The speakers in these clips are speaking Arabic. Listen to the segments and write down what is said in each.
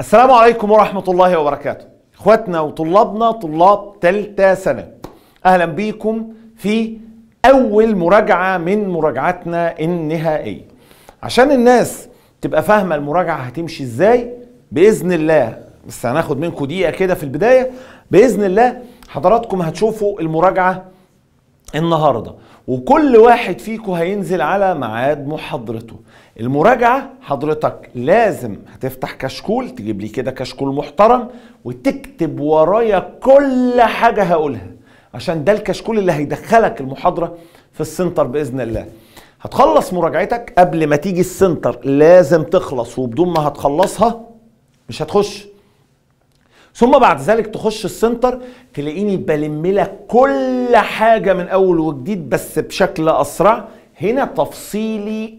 السلام عليكم ورحمة الله وبركاته اخواتنا وطلابنا طلاب تلتة سنة اهلا بيكم في اول مراجعة من مراجعتنا النهائية عشان الناس تبقى فاهمة المراجعة هتمشي ازاي باذن الله بس هناخد منكم دقيقة كده في البداية باذن الله حضراتكم هتشوفوا المراجعة النهارده وكل واحد فيكم هينزل على ميعاد محاضرته المراجعة حضرتك لازم هتفتح كشكول تجيب لي كده كشكول محترم وتكتب ورايا كل حاجة هقولها عشان ده الكشكول اللي هيدخلك المحاضرة في السنتر بإذن الله هتخلص مراجعتك قبل ما تيجي السنتر لازم تخلص وبدون ما هتخلصها مش هتخش ثم بعد ذلك تخش السنتر تلاقيني بلم لك كل حاجه من اول وجديد بس بشكل اسرع هنا تفصيلي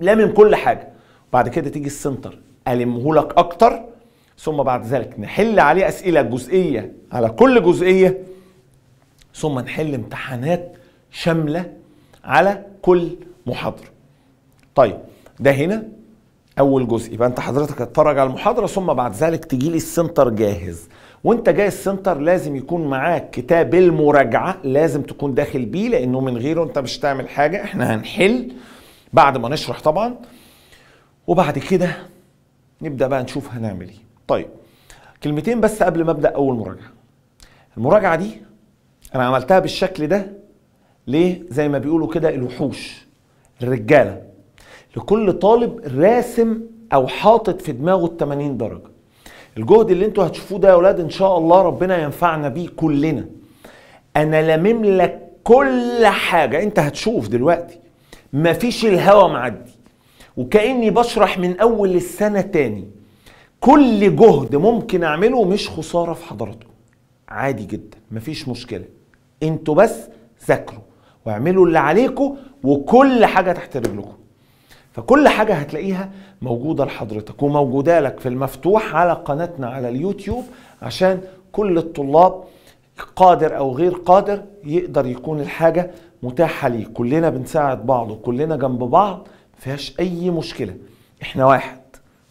لامم كل حاجه بعد كده تيجي السنتر المهولك اكتر ثم بعد ذلك نحل عليه اسئله جزئيه على كل جزئيه ثم نحل امتحانات شامله على كل محاضره طيب ده هنا اول جزء يبقى انت حضرتك هتتفرج على المحاضره ثم بعد ذلك تجي لي السنتر جاهز وانت جاي السنتر لازم يكون معاك كتاب المراجعه لازم تكون داخل بيه لانه من غيره انت مش تعمل حاجه احنا هنحل بعد ما نشرح طبعا وبعد كده نبدا بقى نشوف هنعمل ايه طيب كلمتين بس قبل ما ابدا اول مراجعه المراجعه دي انا عملتها بالشكل ده ليه زي ما بيقولوا كده الوحوش الرجاله لكل طالب راسم او حاطط في دماغه ال 80 درجه الجهد اللي انتوا هتشوفوه ده يا اولاد ان شاء الله ربنا ينفعنا بيه كلنا انا لامم لك كل حاجه انت هتشوف دلوقتي مفيش الهوا معدي وكاني بشرح من اول السنه تاني كل جهد ممكن اعمله مش خساره في حضراتكم عادي جدا مفيش مشكله انتوا بس ذاكروا واعملوا اللي عليكم وكل حاجه تحت رجلكم فكل حاجة هتلاقيها موجودة لحضرتك وموجودة لك في المفتوح على قناتنا على اليوتيوب عشان كل الطلاب قادر أو غير قادر يقدر يكون الحاجة متاحة لي كلنا بنساعد بعض وكلنا جنب بعض فيهاش أي مشكلة إحنا واحد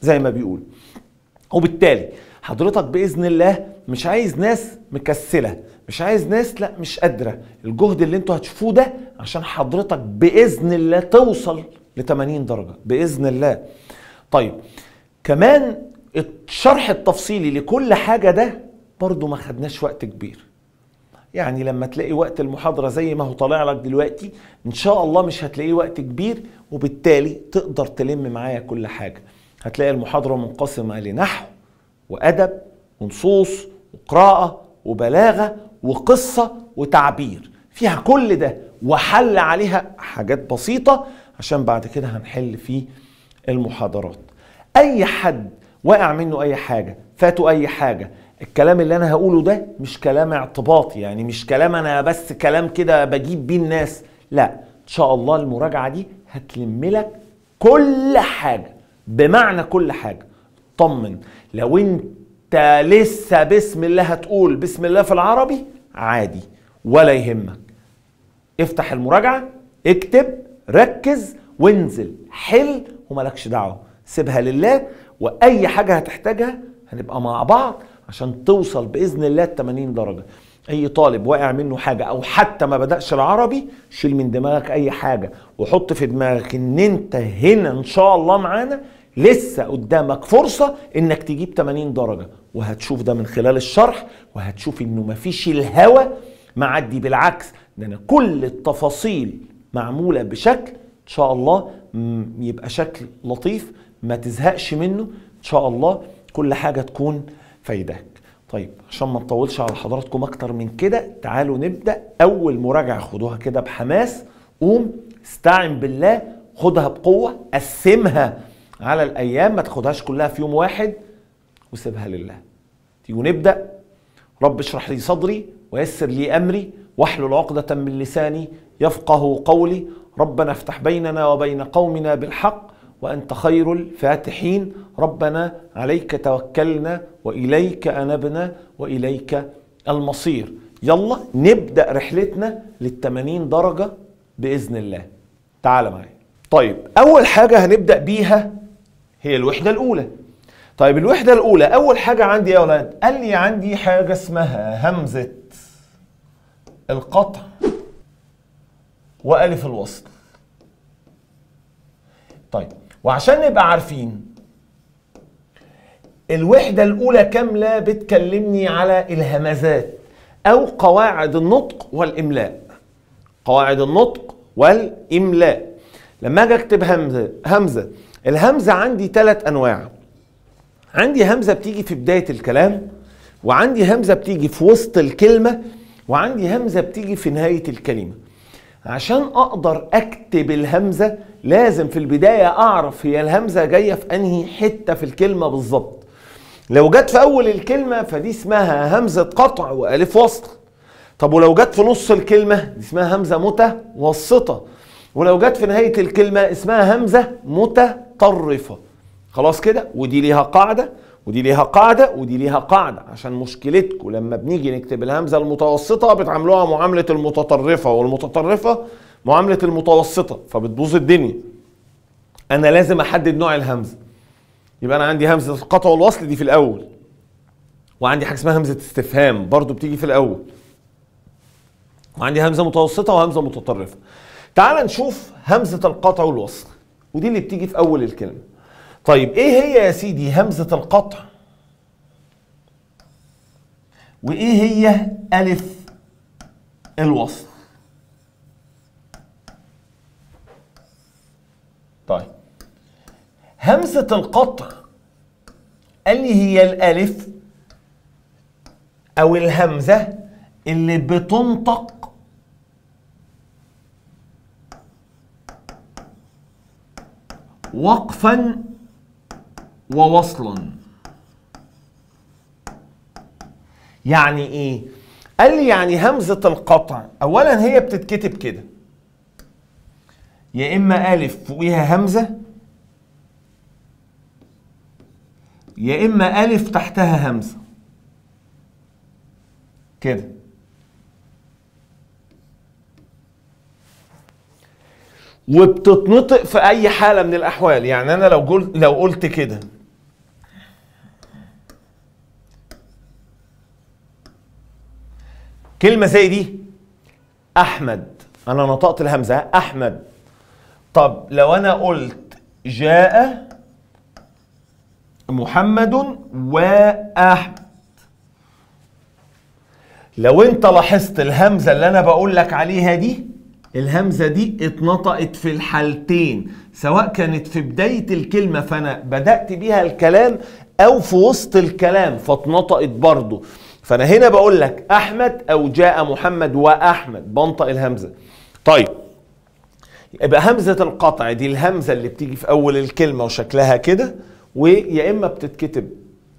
زي ما بيقول وبالتالي حضرتك باذن الله مش عايز ناس مكسله مش عايز ناس لا مش قادره الجهد اللي انتوا هتشوفوه ده عشان حضرتك باذن الله توصل ل 80 درجه باذن الله طيب كمان الشرح التفصيلي لكل حاجه ده برضو ما خدناش وقت كبير يعني لما تلاقي وقت المحاضرة زي ما هو طالع لك دلوقتي إن شاء الله مش هتلاقيه وقت كبير وبالتالي تقدر تلم معايا كل حاجة هتلاقي المحاضرة منقسمة لنحو وأدب ونصوص وقراءة وبلاغة وقصة وتعبير فيها كل ده وحل عليها حاجات بسيطة عشان بعد كده هنحل فيه المحاضرات اي حد وقع منه اي حاجه فاته اي حاجه الكلام اللي انا هقوله ده مش كلام اعتباطي يعني مش كلام انا بس كلام كده بجيب بيه الناس لا ان شاء الله المراجعه دي هتلم لك كل حاجه بمعنى كل حاجه طمن لو انت لسه بسم الله هتقول بسم الله في العربي عادي ولا يهمك افتح المراجعه اكتب ركز وانزل حل ومالكش دعوه سيبها لله واي حاجه هتحتاجها هنبقى مع بعض عشان توصل باذن الله ال 80 درجه اي طالب واقع منه حاجه او حتى ما بداش العربي شيل من دماغك اي حاجه وحط في دماغك ان انت هنا ان شاء الله معانا لسه قدامك فرصه انك تجيب 80 درجه وهتشوف ده من خلال الشرح وهتشوف انه مفيش الهوى معدي بالعكس ده انا كل التفاصيل معمولة بشكل إن شاء الله يبقى شكل لطيف ما تزهقش منه إن شاء الله كل حاجة تكون فايدك طيب عشان ما نطولش على حضراتكم أكتر من كده تعالوا نبدأ أول مراجعة خدوها كده بحماس قوم استعن بالله خدها بقوة قسمها على الأيام ما تاخدهاش كلها في يوم واحد وسيبها لله تيجي ونبدأ رب اشرح لي صدري ويسر لي أمري واحلل عقدة من لساني يفقه قولي ربنا افتح بيننا وبين قومنا بالحق وأنت خير الفاتحين ربنا عليك توكلنا وإليك أنبنا وإليك المصير يلا نبدأ رحلتنا للتمانين درجة بإذن الله تعال معايا طيب أول حاجة هنبدأ بيها هي الوحدة الأولى طيب الوحدة الأولى أول حاجة عندي يا ولاد؟ قال لي عندي حاجة اسمها همزة القطع وألف الوسط طيب وعشان نبقى عارفين الوحدة الأولى كاملة بتكلمني على الهمزات أو قواعد النطق والإملاء قواعد النطق والإملاء لما أجي أكتب همزة همزة الهمزة عندي ثلاث أنواع عندي همزة بتيجي في بداية الكلام وعندي همزة بتيجي في وسط الكلمة وعندي همزة بتيجي في نهاية الكلمة عشان اقدر اكتب الهمزه لازم في البدايه اعرف هي الهمزه جايه في انهي حته في الكلمه بالظبط لو جت في اول الكلمه فدي اسمها همزه قطع والف وصل طب ولو جت في نص الكلمه دي اسمها همزه متوسطه ولو جت في نهايه الكلمه اسمها همزه متطرفه خلاص كده ودي ليها قاعده ودي ليها قاعدة ودي ليها قاعدة عشان مشكلتكم لما بنيجي نكتب الهمزة المتوسطة بتعاملوها معاملة المتطرفة والمتطرفة معاملة المتوسطة فبتبوظ الدنيا أنا لازم أحدد نوع الهمزة يبقى أنا عندي همزة القطع والوصل دي في الأول وعندي حاجة اسمها همزة استفهام برضو بتيجي في الأول وعندي همزة متوسطة وهمزة متطرفة تعال نشوف همزة القطع والوصل ودي اللي بتيجي في أول الكلمة طيب ايه هي يا سيدي همزة القطع وايه هي ألف الوصل طيب همزة القطع قال لي هي الألف أو الهمزة اللي بتنطق وقفا ووصل يعني ايه قال لي يعني همزه القطع اولا هي بتتكتب كده يا اما الف فوقيها همزه يا اما الف تحتها همزه كده وبتتنطق في اي حاله من الاحوال يعني انا لو قلت لو قلت كده كلمه زي دي احمد انا نطقت الهمزه احمد طب لو انا قلت جاء محمد واحمد لو انت لاحظت الهمزه اللي انا بقول لك عليها دي الهمزه دي اتنطقت في الحالتين سواء كانت في بدايه الكلمه فانا بدات بيها الكلام او في وسط الكلام فاتنطقت برضه فانا هنا بقول لك احمد او جاء محمد واحمد بنطق الهمزه طيب يبقى همزه القطع دي الهمزه اللي بتيجي في اول الكلمه وشكلها كده ويا اما بتتكتب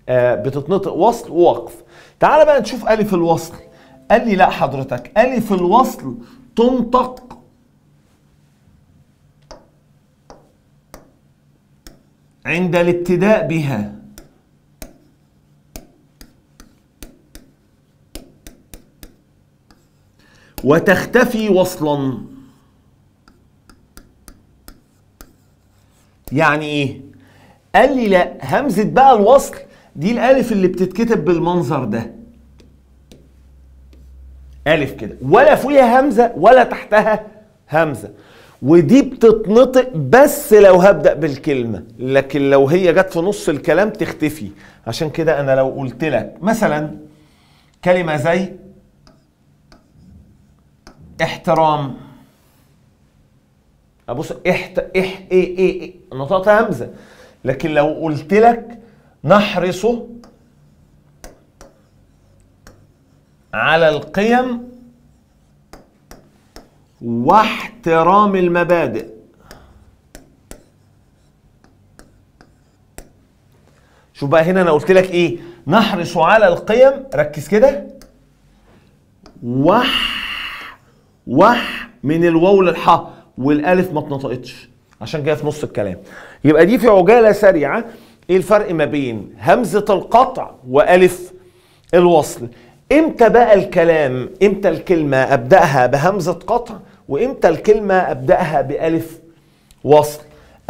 آه بتتنطق وصل ووقف تعال بقى نشوف الف الوصل قال لي لا حضرتك الف الوصل تنطق عند الابتداء بها وتختفي وصلا يعني ايه قال لي لا همزه بقى الوصل دي الالف اللي بتتكتب بالمنظر ده الف كده ولا فوقها همزه ولا تحتها همزه ودي بتتنطق بس لو هبدا بالكلمه لكن لو هي جت في نص الكلام تختفي عشان كده انا لو قلت لك مثلا كلمه زي احترام ابص احت اح ايه ايه ايه نطقت همزه لكن لو قلت لك نحرص على القيم واحترام المبادئ شوف بقى هنا انا قلت لك ايه نحرص على القيم ركز كده واحترام وح من الواو للحاء والالف ما اتنطقتش عشان كده في نص الكلام يبقى دي في عجاله سريعه ايه الفرق ما بين همزه القطع والف الوصل امتى بقى الكلام امتى الكلمه ابداها بهمزه قطع وامتى الكلمه ابداها بالف وصل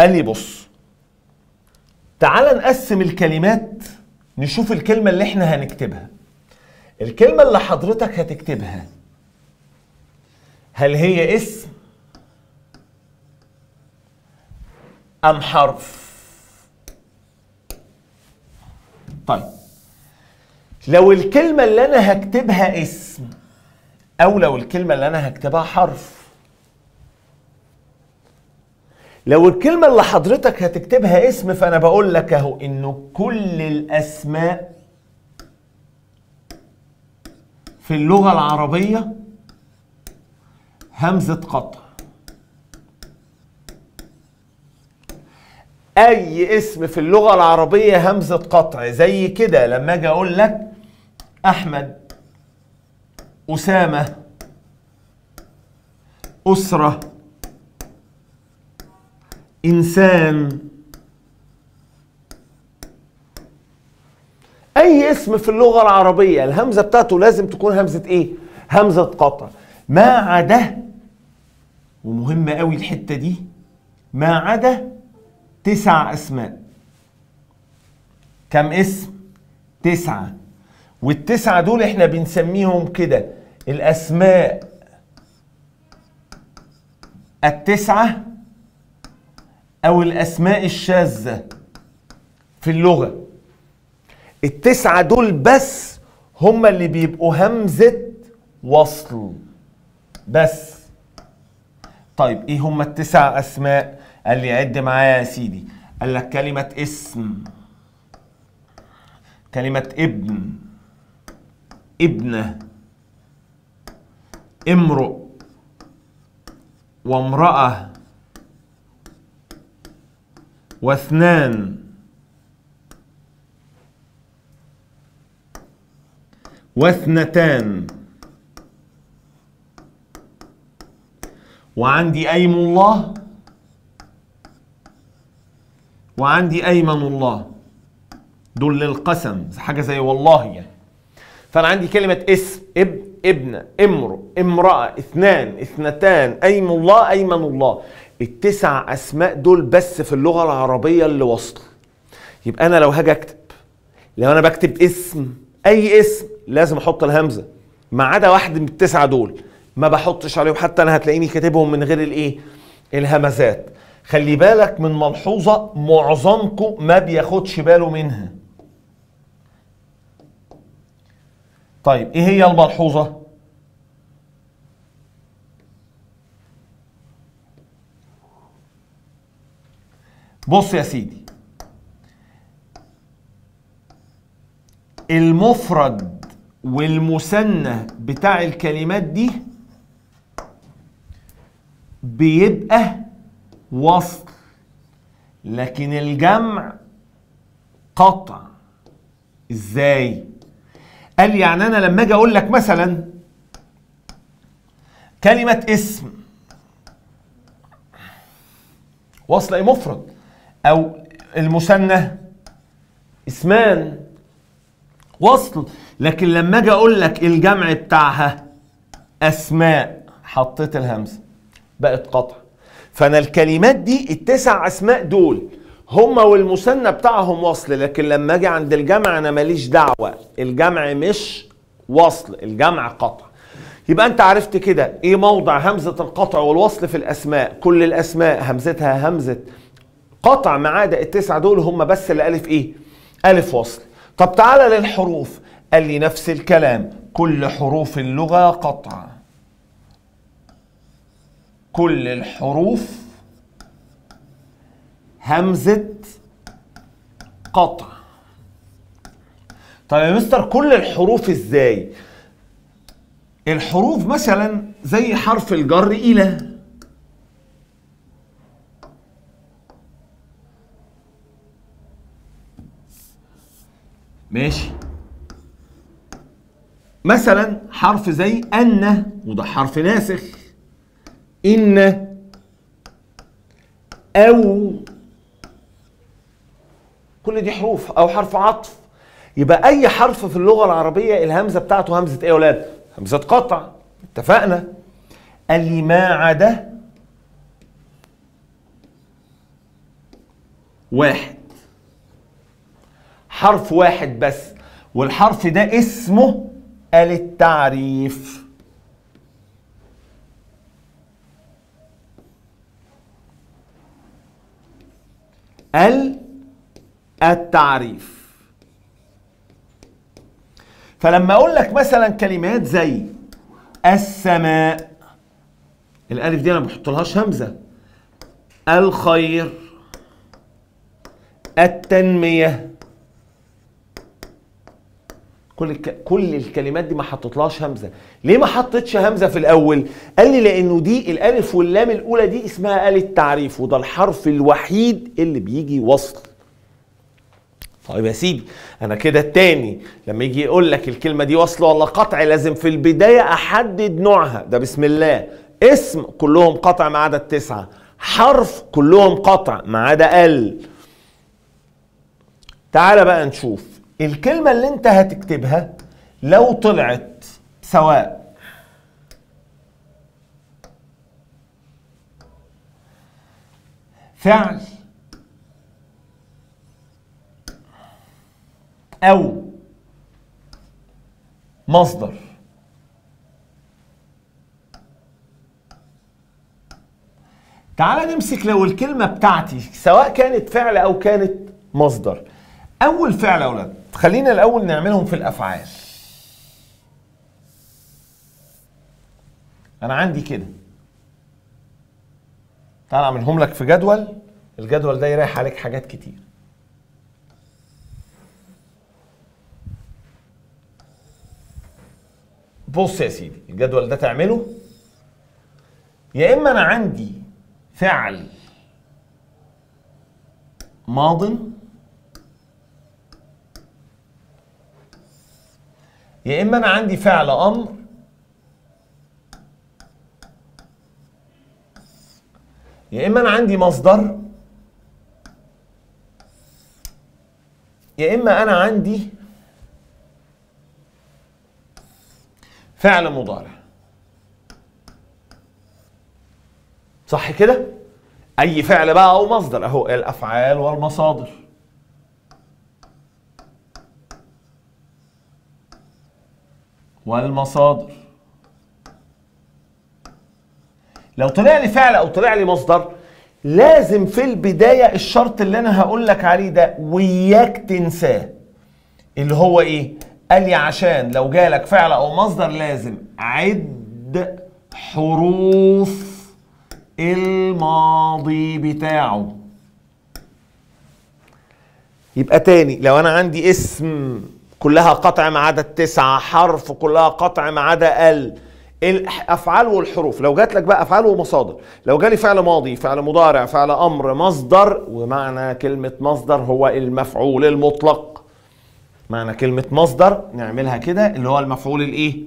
قال لي بص تعال نقسم الكلمات نشوف الكلمه اللي احنا هنكتبها الكلمه اللي حضرتك هتكتبها هل هي اسم أم حرف طيب لو الكلمة اللي أنا هكتبها اسم أو لو الكلمة اللي أنا هكتبها حرف لو الكلمة اللي حضرتك هتكتبها اسم فأنا بقول لك أهو إنه كل الأسماء في اللغة العربية همزة قطع أي اسم في اللغة العربية همزة قطع زي كده لما أجي أقول لك أحمد أسامة أسرة إنسان أي اسم في اللغة العربية الهمزة بتاعته لازم تكون همزة إيه؟ همزة قطع ما عدا ومهمة قوي الحتة دي ما عدا تسع أسماء كم اسم؟ تسعة والتسعة دول احنا بنسميهم كده الأسماء التسعة أو الأسماء الشاذة في اللغة التسعة دول بس هما اللي بيبقوا همزة وصل بس طيب ايه هم التسع اسماء قال لي عد معايا يا سيدي قال لك كلمه اسم كلمه ابن ابنه امرؤ وامراه واثنان واثنتان وعندي أيم الله وعندي أيمن الله دول للقسم حاجة زي والله يعني فأنا عندي كلمة اسم ابن ابنة امرؤ امرأة اثنان اثنتان أيم الله أيمن الله التسع أسماء دول بس في اللغة العربية اللي واصلة يبقى أنا لو هاجي أكتب لو أنا بكتب اسم أي اسم لازم أحط الهمزة ما عدا واحد من التسعة دول ما بحطش عليهم حتى انا هتلاقيني كاتبهم من غير الايه الهمزات خلي بالك من ملحوظه معظمكم ما بياخدش باله منها طيب ايه هي الملحوظه بص يا سيدي المفرد والمثنى بتاع الكلمات دي بيبقى وصل لكن الجمع قطع ازاي قال يعني انا لما اجي اقول لك مثلا كلمه اسم وصل ايه مفرد او المثنى اسمان وصل لكن لما اجي اقول لك الجمع بتاعها اسماء حطيت الهمزه بقت قطع فانا الكلمات دي التسع اسماء دول هما والمثنى بتاعهم وصل لكن لما اجي عند الجمع انا ماليش دعوه الجمع مش وصل الجمع قطع يبقى انت عرفت كده ايه موضع همزه القطع والوصل في الاسماء كل الاسماء همزتها همزه قطع ما عدا التسعه دول هم بس اللي الف ايه الف وصل طب تعالى للحروف قال لي نفس الكلام كل حروف اللغه قطع كل الحروف همزة قطع طيب يا مستر كل الحروف ازاي الحروف مثلا زي حرف الجر إلى ماشي مثلا حرف زي أن وده حرف ناسخ إن أو كل دي حروف أو حرف عطف يبقى أي حرف في اللغة العربية الهمزة بتاعته همزة إيه يا ولاد؟ همزة قطع اتفقنا ما عدا واحد حرف واحد بس والحرف ده اسمه التعريف التعريف فلما اقول لك مثلا كلمات زي السماء الالف دي انا ما بحطلهاش همزه الخير التنميه كل الك... كل الكلمات دي ما حطيتلهاش همزه ليه ما حطيتش همزه في الاول قال لي لانه دي الالف واللام الاولى دي اسمها آلة التعريف وده الحرف الوحيد اللي بيجي وصل طيب يا سيدي انا كده التاني لما يجي يقول لك الكلمه دي وصل ولا قطع لازم في البدايه احدد نوعها ده بسم الله اسم كلهم قطع ما عدا التسعه حرف كلهم قطع ما عدا ال تعال بقى نشوف الكلمة اللي انت هتكتبها لو طلعت سواء فعل أو مصدر تعال نمسك لو الكلمة بتاعتي سواء كانت فعل أو كانت مصدر أول فعل يا أولاد خلينا الاول نعملهم في الافعال انا عندي كده تعال اعملهم لك في جدول الجدول ده يريح عليك حاجات كتير بص يا سيدي الجدول ده تعمله يا اما انا عندي فعل ماضٍ يا اما انا عندي فعل امر يا اما انا عندي مصدر يا اما انا عندي فعل مضارع صح كده اي فعل بقى او مصدر اهو الافعال والمصادر والمصادر لو طلع لي فعل او طلع لي مصدر لازم في البدايه الشرط اللي انا هقول لك عليه ده وياك تنساه اللي هو ايه قال لي عشان لو جالك فعل او مصدر لازم عد حروف الماضي بتاعه يبقى تاني لو انا عندي اسم كلها قطع ما عدا التسعة حرف كلها قطع ما عدا ال الافعال والحروف لو جات لك بقى افعال ومصادر لو جالي فعل ماضي فعل مضارع فعل امر مصدر ومعنى كلمه مصدر هو المفعول المطلق معنى كلمه مصدر نعملها كده اللي هو المفعول الايه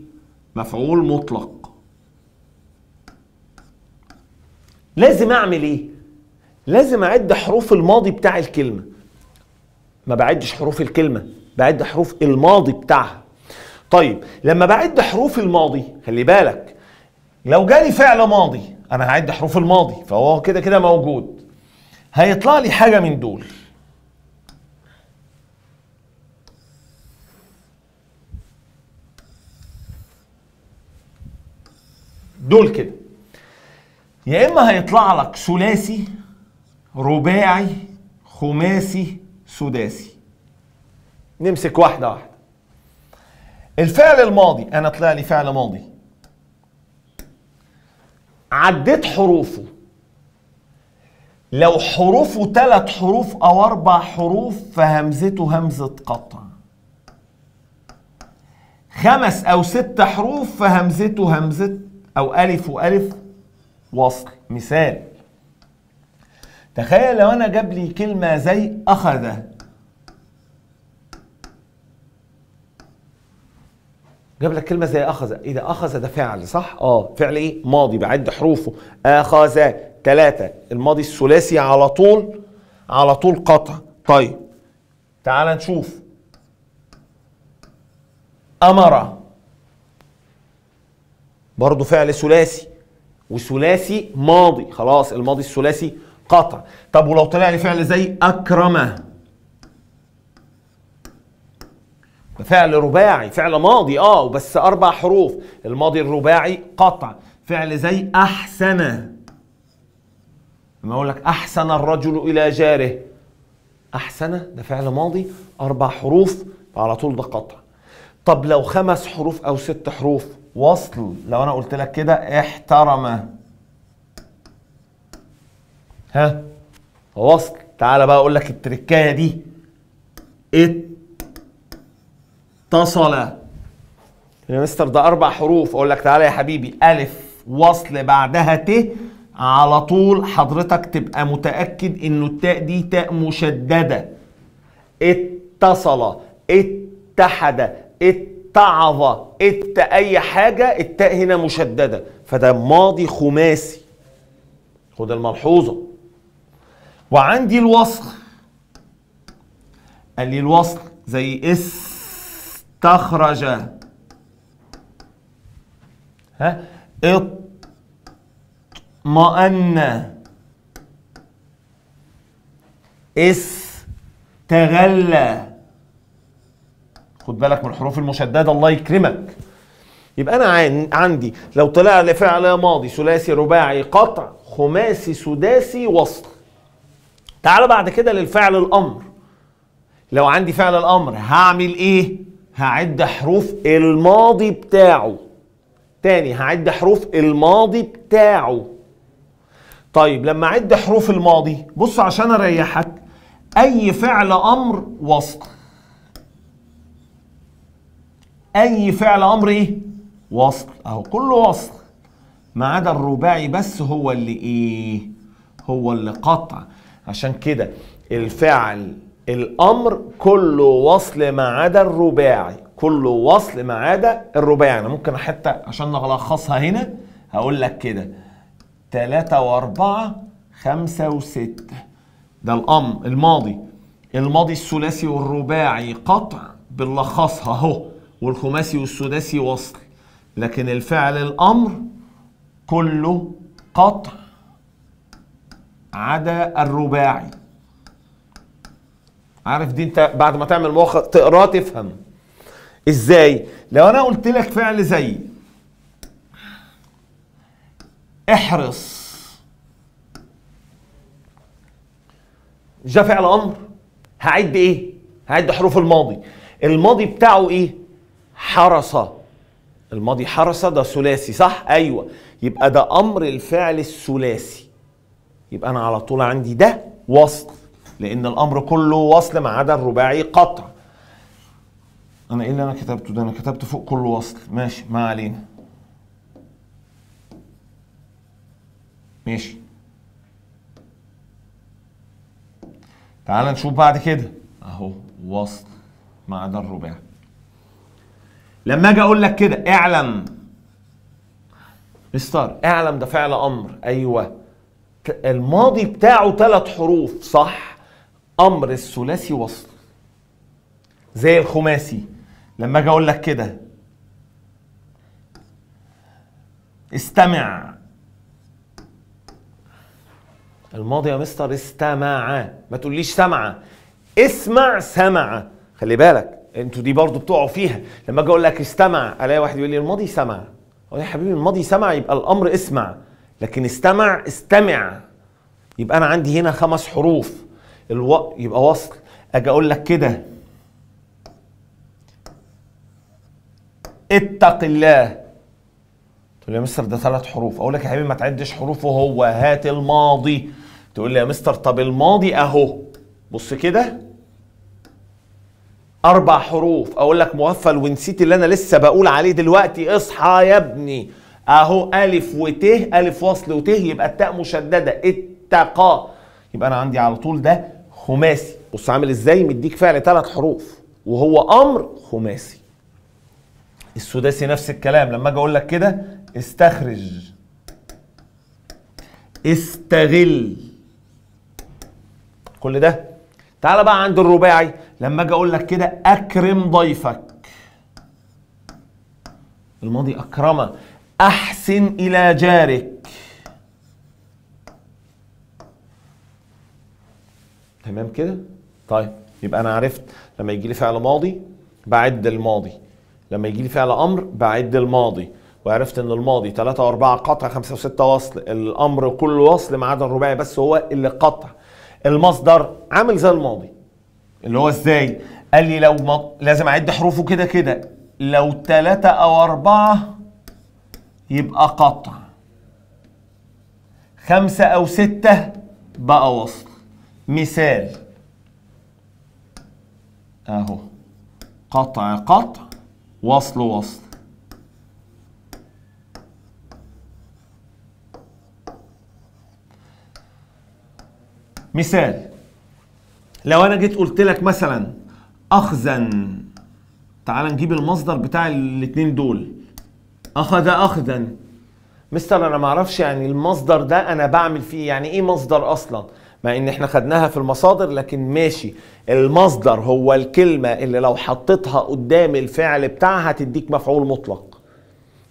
مفعول مطلق لازم اعمل ايه لازم اعد حروف الماضي بتاع الكلمه ما بعدش حروف الكلمه بعد حروف الماضي بتاعها طيب لما بعد حروف الماضي خلي بالك لو جالي فعل ماضي انا هعد حروف الماضي فهو كده كده موجود هيطلع لي حاجه من دول دول كده يا اما هيطلع لك ثلاثي رباعي خماسي سداسي نمسك واحدة واحدة الفعل الماضي أنا طلع لي فعل ماضي عديت حروفه لو حروفه ثلاث حروف أو أربع حروف فهمزته همزة قطع خمس أو ست حروف فهمزته همزة أو ألف وألف وصل مثال تخيل لو أنا جاب لي كلمة زي أخذ جاب لك كلمه زي اخذ ايه ده اخذ ده فعل صح اه فعل ايه ماضي بعد حروفه اخذ ثلاثه الماضي الثلاثي على طول على طول قطع طيب تعال نشوف امر برضه فعل ثلاثي وثلاثي ماضي خلاص الماضي الثلاثي قطع طب ولو طلع لي فعل زي اكرمه فعل رباعي فعل ماضي اه بس اربع حروف الماضي الرباعي قطع فعل زي احسن لما اقول لك احسن الرجل الى جاره احسن ده فعل ماضي اربع حروف على طول ده قطع طب لو خمس حروف او ست حروف وصل لو انا قلت لك كده احترم ها وصل تعالى بقى اقول لك التركايه دي اتصل يا مستر ده اربع حروف اقول لك تعالى يا حبيبي الف وصل بعدها ت على طول حضرتك تبقى متاكد انه التاء دي تاء مشدده اتصل اتحد اتعظ ات اي حاجه التاء هنا مشدده فده ماضي خماسي خد الملحوظه وعندي الوصل قال لي الوصل زي اس استخرج ها اطمأن استغل خد بالك من الحروف المشدده الله يكرمك يبقى انا عن عندي لو طلع لي فعل ماضي ثلاثي رباعي قطع خماسي سداسي وصل تعال بعد كده للفعل الامر لو عندي فعل الامر هعمل ايه هعد حروف الماضي بتاعه تاني هعد حروف الماضي بتاعه طيب لما اعد حروف الماضي بص عشان اريحك اي فعل امر وصل اي فعل امر ايه وصل اهو كله وصل ما عدا الرباعي بس هو اللي ايه هو اللي قطع عشان كده الفعل الامر كله وصل ما عدا الرباعي كله وصل ما عدا الرباعي انا ممكن حتى عشان نلخصها هنا هقول لك كده 3 و4 5 و6 ده الامر الماضي الماضي الثلاثي والرباعي قطع بنلخصها اهو والخماسي والسداسي وصل لكن الفعل الامر كله قطع عدا الرباعي عارف دي انت بعد ما تعمل مؤخر تقراه تفهم ازاي لو انا قلت لك فعل زي احرص جاء فعل امر هعد ايه هعد حروف الماضي الماضي بتاعه ايه حرس الماضي حرس ده ثلاثي صح ايوه يبقى ده امر الفعل الثلاثي يبقى انا على طول عندي ده وصل لان الامر كله وصل ما عدا الرباعي قطع انا ايه اللي انا كتبته ده انا كتبت فوق كله وصل ماشي ما علينا ماشي تعال نشوف بعد كده اهو وصل ما عدا الرباعي لما اجي اقول لك كده اعلم مستر اعلم ده فعل امر ايوه الماضي بتاعه ثلاث حروف صح امر الثلاثي وصل زي الخماسي لما اجي اقول لك كده استمع الماضي يا مستر استمع ما تقوليش سمع اسمع سمع خلي بالك انتوا دي برضو بتقعوا فيها لما اجي اقول لك استمع الاقي واحد يقول لي الماضي سمع اقول يا حبيبي الماضي سمع يبقى الامر اسمع لكن استمع استمع يبقى انا عندي هنا خمس حروف الو... يبقى وصل اجي اقول لك كده اتق الله تقول لي يا مستر ده ثلاث حروف اقول لك يا حبيبي ما تعدش حروفه هو هات الماضي تقول لي يا مستر طب الماضي اهو بص كده اربع حروف اقول لك مغفل ونسيت اللي انا لسه بقول عليه دلوقتي اصحى يا ابني اهو الف وت الف وصل وت يبقى التاء مشدده اتقى يبقى انا عندي على طول ده خماسي بص عامل ازاي مديك فعل ثلاث حروف وهو امر خماسي السداسي نفس الكلام لما اجي اقول لك كده استخرج استغل كل ده تعال بقى عند الرباعي لما اجي اقول لك كده اكرم ضيفك الماضي اكرمه احسن الى جارك تمام كده طيب يبقى انا عرفت لما يجي لي فعل ماضي بعد الماضي لما يجي لي فعل امر بعد الماضي وعرفت ان الماضي 3 و4 قطع 5 و6 وصل الامر كله وصل ما عدا الرباعي بس هو اللي قطع المصدر عامل زي الماضي اللي هو ازاي قال لي لو ما... لازم اعد حروفه كده كده لو 3 او 4 يبقى قطع 5 أو 6 بقى وصل مثال اهو قطع قطع وصل وصل مثال لو انا جيت قلت لك مثلا اخذا تعال نجيب المصدر بتاع الاتنين دول اخذ اخذا مستر انا ما اعرفش يعني المصدر ده انا بعمل فيه يعني ايه مصدر اصلا مع ان احنا خدناها في المصادر لكن ماشي المصدر هو الكلمة اللي لو حطيتها قدام الفعل بتاعها تديك مفعول مطلق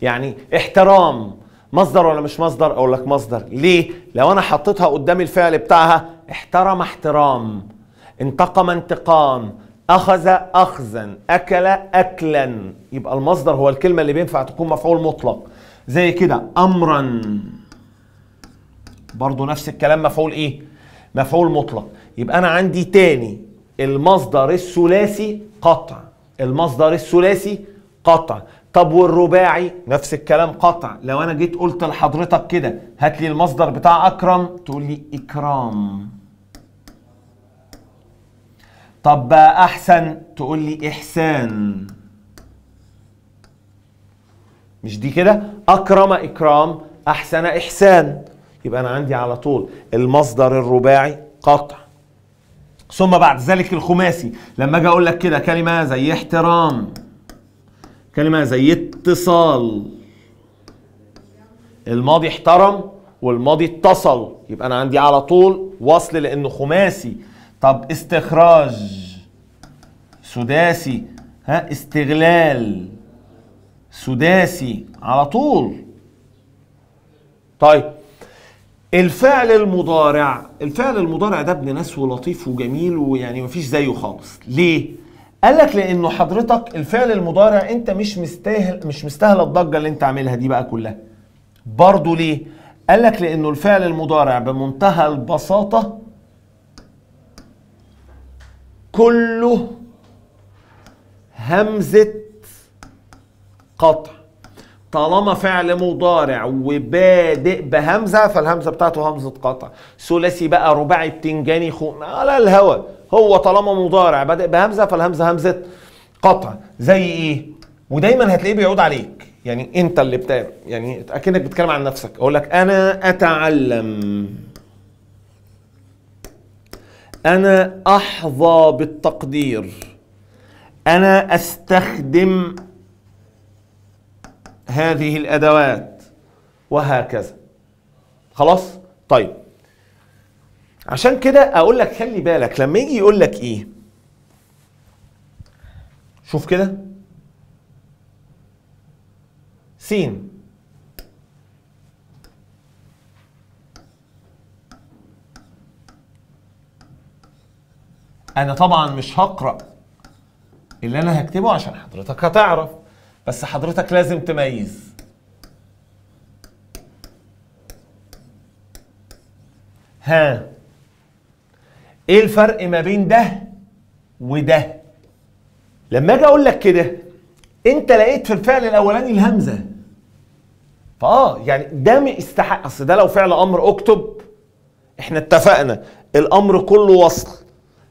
يعني احترام مصدر ولا مش مصدر اقول لك مصدر ليه لو انا حطيتها قدام الفعل بتاعها احترم احترام انتقم انتقام اخذ اخذا اكل اكلا يبقى المصدر هو الكلمه اللي بينفع تكون مفعول مطلق زي كده امرا برضو نفس الكلام مفعول ايه مفعول مطلق يبقى انا عندي تاني المصدر الثلاثي قطع المصدر الثلاثي قطع طب والرباعي نفس الكلام قطع لو انا جيت قلت لحضرتك كده هات لي المصدر بتاع اكرم تقول لي اكرام طب بقى احسن تقول لي احسان مش دي كده اكرم اكرام احسن احسان يبقى انا عندي على طول المصدر الرباعي قطع ثم بعد ذلك الخماسي لما اجي اقول لك كده كلمه زي احترام كلمه زي اتصال الماضي احترم والماضي اتصل يبقى انا عندي على طول وصل لانه خماسي طب استخراج سداسي ها استغلال سداسي على طول طيب الفعل المضارع الفعل المضارع ده ابن ناس ولطيف وجميل ويعني مفيش زيه خالص ليه قال لك لانه حضرتك الفعل المضارع انت مش مستاهل مش مستاهل الضجه اللي انت عاملها دي بقى كلها برضه ليه قال لك لانه الفعل المضارع بمنتهى البساطه كله همزه قطع طالما فعل مضارع وبادئ بهمزه فالهمزه بتاعته همزه قطع ثلاثي بقى رباعي بتنجاني خو على الهوا هو طالما مضارع بادئ بهمزه فالهمزه همزه قطع زي ايه ودايما هتلاقيه بيعود عليك يعني انت اللي بتا يعني اكنك بتتكلم عن نفسك اقول لك انا اتعلم انا احظى بالتقدير انا استخدم هذه الأدوات وهكذا خلاص طيب عشان كده أقول لك خلي بالك لما يجي يقول لك إيه شوف كده سين انا طبعا مش هقرا اللي انا هكتبه عشان حضرتك هتعرف بس حضرتك لازم تميز ها ايه الفرق ما بين ده وده لما اجي اقول لك كده انت لقيت في الفعل الاولاني الهمزه فاه يعني ده يستحق اصل ده لو فعل امر اكتب احنا اتفقنا الامر كله وصل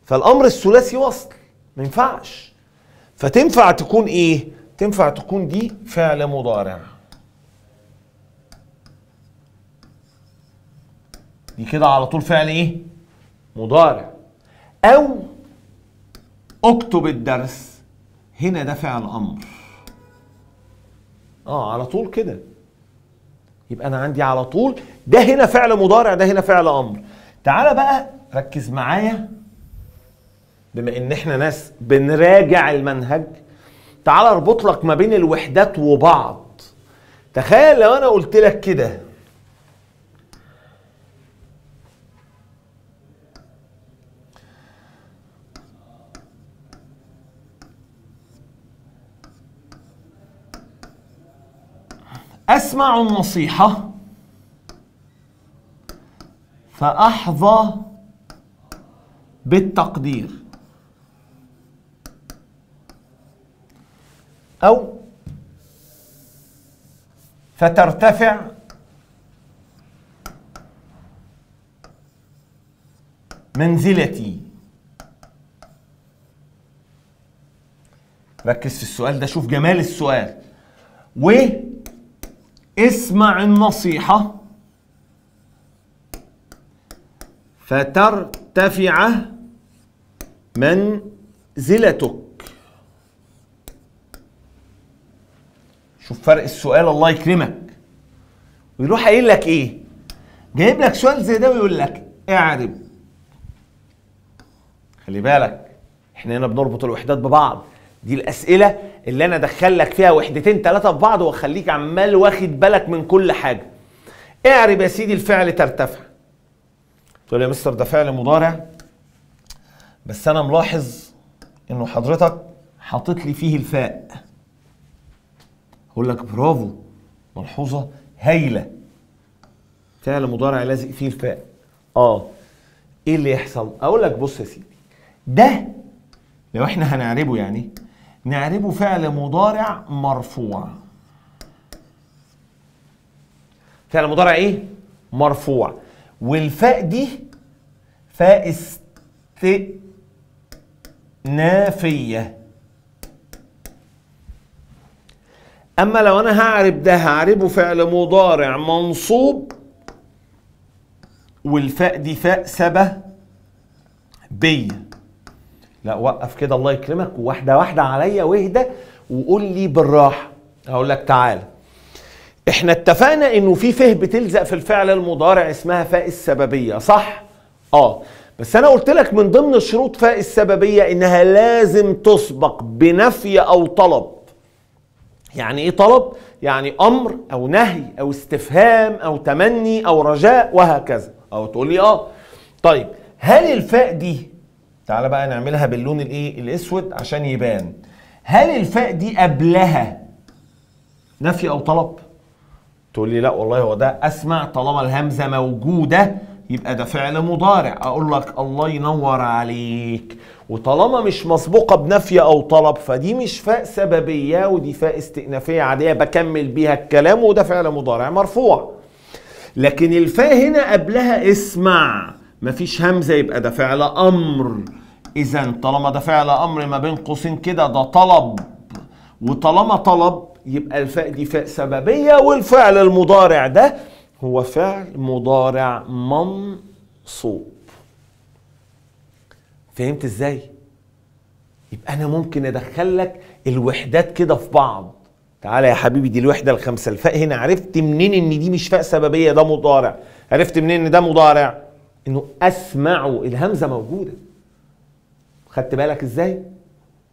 فالامر الثلاثي وصل ما ينفعش فتنفع تكون ايه تنفع تكون دي فعل مضارع دي كده على طول فعل ايه مضارع او اكتب الدرس هنا ده فعل امر اه على طول كده يبقى انا عندي على طول ده هنا فعل مضارع ده هنا فعل امر تعالى بقى ركز معايا بما ان احنا ناس بنراجع المنهج تعال اربط لك ما بين الوحدات وبعض تخيل لو انا قلت لك كده اسمع النصيحه فاحظى بالتقدير أو فترتفع منزلتي ركز في السؤال ده شوف جمال السؤال و اسمع النصيحة فترتفع منزلتك شوف فرق السؤال الله يكرمك ويروح قايل لك ايه جايب لك سؤال زي ده ويقول لك اعرب خلي بالك احنا هنا بنربط الوحدات ببعض دي الاسئله اللي انا ادخل لك فيها وحدتين ثلاثه في بعض واخليك عمال واخد بالك من كل حاجه اعرب يا سيدي الفعل ترتفع تقول يا مستر ده فعل مضارع بس انا ملاحظ انه حضرتك حاطط لي فيه الفاء هقول لك برافو ملحوظه هايله فعل مضارع لازق فيه الفاء اه ايه اللي يحصل اقول لك بص يا سيدي ده لو احنا هنعربه يعني نعربه فعل مضارع مرفوع فعل مضارع ايه مرفوع والفاء دي فاء استئنافيه اما لو انا هعرب ده هعربه فعل مضارع منصوب والفاء دي فاء سبه بي لا وقف كده الله يكرمك واحده واحده عليا واهدى وقول لي بالراحه هقول لك تعالى احنا اتفقنا انه في فه بتلزق في الفعل المضارع اسمها فاء السببيه صح اه بس انا قلت لك من ضمن شروط فاء السببيه انها لازم تسبق بنفي او طلب يعني ايه طلب؟ يعني امر او نهي او استفهام او تمني او رجاء وهكذا او تقول لي اه طيب هل الفاء دي تعالى بقى نعملها باللون الايه الاسود عشان يبان هل الفاء دي قبلها نفي او طلب تقول لي لا والله هو ده اسمع طالما الهمزه موجوده يبقى ده فعل مضارع اقول لك الله ينور عليك وطالما مش مسبوقة بنفي أو طلب فدي مش فاء سببية ودي فاء استئنافية عادية بكمل بيها الكلام وده فعل مضارع مرفوع لكن الفاء هنا قبلها اسمع مفيش همزة يبقى ده فعل أمر إذا طالما ده فعل أمر ما بين قوسين كده ده طلب وطالما طلب يبقى الفاء دي فاء سببية والفعل المضارع ده هو فعل مضارع منصوب فهمت ازاي يبقى انا ممكن ادخل لك الوحدات كده في بعض تعالى يا حبيبي دي الوحده الخامسه الفاء هنا عرفت منين ان دي مش فاء سببيه ده مضارع عرفت منين ان ده مضارع انه اسمع الهمزه موجوده خدت بالك ازاي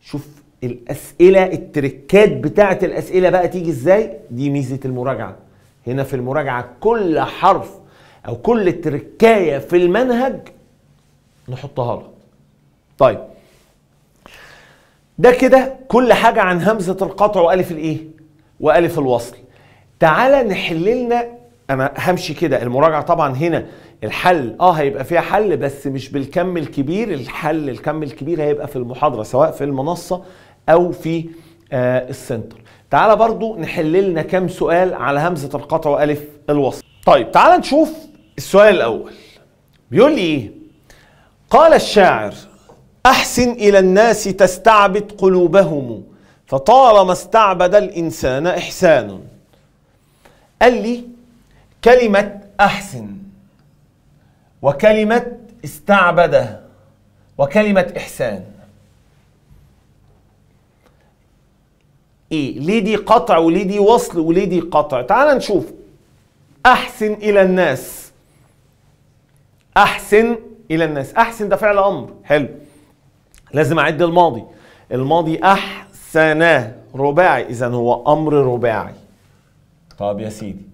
شوف الاسئله التركات بتاعه الاسئله بقى تيجي ازاي دي ميزه المراجعه هنا في المراجعه كل حرف او كل تركايه في المنهج نحطها لك طيب ده كده كل حاجة عن همزة القطع وألف الإيه؟ وألف الوصل تعالى نحل لنا أنا همشي كده المراجعة طبعا هنا الحل اه هيبقى فيها حل بس مش بالكم الكبير الحل الكم الكبير هيبقى في المحاضرة سواء في المنصة أو في آه السنتر تعالى برضو نحل لنا كام سؤال على همزة القطع وألف الوصل طيب تعالى نشوف السؤال الأول بيقول لي إيه؟ قال الشاعر أحسن إلى الناس تستعبد قلوبهم فطالما استعبد الإنسان إحسان قال لي كلمة أحسن وكلمة استعبد وكلمة إحسان إيه ليه دي قطع وليه دي وصل وليه دي قطع تعال نشوف أحسن إلى الناس أحسن إلى الناس أحسن ده فعل أمر حلو لازم اعد الماضي الماضي احسن رباعي اذا هو امر رباعي طب يا سيدي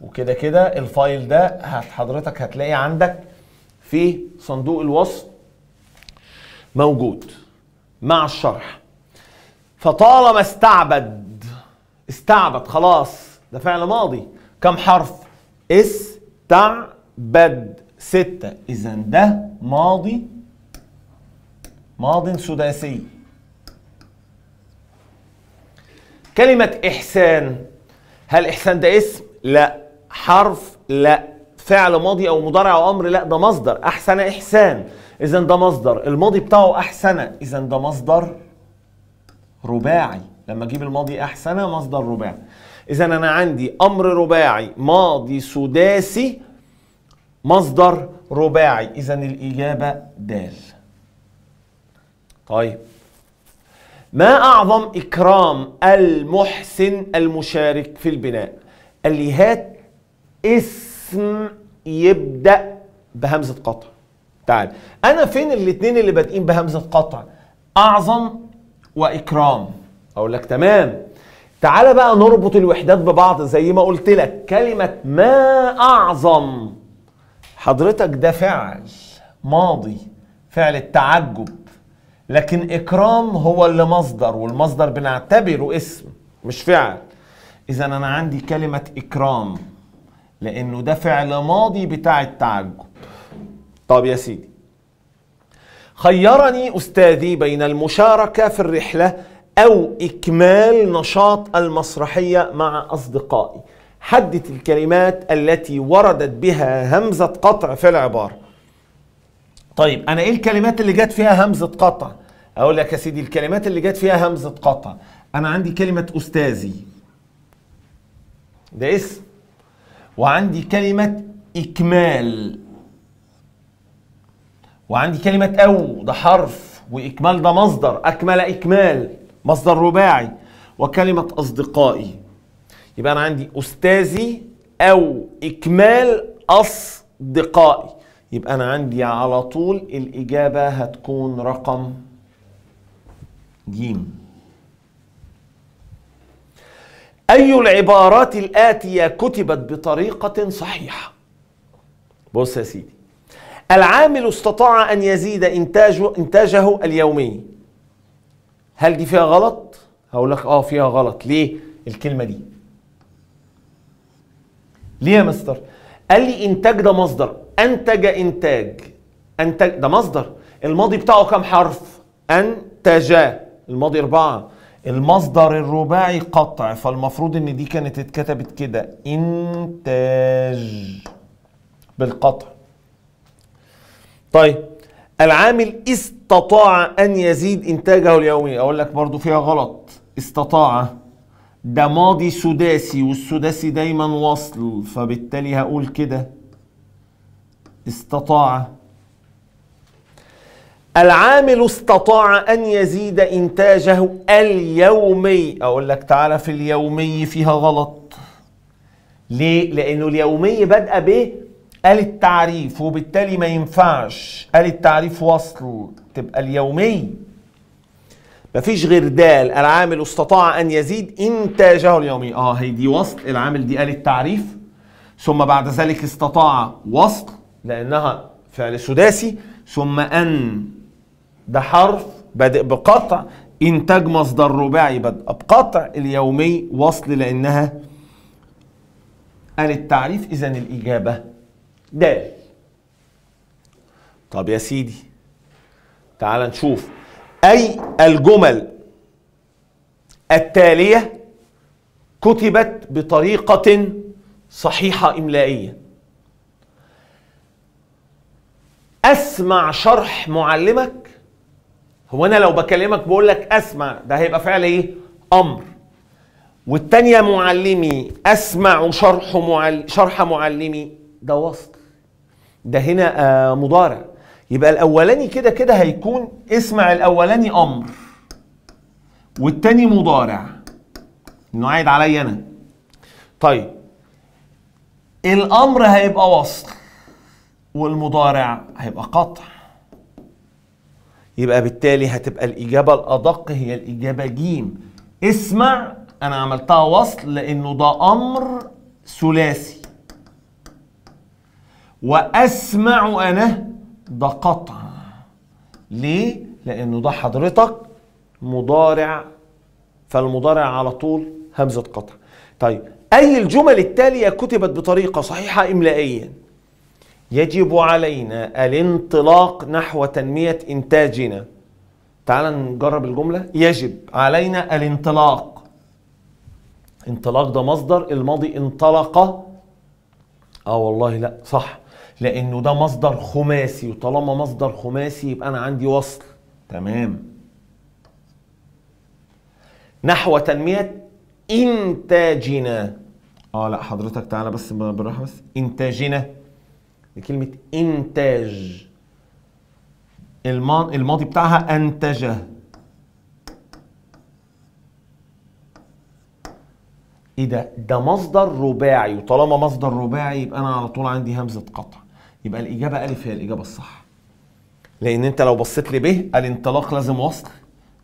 وكده كده الفايل ده حضرتك هتلاقي عندك في صندوق الوصف موجود مع الشرح فطالما استعبد استعبد خلاص ده فعل ماضي كم حرف استعبد ستة إذا ده ماضي ماض سداسي كلمة إحسان هل إحسان ده اسم؟ لا حرف لا فعل ماضي أو مضارع أو أمر لا ده مصدر أحسن إحسان إذا ده مصدر الماضي بتاعه أحسن إذا ده مصدر رباعي لما أجيب الماضي أحسن مصدر رباعي إذا أنا عندي أمر رباعي ماضي سداسي مصدر رباعي إذا الإجابة دال طيب ما أعظم إكرام المحسن المشارك في البناء قال لي هات اسم يبدأ بهمزة قطع تعال أنا فين الاثنين اللي بادئين بهمزة قطع أعظم وإكرام أقول لك تمام تعال بقى نربط الوحدات ببعض زي ما قلت لك كلمة ما أعظم حضرتك ده فعل ماضي فعل التعجب لكن إكرام هو اللي مصدر والمصدر بنعتبره اسم مش فعل إذا أنا عندي كلمة إكرام لأنه ده فعل ماضي بتاع التعجب طب يا سيدي خيرني أستاذي بين المشاركة في الرحلة أو إكمال نشاط المسرحية مع أصدقائي حدد الكلمات التي وردت بها همزة قطع في العبارة طيب انا ايه الكلمات اللي جت فيها همزه قطع اقول لك يا سيدي الكلمات اللي جت فيها همزه قطع انا عندي كلمه استاذي ده اسم وعندي كلمه اكمال وعندي كلمه او ده حرف واكمال ده مصدر اكمل اكمال مصدر رباعي وكلمه اصدقائي يبقى انا عندي استاذي او اكمال اصدقائي يبقى أنا عندي على طول الإجابة هتكون رقم جيم أي العبارات الآتية كتبت بطريقة صحيحة بص يا سيدي العامل استطاع أن يزيد إنتاجه, إنتاجه اليومي هل دي فيها غلط؟ هقول لك آه فيها غلط ليه الكلمة دي؟ ليه يا مستر؟ قال لي انتاج ده مصدر انتج انتاج انتج ده مصدر الماضي بتاعه كام حرف انتج الماضي اربعه المصدر الرباعي قطع فالمفروض ان دي كانت اتكتبت كده انتاج بالقطع طيب العامل استطاع ان يزيد انتاجه اليومي اقول لك برضو فيها غلط استطاع ده ماضي سداسي والسداسي دايما وصل فبالتالي هقول كده استطاع العامل استطاع أن يزيد إنتاجه اليومي أقول لك تعالى في اليومي فيها غلط ليه؟ لأنه اليومي بادئة ب قال التعريف وبالتالي ما ينفعش قال التعريف وصل تبقى اليومي مفيش غير دال العامل استطاع ان يزيد انتاجه اليومي اه هي دي وصل العامل دي قال التعريف ثم بعد ذلك استطاع وصل لانها فعل سداسي ثم ان ده حرف بادئ بقطع انتاج مصدر رباعي بادئ بقطع اليومي وصل لانها قال التعريف اذا الاجابه دال طب يا سيدي تعال نشوف أي الجمل التالية كتبت بطريقة صحيحة إملائية أسمع شرح معلمك هو أنا لو بكلمك بقول لك أسمع ده هيبقى فعل إيه؟ أمر والتانية معلمي أسمع شرح معل... شرح معلمي ده وصل ده هنا آه مضارع يبقى الاولاني كده كده هيكون اسمع الاولاني امر والتاني مضارع انه عايد عليا انا طيب الامر هيبقى وصل والمضارع هيبقى قطع يبقى بالتالي هتبقى الاجابه الادق هي الاجابه جيم اسمع انا عملتها وصل لانه ده امر ثلاثي واسمع انا ده قطع ليه لانه ده حضرتك مضارع فالمضارع على طول همزه قطع طيب اي الجمل التاليه كتبت بطريقه صحيحه املائيا يجب علينا الانطلاق نحو تنميه انتاجنا تعال نجرب الجمله يجب علينا الانطلاق انطلاق ده مصدر الماضي انطلق اه والله لا صح لانه ده مصدر خماسي وطالما مصدر خماسي يبقى انا عندي وصل تمام نحو تنميه انتاجنا اه لا حضرتك تعالى بس بالراحه بس انتاجنا كلمه انتاج الماضي بتاعها انتج ايه ده ده مصدر رباعي وطالما مصدر رباعي يبقى انا على طول عندي همزه قطع يبقى الاجابه ا هي الاجابه الصح لان انت لو بصيت ب الانطلاق لازم وصل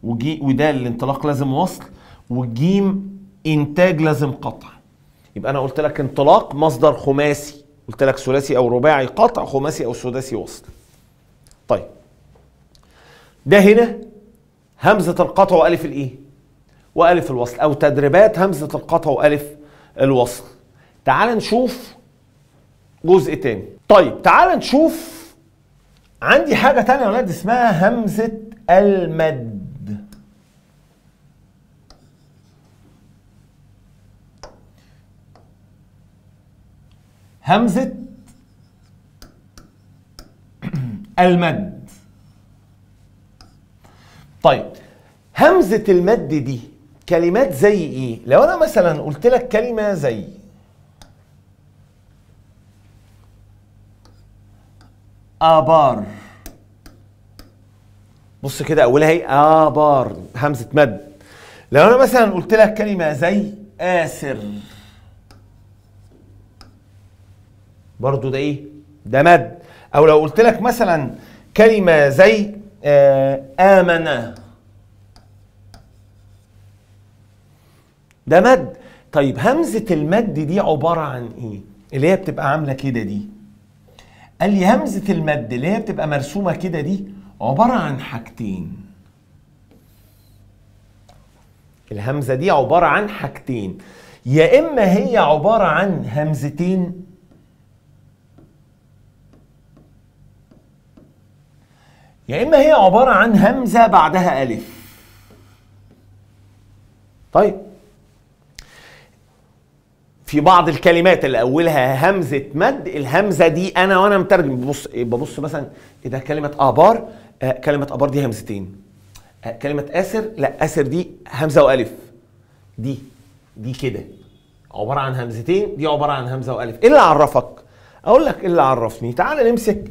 وجي ود الانطلاق لازم وصل وج انتاج لازم قطع يبقى انا قلت لك انطلاق مصدر خماسي قلت لك ثلاثي او رباعي قطع خماسي او سداسي وصل طيب ده هنا همزه القطع والف الايه والف الوصل او تدريبات همزه القطع والف الوصل تعال نشوف جزء تاني طيب تعال نشوف عندي حاجة تانية يا ولاد اسمها همزة المد همزة المد طيب همزة المد دي كلمات زي ايه؟ لو انا مثلا قلت لك كلمة زي آبار بص كده أولها هي إيه؟ آبار همزة مد لو أنا مثلا قلت لك كلمة زي آسر برضو ده إيه؟ ده مد أو لو قلت لك مثلا كلمة زي آه، امن آمنة ده مد طيب همزة المد دي عبارة عن إيه؟ اللي هي بتبقى عاملة كده دي قال لي همزه المد اللي هي بتبقى مرسومه كده دي عباره عن حاجتين الهمزه دي عباره عن حاجتين يا اما هي عباره عن همزتين يا اما هي عباره عن همزه بعدها الف طيب في بعض الكلمات اللي اولها همزه مد الهمزه دي انا وانا مترجم ببص ببص مثلا ايه ده كلمه ابار آه كلمه ابار دي همزتين آه كلمه اسر لا اسر دي همزه والف دي دي كده عباره عن همزتين دي عباره عن همزه والف ايه اللي عرفك اقول لك ايه اللي عرفني تعال نمسك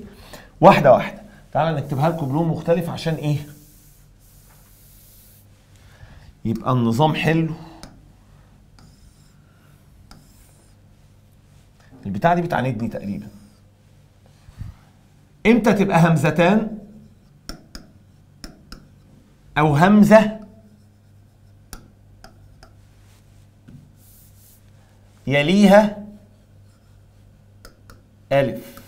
واحده واحده تعال نكتبها لكم بلون مختلف عشان ايه يبقى النظام حلو البتاعه دي بتعاندني تقريبا امتى تبقى همزتان او همزه يليها الف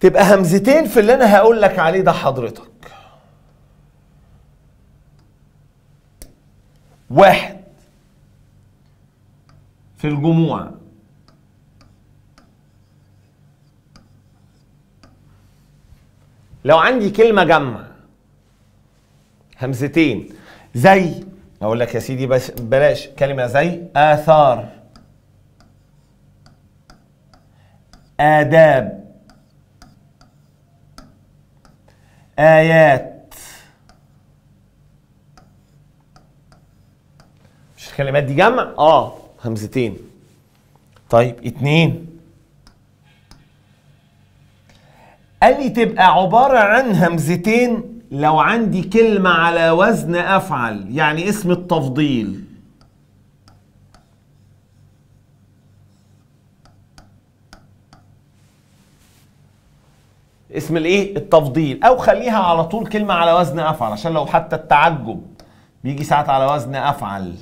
تبقى همزتين في اللي انا هقول لك عليه ده حضرتك واحد في الجموع لو عندي كلمة جمع همزتين زي اقول لك يا سيدي بس بلاش كلمة زي آثار آداب آيات مش الكلمات دي جمع؟ اه همزتين طيب اتنين قال لي تبقى عبارة عن همزتين لو عندي كلمة على وزن أفعل يعني اسم التفضيل اسم الايه التفضيل او خليها على طول كلمه على وزن افعل عشان لو حتى التعجب بيجي ساعات على وزن افعل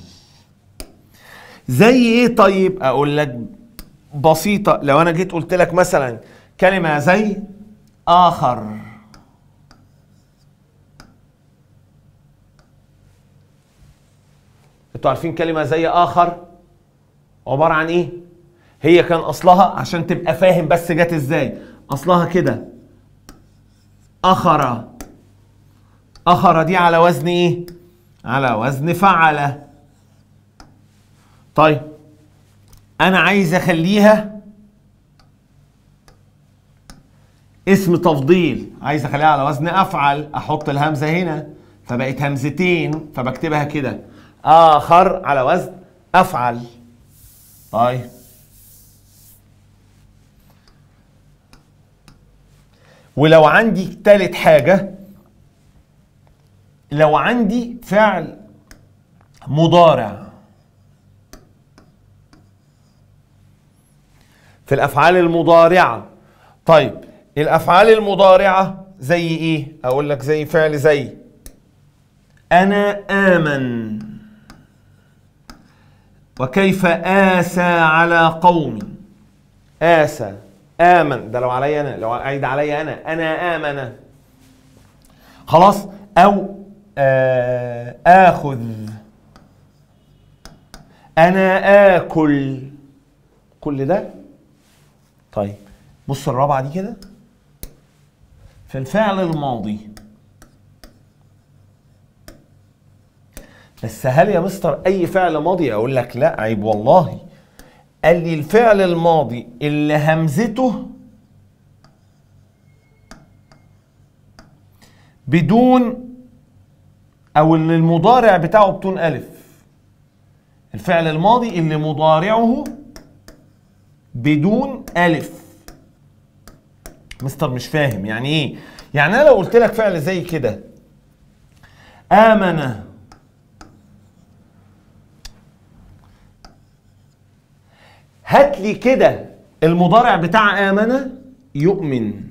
زي ايه طيب اقول لك بسيطه لو انا جيت قلت لك مثلا كلمه زي اخر انتوا عارفين كلمه زي اخر عباره عن ايه هي كان اصلها عشان تبقى فاهم بس جت ازاي اصلها كده اخر اخر دي على وزن ايه على وزن فعله طيب انا عايز اخليها اسم تفضيل عايز اخليها على وزن افعل احط الهمزه هنا فبقت همزتين فبكتبها كده اخر على وزن افعل طيب ولو عندي تالت حاجة لو عندي فعل مضارع في الافعال المضارعه طيب الافعال المضارعه زي ايه اقول لك زي فعل زي انا امن وكيف آسى على قوم آسى آمن ده لو عليا أنا لو عيد عليا أنا أنا آمن خلاص أو آه آخذ أنا آكل كل ده طيب بص الرابعه دي كده في الفعل الماضي بس هل يا مستر اي فعل ماضي اقول لك لا عيب والله قال لي الفعل الماضي اللي همزته بدون او اللي المضارع بتاعه بتون الف الفعل الماضي اللي مضارعه بدون الف مستر مش فاهم يعني ايه يعني انا لو قلت لك فعل زي كده امن هات لي كده المضارع بتاع امن يؤمن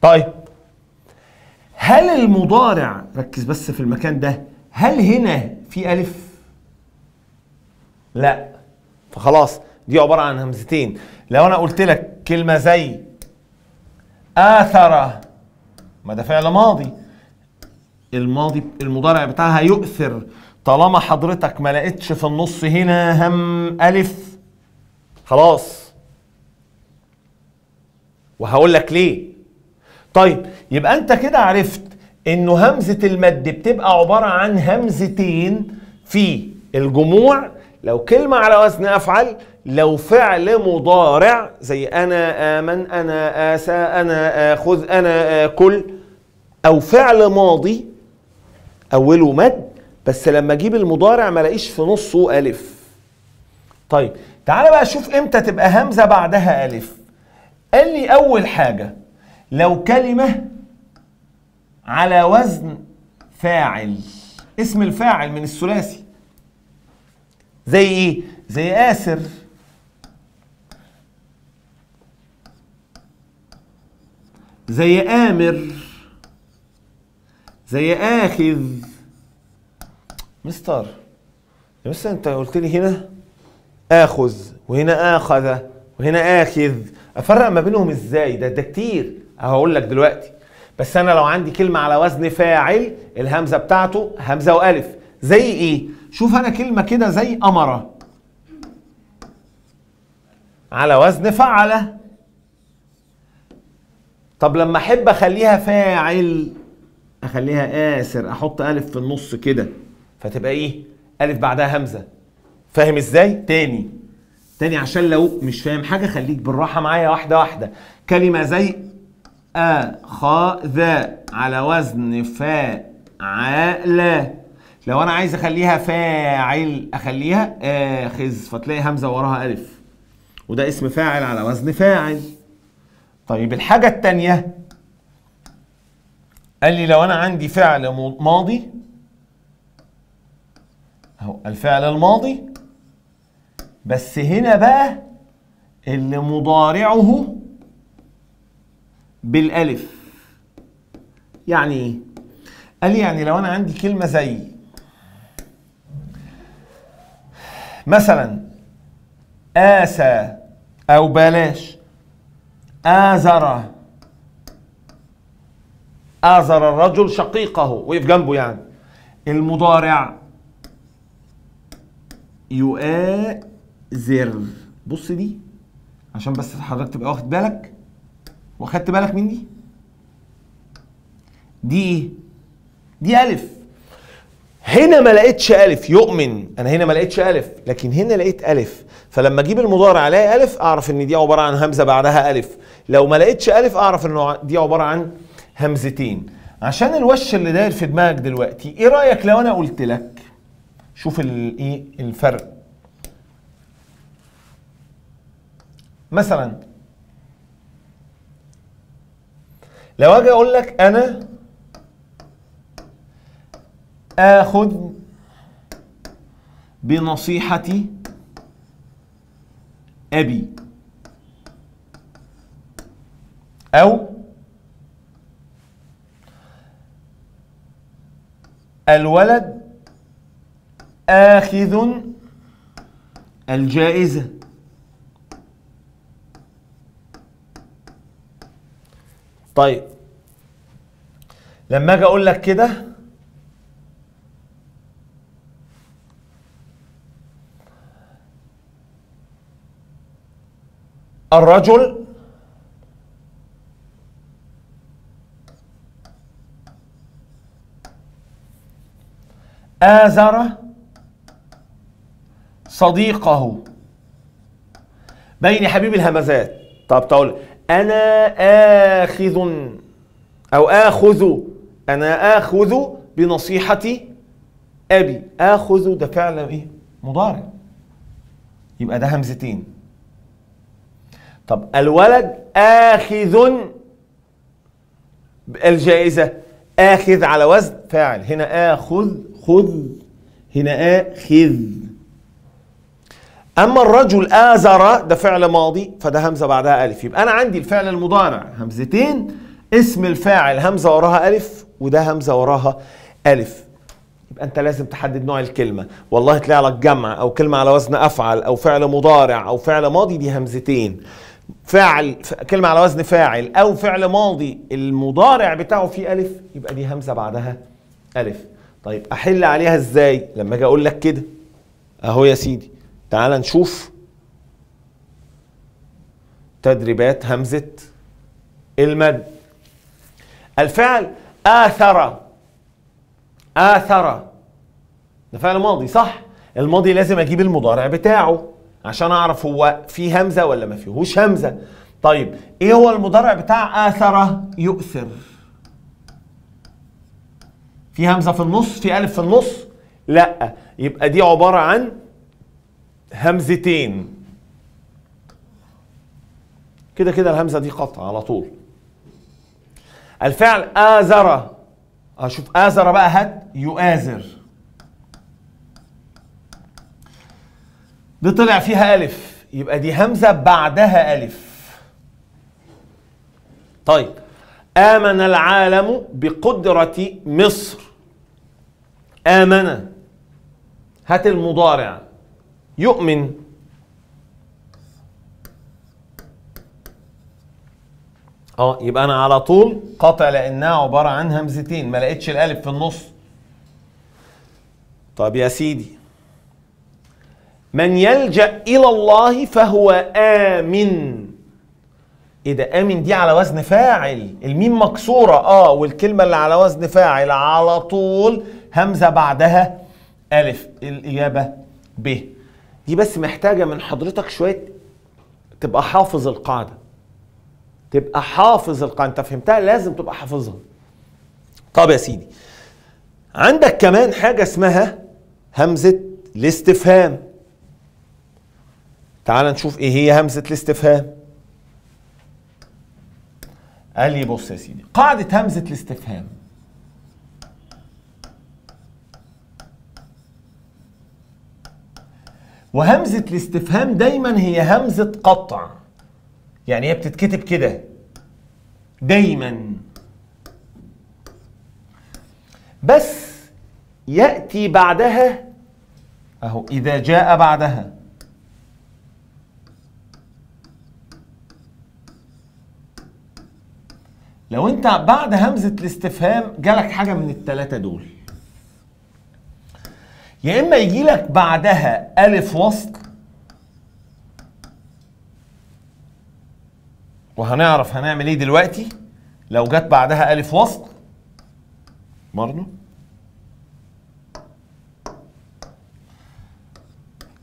طيب هل المضارع ركز بس في المكان ده هل هنا في الف لا فخلاص دي عباره عن همزتين لو انا قلت لك كلمه زي اثر ما ده فعل ماضي الماضي المضارع بتاعها يؤثر طالما حضرتك ما لقيتش في النص هنا هم الف خلاص وهقول لك ليه طيب يبقى انت كده عرفت انه همزه المد بتبقى عباره عن همزتين في الجموع لو كلمة على وزن أفعل لو فعل مضارع زي أنا آمن أنا آسى أنا آخذ أنا آكل أو فعل ماضي أوله مد بس لما أجيب المضارع ما لاقيش في نصه ألف طيب تعالى بقى شوف إمتى تبقى همزة بعدها ألف قال لي أول حاجة لو كلمة على وزن فاعل اسم الفاعل من الثلاثي زي ايه زي آسر زي آمر زي آخذ مستر يا انت قلت لي هنا آخذ وهنا آخذ وهنا آخذ أفرق ما بينهم ازاي ده ده كتير هقول لك دلوقتي بس أنا لو عندي كلمة على وزن فاعل الهمزة بتاعته همزة وألف زي إيه شوف انا كلمه كده زي امره على وزن فعله طب لما احب اخليها فاعل اخليها اسر احط الف في النص كده فتبقى ايه الف بعدها همزه فاهم ازاي تاني تاني عشان لو مش فاهم حاجه خليك بالراحه معايا واحده واحده كلمه زي اخذ على وزن فاعل لو انا عايز اخليها فاعل اخليها اخذ آه، فتلاقي همزه وراها الف وده اسم فاعل على وزن فاعل طيب الحاجه الثانيه قال لي لو انا عندي فعل ماضي اهو الفعل الماضي بس هنا بقى اللي مضارعه بالالف يعني ايه قال لي يعني لو انا عندي كلمه زي مثلا آسى أو بلاش آزر آزر الرجل شقيقه وقف جنبه يعني المضارع يؤازر بص دي عشان بس حضرتك تبقى واخد بالك واخدت بالك من دي دي ايه دي الف هنا ما لقيتش الف يؤمن انا هنا ما لقيتش الف لكن هنا لقيت الف فلما اجيب المضارع الاقي الف اعرف ان دي عباره عن همزه بعدها الف لو ما لقيتش الف اعرف ان دي عباره عن همزتين عشان الوش اللي داير في دماغك دلوقتي ايه رايك لو انا قلت لك شوف الايه الفرق مثلا لو اجي اقول لك انا آخذ بنصيحة أبي أو الولد آخذ الجائزة طيب لما اجي اقول لك كده الرجل آزر صديقه بين حبيب الهمزات طب تقول أنا آخذ أو آخذ أنا آخذ بنصيحة أبي آخذ ده فعل إيه مضارع يبقى ده همزتين طب الولد آخذ الجائزة آخذ على وزن فاعل هنا آخذ خذ هنا آخذ أما الرجل آزر ده فعل ماضي فده همزة بعدها ألف يبقى أنا عندي الفعل المضارع همزتين اسم الفاعل همزة وراها ألف وده همزة وراها ألف يبقى أنت لازم تحدد نوع الكلمة والله تلاقي لك جمع أو كلمة على وزن أفعل أو فعل مضارع أو فعل ماضي دي همزتين فاعل كلمة على وزن فاعل أو فعل ماضي المضارع بتاعه فيه ألف يبقى دي همزة بعدها ألف طيب أحل عليها إزاي لما أجي أقول لك كده أهو يا سيدي تعال نشوف تدريبات همزة المد الفعل آثر آثر ده فعل ماضي صح الماضي لازم أجيب المضارع بتاعه عشان اعرف هو في همزه ولا ما فيهوش همزه طيب ايه هو المضارع بتاع اثر يؤثر في همزه في النص في الف في النص لا يبقى دي عباره عن همزتين كده كده الهمزه دي قطع على طول الفعل اذر أشوف اذر بقى هات يؤازر دي طلع فيها ألف يبقى دي همزة بعدها ألف طيب آمن العالم بقدرة مصر آمن هات المضارع يؤمن اه يبقى انا على طول قطع لانها عباره عن همزتين ما لقيتش الالف في النص طب يا سيدي من يلجأ إلى الله فهو آمن ايه ده امن دي على وزن فاعل الميم مكسوره اه والكلمه اللي على وزن فاعل على طول همزه بعدها الف الاجابه ب دي بس محتاجه من حضرتك شويه تبقى حافظ القاعده تبقى حافظ القاعده انت فهمتها لازم تبقى حافظها طب يا سيدي عندك كمان حاجه اسمها همزه الاستفهام تعال نشوف ايه هي همزه الاستفهام قال لي بص يا سيدي قاعده همزه الاستفهام وهمزه الاستفهام دايما هي همزه قطع يعني هي بتتكتب كده دايما بس ياتي بعدها اهو اذا جاء بعدها لو انت بعد همزه الاستفهام جالك حاجه من الثلاثه دول يا اما يجي لك بعدها الف وصل وهنعرف هنعمل ايه دلوقتي لو جت بعدها الف وصل برضه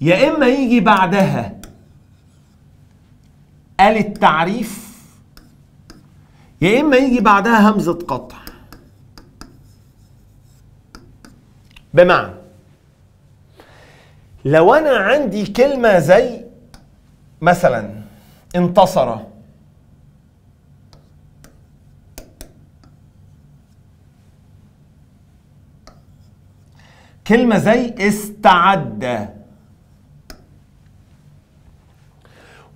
يا اما يجي بعدها ال التعريف يا إما يجي بعدها همزة قطع بمعنى لو أنا عندي كلمة زي مثلا انتصر كلمة زي استعد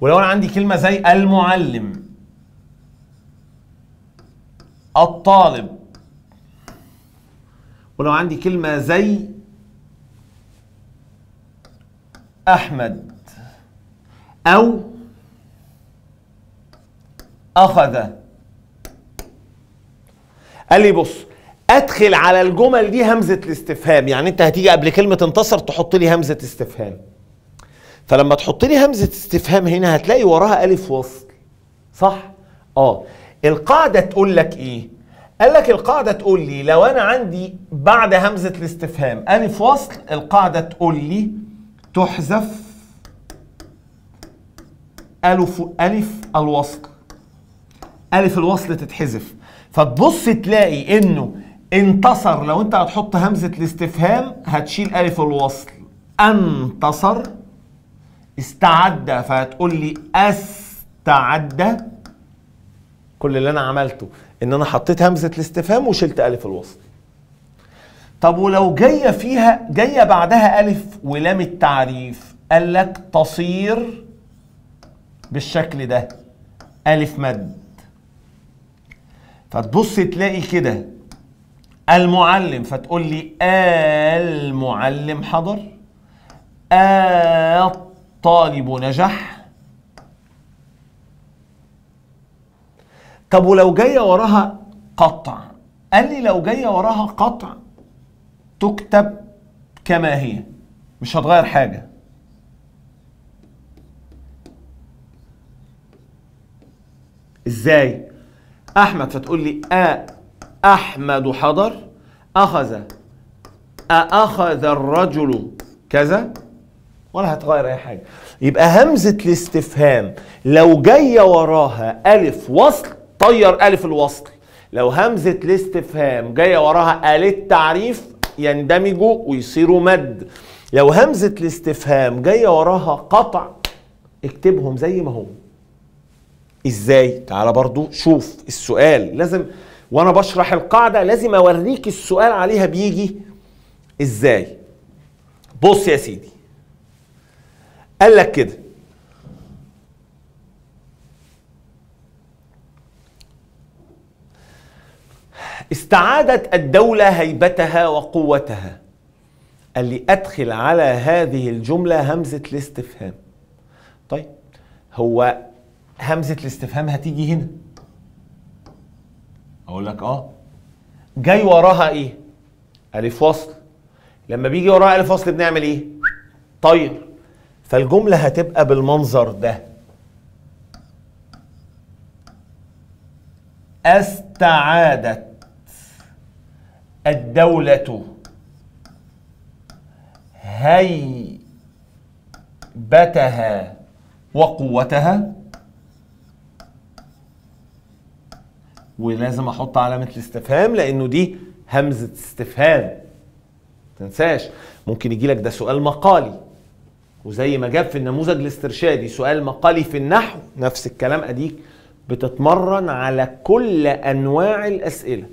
ولو أنا عندي كلمة زي المعلم الطالب ولو عندي كلمة زي أحمد أو أخذ قال لي بص أدخل على الجمل دي همزة الاستفهام يعني أنت هتيجي قبل كلمة انتصر تحط لي همزة استفهام فلما تحط لي همزة استفهام هنا هتلاقي وراها ألف وصل صح؟ آه القاعدة تقول لك إيه؟ قال لك القاعدة تقول لي لو أنا عندي بعد همزة الاستفهام ألف وصل القاعدة تقول لي تحذف ألف ألف الوصل ألف الوصل تتحذف فتبص تلاقي إنه انتصر لو أنت هتحط همزة الاستفهام هتشيل ألف الوصل انتصر استعد فهتقول لي استعد كل اللي انا عملته ان انا حطيت همزه الاستفهام وشلت الف الوصل طب ولو جايه فيها جايه بعدها الف ولام التعريف قال لك تصير بالشكل ده الف مد فتبص تلاقي كده المعلم فتقول لي المعلم حضر الطالب نجح طب ولو جايه وراها قطع قال لي لو جايه وراها قطع تكتب كما هي مش هتغير حاجه ازاي احمد فتقول لي أ احمد حضر اخذ أأخذ الرجل كذا ولا هتغير اي حاجه يبقى همزه الاستفهام لو جايه وراها الف وصل طير ألف الوصل لو همزة الاستفهام جاية وراها آلة تعريف يندمجوا ويصيروا مد لو همزة الاستفهام جاية وراها قطع اكتبهم زي ما هم ازاي تعالى برضو شوف السؤال لازم وانا بشرح القاعدة لازم اوريك السؤال عليها بيجي ازاي بص يا سيدي قال لك كده استعادت الدولة هيبتها وقوتها قال لي أدخل على هذه الجملة همزة الاستفهام طيب هو همزة الاستفهام هتيجي هنا أقول لك آه جاي وراها إيه؟ ألف وصل لما بيجي وراها ألف وصل بنعمل إيه؟ طير فالجملة هتبقى بالمنظر ده استعادت الدولة هيبتها وقوتها ولازم احط علامة الاستفهام لانه دي همزة استفهام تنساش ممكن يجي لك ده سؤال مقالي وزي ما جاب في النموذج الاسترشادي سؤال مقالي في النحو نفس الكلام اديك بتتمرن على كل انواع الاسئله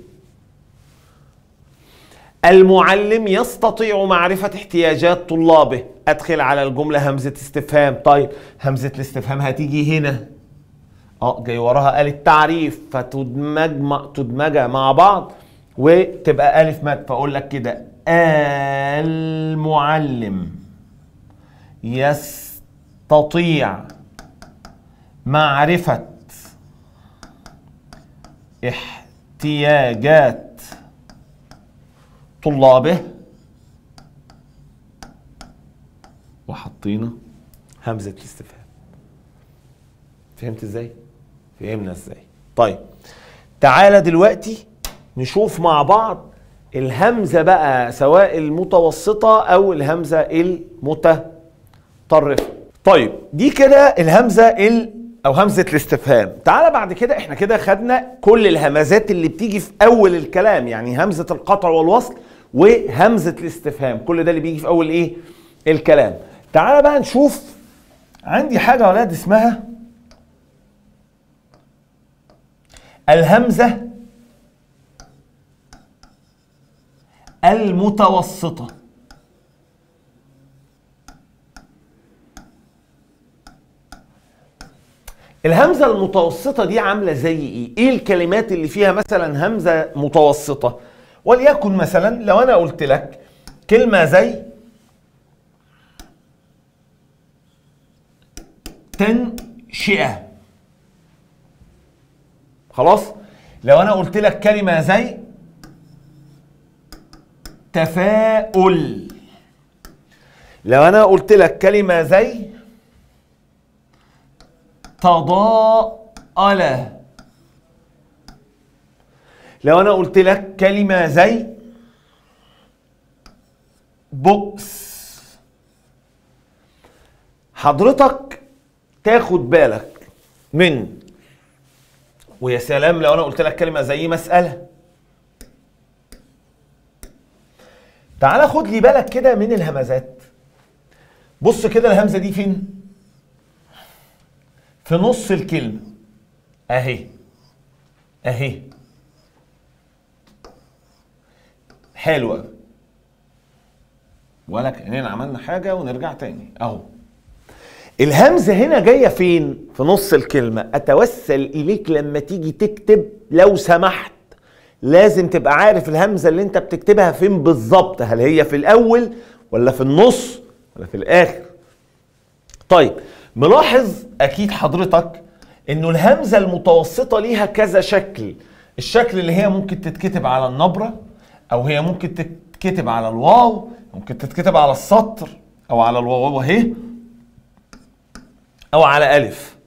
المعلم يستطيع معرفة احتياجات طلابه أدخل على الجملة همزة استفهام طيب همزة الاستفهام هتيجي هنا اه جاي وراها آلة تعريف فتدمج تدمجها مع بعض وتبقى ألف مد فأقول لك كده المعلم يستطيع معرفة احتياجات طلابه وحطينا همزة الاستفهام فهمت ازاي؟ فهمنا ازاي طيب تعالى دلوقتي نشوف مع بعض الهمزة بقى سواء المتوسطة أو الهمزة المتطرفة طيب دي كده الهمزة ال أو همزة الاستفهام تعالى بعد كده احنا كده خدنا كل الهمزات اللي بتيجي في أول الكلام يعني همزة القطع والوصل وهمزه الاستفهام كل ده اللي بيجي في اول ايه الكلام تعال بقى نشوف عندي حاجه يا ولاد اسمها الهمزه المتوسطه الهمزه المتوسطه دي عامله زي ايه ايه الكلمات اللي فيها مثلا همزه متوسطه وليكن مثلا لو انا قلت لك كلمه زي تنشئه خلاص لو انا قلت لك كلمه زي تفاؤل لو انا قلت لك كلمه زي تضاءل لو انا قلت لك كلمه زي بؤس حضرتك تاخد بالك من ويا سلام لو انا قلت لك كلمه زي مساله تعالى خد لي بالك كده من الهمزات بص كده الهمزه دي فين في نص الكلمه اهي اهي حلوه ولا كاننا عملنا حاجه ونرجع تاني اهو الهمزه هنا جايه فين في نص الكلمه اتوسل اليك لما تيجي تكتب لو سمحت لازم تبقى عارف الهمزه اللي انت بتكتبها فين بالظبط هل هي في الاول ولا في النص ولا في الاخر طيب ملاحظ اكيد حضرتك انه الهمزه المتوسطه ليها كذا شكل الشكل اللي هي ممكن تتكتب على النبره او هي ممكن تتكتب على الواو ممكن تتكتب على السطر او على الواو اهي او على الف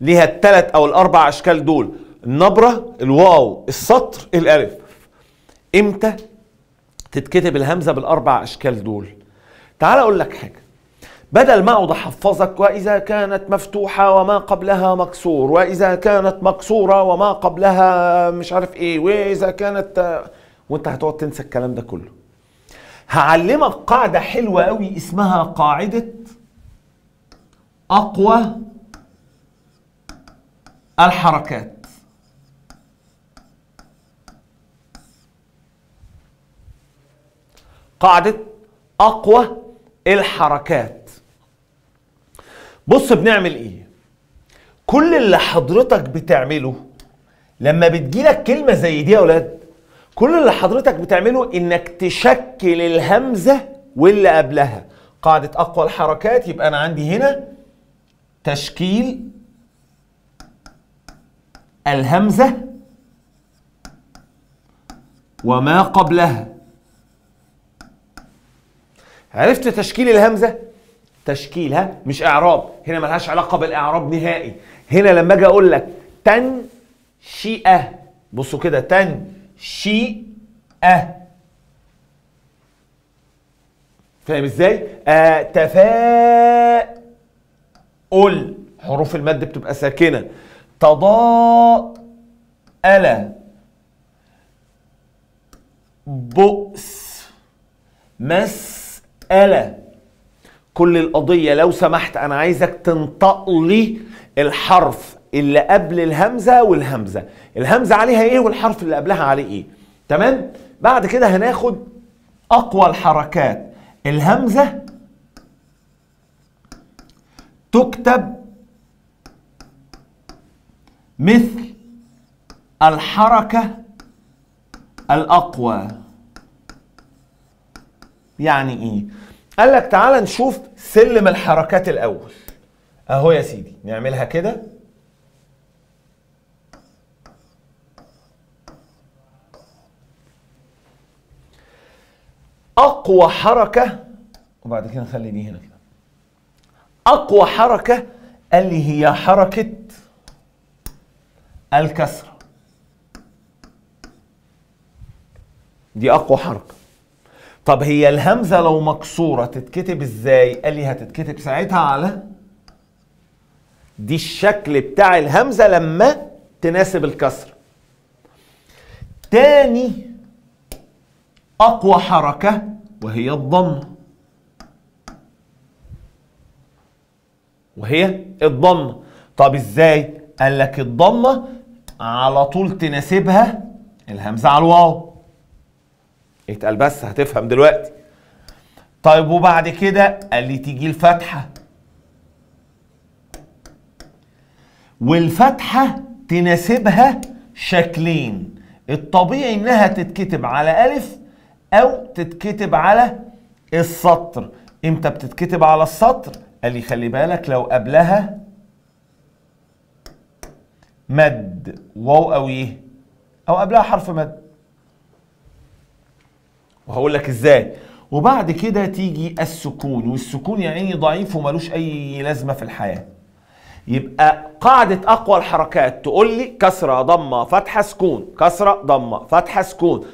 ليها الثلاث او الاربع اشكال دول النبره الواو السطر الالف امتى تتكتب الهمزه بالاربع اشكال دول تعال اقول لك حاجه بدل ما اقعد احفظك واذا كانت مفتوحه وما قبلها مكسور واذا كانت مكسوره وما قبلها مش عارف ايه واذا كانت وانت هتقعد تنسى الكلام ده كله هعلمك قاعدة حلوة قوي اسمها قاعدة أقوى الحركات قاعدة أقوى الحركات بص بنعمل إيه كل اللي حضرتك بتعمله لما بتجيلك كلمة زي دي يا ولاد كل اللي حضرتك بتعمله انك تشكل الهمزه واللي قبلها قاعده اقوى الحركات يبقى انا عندي هنا تشكيل الهمزه وما قبلها عرفت تشكيل الهمزه تشكيل ها مش اعراب هنا ملهاش علاقه بالاعراب نهائي هنا لما اجي اقول لك تن شيئه بصوا كده تن شيئة فاهم ازاي؟ آه تفاءل حروف المد بتبقى ساكنة تضاءل بؤس مسألة كل القضية لو سمحت أنا عايزك تنطق لي الحرف اللي قبل الهمزة والهمزة الهمزه عليها ايه والحرف اللي قبلها عليه ايه تمام بعد كده هناخد اقوى الحركات الهمزه تكتب مثل الحركه الاقوى يعني ايه قال لك تعال نشوف سلم الحركات الاول اهو يا سيدي نعملها كده اقوى حركه وبعد كده نخلي دي هنا كده اقوى حركه قال لي هي حركه الكسره دي اقوى حركه طب هي الهمزه لو مكسوره تتكتب ازاي قال لي هتتكتب ساعتها على دي الشكل بتاع الهمزه لما تناسب الكسره تاني أقوى حركة وهي الضم وهي الضم طب إزاي؟ قال لك الضمة على طول تناسبها الهمزة على الواو اتقال بس هتفهم دلوقتي طيب وبعد كده قال لي تيجي الفتحة والفتحة تناسبها شكلين الطبيعي انها تتكتب على ألف او تتكتب على السطر امتى بتتكتب على السطر قال لي خلي بالك لو قبلها مد واو او ايه او قبلها حرف مد وهقول لك ازاي وبعد كده تيجي السكون والسكون يعني ضعيف وملوش اي لازمه في الحياه يبقى قاعدة أقوى الحركات تقول لي كسرة ضمة فتحة سكون كسرة ضمة فتحة سكون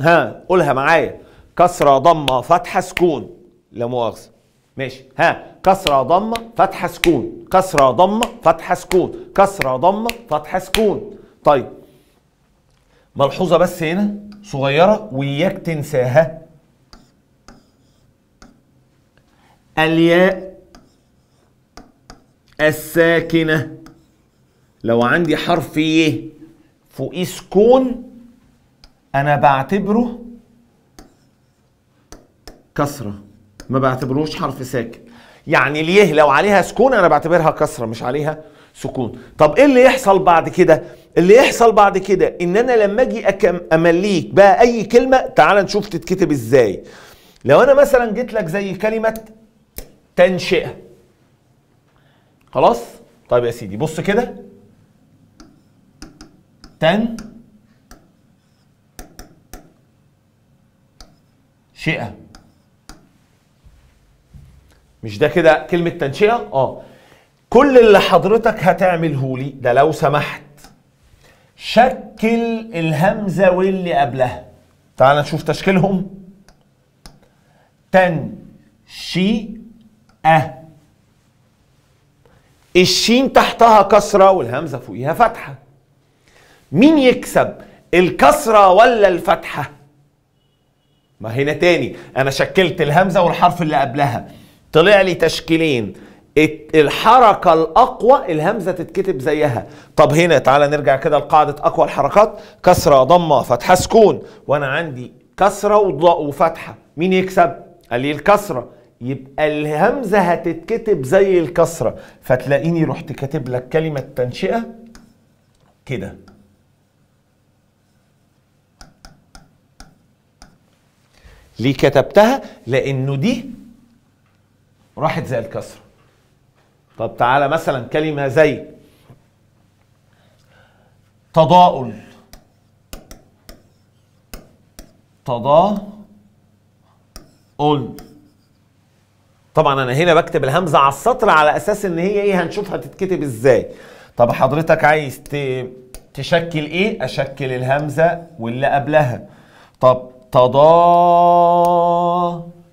ها قولها معايا كسرة ضمة فتحة سكون لا مؤاخذة ماشي ها كسرة ضمة فتحة سكون كسرة ضمة فتحة سكون كسرة ضمة فتحة سكون طيب ملحوظة بس هنا صغيرة وإياك تنساها الياء الساكنة لو عندي حرف ايه فوقيه سكون أنا بعتبره كسرة ما بعتبروش حرف ساكن يعني ليه لو عليها سكون أنا بعتبرها كسرة مش عليها سكون طب ايه اللي يحصل بعد كده اللي يحصل بعد كده ان انا لما اجي امليك بقى اي كلمه تعال نشوف تتكتب ازاي لو انا مثلا جيت لك زي كلمه تنشئه خلاص طيب يا سيدي بص كده 10 شئه مش ده كده كلمه تنشئه اه كل اللي حضرتك هتعمله لي ده لو سمحت شكل الهمزه واللي قبلها تعال نشوف تشكيلهم تن شي أه الشين تحتها كسرة والهمزة فوقيها فتحة مين يكسب الكسرة ولا الفتحة ما هنا تاني انا شكلت الهمزة والحرف اللي قبلها طلع لي تشكيلين الحركة الأقوى الهمزة تتكتب زيها طب هنا تعالى نرجع كده لقاعدة أقوى الحركات كسرة ضمة فتحة سكون وأنا عندي كسرة وفتحة مين يكسب؟ قال لي الكسرة يبقى الهمزه هتتكتب زي الكسره فتلاقيني رحت كاتب لك كلمه تنشئه كده ليه كتبتها لانه دي راحت زي الكسره طب تعالى مثلا كلمه زي تضاؤل تضاؤل طبعا انا هنا بكتب الهمزه على السطر على اساس ان هي ايه هنشوفها تتكتب ازاي طب حضرتك عايز ت... تشكل ايه اشكل الهمزه واللي قبلها طب تضا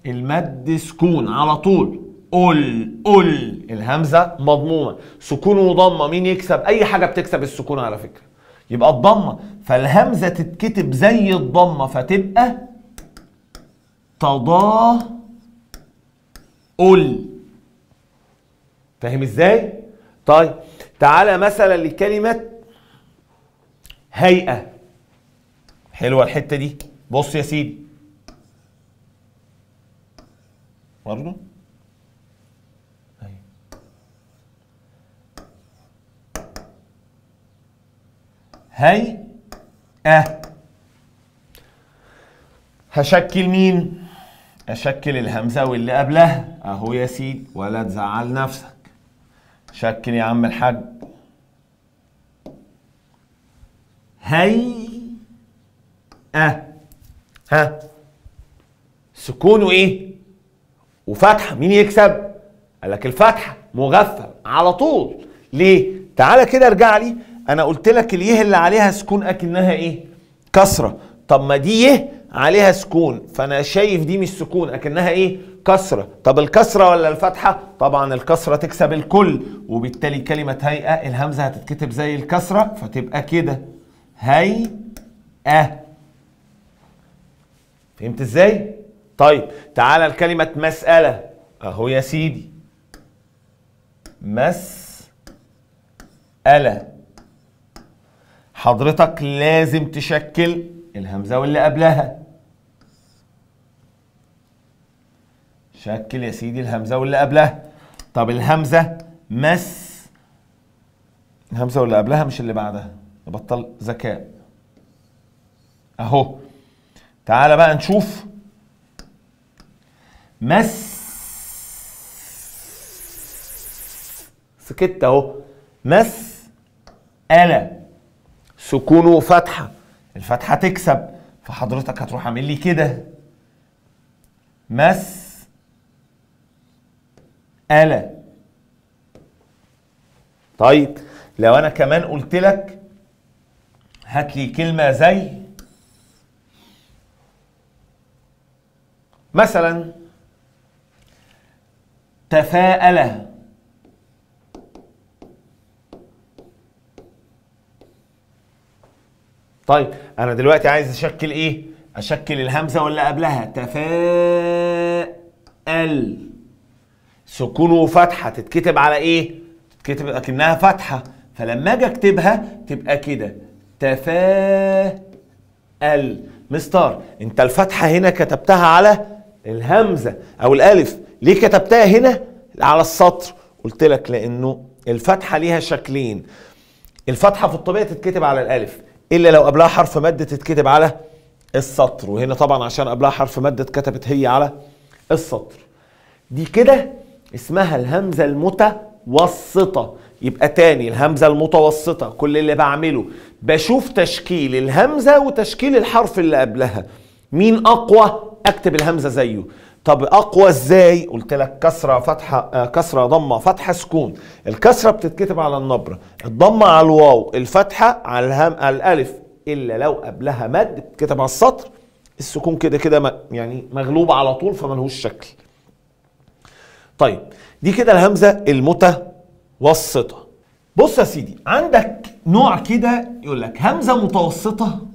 المد سكون على طول قل قل الهمزه مضمومه سكون وضمه مين يكسب اي حاجه بتكسب السكون على فكره يبقى الضمه فالهمزه تتكتب زي الضمه فتبقى تضا قل فاهم ازاي طيب تعالى مثلا لكلمه هيئه حلوه الحته دي بص يا سيدي برضه هي أه هشكل مين؟ أشكل الهمزة واللي قبلها اهو يا سيدي ولا تزعل نفسك شكل يا عم الحاج هي أه ها سكون وايه وفتحه مين يكسب قال لك الفتحه مغفل على طول ليه تعالى كده ارجع لي انا قلت لك اليه اللي عليها سكون اكنها ايه كسره طب ما دي يه عليها سكون فانا شايف دي مش سكون اكنها ايه كسره طب الكسره ولا الفتحه طبعا الكسره تكسب الكل وبالتالي كلمه هيئه الهمزه هتتكتب زي الكسره فتبقى كده هيئه فهمت ازاي طيب تعالى لكلمه مساله اهو يا سيدي مساله حضرتك لازم تشكل الهمزه واللي قبلها شكل يا سيدي الهمزه واللي قبلها طب الهمزه مس الهمزه واللي قبلها مش اللي بعدها بطل ذكاء اهو تعالى بقى نشوف مس سكت اهو مس ألا سكون وفتحة الفتحة تكسب فحضرتك هتروح عامل لي كده مس ألا طيب لو أنا كمان قلت لك هات لي كلمة زي مثلا تفاءل طيب انا دلوقتي عايز اشكل ايه اشكل الهمزه ولا قبلها تفاءل سكون وفتحه تتكتب على ايه تتكتب اكنها فتحه فلما اجي اكتبها تبقى كده تفاءل مستر انت الفتحه هنا كتبتها على الهمزه او الالف ليه كتبتها هنا على السطر قلت لك لانه الفتحه ليها شكلين الفتحه في الطبيعه تتكتب على الالف الا لو قبلها حرف مد تتكتب على السطر وهنا طبعا عشان قبلها حرف مد اتكتبت هي على السطر دي كده اسمها الهمزة المتوسطة يبقى تاني الهمزة المتوسطة كل اللي بعمله بشوف تشكيل الهمزة وتشكيل الحرف اللي قبلها مين أقوى أكتب الهمزة زيه طب أقوى إزاي قلت لك كسرة فتحة آه كسرة ضمة فتحة سكون الكسرة بتتكتب على النبرة الضمة على الواو الفتحة على الهم على الألف إلا لو قبلها مد بتتكتب على السطر السكون كده كده يعني مغلوب على طول فملهوش شكل طيب دي كده الهمزه المتوسطه بص يا سيدي عندك نوع كده يقول لك همزه متوسطه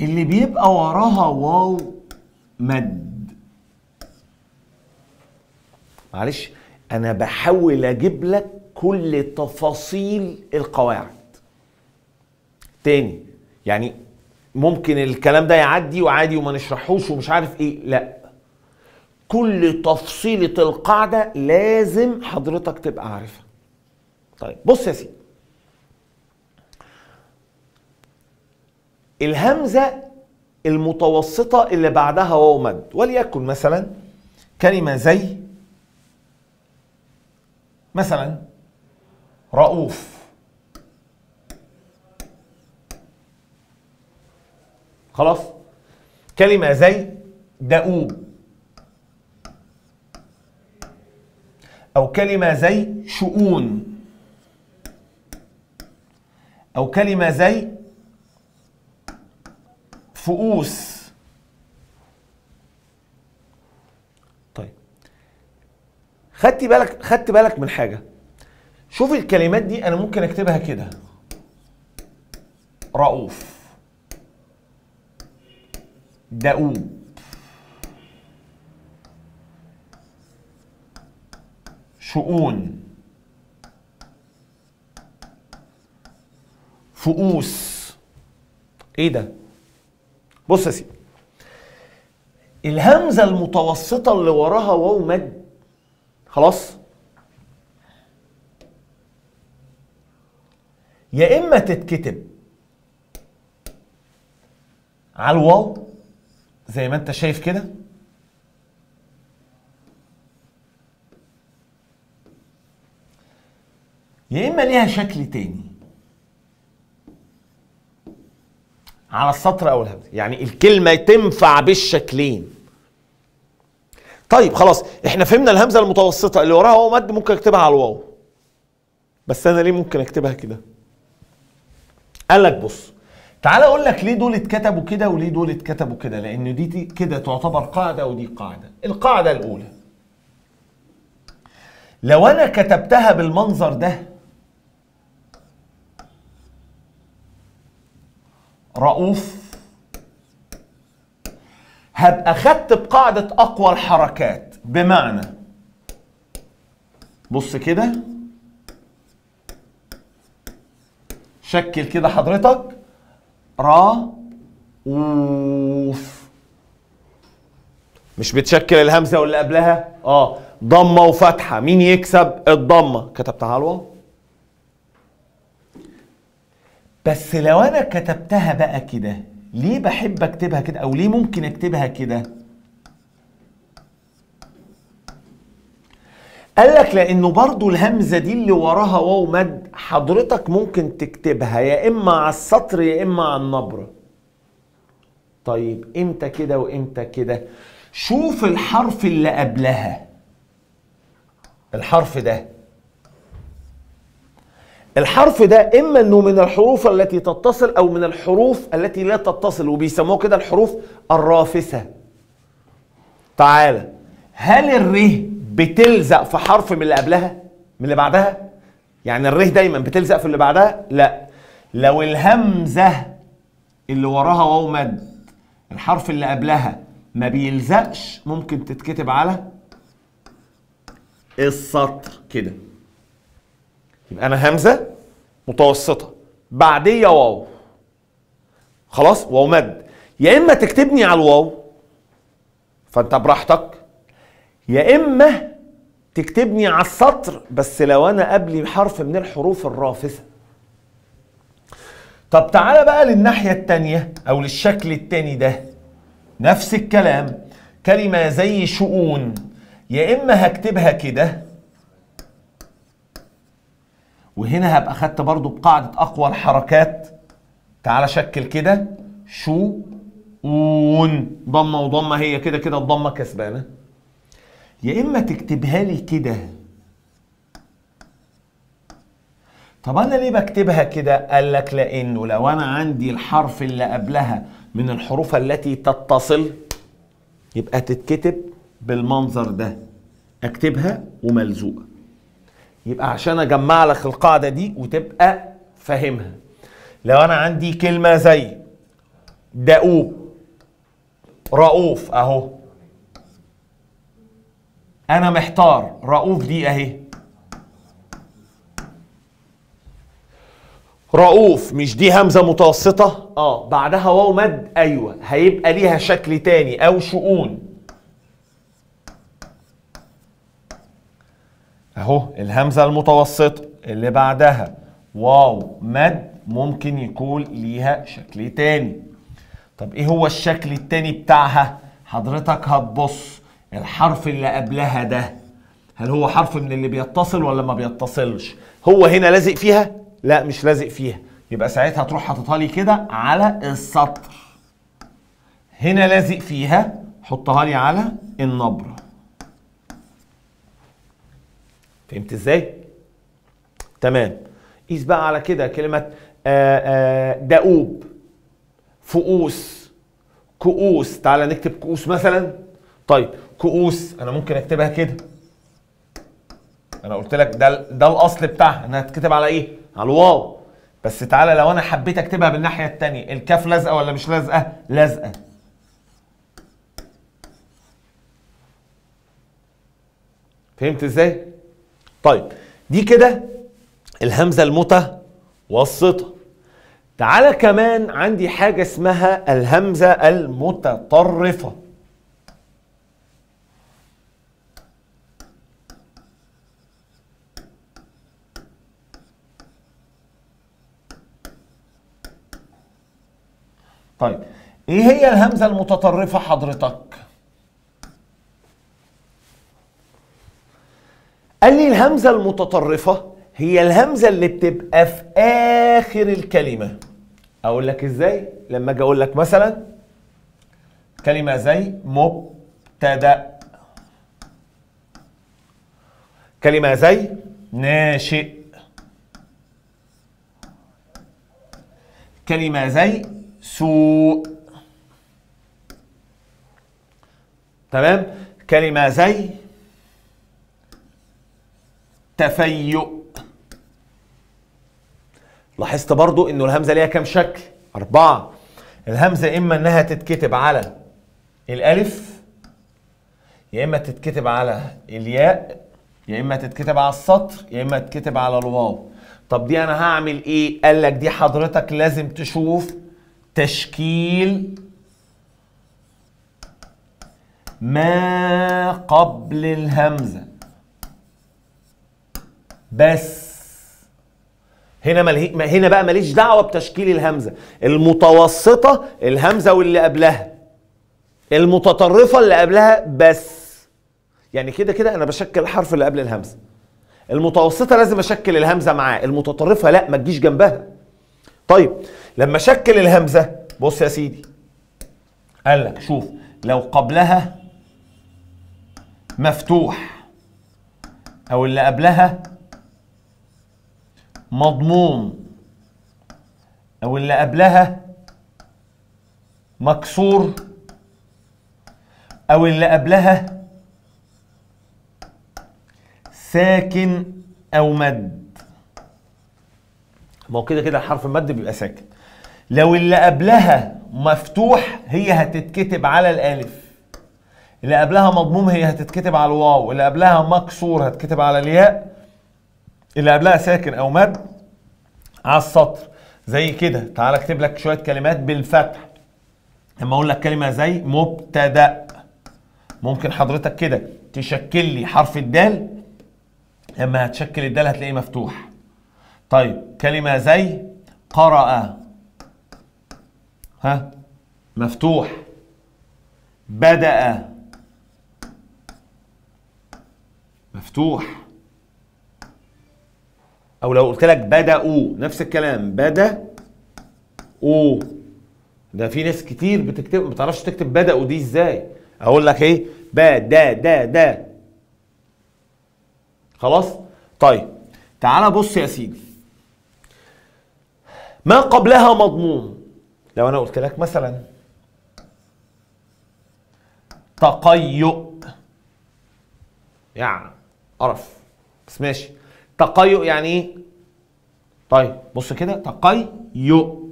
اللي بيبقى وراها واو مد معلش انا بحاول اجيب لك كل تفاصيل القواعد تاني يعني ممكن الكلام ده يعدي وعادي وما نشرحوش ومش عارف ايه لا كل تفصيله القاعده لازم حضرتك تبقى عارفها طيب بص يا سيدي الهمزه المتوسطه اللي بعدها واو مد وليكن مثلا كلمه زي مثلا رؤوف خلاص كلمه زي دؤوب او كلمه زي شؤون او كلمه زي فؤوس طيب خدت بالك خدت بالك من حاجه شوف الكلمات دي انا ممكن اكتبها كده رؤوف دؤوب شؤون فؤوس ايه ده بص يا سيدي الهمزه المتوسطه اللي وراها واو مد خلاص يا اما تتكتب على الواو زي ما انت شايف كده يا اما ليها شكل تاني على السطر او الهبد يعني الكلمه تنفع بالشكلين طيب خلاص احنا فهمنا الهمزه المتوسطه اللي وراها واو مد ممكن اكتبها على الواو بس انا ليه ممكن اكتبها كده قال لك بص تعال اقول لك ليه دول اتكتبوا كده وليه دول اتكتبوا كده لان دي كده تعتبر قاعده ودي قاعده القاعده الاولى لو انا كتبتها بالمنظر ده رؤوف هبقى خدت بقاعده اقوى الحركات بمعنى بص كده شكل كده حضرتك رؤوف مش بتشكل الهمزه واللي قبلها اه ضمه وفتحه مين يكسب الضمه كتبتها الواو بس لو انا كتبتها بقى كده ليه بحب اكتبها كده او ليه ممكن اكتبها كده قال لك لانه برضو الهمزه دي اللي وراها واو مد حضرتك ممكن تكتبها يا اما على السطر يا اما على النبره طيب امتى كده وامتى كده شوف الحرف اللي قبلها الحرف ده الحرف ده اما انه من الحروف التي تتصل او من الحروف التي لا تتصل وبيسموها كده الحروف الرافسه تعالى هل الره بتلزق في حرف من اللي قبلها من اللي بعدها يعني الره دايما بتلزق في اللي بعدها لا لو الهمزه اللي وراها واو مد الحرف اللي قبلها ما بيلزقش ممكن تتكتب على السطر كده يبقى انا همزه متوسطه بعديه واو خلاص واو مد يا اما تكتبني على الواو فانت براحتك يا اما تكتبني على السطر بس لو انا قبلي حرف من الحروف الرافثه طب تعالى بقى للناحيه التانيه او للشكل التاني ده نفس الكلام كلمه زي شؤون يا اما هكتبها كده وهنا هبقى خدت برضو بقاعده اقوى الحركات تعالى شكل كده شؤون ضمه وضمه هي كده كده الضمه كسبانه يا اما تكتبها لي كده طب انا ليه بكتبها كده قال لك لانه لو انا عندي الحرف اللي قبلها من الحروف التي تتصل يبقى تتكتب بالمنظر ده اكتبها وملزوقه يبقى عشان اجمع لك القاعده دي وتبقى فاهمها لو انا عندي كلمه زي دؤوب رؤوف اهو انا محتار رؤوف دي اهي رؤوف مش دي همزه متوسطه اه بعدها واو مد ايوه هيبقى ليها شكل تاني او شؤون اهو الهمزه المتوسطه اللي بعدها واو مد ممكن يكون ليها شكل تاني طب ايه هو الشكل التاني بتاعها حضرتك هتبص الحرف اللي قبلها ده هل هو حرف من اللي بيتصل ولا ما بيتصلش هو هنا لازق فيها لا مش لازق فيها يبقى ساعتها تروح حاططها لي كده على السطر هنا لازق فيها حطها لي على النبره فهمت ازاي تمام قيس بقى على كده كلمه آه، آه، دؤوب فؤوس كؤوس تعالى نكتب كؤوس مثلا طيب كؤوس انا ممكن اكتبها كده انا قلت لك ده ده الاصل بتاعها انها تتكتب على ايه على الواو بس تعالى لو انا حبيت اكتبها بالناحيه الثانيه الكاف لازقه ولا مش لازقه لازقه فهمت ازاي طيب دي كده الهمزه المتوسطه تعالى كمان عندي حاجه اسمها الهمزه المتطرفه طيب ايه هي الهمزه المتطرفه حضرتك قال لي الهمزه المتطرفه هي الهمزه اللي بتبقى في اخر الكلمه اقول لك ازاي لما اجي اقول لك مثلا كلمه زي مبتدا كلمه زي ناشئ كلمه زي سوء تمام كلمة زي تفيؤ لاحظت برضو انه الهمزة ليها كام شكل اربعة الهمزة اما انها تتكتب على الالف يا اما تتكتب على الياء يا اما تتكتب على السطر يا اما تتكتب على الواو طب دي انا هعمل ايه قال لك دي حضرتك لازم تشوف تشكيل ما قبل الهمزة بس هنا ملهي هنا بقى ماليش دعوة بتشكيل الهمزة المتوسطة الهمزة واللي قبلها المتطرفة اللي قبلها بس يعني كده كده أنا بشكل الحرف اللي قبل الهمزة المتوسطة لازم أشكل الهمزة معاه المتطرفة لا ما تجيش جنبها طيب لما شكل الهمزه بص يا سيدي قال لك شوف لو قبلها مفتوح او اللي قبلها مضموم او اللي قبلها مكسور او اللي قبلها ساكن او مد ما هو كده كده حرف المد بيبقى ساكن لو اللي قبلها مفتوح هي هتتكتب على الالف اللي قبلها مضموم هي هتتكتب على الواو اللي قبلها مكسور هتكتب على الياء اللي قبلها ساكن او مد على السطر زي كده تعال اكتب لك شويه كلمات بالفتح لما اقول لك كلمه زي مبتدا ممكن حضرتك كده تشكل لي حرف الدال لما هتشكل الدال هتلاقيه مفتوح طيب كلمه زي قرأ ها مفتوح بدأ مفتوح او لو قلت لك بدأوا نفس الكلام بدأوا ده في ناس كتير بتكتب ما بتعرفش تكتب بدأوا دي ازاي اقول لك ايه با دا دا دا خلاص طيب تعال بص يا سيدي ما قبلها مضمون لو انا قلت لك مثلا تقيؤ يعني قرف بس ماشي تقيؤ يعني ايه طيب بص كده تقيؤ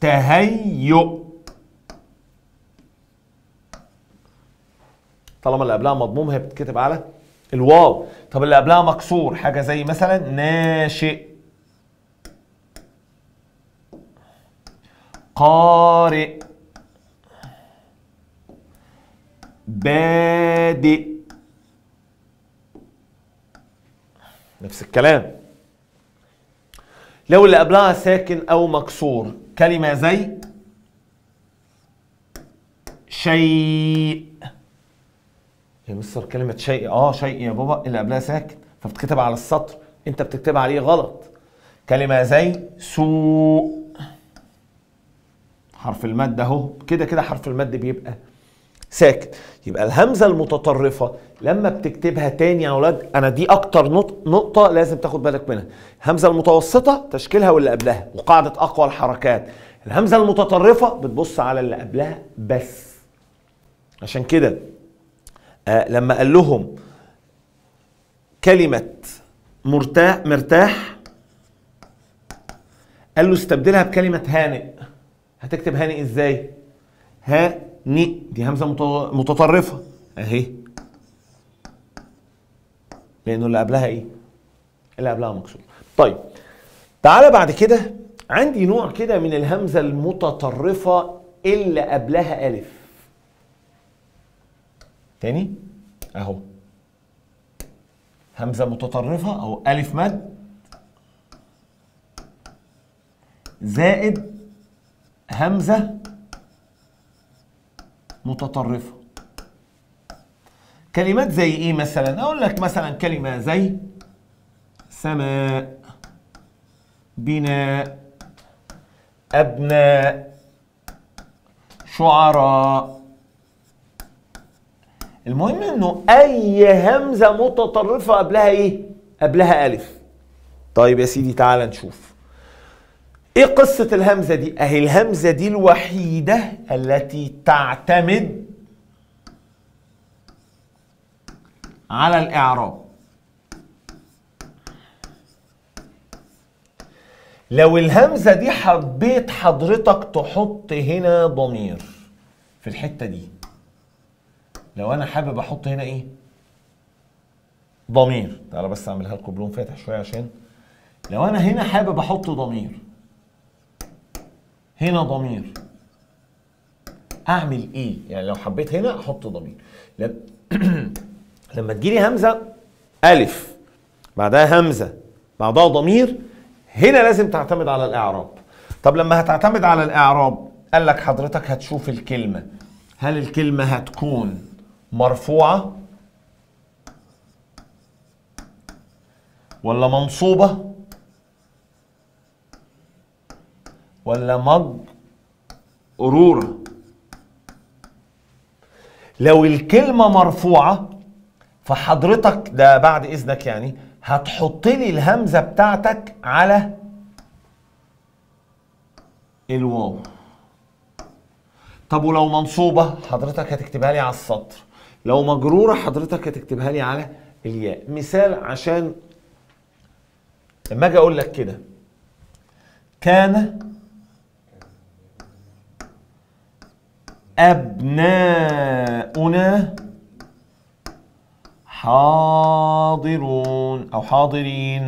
تهيؤ طالما اللي قبلها مضموم هي بتتكتب على الواو طب اللي قبلها مكسور حاجه زي مثلا ناشئ قارئ بادئ نفس الكلام لو اللي قبلها ساكن او مكسور كلمه زي شيء يا مستر كلمة شيء اه شيء يا بابا اللي قبلها ساكن فبتكتب على السطر انت بتكتب عليه غلط كلمة زي سوء حرف المد اهو كده كده حرف المد بيبقى ساكن يبقى الهمزه المتطرفه لما بتكتبها تاني يا اولاد انا دي اكتر نقطه لازم تاخد بالك منها الهمزه المتوسطه تشكيلها واللي قبلها وقاعده اقوى الحركات الهمزه المتطرفه بتبص على اللي قبلها بس عشان كده آه لما قال لهم كلمه مرتاح مرتاح قال له استبدلها بكلمه هانئ هتكتب هاني ازاي ها ني دي همزه متطرفه اهي لانه اللي قبلها ايه اللي قبلها مكسور طيب تعالى بعد كده عندي نوع كده من الهمزه المتطرفه اللي قبلها الف تاني اهو همزه متطرفه او الف مد زائد همزة متطرفة كلمات زي ايه مثلا اقول لك مثلا كلمة زي سماء بناء أبناء شعراء المهم انه اي همزة متطرفة قبلها ايه قبلها الف طيب يا سيدي تعال نشوف ايه قصة الهمزة دي؟ اهي الهمزة دي الوحيدة التي تعتمد على الاعراب لو الهمزة دي حبيت حضرتك تحط هنا ضمير في الحتة دي لو انا حابب احط هنا ايه ضمير تعالى بس اعملها لكم بلون فاتح شوية عشان لو انا هنا حابب احط ضمير هنا ضمير اعمل ايه يعني لو حبيت هنا احط ضمير لما تجيلي همزه الف بعدها همزه بعدها ضمير هنا لازم تعتمد على الاعراب طب لما هتعتمد على الاعراب قال لك حضرتك هتشوف الكلمه هل الكلمه هتكون مرفوعه ولا منصوبه ولا مجرورة لو الكلمة مرفوعة فحضرتك ده بعد إذنك يعني هتحط لي الهمزة بتاعتك على الواو طب ولو منصوبة حضرتك هتكتبها لي على السطر لو مجرورة حضرتك هتكتبها لي على الياء مثال عشان لما اجي اقول لك كده كان أبناؤنا حاضرون أو حاضرين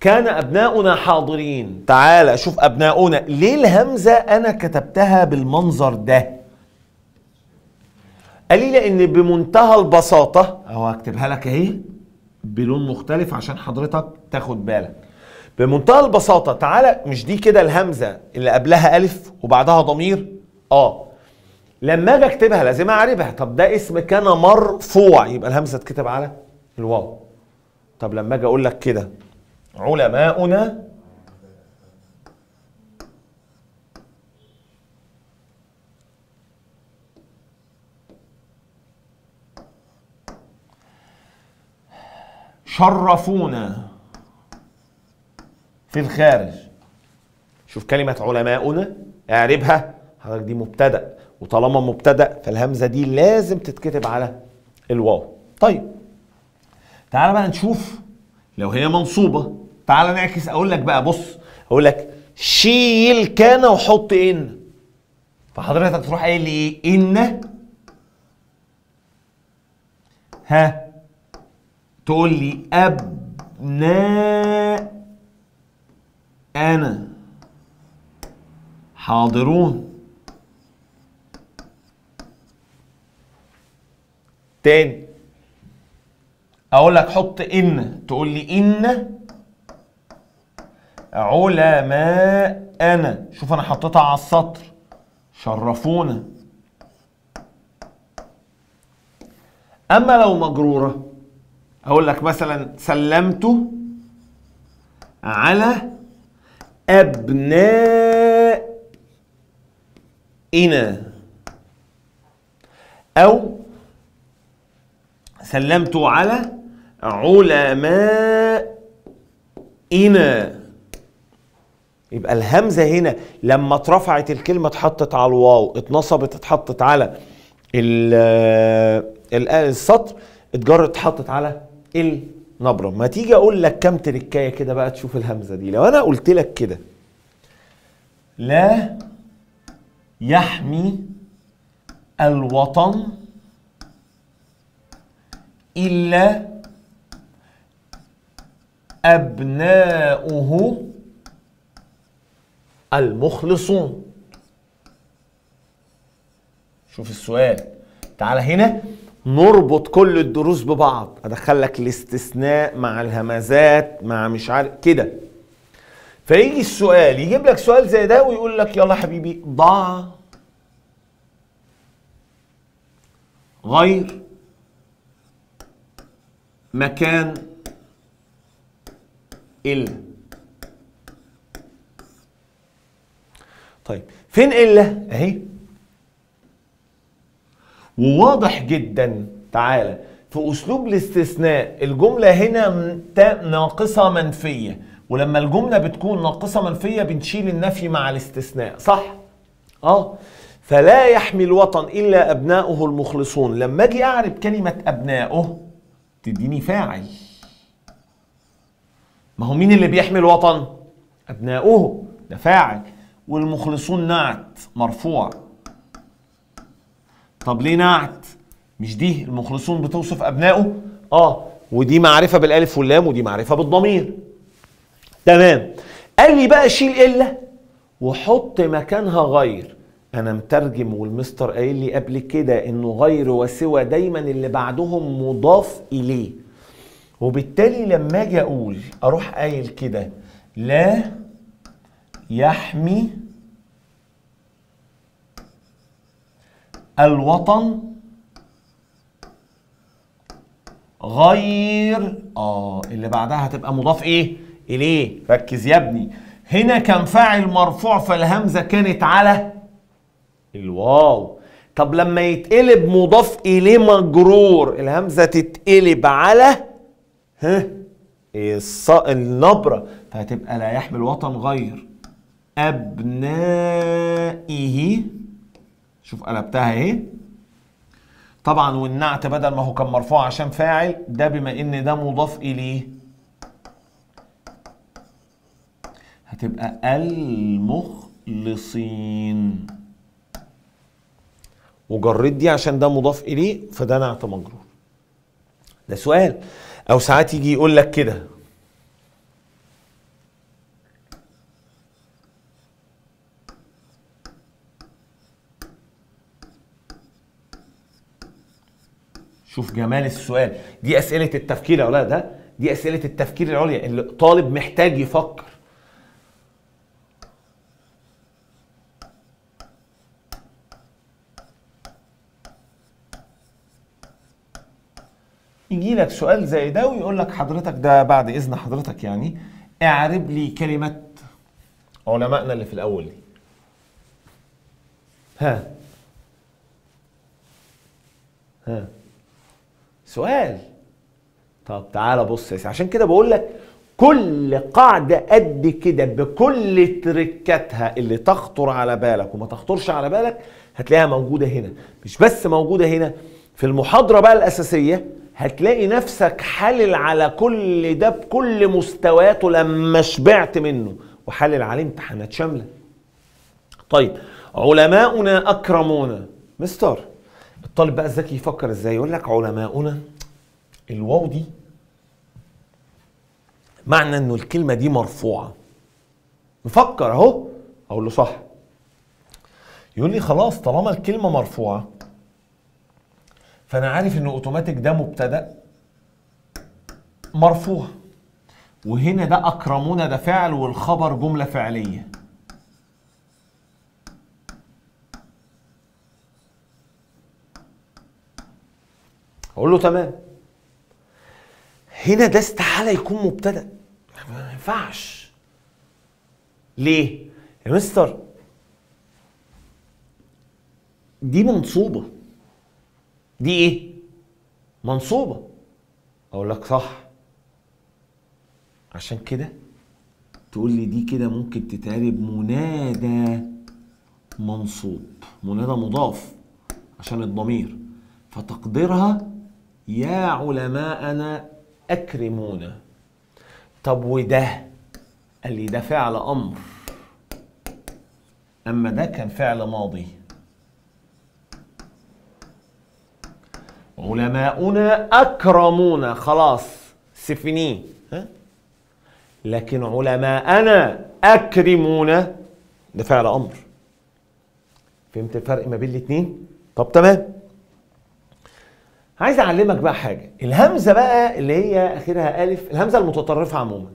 كان أبناؤنا حاضرين تعال أشوف أبناؤنا ليه الهمزة أنا كتبتها بالمنظر ده قال لي لأن بمنتهى البساطة أهو هكتبها لك أهي بلون مختلف عشان حضرتك تاخد بالك بمنتهى البساطة تعالى مش دي كده الهمزة اللي قبلها ألف وبعدها ضمير آه لما اجي اكتبها لازم اعربها طب ده اسم كان مرفوع يبقى الهمزه تكتب على الواو طب لما اجي اقول لك كده علماؤنا شرفونا في الخارج شوف كلمة علماؤنا اعربها حضرتك دي مبتدأ وطالما مبتدا فالهمزه دي لازم تتكتب على الواو طيب تعال بقى نشوف لو هي منصوبه تعال نعكس اقول لك بقى بص اقول لك شيل كان وحط ان فحضرتك تروح قايل لي ايه ان ها تقول لي ابناء انا حاضرون تاني اقول لك حط ان تقول لي ان علماء انا شوف انا حطيتها على السطر شرفونا اما لو مجروره اقول لك مثلا سلمت على ابنائنا او سلمت على علمائنا يبقى الهمزه هنا لما اترفعت الكلمه اتحطت على الواو اتنصبت اتحطت على السطر اتجرت اتحطت على النبره ما تيجي اقول لك كام تركايه كده بقى تشوف الهمزه دي لو انا قلت لك كده لا يحمي الوطن إلا أبناؤه المخلصون شوف السؤال تعال هنا نربط كل الدروس ببعض ادخل لك الاستثناء مع الهمزات مع مش عارف كده فيجي السؤال يجيب لك سؤال زي ده ويقول لك يلا حبيبي ضع غير مكان ال طيب فين ال اهي وواضح جدا تعالى في اسلوب الاستثناء الجمله هنا ناقصه منفيه ولما الجمله بتكون ناقصه منفيه بنشيل النفي مع الاستثناء صح اه فلا يحمي الوطن الا ابناؤه المخلصون لما اجي اعرب كلمه ابناؤه تديني فاعل ما هو مين اللي بيحمي الوطن ابناؤه ده فاعل والمخلصون نعت مرفوع طب ليه نعت مش دي المخلصون بتوصف ابنائه اه ودي معرفه بالالف واللام ودي معرفه بالضمير تمام قال لي بقى شيل الا وحط مكانها غير انا مترجم والمستر قايل لي قبل كده انه غير وسوى دايما اللي بعدهم مضاف اليه وبالتالي لما اجي اقول اروح قايل كده لا يحمي الوطن غير اه اللي بعدها هتبقى مضاف ايه اليه ركز يا ابني هنا كان فاعل مرفوع فالهمزه كانت على الواو طب لما يتقلب مضاف إليه مجرور الهمزة تتقلب على ها الص... النبرة فهتبقى لا يحمل وطن غير أبنائه شوف قلبتها اهي طبعا والنعت بدل ما هو كان مرفوع عشان فاعل ده بما ان ده مضاف اليه هتبقى المخلصين وجريت دي عشان ده مضاف اليه فده نعت مجرور ده سؤال او ساعات يجي يقول لك كده شوف جمال السؤال دي اسئله التفكير يا ده دي اسئله التفكير العليا اللي طالب محتاج يفكر يجي لك سؤال زي ده ويقول لك حضرتك ده بعد اذن حضرتك يعني اعرب لي كلمه علمائنا اللي في الاول دي ها ها سؤال طب تعالى بص يا عشان كده بقول لك كل قاعدة قد كده بكل تركاتها اللي تخطر على بالك وما تخطرش على بالك هتلاقيها موجودة هنا مش بس موجودة هنا في المحاضرة بقى الأساسية هتلاقي نفسك حلل على كل ده بكل مستوياته لما شبعت منه وحلل عليه امتحانات شاملة طيب علماؤنا أكرمونا مستر الطالب بقى الذكي يفكر ازاي يقول لك علماؤنا الواو دي معنى انه الكلمه دي مرفوعه نفكر اهو اقول له صح يقول لي خلاص طالما الكلمه مرفوعه فانا عارف ان اوتوماتيك ده مبتدا مرفوع وهنا ده اكرمونا ده فعل والخبر جمله فعليه اقول له تمام هنا ده استحاله يكون مبتدا ما ينفعش ليه يا مستر دي منصوبه دي ايه منصوبه اقول لك صح عشان كده تقول لي دي كده ممكن تتقال بمنادى منصوب منادى مضاف عشان الضمير فتقديرها يا علماءنا اكرمونا طب وده قال لي ده فعل امر اما ده كان فعل ماضي علماؤنا أكرمونا خلاص سفني لكن علماءنا أكرمونا ده فعل أمر فهمت الفرق ما بين الاتنين؟ طب تمام عايز أعلمك بقى حاجة الهمزة بقى اللي هي آخرها ألف الهمزة المتطرفة عموما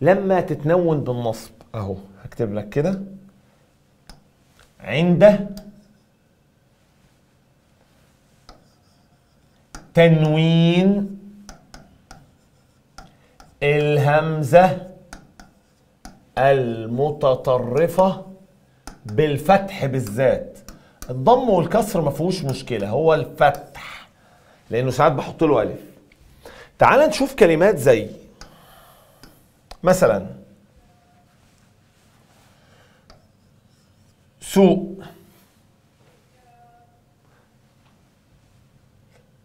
لما تتنون بالنصب أهو هكتب لك كده عند تنوين الهمزة المتطرفة بالفتح بالذات الضم والكسر ما فيهوش مشكلة هو الفتح لأنه ساعات بحط له ألف تعال نشوف كلمات زي مثلا سوق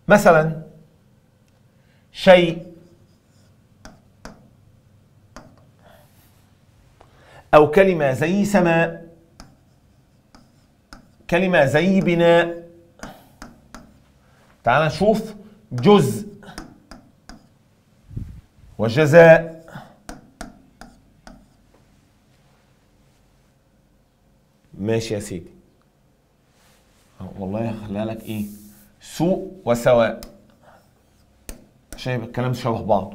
مثلا شيء أو كلمة زي سماء كلمة زي بناء تعال نشوف جزء وجزاء ماشي يا سيدي والله خلالك ايه سوء وسواء عشان الكلام شبه بعض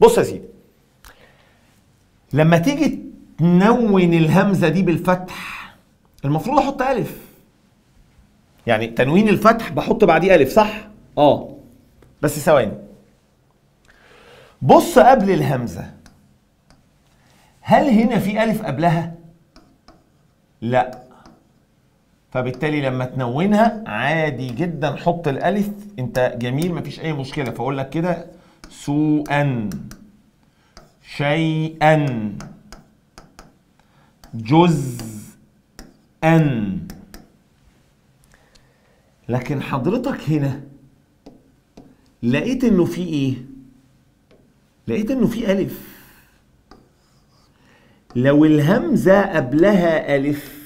بص يا سيدي لما تيجي تنون الهمزه دي بالفتح المفروض احط الف يعني تنوين الفتح بحط بعديه الف صح اه بس ثواني بص قبل الهمزه هل هنا في الف قبلها لا فبالتالي لما تنونها عادي جدا حط الالف انت جميل مفيش اي مشكله فاقول لك كده سوءا شيئا جزءا لكن حضرتك هنا لقيت انه في ايه لقيت انه في الف لو الهمزه قبلها الف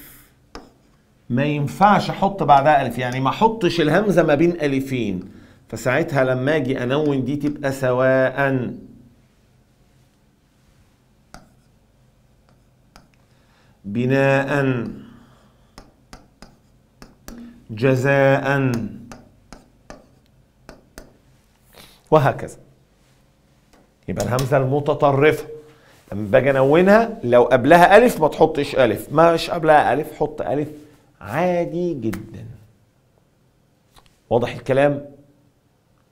ما ينفعش احط بعدها الف يعني ما احطش الهمزه ما بين الفين فساعتها لما اجي انون دي تبقى سواء بناء جزاء وهكذا يبقى الهمزه المتطرفه لما باجي انونها لو قبلها الف ما تحطش الف مش قبلها الف حط الف عادي جدا واضح الكلام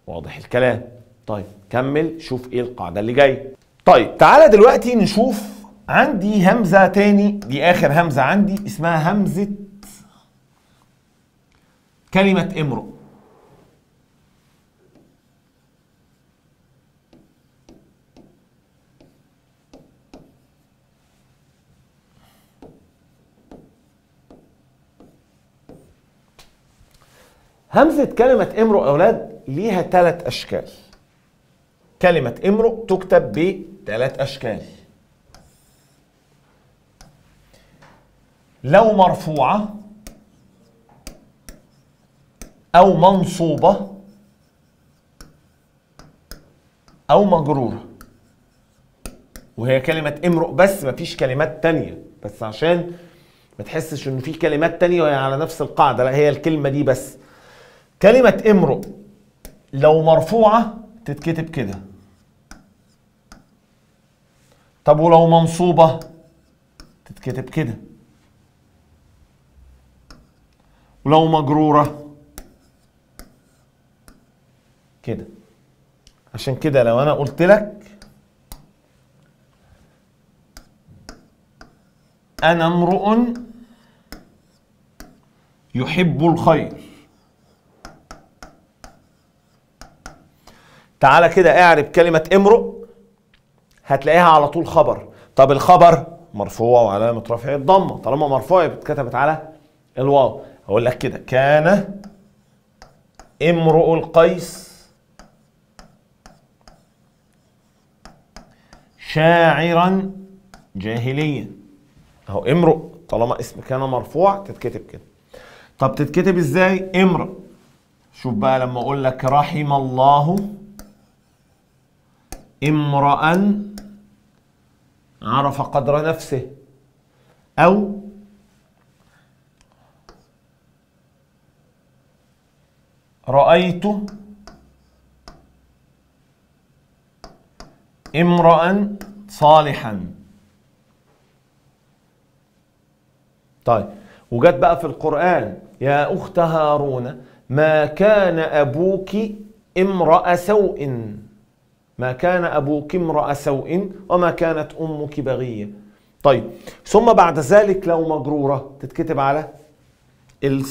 واضح الكلام طيب كمل شوف ايه القاعده اللي جايه طيب تعالى دلوقتي نشوف عندي همزه تاني دي اخر همزه عندي اسمها همزه كلمه امرؤ همزة كلمة امرؤ أولاد ليها ثلاث أشكال كلمة امرؤ تكتب بثلاث أشكال لو مرفوعة أو منصوبة أو مجرورة وهي كلمة امرؤ بس مفيش كلمات تانية بس عشان ما تحسش إنه في كلمات تانية وهي على نفس القاعدة لا هي الكلمة دي بس كلمة امرؤ لو مرفوعة تتكتب كده طب ولو منصوبة تتكتب كده ولو مجرورة كده عشان كده لو انا قلت لك انا امرؤ يحب الخير تعالى كده اعرب كلمة امرؤ هتلاقيها على طول خبر طب الخبر مرفوع وعلامة رفعه الضمة طالما مرفوع اتكتبت على الواو اقول لك كده كان امرؤ القيس شاعرا جاهليا اهو امرؤ طالما اسم كان مرفوع تتكتب كده طب تتكتب ازاي امرؤ شوف بقى لما اقول لك رحم الله امرأ عرف قدر نفسه أو رأيت امرأ صالحا طيب وجت بقى في القرآن يا أخت هارون ما كان أبوك امرأ سوء ما كان أبوك امرأ سوء وما كانت أمك بغية طيب ثم بعد ذلك لو مجرورة تتكتب على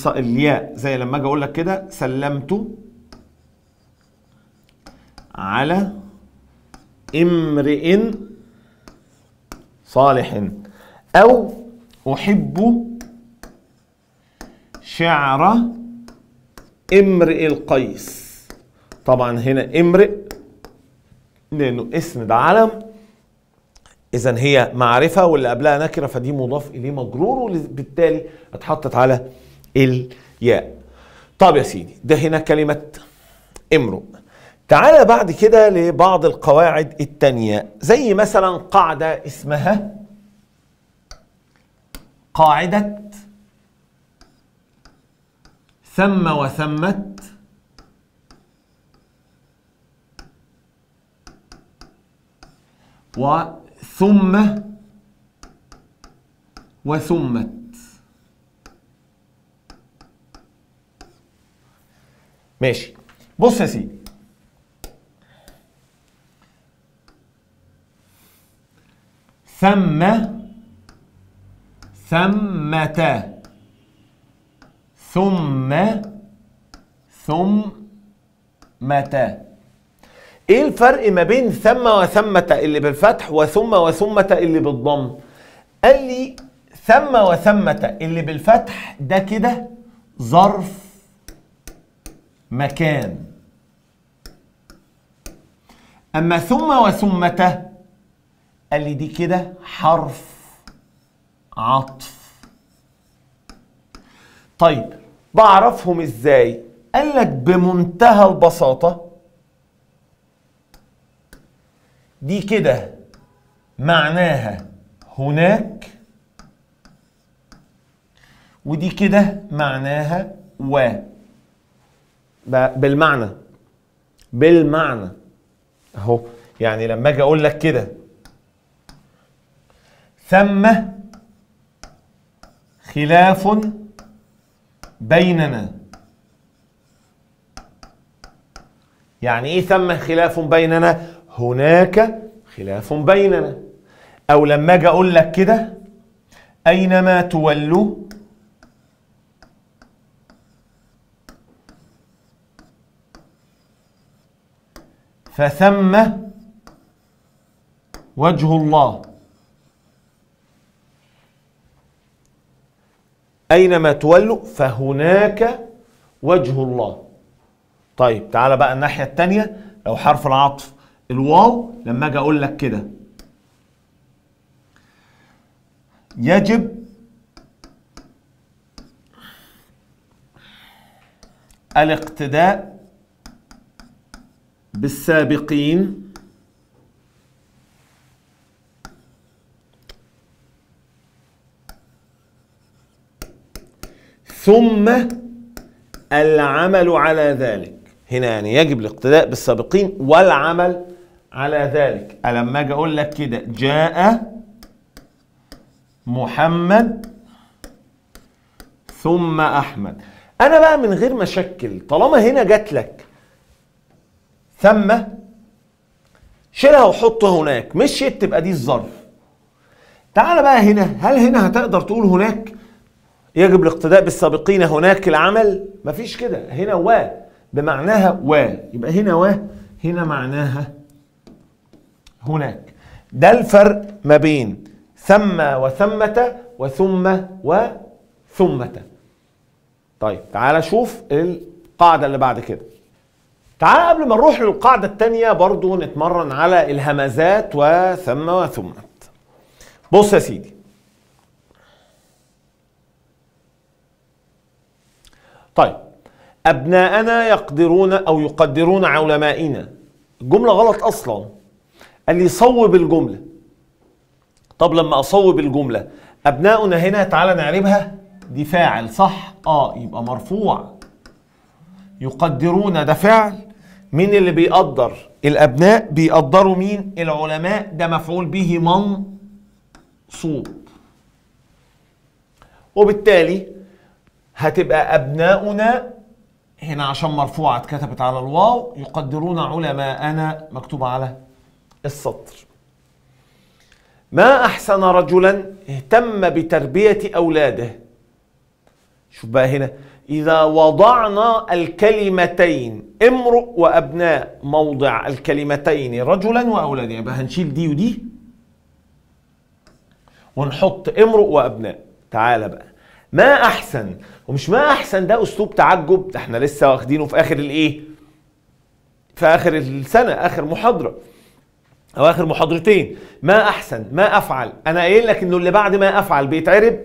الياء زي لما أجي أقول لك كده سلمت على امرئ صالح أو أحب شعر امرئ القيس طبعا هنا امرئ لانه اسم ده علم اذا هي معرفه واللي قبلها نكره فدي مضاف اليه مجرور وبالتالي اتحطت على الياء طب يا سيدي ده هنا كلمه امرؤ تعالى بعد كده لبعض القواعد التانية زي مثلا قاعدة اسمها قاعدة ثم وثمت وثم وثمت ماشي بص يا سيدي ثم ثمت ثم ثم متى ايه الفرق ما بين ثم وثمة اللي بالفتح وثم وثمة اللي بالضم قال لي ثم وثمة اللي بالفتح ده كده ظرف مكان اما ثم وثمة قال لي دي كده حرف عطف طيب بعرفهم ازاي قال لك بمنتهى البساطه دي كده معناها هناك ودي كده معناها و بالمعنى بالمعنى اهو يعني لما اجي اقول لك كده ثم خلاف بيننا يعني ايه ثم خلاف بيننا هناك خلاف بيننا أو لما أجي أقول لك كده أينما تولوا فثم وجه الله أينما تولوا فهناك وجه الله طيب تعال بقى الناحية الثانيه لو حرف العطف الواو لما اجي اقول لك كده يجب الاقتداء بالسابقين ثم العمل على ذلك هنا يعني يجب الاقتداء بالسابقين والعمل على ذلك لما اجي اقول لك كده جاء محمد ثم احمد انا بقى من غير ما اشكل طالما هنا جات لك ثم شيلها وحطها هناك مشيت تبقى دي الظرف تعال بقى هنا هل هنا هتقدر تقول هناك يجب الاقتداء بالسابقين هناك العمل مفيش كده هنا و بمعناها و يبقى هنا و هنا معناها هناك ده الفرق ما بين ثم وثمة وثم وثمة طيب تعال شوف القاعدة اللي بعد كده تعال قبل ما نروح للقاعدة التانية برضو نتمرن على الهمزات وثم وثمة بص يا سيدي طيب أبناءنا يقدرون أو يقدرون علمائنا الجملة غلط أصلاً قال لي صوب الجمله طب لما اصوب الجمله ابناؤنا هنا تعالى نعربها دي فاعل صح اه يبقى مرفوع يقدرون ده فعل مين اللي بيقدر الابناء بيقدروا مين العلماء ده مفعول به منصوب وبالتالي هتبقى ابناؤنا هنا عشان مرفوعه اتكتبت على الواو يقدرون علماءنا مكتوبه على السطر ما أحسن رجلا اهتم بتربية أولاده شوف بقى هنا إذا وضعنا الكلمتين امرؤ وأبناء موضع الكلمتين رجلا يعني يبقى هنشيل دي ودي ونحط امرؤ وأبناء تعالى بقى ما أحسن ومش ما أحسن ده أسلوب تعجب ده احنا لسه واخدينه في آخر الإيه؟ في آخر السنة آخر محاضرة او اخر محاضرتين ما احسن ما افعل انا قايل لك انه اللي بعد ما افعل بيتعرب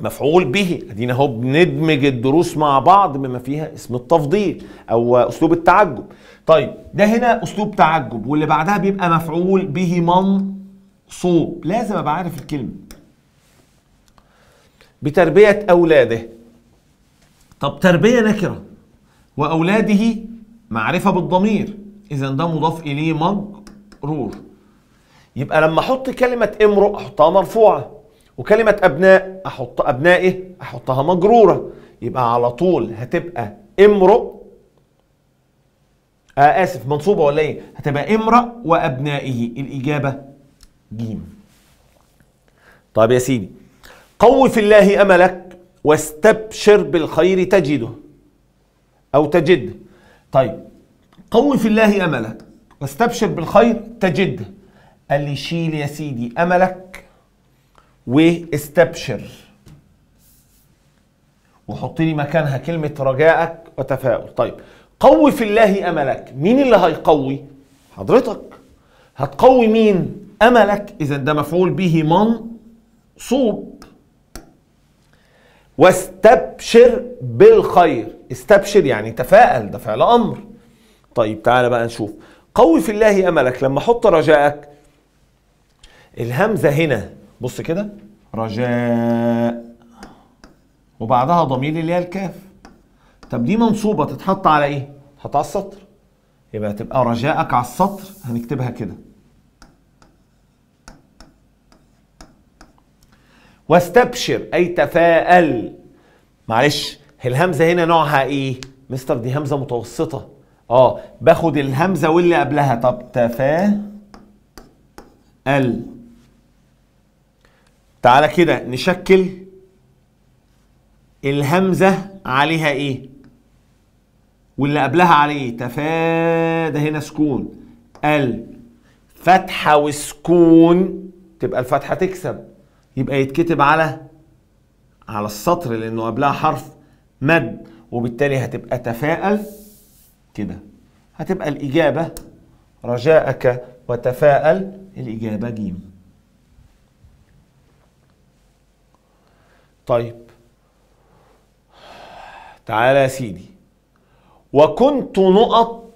مفعول به ادينا اهو بندمج الدروس مع بعض بما فيها اسم التفضيل او اسلوب التعجب طيب ده هنا اسلوب تعجب واللي بعدها بيبقى مفعول به منصوب لازم ابقى عارف الكلمه بتربيه اولاده طب تربيه نكره واولاده معرفه بالضمير اذا ده مضاف اليه مج رور يبقى لما احط كلمه امرؤ احطها مرفوعه وكلمه ابناء احط ابنائه احطها مجروره يبقى على طول هتبقى امرؤ آه اسف منصوبه ولا ايه هتبقى امرأ وابنائه الاجابه جيم طيب يا سيدي قو في الله املك واستبشر بالخير تجده او تجد طيب قو في الله املك واستبشر بالخير تجده قال لي شيل يا سيدي املك واستبشر وحط لي مكانها كلمه رجائك وتفاؤل طيب قوي في الله املك مين اللي هيقوي حضرتك هتقوي مين املك اذا ده مفعول به من صوب واستبشر بالخير استبشر يعني تفاءل ده فعل امر طيب تعالى بقى نشوف قوي في الله املك لما احط رجاءك الهمزه هنا بص كده رجاء وبعدها ضمير اللي هي الكاف طب دي منصوبه تتحط على ايه تتحط على السطر يبقى تبقى رجاءك على السطر هنكتبها كده واستبشر اي تفاءل معلش الهمزه هنا نوعها ايه مستر دي همزه متوسطه اه باخد الهمزه واللي قبلها طب تفا ال تعالى كده نشكل الهمزه عليها ايه واللي قبلها عليه إيه؟ تفا ده هنا سكون ال فتحه وسكون تبقى الفتحه تكسب يبقى يتكتب على على السطر لانه قبلها حرف مد وبالتالي هتبقى تفاءل كده هتبقى الإجابة رجاءك وتفاءل الإجابة جيم طيب تعالى يا سيدي وكنت نقط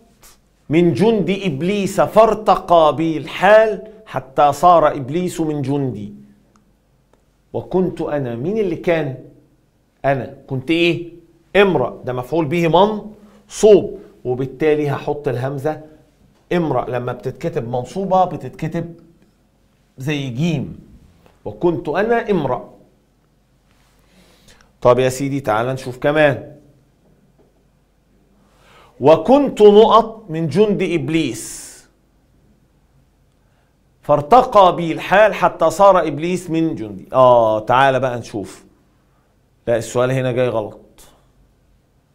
من جند إبليس فارتقى بي الحال حتى صار إبليس من جندي وكنت أنا مين اللي كان؟ أنا كنت إيه؟ امرأ ده مفعول به من؟ صوب وبالتالي هحط الهمزه امرأ لما بتتكتب منصوبه بتتكتب زي جيم وكنت انا امرأ طب يا سيدي تعال نشوف كمان وكنت نقط من جند ابليس فارتقى بي الحال حتى صار ابليس من جندي اه تعال بقى نشوف لا السؤال هنا جاي غلط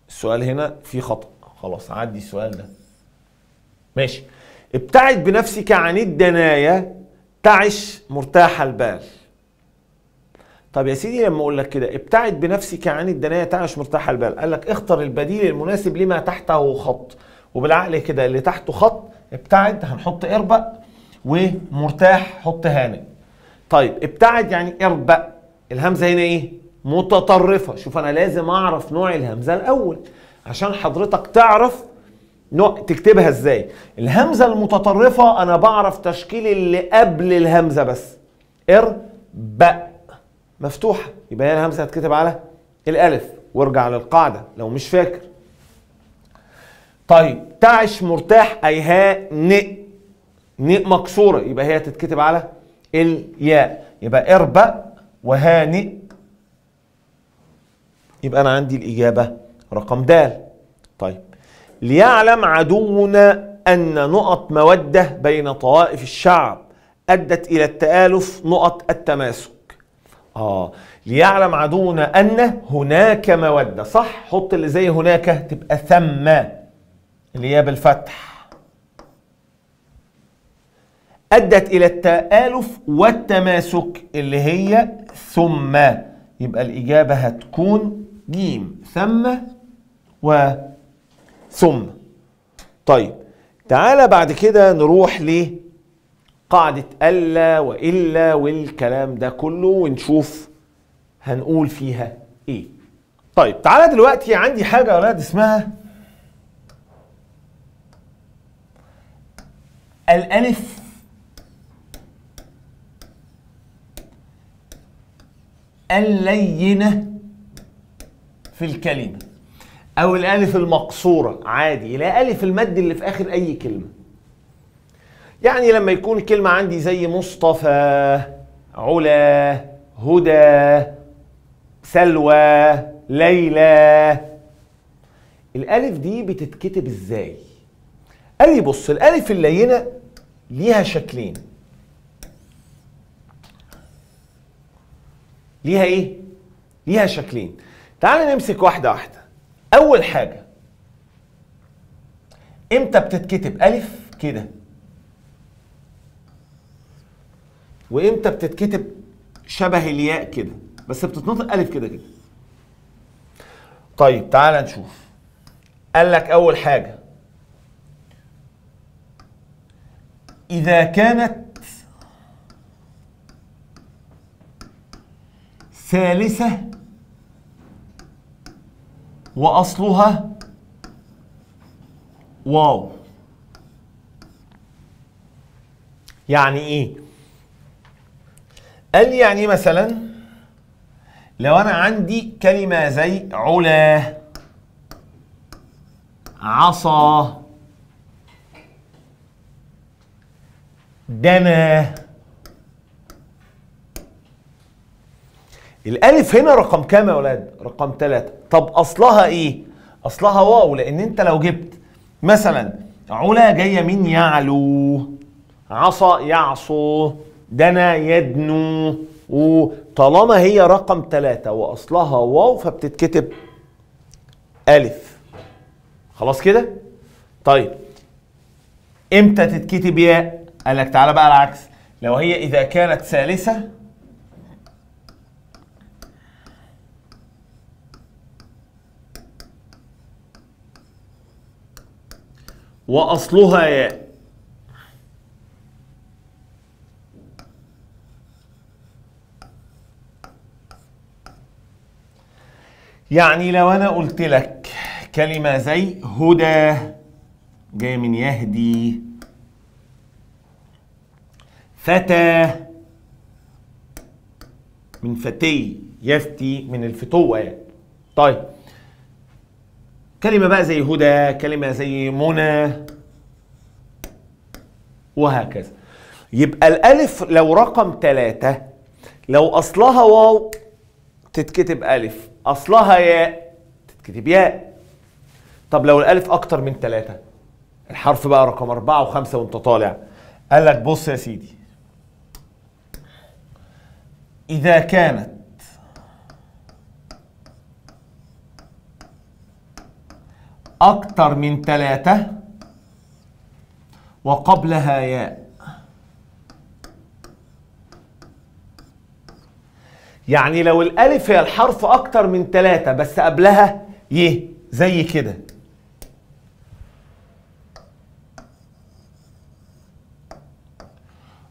السؤال هنا في خطأ خلاص عدي السؤال ده ماشي ابتعد بنفسك عن الدنايا تعش مرتاح البال طب يا سيدي لما اقول لك كده ابتعد بنفسك عن الدنايا تعش مرتاح البال قال لك اختر البديل المناسب لما تحته خط وبالعقل كده اللي تحته خط ابتعد هنحط اربق ومرتاح حط هانئ طيب ابتعد يعني اربق الهمزه هنا ايه متطرفه شوف انا لازم اعرف نوع الهمزه الاول عشان حضرتك تعرف نوع تكتبها ازاي الهمزه المتطرفه انا بعرف تشكيل اللي قبل الهمزه بس ار ب مفتوحه يبقى هي الهمزه هتكتب على الالف وارجع للقاعده لو مش فاكر طيب تعش مرتاح ايها ن ن مكسوره يبقى هي تتكتب على الياء يبقى اربأ وهانئ يبقى انا عندي الاجابه رقم د طيب ليعلم عدونا أن نقط مودة بين طوائف الشعب أدت إلى التآلف نقط التماسك آه ليعلم عدونا أن هناك مودة صح حط اللي زي هناك تبقى ثم اللي هي بالفتح أدت إلى التآلف والتماسك اللي هي ثم يبقى الإجابة هتكون جيم ثم وثم طيب تعالى بعد كده نروح لقاعدة ألا وإلا والكلام ده كله ونشوف هنقول فيها إيه طيب تعالى دلوقتي عندي حاجة يا ولاد اسمها الألف اللينة في الكلمة او الالف المقصوره عادي لا الف المد اللي في اخر اي كلمه يعني لما يكون كلمه عندي زي مصطفى علا هدى سلوى ليلى الالف دي بتتكتب ازاي قال لي بص الالف اللينه ليها شكلين ليها ايه ليها شكلين تعال نمسك واحده واحده اول حاجه امتى بتتكتب الف كده وامتى بتتكتب شبه الياء كده بس بتتنطق الف كده كده طيب تعال نشوف قال لك اول حاجه اذا كانت ثالثه وأصلها واو يعني إيه؟ قال لي يعني إيه مثلا لو أنا عندي كلمة زي علا عصا دنا الالف هنا رقم كام يا ولاد رقم ثلاثة طب اصلها ايه اصلها واو لان انت لو جبت مثلا علا جايه من يعلو عصا يعصو دنا يدنو وطالما هي رقم ثلاثة واصلها واو فبتتكتب الف خلاص كده طيب امتى تتكتب ياء قال لك تعالى بقى العكس لو هي اذا كانت ثالثه وأصلها ياء يعني لو أنا قلت لك كلمة زي هدى جاية من يهدي فتى من فتي يفتي من الفتوة يعني طيب كلمة بقى زي هدى كلمة زي منى وهكذا يبقى الألف لو رقم ثلاثة لو أصلها واو تتكتب ألف أصلها ياء تتكتب ياء طب لو الألف أكتر من ثلاثة الحرف بقى رقم أربعة وخمسة وأنت طالع قال لك بص يا سيدي إذا كانت أكتر من ثلاثة وقبلها ياء يعني لو الألف هي الحرف أكتر من ثلاثة بس قبلها ي زي كده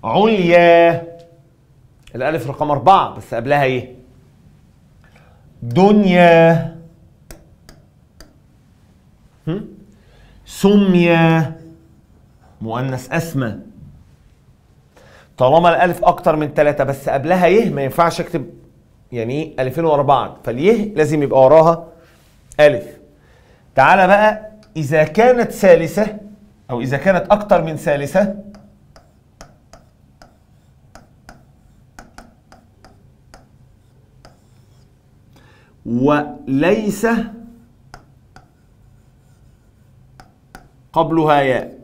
عليا الألف رقم أربعة بس قبلها إيه؟ دنيا سمي مؤنث اسمى طالما الالف اكتر من ثلاثة بس قبلها يه ما ينفعش اكتب يعني ايه الفين ورا بعض فاليه لازم يبقى وراها الف تعالى بقى اذا كانت ثالثة او اذا كانت اكتر من ثالثة وليس قبلها ياء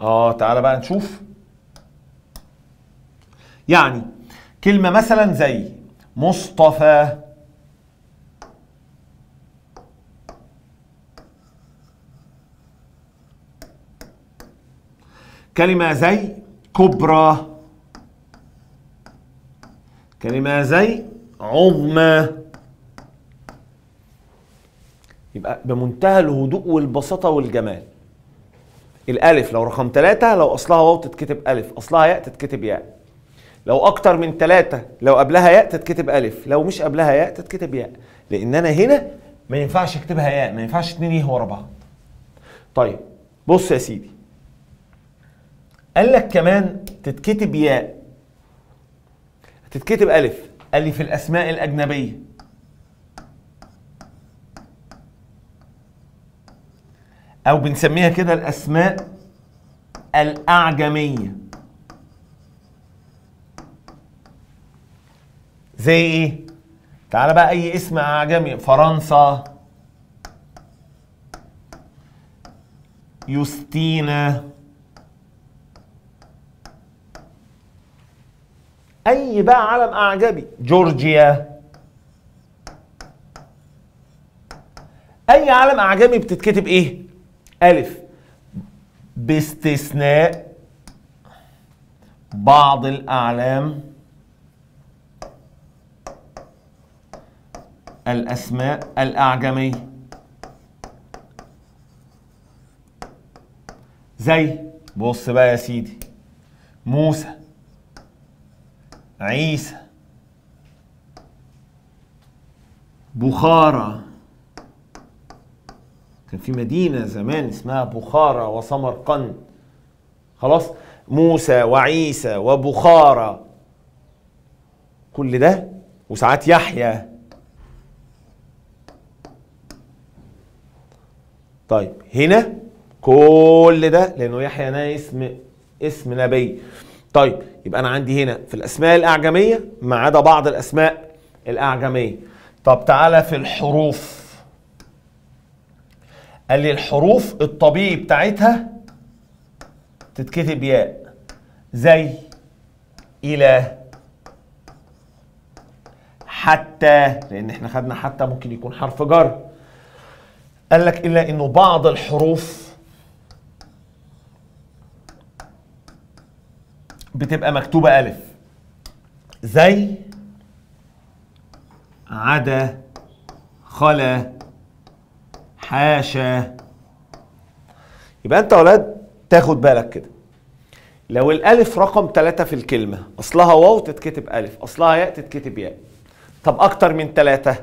اه تعالى بقى نشوف يعني كلمة مثلا زي مصطفى كلمة زي كبرى كلمة زي عظمى يبقى بمنتهى الهدوء والبساطه والجمال الالف لو رقم ثلاثة لو اصلها واو تتكتب الف اصلها ياء تتكتب ياء لو اكتر من ثلاثة لو قبلها ياء تتكتب الف لو مش قبلها ياء تتكتب ياء لان انا هنا ما ينفعش اكتبها ياء ما ينفعش اتنين ايه ورا بعض طيب بص يا سيدي قال لك كمان تتكتب ياء تتكتب الف الف الاسماء الاجنبيه او بنسميها كده الاسماء الاعجميه زي ايه تعال بقى اي اسم اعجمي فرنسا يوستينا اي بقى علم اعجمي جورجيا اي علم اعجمي بتتكتب ايه ألف باستثناء بعض الأعلام الأسماء الأعجمية زي بص بقى يا سيدي موسى عيسى بخارى كان في مدينه زمان اسمها بخارى وسمرقند خلاص موسى وعيسى وبخارى كل ده وساعات يحيى طيب هنا كل ده لانه يحيى ده اسم اسم نبي طيب يبقى انا عندي هنا في الاسماء الاعجميه ما عدا بعض الاسماء الاعجميه طب تعالى في الحروف قال لي الحروف الطبيعي بتاعتها تتكتب ياء زي إلى حتى لأن احنا خدنا حتى ممكن يكون حرف جر قال لك إلا إنه بعض الحروف بتبقى مكتوبة ألف زي عدا خلا حاشا يبقى انت يا ولاد تاخد بالك كده لو الالف رقم ثلاثة في الكلمة اصلها واو تتكتب الف اصلها ياء تتكتب ياء طب اكتر من ثلاثة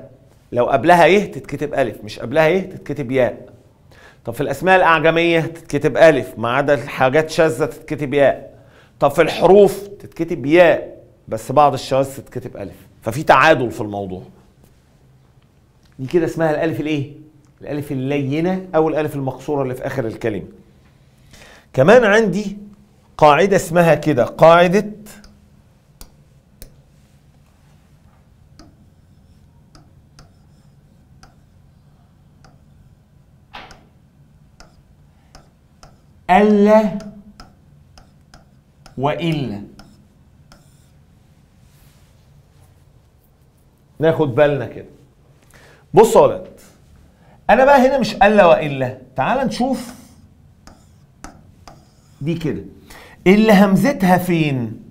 لو قبلها ايه تتكتب الف مش قبلها ايه تتكتب ياء طب في الاسماء الاعجمية تتكتب الف ما عدا الحاجات شاذة تتكتب ياء طب في الحروف تتكتب ياء بس بعض الشواذ تتكتب الف ففي تعادل في الموضوع دي كده اسمها الالف الايه الالف اللينه او الالف المقصوره اللي في اخر الكلمه كمان عندي قاعده اسمها كده قاعده ألا وإلا ناخد بالنا كده بصوا يا ولاد انا بقى هنا مش الا والا تعال نشوف دي كده اللي همزتها فين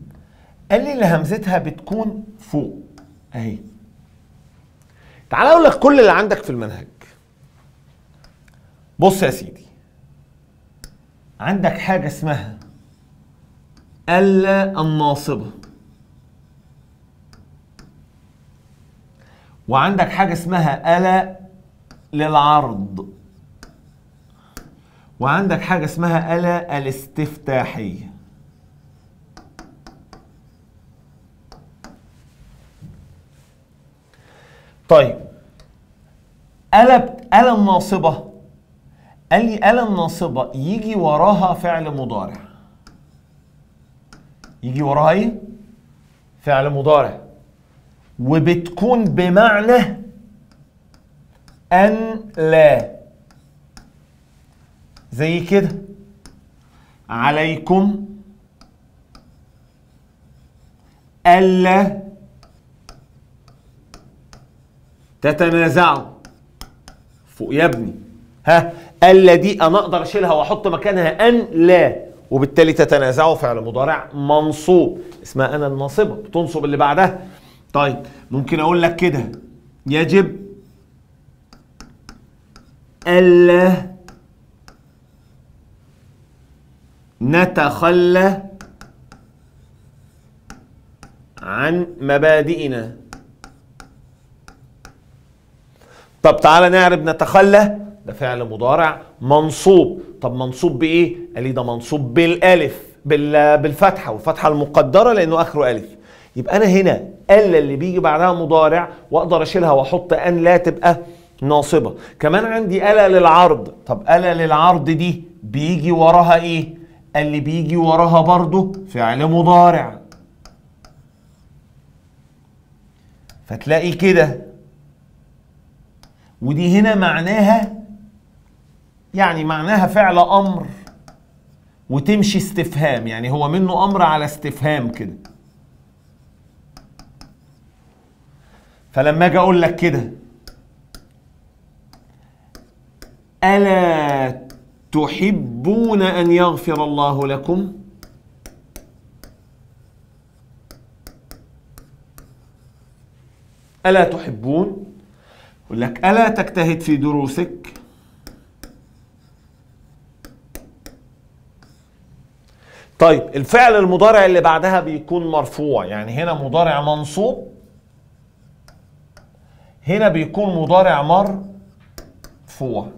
قال لي اللي همزتها بتكون فوق اهي تعال اقول لك كل اللي عندك في المنهج بص يا سيدي عندك حاجه اسمها الا الناصبه وعندك حاجه اسمها الا للعرض وعندك حاجة اسمها ألا الاستفتاحية طيب ألا ألا الناصبة قال لي ألا الناصبة يجي وراها فعل مضارع يجي وراها إيه؟ فعل مضارع وبتكون بمعنى أن لا زي كده عليكم ألا تتنازعوا فوق يا ابني ها ألا دي أنا أقدر أشيلها وأحط مكانها أن لا وبالتالي تتنازعوا فعل مضارع منصوب اسمها أنا الناصبة بتنصب اللي بعدها طيب ممكن أقول لك كده يجب ألا نتخلى عن مبادئنا طب تعالى نعرف نتخلى ده فعل مضارع منصوب طب منصوب بايه قال لي ده منصوب بالالف بالفتحه والفتحه المقدره لانه اخره الف يبقى انا هنا الا اللي بيجي بعدها مضارع واقدر اشيلها واحط ان لا تبقى ناصبة كمان عندي آلة للعرض طب آلة للعرض دي بيجي وراها ايه اللي بيجي وراها برضه فعل مضارع فتلاقي كده ودي هنا معناها يعني معناها فعل امر وتمشي استفهام يعني هو منه امر على استفهام كده فلما اجي اقول لك كده ألا تحبون أن يغفر الله لكم ألا تحبون يقول لك ألا تجتهد في دروسك طيب الفعل المضارع اللي بعدها بيكون مرفوع يعني هنا مضارع منصوب هنا بيكون مضارع مرفوع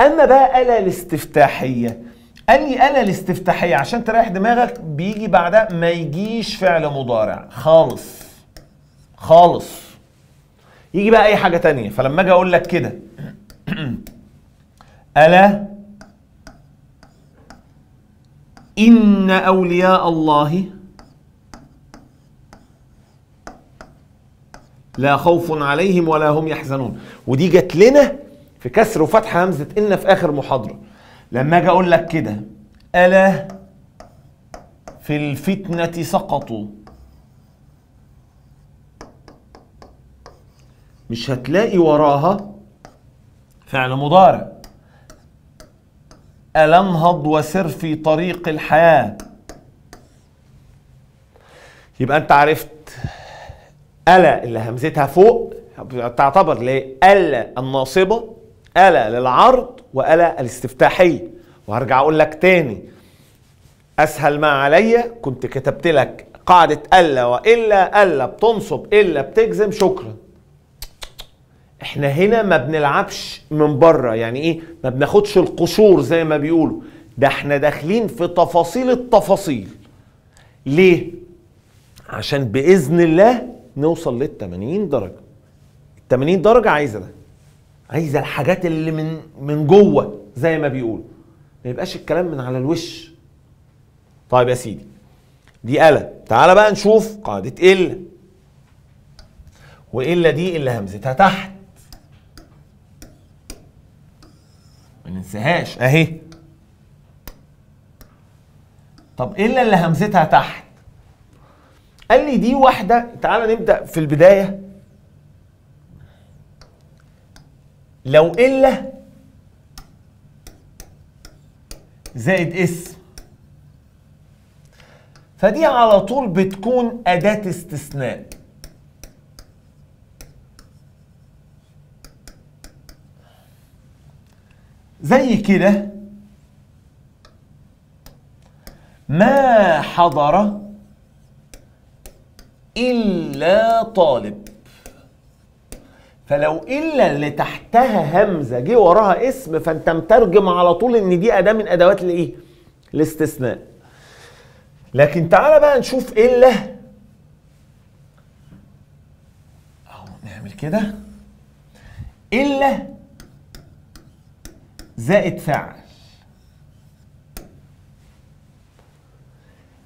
اما بقى الا الاستفتاحيه قال لي الا الاستفتاحيه عشان تريح دماغك بيجي بعدها ما يجيش فعل مضارع خالص خالص يجي بقى اي حاجه تانية فلما اجي اقول لك كده الا ان اولياء الله لا خوف عليهم ولا هم يحزنون ودي جت لنا في كسر وفتح همزه ان في اخر محاضره لما اجي اقول لك كده الا في الفتنه سقطوا مش هتلاقي وراها فعل مضارع ألا انهض وسر في طريق الحياة يبقى أنت عرفت ألا اللي همزتها فوق تعتبر ليه ألا الناصبة ألا للعرض وألا الاستفتاحية وهرجع أقول لك تاني أسهل ما عليا كنت كتبت لك قاعدة ألا وإلا ألا بتنصب إلا بتجزم شكرا احنا هنا ما بنلعبش من بره يعني ايه ما بناخدش القشور زي ما بيقولوا ده احنا داخلين في تفاصيل التفاصيل ليه عشان باذن الله نوصل لل 80 درجه ال 80 درجه عايزه ده عايزه الحاجات اللي من من جوه زي ما بيقولوا ما يبقاش الكلام من على الوش طيب يا سيدي دي ألا تعال بقى نشوف قاعدة إيه إلا وإلا دي اللي همزتها تحت ما ننساهاش أهي طب إلا إيه اللي همزتها تحت قال لي دي واحدة تعال نبدأ في البداية لو إلا زائد اس فدي على طول بتكون أداة استثناء زي كده ما حضر إلا طالب فلو الا اللي تحتها همزه جه وراها اسم فانت مترجم على طول ان دي اداه من ادوات الايه؟ الاستثناء. لكن تعالى بقى نشوف الا إيه اهو نعمل كده الا إيه زائد فعل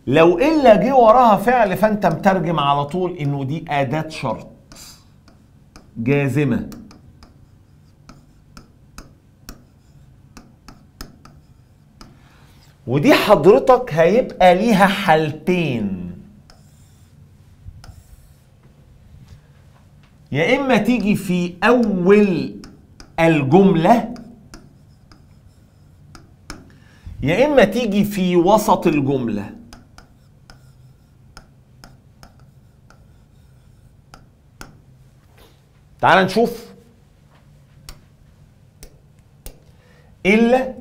لو الا جه وراها فعل فانت مترجم على طول انه دي اداه شرط جازمة ودي حضرتك هيبقى ليها حالتين يا إما تيجي في أول الجملة يا إما تيجي في وسط الجملة تعال نشوف الا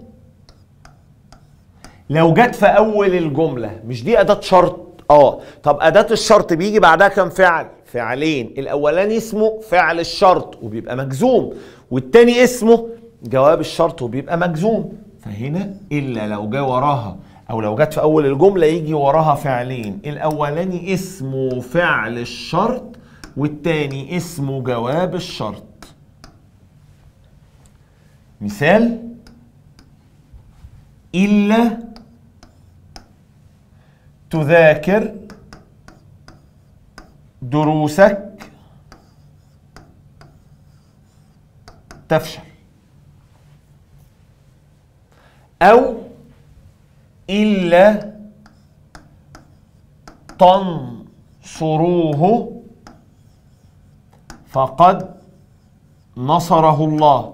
لو جت في اول الجمله مش دي اداه شرط اه طب اداه الشرط بيجي بعدها كام فعل فعلين الاولاني اسمه فعل الشرط وبيبقى مجزوم والتاني اسمه جواب الشرط وبيبقى مجزوم فهنا الا لو جه وراها او لو جت في اول الجمله يجي وراها فعلين الاولاني اسمه فعل الشرط والتاني اسمه جواب الشرط مثال إلا تذاكر دروسك تفشل أو إلا تنصروه فقد نصره الله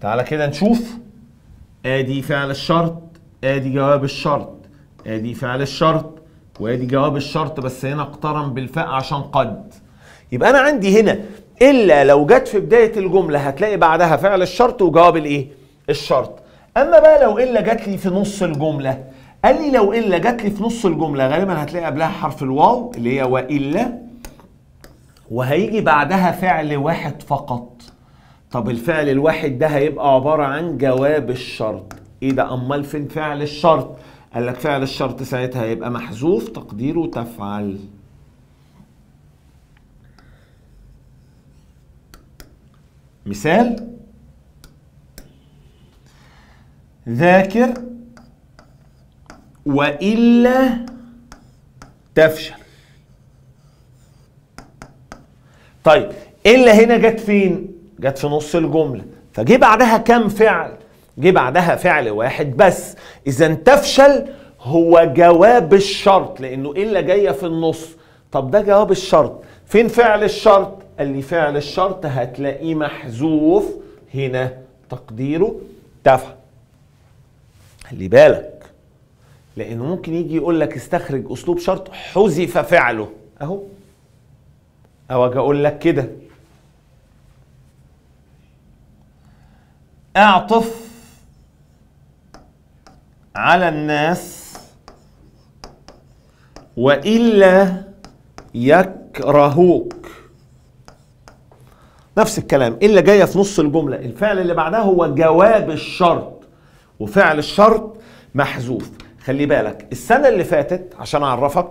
تعالى كده نشوف ادي فعل الشرط ادي جواب الشرط ادي فعل الشرط وادي جواب الشرط بس هنا اقترن بالفاء عشان قد يبقى انا عندي هنا الا لو جت في بدايه الجمله هتلاقي بعدها فعل الشرط وجواب الايه الشرط اما بقى لو الا جت لي في نص الجمله قال لي لو الا جت لي في نص الجمله غالبا هتلاقي قبلها حرف الواو اللي هي والا وهيجي بعدها فعل واحد فقط طب الفعل الواحد ده هيبقى عبارة عن جواب الشرط ايه ده امال فين فعل الشرط قال لك فعل الشرط ساعتها هيبقى محذوف تقديره تفعل مثال ذاكر وإلا تفشل طيب إلا هنا جت فين؟ جت في نص الجملة فجه بعدها كام فعل؟ جه بعدها فعل واحد بس إذا تفشل هو جواب الشرط لأنه إلا جاية في النص طب ده جواب الشرط فين فعل الشرط؟ قال لي فعل الشرط هتلاقيه محذوف هنا تقديره تفعل خلي بالك لأنه ممكن يجي يقول لك استخرج أسلوب شرط حذف فعله أهو او اجي اقول لك كده اعطف على الناس والا يكرهوك نفس الكلام الا جايه في نص الجمله الفعل اللي بعدها هو جواب الشرط وفعل الشرط محذوف خلي بالك السنه اللي فاتت عشان اعرفك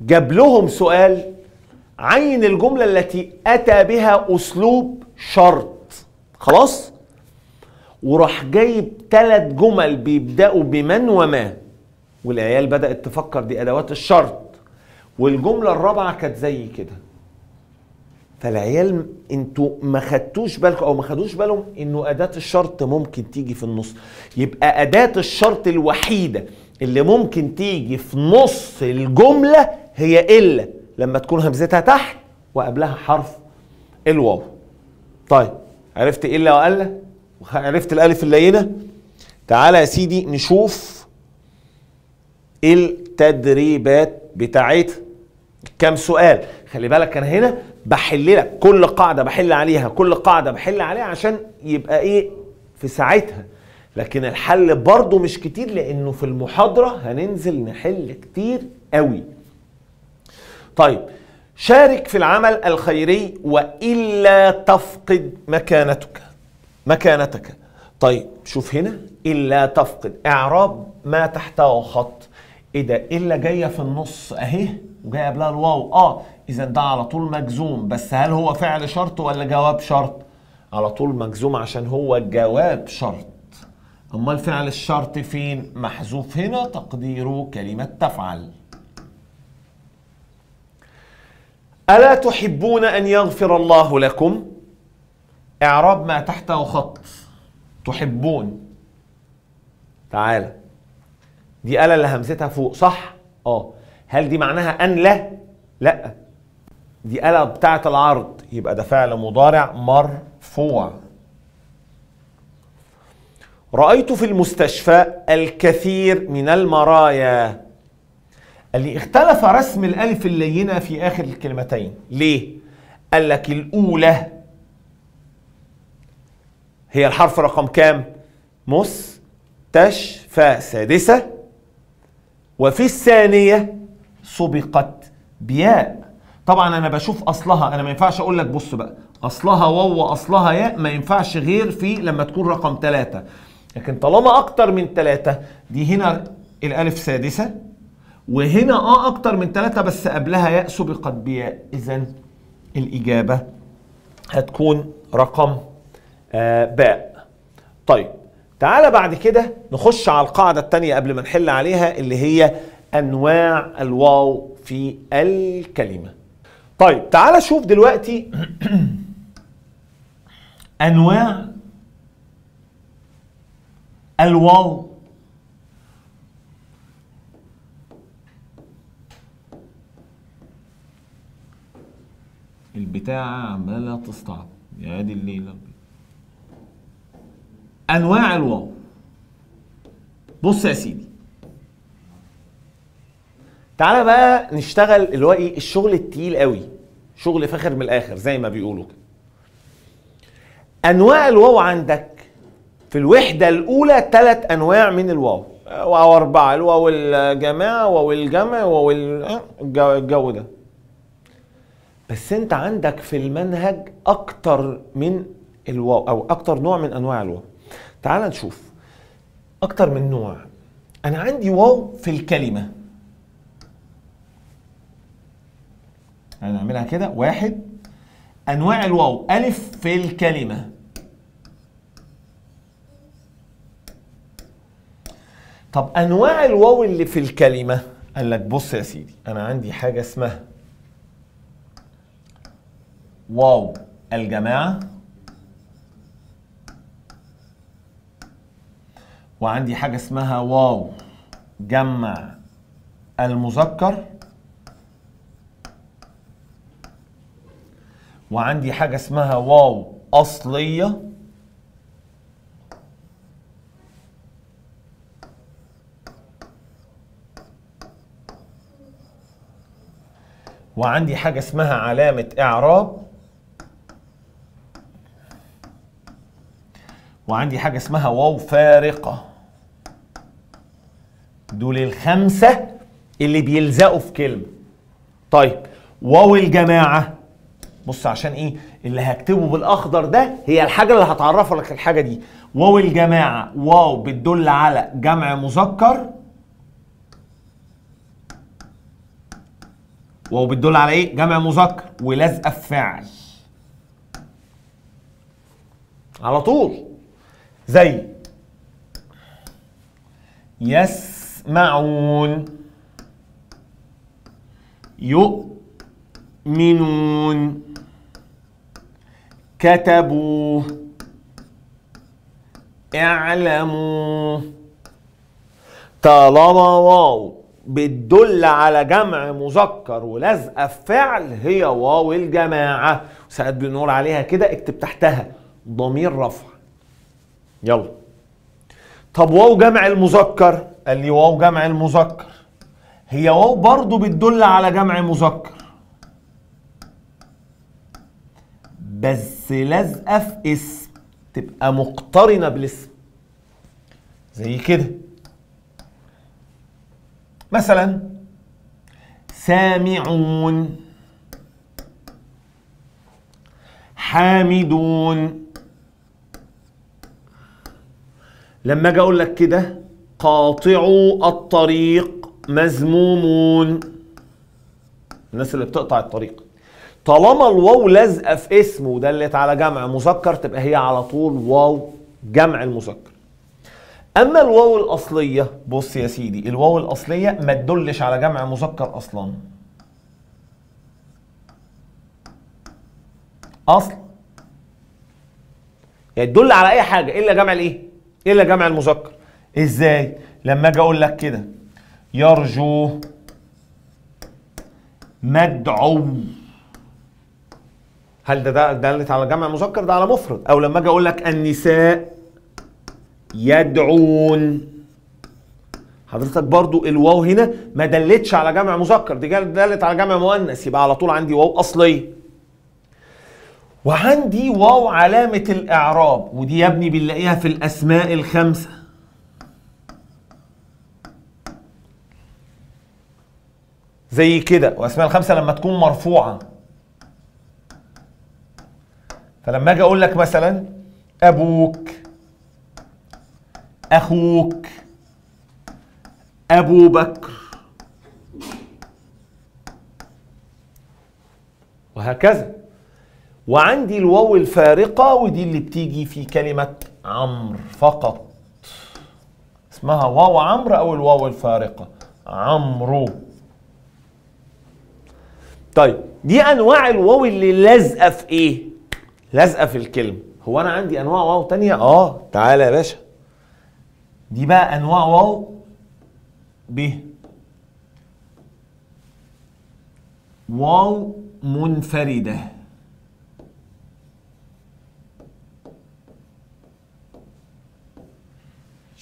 جاب لهم سؤال عين الجملة التي أتى بها أسلوب شرط خلاص؟ وراح جايب ثلاث جمل بيبدأوا بمن وما والعيال بدأت تفكر دي أدوات الشرط والجملة الرابعة كانت زي كده فالعيال انتوا ما خدتوش بالكم او ما خدوش بالهم انه اداه الشرط ممكن تيجي في النص يبقى اداه الشرط الوحيده اللي ممكن تيجي في نص الجمله هي الا لما تكون همزتها تحت وقبلها حرف الواو طيب عرفت ايه اللي عرفت الالف اللينه تعالى يا سيدي نشوف التدريبات بتاعتها كام سؤال خلي بالك انا هنا بحل لك كل قاعده بحل عليها كل قاعده بحل عليها عشان يبقى ايه في ساعتها لكن الحل برضه مش كتير لانه في المحاضره هننزل نحل كتير قوي طيب شارك في العمل الخيري والا تفقد مكانتك مكانتك طيب شوف هنا الا تفقد اعراب ما تحته خط ايه ده الا جايه في النص اهي وجايه قبلها الواو اه اذا ده على طول مجزوم بس هل هو فعل شرط ولا جواب شرط على طول مجزوم عشان هو جواب شرط امال فعل الشرط فين محذوف هنا تقديره كلمه تفعل ألا تحبون أن يغفر الله لكم إعراب ما تحته خط تحبون تعالى دي ألا اللي همزتها فوق صح اه هل دي معناها أن لا لا دي ألا بتاعة العرض يبقى ده فعل مضارع مرفوع رأيت في المستشفى الكثير من المرايا قال لي اختلف رسم الألف اللينة في آخر الكلمتين ليه؟ قال لك الأولى هي الحرف رقم كام؟ مس تش فا سادسة وفي الثانية سبقت بياء طبعا انا بشوف اصلها انا ما ينفعش اقول لك بص بقى اصلها واو اصلها ياء ما ينفعش غير في لما تكون رقم ثلاثة لكن طالما اكتر من ثلاثة دي هنا الالف سادسة وهنا اه اكتر من ثلاثة بس قبلها ياء سبقت بياء اذا الاجابة هتكون رقم آه باء طيب تعالى بعد كده نخش على القاعدة التانية قبل ما نحل عليها اللي هي انواع الواو في الكلمة طيب تعالى شوف دلوقتي انواع الواو البتاعة عمالة تستعط يا دي الليلة أنواع الواو بص يا سيدي تعالى بقى نشتغل اللي هو ايه الشغل التقيل قوي شغل فاخر من الاخر زي ما بيقولوا كده انواع الواو عندك في الوحده الاولى ثلاث انواع من الواو او اربعه الواو الجماعه واو الجمع واو الجو ده بس انت عندك في المنهج اكتر من الواو او اكتر نوع من انواع الواو تعال نشوف اكتر من نوع انا عندي واو في الكلمه هنعملها كده واحد انواع الواو الف في الكلمه طب انواع الواو اللي في الكلمه قال لك بص يا سيدي انا عندي حاجه اسمها واو الجماعة وعندي حاجة اسمها واو جمع المذكر وعندي حاجة اسمها واو أصلية وعندي حاجة اسمها علامة إعراب وعندي حاجه اسمها واو فارقه دول الخمسه اللي بيلزقوا في كلمه طيب واو الجماعه بص عشان ايه اللي هكتبه بالاخضر ده هي الحاجه اللي هتعرفه لك الحاجه دي واو الجماعه واو بتدل على جمع مذكر واو بتدل على ايه جمع مذكر ولازقه في فعل على طول زي يسمعون يؤمنون كتبوا اعلموا طالما واو بتدل على جمع مذكر ولازقه فعل هي واو الجماعه ساعات بنقول عليها كده اكتب تحتها ضمير رفع يلا طب واو جمع المذكر قال لي واو جمع المذكر هي واو برضو بتدل على جمع مذكر بس لازقه في اسم تبقى مقترنه بالاسم زي كده مثلا سامعون حامدون لما اجي اقول لك كده قاطعوا الطريق مذمومون الناس اللي بتقطع الطريق طالما الواو لازقه في اسم ودلت على جمع مذكر تبقى هي على طول واو جمع المذكر اما الواو الاصليه بص يا سيدي الواو الاصليه ما تدلش على جمع مذكر اصلا اصل يعني تدل على اي حاجه الا جمع الايه إيه الا جمع المذكر ازاي لما اجي اقول لك كده يرجو مدعو هل ده, ده دلت على جمع مذكر ده على مفرد او لما اجي اقول لك النساء يدعون حضرتك برضو الواو هنا ما دلتش على جمع مذكر دي دلت على جمع مؤنث يبقى على طول عندي واو اصليه وعندي واو علامة الإعراب ودي يا ابني بنلاقيها في الأسماء الخمسة زي كده وأسماء الخمسة لما تكون مرفوعة فلما أجي أقول لك مثلا أبوك أخوك أبو بكر وهكذا وعندي الواو الفارقة ودي اللي بتيجي في كلمة عمر فقط اسمها واو عمر أو الواو الفارقة عمرو طيب دي أنواع الواو اللي لازقة في إيه؟ لازقة في الكلمة هو أنا عندي أنواع واو تانية؟ آه تعالى يا باشا دي بقى أنواع واو ب واو منفرده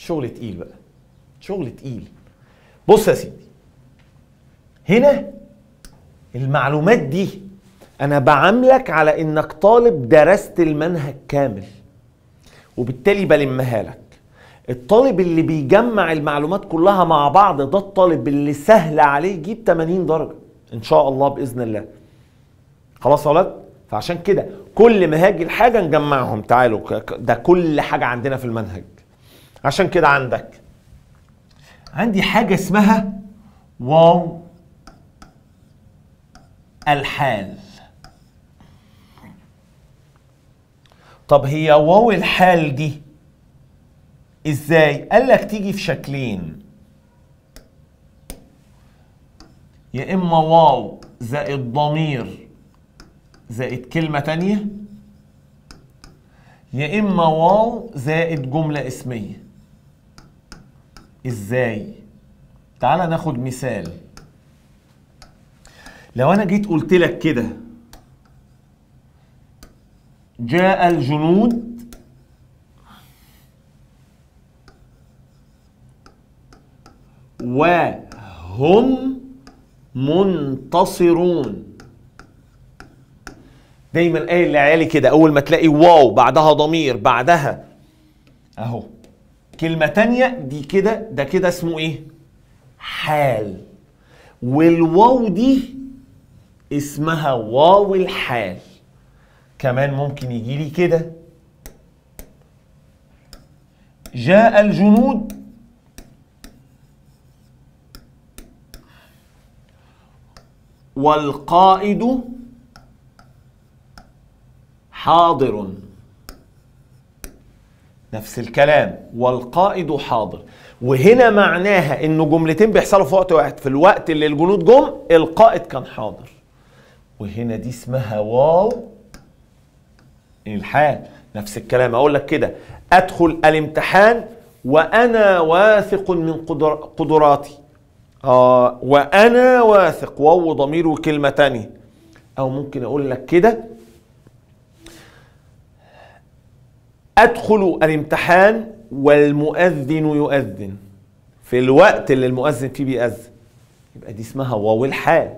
شغل تقيل بقى شغل تقيل بص يا سيدي هنا المعلومات دي انا بعاملك على انك طالب درست المنهج كامل وبالتالي بلمها لك الطالب اللي بيجمع المعلومات كلها مع بعض ده الطالب اللي سهل عليه يجيب 80 درجه ان شاء الله باذن الله خلاص يا ولاد فعشان كده كل ما هاجي الحاجه نجمعهم تعالوا ده كل حاجه عندنا في المنهج عشان كده عندك عندي حاجة اسمها واو الحال طب هي واو الحال دي ازاي قال لك تيجي في شكلين يا اما واو زائد ضمير زائد كلمه تانيه يا اما واو زائد جمله اسميه ازاي تعال ناخد مثال لو انا جيت قلت لك كده جاء الجنود وهم منتصرون دايما قايل لعيالي كده اول ما تلاقي واو بعدها ضمير بعدها اهو كلمة تانية دي كده ده كده اسمه ايه؟ حال والواو دي اسمها واو الحال كمان ممكن يجي لي كده جاء الجنود والقائد حاضر نفس الكلام والقائد حاضر وهنا معناها ان جملتين بيحصلوا في وقت واحد في الوقت اللي الجنود جم القائد كان حاضر وهنا دي اسمها واو الحال نفس الكلام اقول لك كده ادخل الامتحان وانا واثق من قدر قدراتي آه وانا واثق واو ضمير وكلمه تانية او ممكن اقول لك كده أدخل الامتحان والمؤذن يؤذن في الوقت اللي المؤذن فيه بيأذن يبقى دي اسمها واو الحال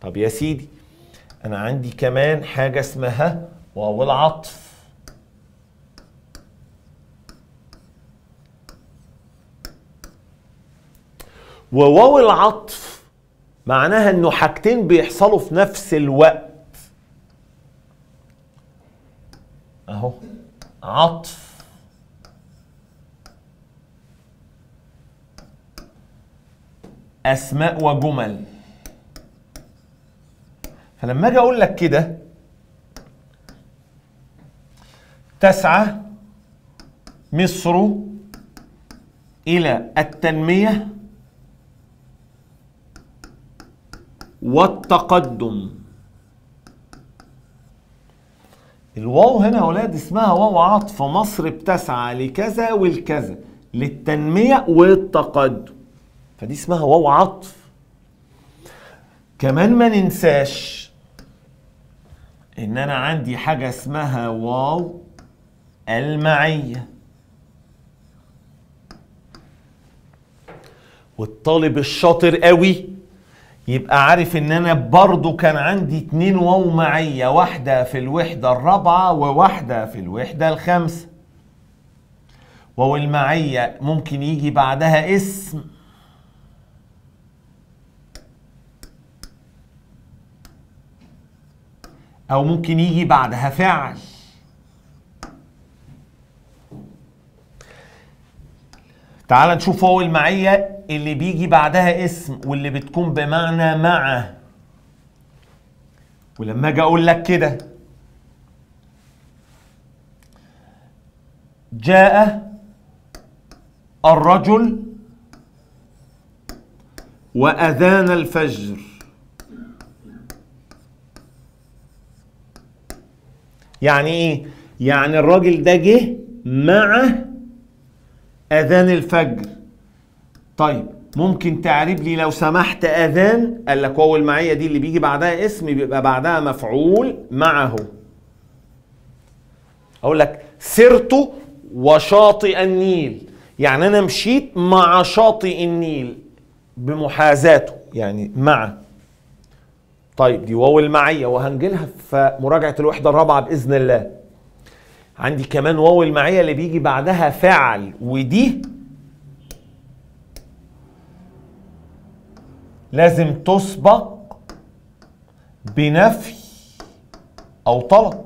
طب يا سيدي أنا عندي كمان حاجة اسمها واو العطف وواو العطف معناها انه حاجتين بيحصلوا في نفس الوقت اهو عطف اسماء وجمل فلما اجي اقول لك كده تسعى مصر الى التنميه والتقدم الواو هنا يا اولاد اسمها واو عطف مصر بتسعى لكذا والكذا للتنميه والتقدم فدي اسمها واو عطف كمان ما ننساش ان انا عندي حاجه اسمها واو المعيه والطالب الشاطر قوي يبقى عارف ان انا برضو كان عندي اتنين واو معية واحدة في الوحدة الرابعة وواحدة في الوحدة الخامسة واو المعية ممكن يجي بعدها اسم او ممكن يجي بعدها فعل تعال نشوف هو المعية اللي بيجي بعدها اسم واللي بتكون بمعنى مع ولما اجي اقول لك كده جاء الرجل واذان الفجر يعني ايه يعني الراجل ده جه مع اذان الفجر طيب ممكن تعريب لي لو سمحت اذان قال لك واو المعيه دي اللي بيجي بعدها اسم بيبقى بعدها مفعول معه اقول لك سرت وشاطئ النيل يعني انا مشيت مع شاطئ النيل بمحاذاته يعني مع طيب دي واو المعيه وهنجيلها في مراجعه الوحده الرابعه باذن الله عندي كمان واو المعيه اللي بيجي بعدها فعل ودي لازم تسبق بنفي او طلب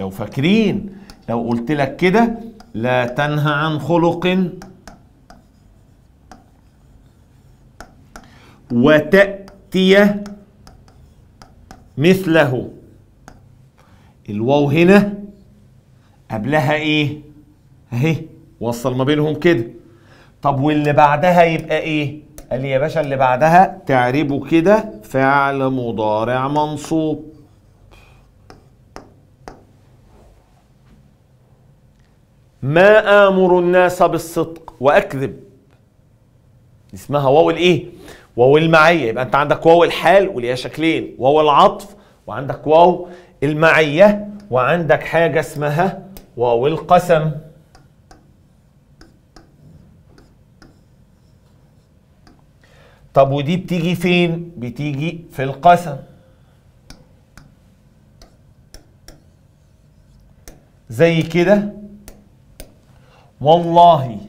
لو فاكرين لو قلت لك كده لا تنهى عن خلق وتأتي مثله الواو هنا قبلها ايه اهي وصل ما بينهم كده طب واللي بعدها يبقى ايه قال لي يا باشا اللي بعدها تعربه كده فعل مضارع منصوب ما آمر الناس بالصدق وأكذب اسمها واو الايه واو المعية يبقى انت عندك واو الحال وليها شكلين واو العطف وعندك واو المعية وعندك حاجة اسمها واو القسم طب ودي بتيجي فين؟ بتيجي في القسم زي كده والله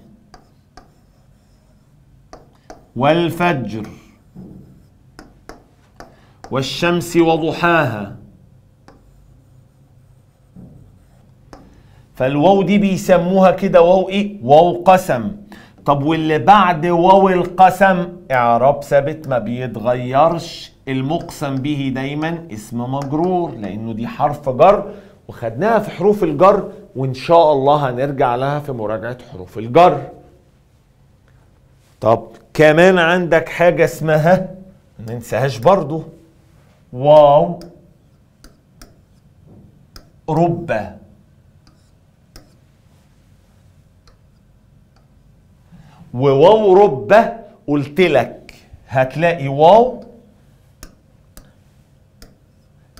والفجر والشمس وضحاها فالواو دي بيسموها كده واو ايه واو قسم طب واللي بعد واو القسم اعراب ثابت ما بيتغيرش المقسم به دايما اسم مجرور لانه دي حرف جر وخدناها في حروف الجر وان شاء الله هنرجع لها في مراجعه حروف الجر طب كمان عندك حاجه اسمها ما ننساهاش برضه واو ربه وواو ربة قلت لك هتلاقي واو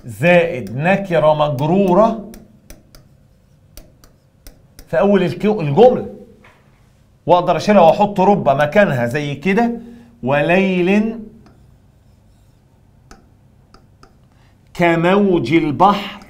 زائد نكرة مجرورة في أول الجملة وأقدر أشيلها وأحط ربة مكانها زي كده وليل كموج البحر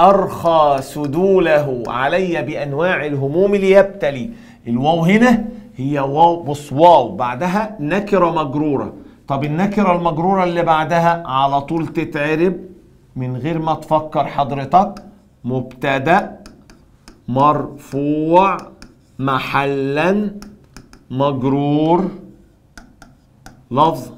أرخى سدوله علي بأنواع الهموم ليبتلي الواو هنا هي واو بص واو بعدها نكرة مجرورة طب النكرة المجرورة اللي بعدها على طول تتعرب من غير ما تفكر حضرتك مبتدأ مرفوع محلا مجرور لفظ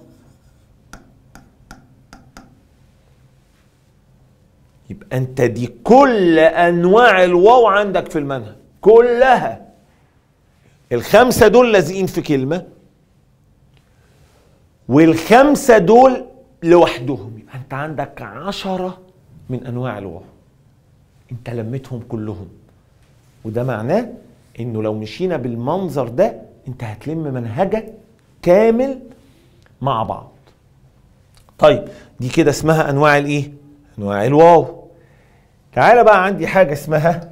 يبقى انت دي كل انواع الواو عندك في المنهج كلها الخمسه دول لازقين في كلمه والخمسه دول لوحدهم يبقى انت عندك عشرة من انواع الواو انت لميتهم كلهم وده معناه انه لو مشينا بالمنظر ده انت هتلم منهجك كامل مع بعض طيب دي كده اسمها انواع الايه انواع الواو تعالى بقى عندي حاجه اسمها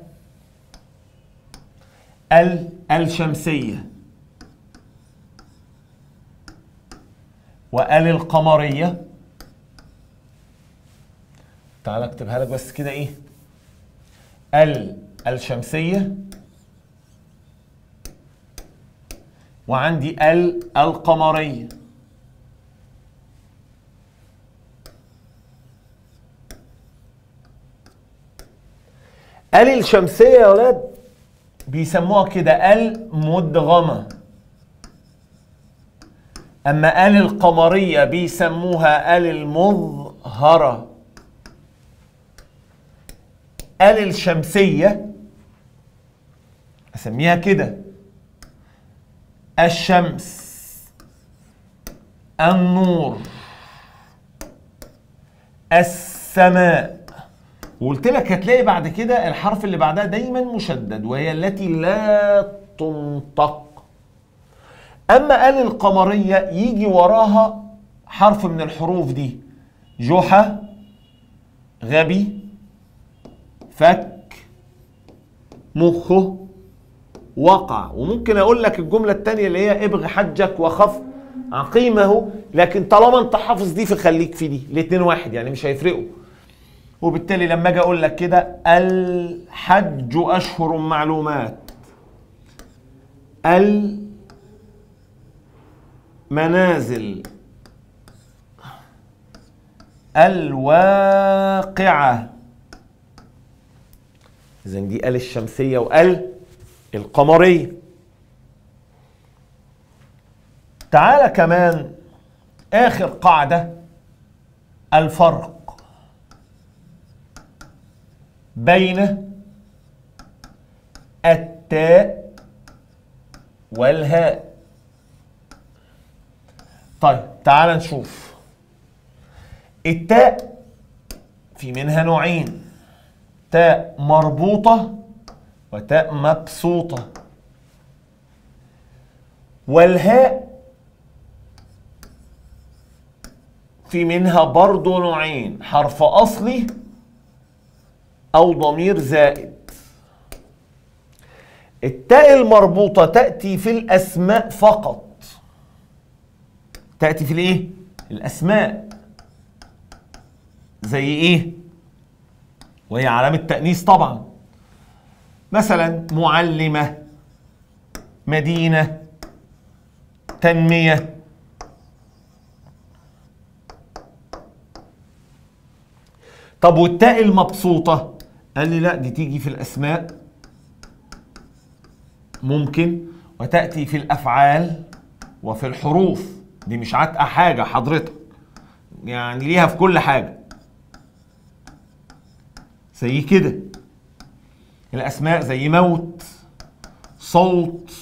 ال الشمسيه وال القمريه تعالى اكتبها لك بس كده ايه ال الشمسيه وعندي ال القمريه قال الشمسيه يا ولاد بيسموها كده المدغمه اما قال القمريه بيسموها قال المظهره قال الشمسيه اسميها كده الشمس النور السماء وقلت لك هتلاقي بعد كده الحرف اللي بعدها دايما مشدد وهي التي لا تنطق اما ال القمريه يجي وراها حرف من الحروف دي جحا غبي فك مخه وقع وممكن اقول لك الجمله الثانيه اللي هي ابغ حجك وخف عقيمه لكن طالما انت حافظ دي فخليك في دي الاثنين واحد يعني مش هيفرقوا وبالتالي لما اجي اقول لك كده الحج اشهر معلومات المنازل الواقعة إذا دي ال الشمسية وال القمرية تعالى كمان آخر قاعدة الفرق بين التاء والهاء طيب تعال نشوف التاء في منها نوعين تاء مربوطة وتاء مبسوطة والهاء في منها برضه نوعين حرف أصلي أو ضمير زائد التاء المربوطة تأتي في الأسماء فقط تأتي في الإيه؟ الأسماء زي إيه؟ وهي علامة تأنيس طبعا مثلا معلمة مدينة تنمية طب والتاء المبسوطة قال لي لا دي تيجي في الاسماء ممكن وتاتي في الافعال وفي الحروف دي مش عاتقه حاجه حضرتك يعني ليها في كل حاجه زي كده الاسماء زي موت صوت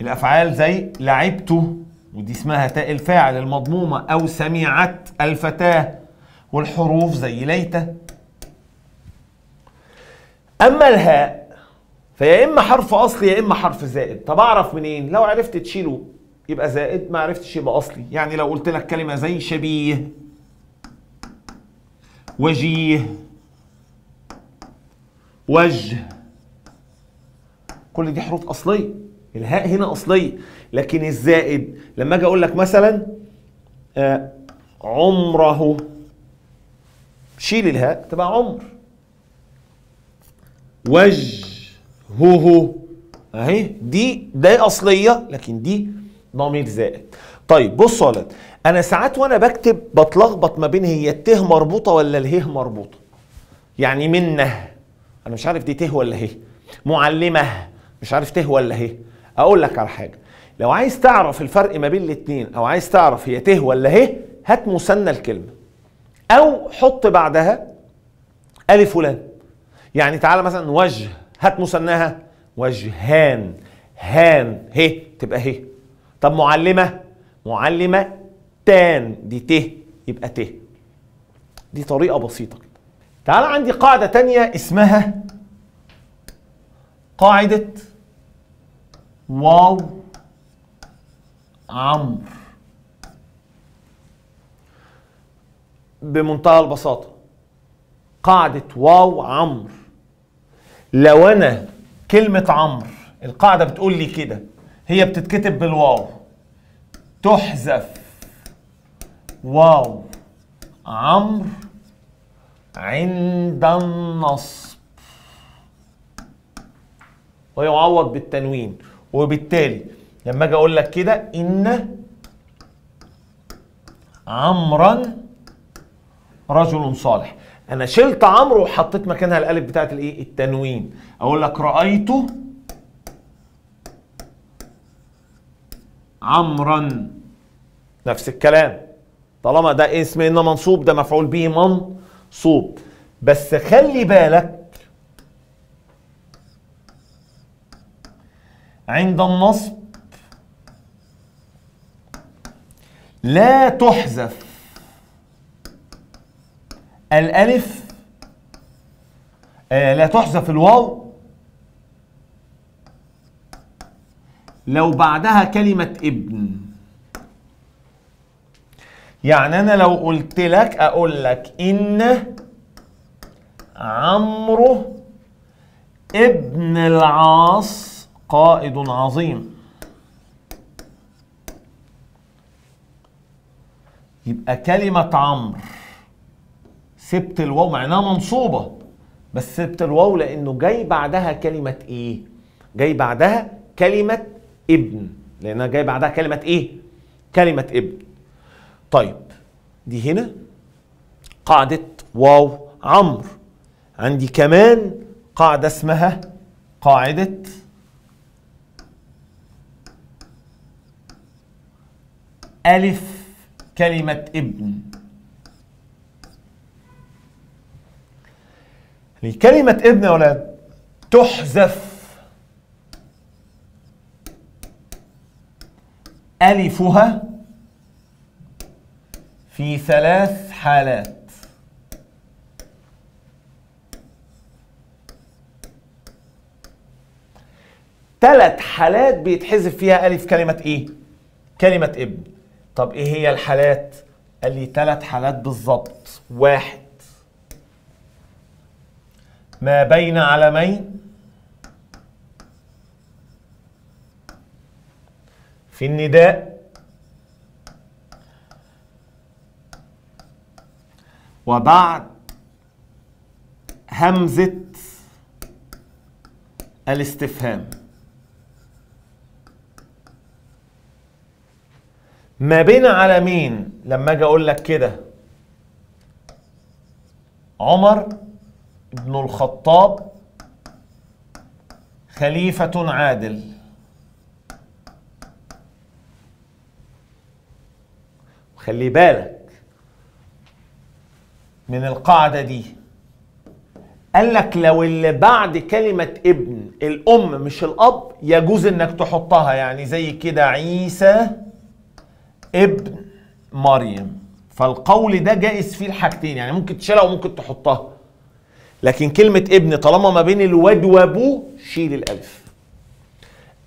الافعال زي لعبته ودي اسمها تاء الفاعل المضمومه او سمعت الفتاه والحروف زي ليته اما الهاء فيا اما حرف اصلي يا اما حرف زائد طب اعرف منين لو عرفت تشيله يبقى زائد ما عرفتش يبقى اصلي يعني لو قلت لك كلمه زي شبيه وجيه وجه كل دي حروف اصليه الهاء هنا اصليه لكن الزائد لما اجي اقول لك مثلا آه، عمره شيل الهاء تبقى عمر وجهه اهي دي ده اصليه لكن دي ضمير زائد طيب بصوا يا انا ساعات وانا بكتب بتلخبط ما بين هي الته مربوطه ولا اله مربوطه يعني منه انا مش عارف دي ته ولا هي معلمه مش عارف ته ولا هي اقول لك على حاجه لو عايز تعرف الفرق ما بين الاثنين او عايز تعرف هي ته ولا هي هات مثنى الكلمه او حط بعدها الف ولام يعني تعالى مثلا وجه هات مثناها وجهان هان ه تبقى هي طب معلمه معلمه تان دي ت يبقى ت دي طريقه بسيطه كده تعالى عندي قاعده تانية اسمها قاعده واو عمر بمنتهى البساطه قاعده واو عمر لو انا كلمه عمر القاعده بتقول لي كده هي بتتكتب بالواو تحذف واو عمر عند النصب ويعوض بالتنوين وبالتالي لما اجي اقول لك كده ان عمرا رجل صالح انا شلت عمرو وحطيت مكانها الالف بتاعه الايه التنوين اقول لك رايته عمرا نفس الكلام طالما ده اسم ان منصوب ده مفعول به منصوب بس خلي بالك عند النصب لا تحذف الألف آه، لا تحذف الواو لو بعدها كلمة ابن يعني أنا لو قلت لك أقول لك إن عمرو ابن العاص قائد عظيم يبقى كلمة عمرو سبت الواو مع انها منصوبه بس سبت الواو لانه جاي بعدها كلمه ايه جاي بعدها كلمه ابن لانها جاي بعدها كلمه ايه كلمه ابن طيب دي هنا قاعده واو عمرو عندي كمان قاعده اسمها قاعده ألف كلمة ابن يعني كلمة ابن يا ولاد تحذف ألفها في ثلاث حالات ثلاث حالات بيتحذف فيها ألف كلمة إيه؟ كلمة ابن طب إيه هي الحالات؟ قال لي ثلاث حالات بالظبط واحد ما بين علمي في النداء وبعد همزة الاستفهام ما بين علمين لما اجي اقول لك كده عمر ابن الخطاب خليفة عادل خلي بالك من القاعدة دي قال لك لو اللي بعد كلمة ابن الأم مش الأب يجوز إنك تحطها يعني زي كده عيسى ابن مريم فالقول ده جائز فيه الحاجتين يعني ممكن تشيلها وممكن تحطها لكن كلمة ابن طالما ما بين الواد وابوه شيل الألف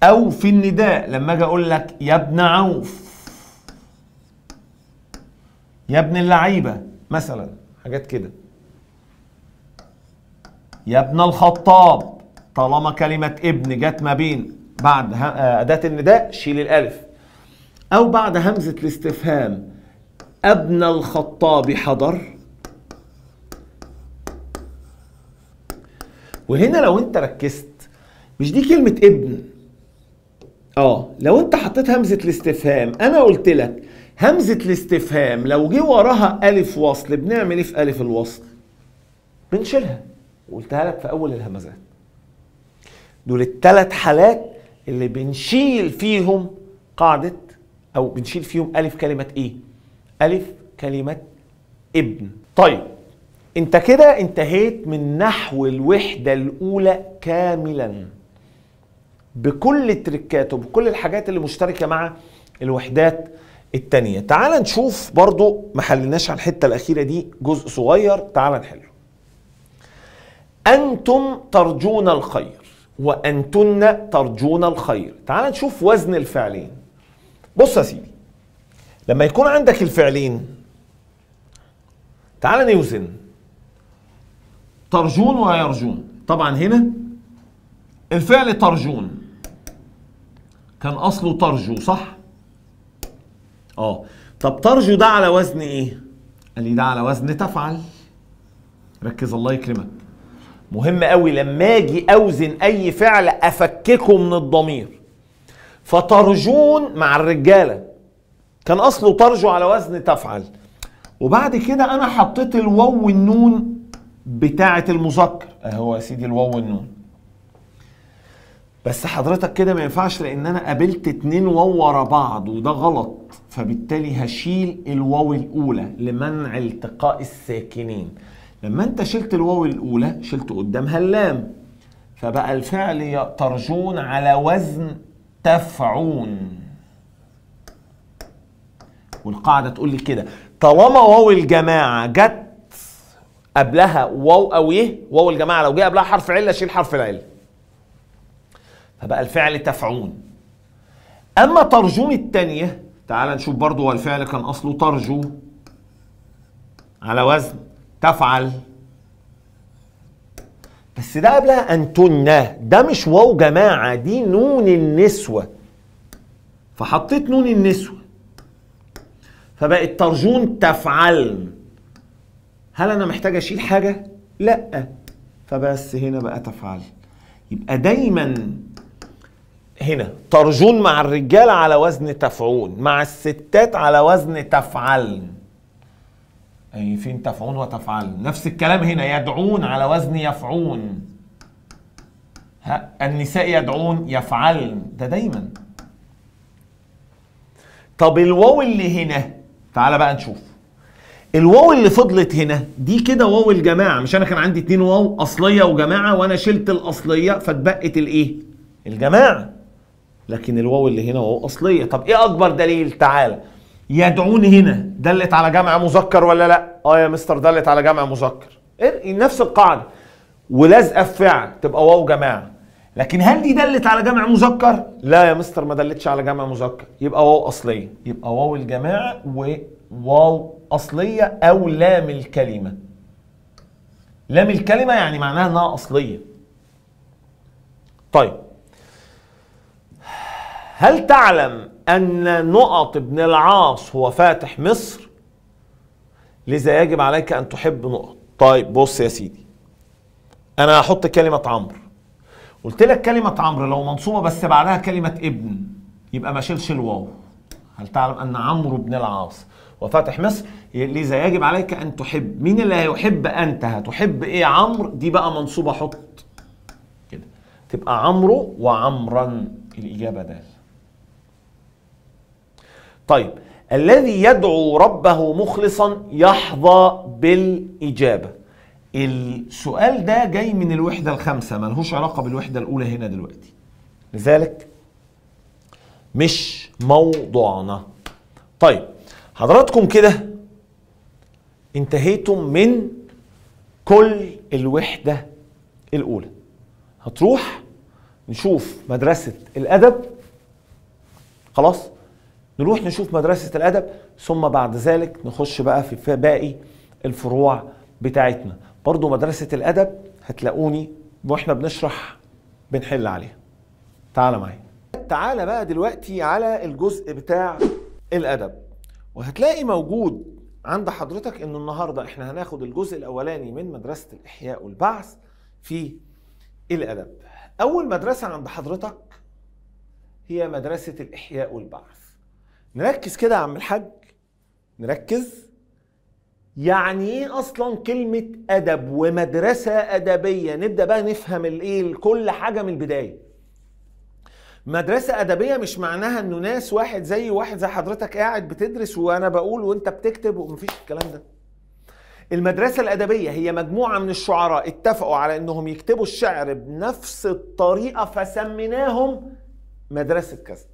أو في النداء لما أجي أقول لك يا ابن عوف يا ابن اللعيبة مثلا حاجات كده يا ابن الخطاب طالما كلمة ابن جت ما بين بعد أداة النداء شيل الألف أو بعد همزة الاستفهام ابن الخطاب حضر وهنا لو انت ركزت مش دي كلمه ابن اه لو انت حطيت همزه الاستفهام انا قلت لك همزه الاستفهام لو جه وراها الف وصل بنعمل ايه في الف الوصل بنشيلها وقلتها لك في اول الهمزات دول الثلاث حالات اللي بنشيل فيهم قاعده او بنشيل فيهم الف كلمه ايه الف كلمه ابن طيب انت كده انتهيت من نحو الوحدة الأولى كاملا بكل التركات وبكل الحاجات اللي مشتركة مع الوحدات التانية تعال نشوف برضو ما حلناش على الحتة الأخيرة دي جزء صغير تعال نحله أنتم ترجون الخير وأنتن ترجون الخير تعال نشوف وزن الفعلين بص يا سيدي لما يكون عندك الفعلين تعال نوزن ترجون ويرجون طبعا هنا الفعل ترجون كان اصله ترجو صح اه طب ترجو ده على وزن ايه قال لي ده على وزن تفعل ركز الله يكرمك مهم قوي لما اجي اوزن اي فعل افككه من الضمير فترجون مع الرجاله كان اصله ترجو على وزن تفعل وبعد كده انا حطيت الواو والنون بتاعه المذكر اهو يا سيدي الواو والنون بس حضرتك كده ما ينفعش لان انا قابلت اتنين واو ورا بعض وده غلط فبالتالي هشيل الواو الاولى لمنع التقاء الساكنين لما انت شلت الواو الاولى شلت قدامها اللام فبقى الفعل ترجون على وزن تفعون والقاعده تقول لي كده طالما واو الجماعه جت قبلها واو او ايه واو الجماعه لو جه قبلها حرف عله شيل حرف العله فبقى الفعل تفعون اما ترجون الثانيه تعال نشوف برضو والفعل كان اصله ترجو على وزن تفعل بس ده قبلها انتن ده مش واو جماعه دي نون النسوه فحطيت نون النسوه فبقت ترجون تفعلن هل انا محتاج اشيل حاجه لا فبس هنا بقى تفعل يبقى دايما هنا ترجون مع الرجال على وزن تفعون مع الستات على وزن تفعلن اي فين تفعون وتفعلن نفس الكلام هنا يدعون على وزن يفعون ها النساء يدعون يفعلن ده دايما طب الواو اللي هنا تعال بقى نشوف الواو اللي فضلت هنا دي كده واو الجماعه مش انا كان عندي اتنين واو اصليه وجماعه وانا شلت الاصليه فاتبقت الايه الجماعه لكن الواو اللي هنا واو اصليه طب ايه اكبر دليل تعالى يدعون هنا دلت على جمع مذكر ولا لا اه يا مستر دلت على جمع مذكر إيه؟, إيه، نفس القاعده ولازقه في فعل تبقى واو جماعه لكن هل دي دلت على جمع مذكر لا يا مستر ما دلتش على جمع مذكر يبقى واو اصليه يبقى واو الجماعه و واو اصليه او لام الكلمه لام الكلمه يعني معناها انها اصليه طيب هل تعلم ان نقط ابن العاص هو فاتح مصر لذا يجب عليك ان تحب نقط طيب بص يا سيدي انا هحط كلمه عمرو قلت لك كلمه عمرو لو منصوبه بس بعدها كلمه ابن يبقى ما شيلش الواو هل تعلم ان عمرو بن العاص وفاتح مصر لذا يجب عليك أن تحب مين اللي هيحب أنت هتحب إيه عمرو دي بقى منصوبة حط كده تبقى عمرو وعمرا الإجابة دال طيب الذي يدعو ربه مخلصا يحظى بالإجابة السؤال ده جاي من الوحدة الخامسة ملهوش علاقة بالوحدة الأولى هنا دلوقتي لذلك مش موضوعنا طيب حضراتكم كده انتهيتم من كل الوحدة الأولى هتروح نشوف مدرسة الأدب خلاص نروح نشوف مدرسة الأدب ثم بعد ذلك نخش بقى في باقي الفروع بتاعتنا برضو مدرسة الأدب هتلاقوني واحنا بنشرح بنحل عليها تعال معايا تعال بقى دلوقتي على الجزء بتاع الأدب وهتلاقي موجود عند حضرتك ان النهارده احنا هناخد الجزء الاولاني من مدرسه الاحياء والبعث في الادب اول مدرسه عند حضرتك هي مدرسه الاحياء والبعث نركز كده يا عم الحاج نركز يعني ايه اصلا كلمه ادب ومدرسه ادبيه نبدا بقى نفهم الايه كل حاجه من البدايه مدرسة أدبية مش معناها إنه ناس واحد زي واحد زي حضرتك قاعد بتدرس وأنا بقول وأنت بتكتب ومفيش الكلام ده. المدرسة الأدبية هي مجموعة من الشعراء اتفقوا على إنهم يكتبوا الشعر بنفس الطريقة فسميناهم مدرسة كذا.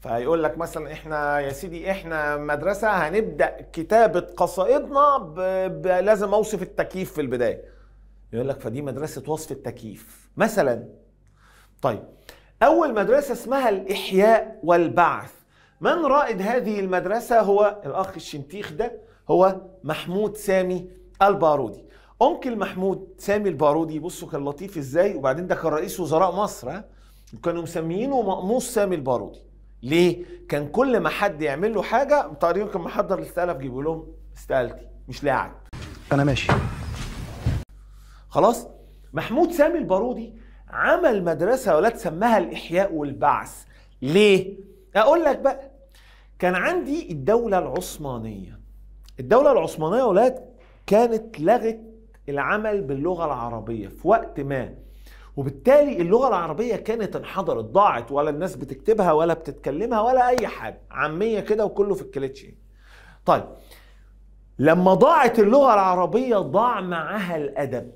فهيقول لك مثلا احنا يا سيدي احنا مدرسه هنبدا كتابه قصائدنا ب... ب... لازم اوصف التكييف في البدايه يقول لك فدي مدرسه وصف التكييف مثلا طيب أول مدرسة اسمها الإحياء والبعث من رائد هذه المدرسة هو الأخ الشنتيخ ده هو محمود سامي البارودي أنكل محمود سامي البارودي بصوا كان لطيف إزاي وبعدين ده كان رئيس وزراء مصر ها كانوا مسميينه مقموص سامي البارودي ليه؟ كان كل ما حد يعمل له حاجة تقريبا كان محضر الاستقالة جيبوا لهم استقالتي مش لاعب أنا ماشي خلاص محمود سامي البارودي عمل مدرسة يا ولاد سماها الإحياء والبعث ليه؟ أقول لك بقى كان عندي الدولة العثمانية الدولة العثمانية ولاد كانت لغت العمل باللغة العربية في وقت ما وبالتالي اللغة العربية كانت انحدرت ضاعت ولا الناس بتكتبها ولا بتتكلمها ولا أي حاجة عامية كده وكله في الكليتشي طيب لما ضاعت اللغة العربية ضاع معاها الأدب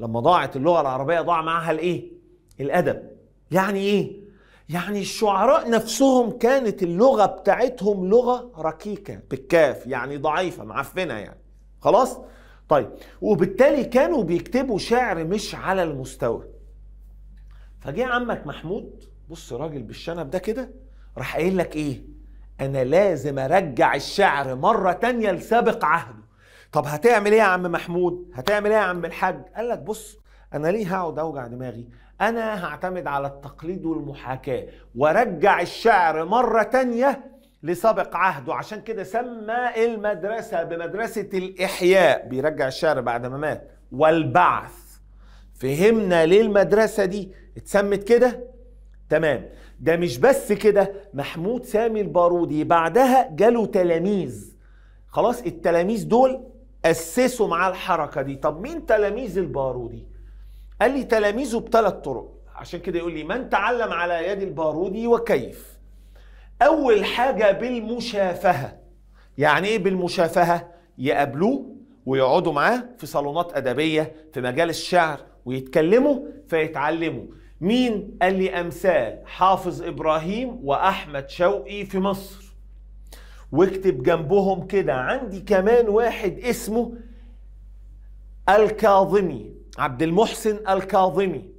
لما ضاعت اللغه العربيه ضاع معها الايه الادب يعني ايه يعني الشعراء نفسهم كانت اللغه بتاعتهم لغه ركيكه بالكاف يعني ضعيفه معفنه يعني خلاص طيب وبالتالي كانوا بيكتبوا شعر مش على المستوى فجه عمك محمود بص راجل بالشنب ده كده راح قايل لك ايه انا لازم ارجع الشعر مره تانية لسابق عهده طب هتعمل ايه يا عم محمود هتعمل ايه يا عم الحاج قال لك بص انا ليه هقعد اوجع دماغي انا هعتمد على التقليد والمحاكاه وارجع الشعر مره تانيه لسابق عهده عشان كده سمى المدرسه بمدرسه الاحياء بيرجع الشعر بعد ما مات والبعث فهمنا ليه المدرسه دي اتسمت كده تمام ده مش بس كده محمود سامي البارودي بعدها جاله تلاميذ خلاص التلاميذ دول اسسوا معاه الحركه دي طب مين تلاميذ البارودي قال لي تلاميذه بثلاث طرق عشان كده يقول لي من تعلم على يد البارودي وكيف اول حاجه بالمشافهه يعني ايه بالمشافهه يقابلوه ويقعدوا معاه في صالونات ادبيه في مجال الشعر ويتكلموا فيتعلموا مين قال لي امثال حافظ ابراهيم واحمد شوقي في مصر واكتب جنبهم كده عندي كمان واحد اسمه الكاظمي عبد المحسن الكاظمي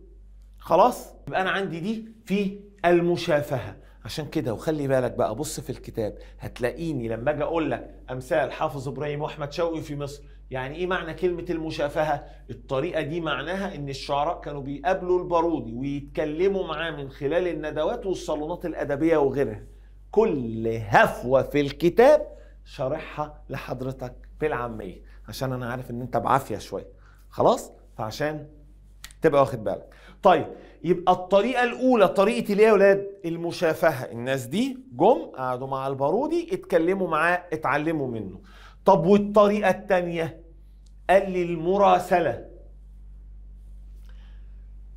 خلاص يبقى انا عندي دي في المشافهه عشان كده وخلي بالك بقى بص في الكتاب هتلاقيني لما اجي اقول لك امثال حافظ ابراهيم واحمد شوقي في مصر يعني ايه معنى كلمه المشافهه الطريقه دي معناها ان الشعراء كانوا بيقابلوا البارودي ويتكلموا معاه من خلال الندوات والصالونات الادبيه وغيرها كل هفوه في الكتاب شارحها لحضرتك بالعاميه عشان انا عارف ان انت بعافيه شويه خلاص فعشان تبقى واخد بالك طيب يبقى الطريقه الاولى طريقه ليه يا ولاد المشافهه الناس دي جم قعدوا مع البارودي اتكلموا معاه اتعلموا منه طب والطريقه الثانيه قال لي المراسله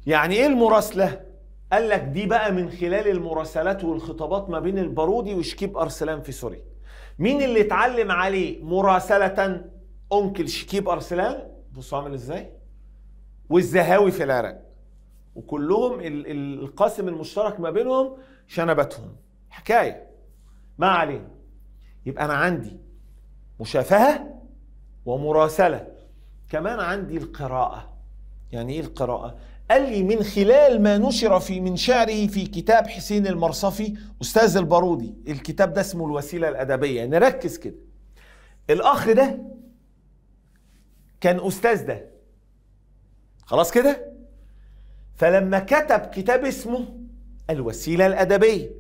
يعني ايه المراسله قال لك دي بقى من خلال المراسلات والخطابات ما بين البارودي وشكيب أرسلان في سوريا مين اللي اتعلم عليه مراسلة أنكل شكيب أرسلان بصوا عامل إزاي والزهاوي في العراق وكلهم القاسم المشترك ما بينهم شنبتهم حكاية ما علينا يبقى أنا عندي مشافهة ومراسلة كمان عندي القراءة يعني إيه القراءة؟ قال لي من خلال ما نشر في من شعره في كتاب حسين المرصفي أستاذ البارودي الكتاب ده اسمه الوسيلة الأدبية نركز يعني كده الأخ ده كان أستاذ ده خلاص كده فلما كتب كتاب اسمه الوسيلة الأدبية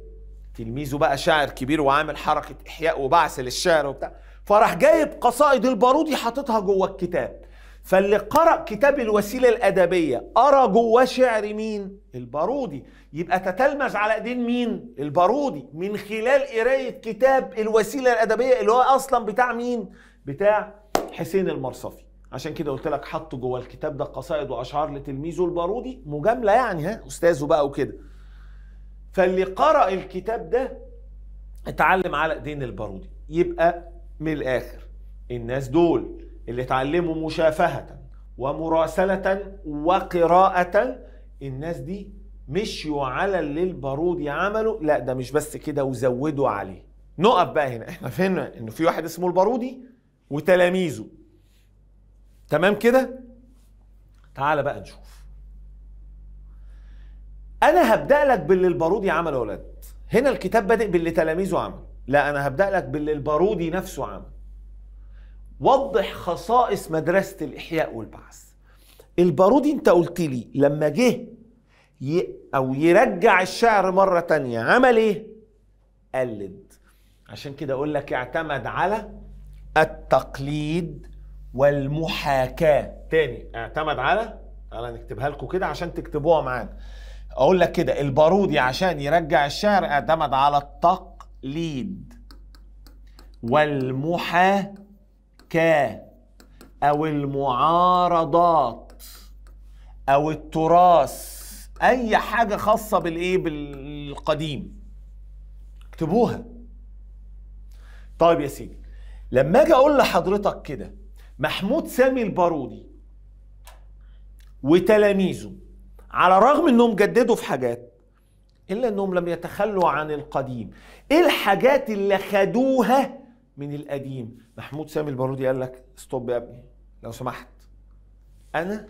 تلميذه بقى شاعر كبير وعامل حركة إحياء وبعث للشعر وبتاع فراح جايب قصائد البارودي حاططها جوه الكتاب فاللي قرأ كتاب الوسيلة الأدبية أرى جواه شعر مين؟ البارودي يبقى تتلمذ على ايدين مين؟ البارودي من خلال قراية كتاب الوسيلة الأدبية اللي هو أصلا بتاع مين؟ بتاع حسين المرصفي عشان كده قلت لك حط جوه الكتاب ده قصائد واشعار لتلميذه البارودي مجامله يعني ها استاذه بقى وكده فاللي قرأ الكتاب ده اتعلم على ايدين البارودي يبقى من الاخر الناس دول اللي اتعلموا مشافهة ومراسلة وقراءة الناس دي مشيوا على اللي البارودي عمله لا ده مش بس كده وزودوا عليه نقف بقى هنا احنا فهمنا انه في واحد اسمه البارودي وتلاميذه تمام كده تعال بقى نشوف انا هبدا لك باللي البارودي عمله يا ولاد هنا الكتاب بادئ باللي تلاميذه عمل لا انا هبدا لك باللي البارودي نفسه عمل وضح خصائص مدرسة الإحياء والبعث البارودي أنت قلت لي لما جه ي... أو يرجع الشعر مرة تانية عمل إيه؟ قلد عشان كده أقول لك اعتمد على التقليد والمحاكاة تاني اعتمد على أنا نكتبها لكم كده عشان تكتبوها معانا أقول لك كده البارودي عشان يرجع الشعر اعتمد على التقليد والمحاكاة أو المعارضات أو التراث أي حاجة خاصة بالإيه بالقديم اكتبوها طيب يا سيدي لما أجي أقول لحضرتك كده محمود سامي البارودي وتلاميذه على الرغم انهم جددوا في حاجات الا انهم لم يتخلوا عن القديم ايه الحاجات اللي خدوها من القديم محمود سامي البارودي قال لك ستوب يا ابني لو سمحت انا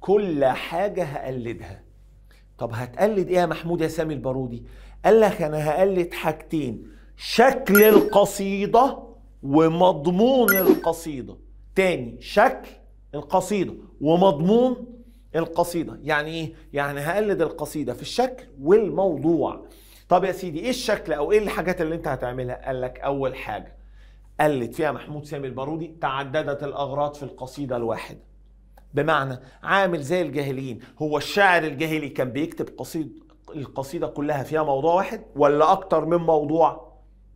كل حاجه هقلدها طب هتقلد ايه يا محمود يا سامي البارودي قال لك انا هقلد حاجتين شكل القصيده ومضمون القصيده تاني شكل القصيده ومضمون القصيده يعني ايه يعني هقلد القصيده في الشكل والموضوع طب يا سيدي ايه الشكل او ايه الحاجات اللي انت هتعملها قال لك اول حاجه قلت فيها محمود سامي البارودي تعددت الاغراض في القصيده الواحده بمعنى عامل زي الجاهليين هو الشاعر الجاهلي كان بيكتب قصيد القصيده كلها فيها موضوع واحد ولا اكتر من موضوع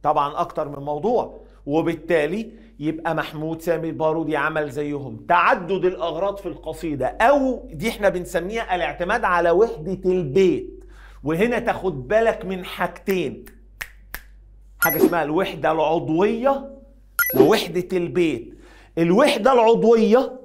طبعا اكتر من موضوع وبالتالي يبقى محمود سامي البارودي عمل زيهم تعدد الاغراض في القصيده او دي احنا بنسميها الاعتماد على وحده البيت وهنا تاخد بالك من حاجتين حاجه اسمها الوحده العضويه ووحده البيت الوحده العضويه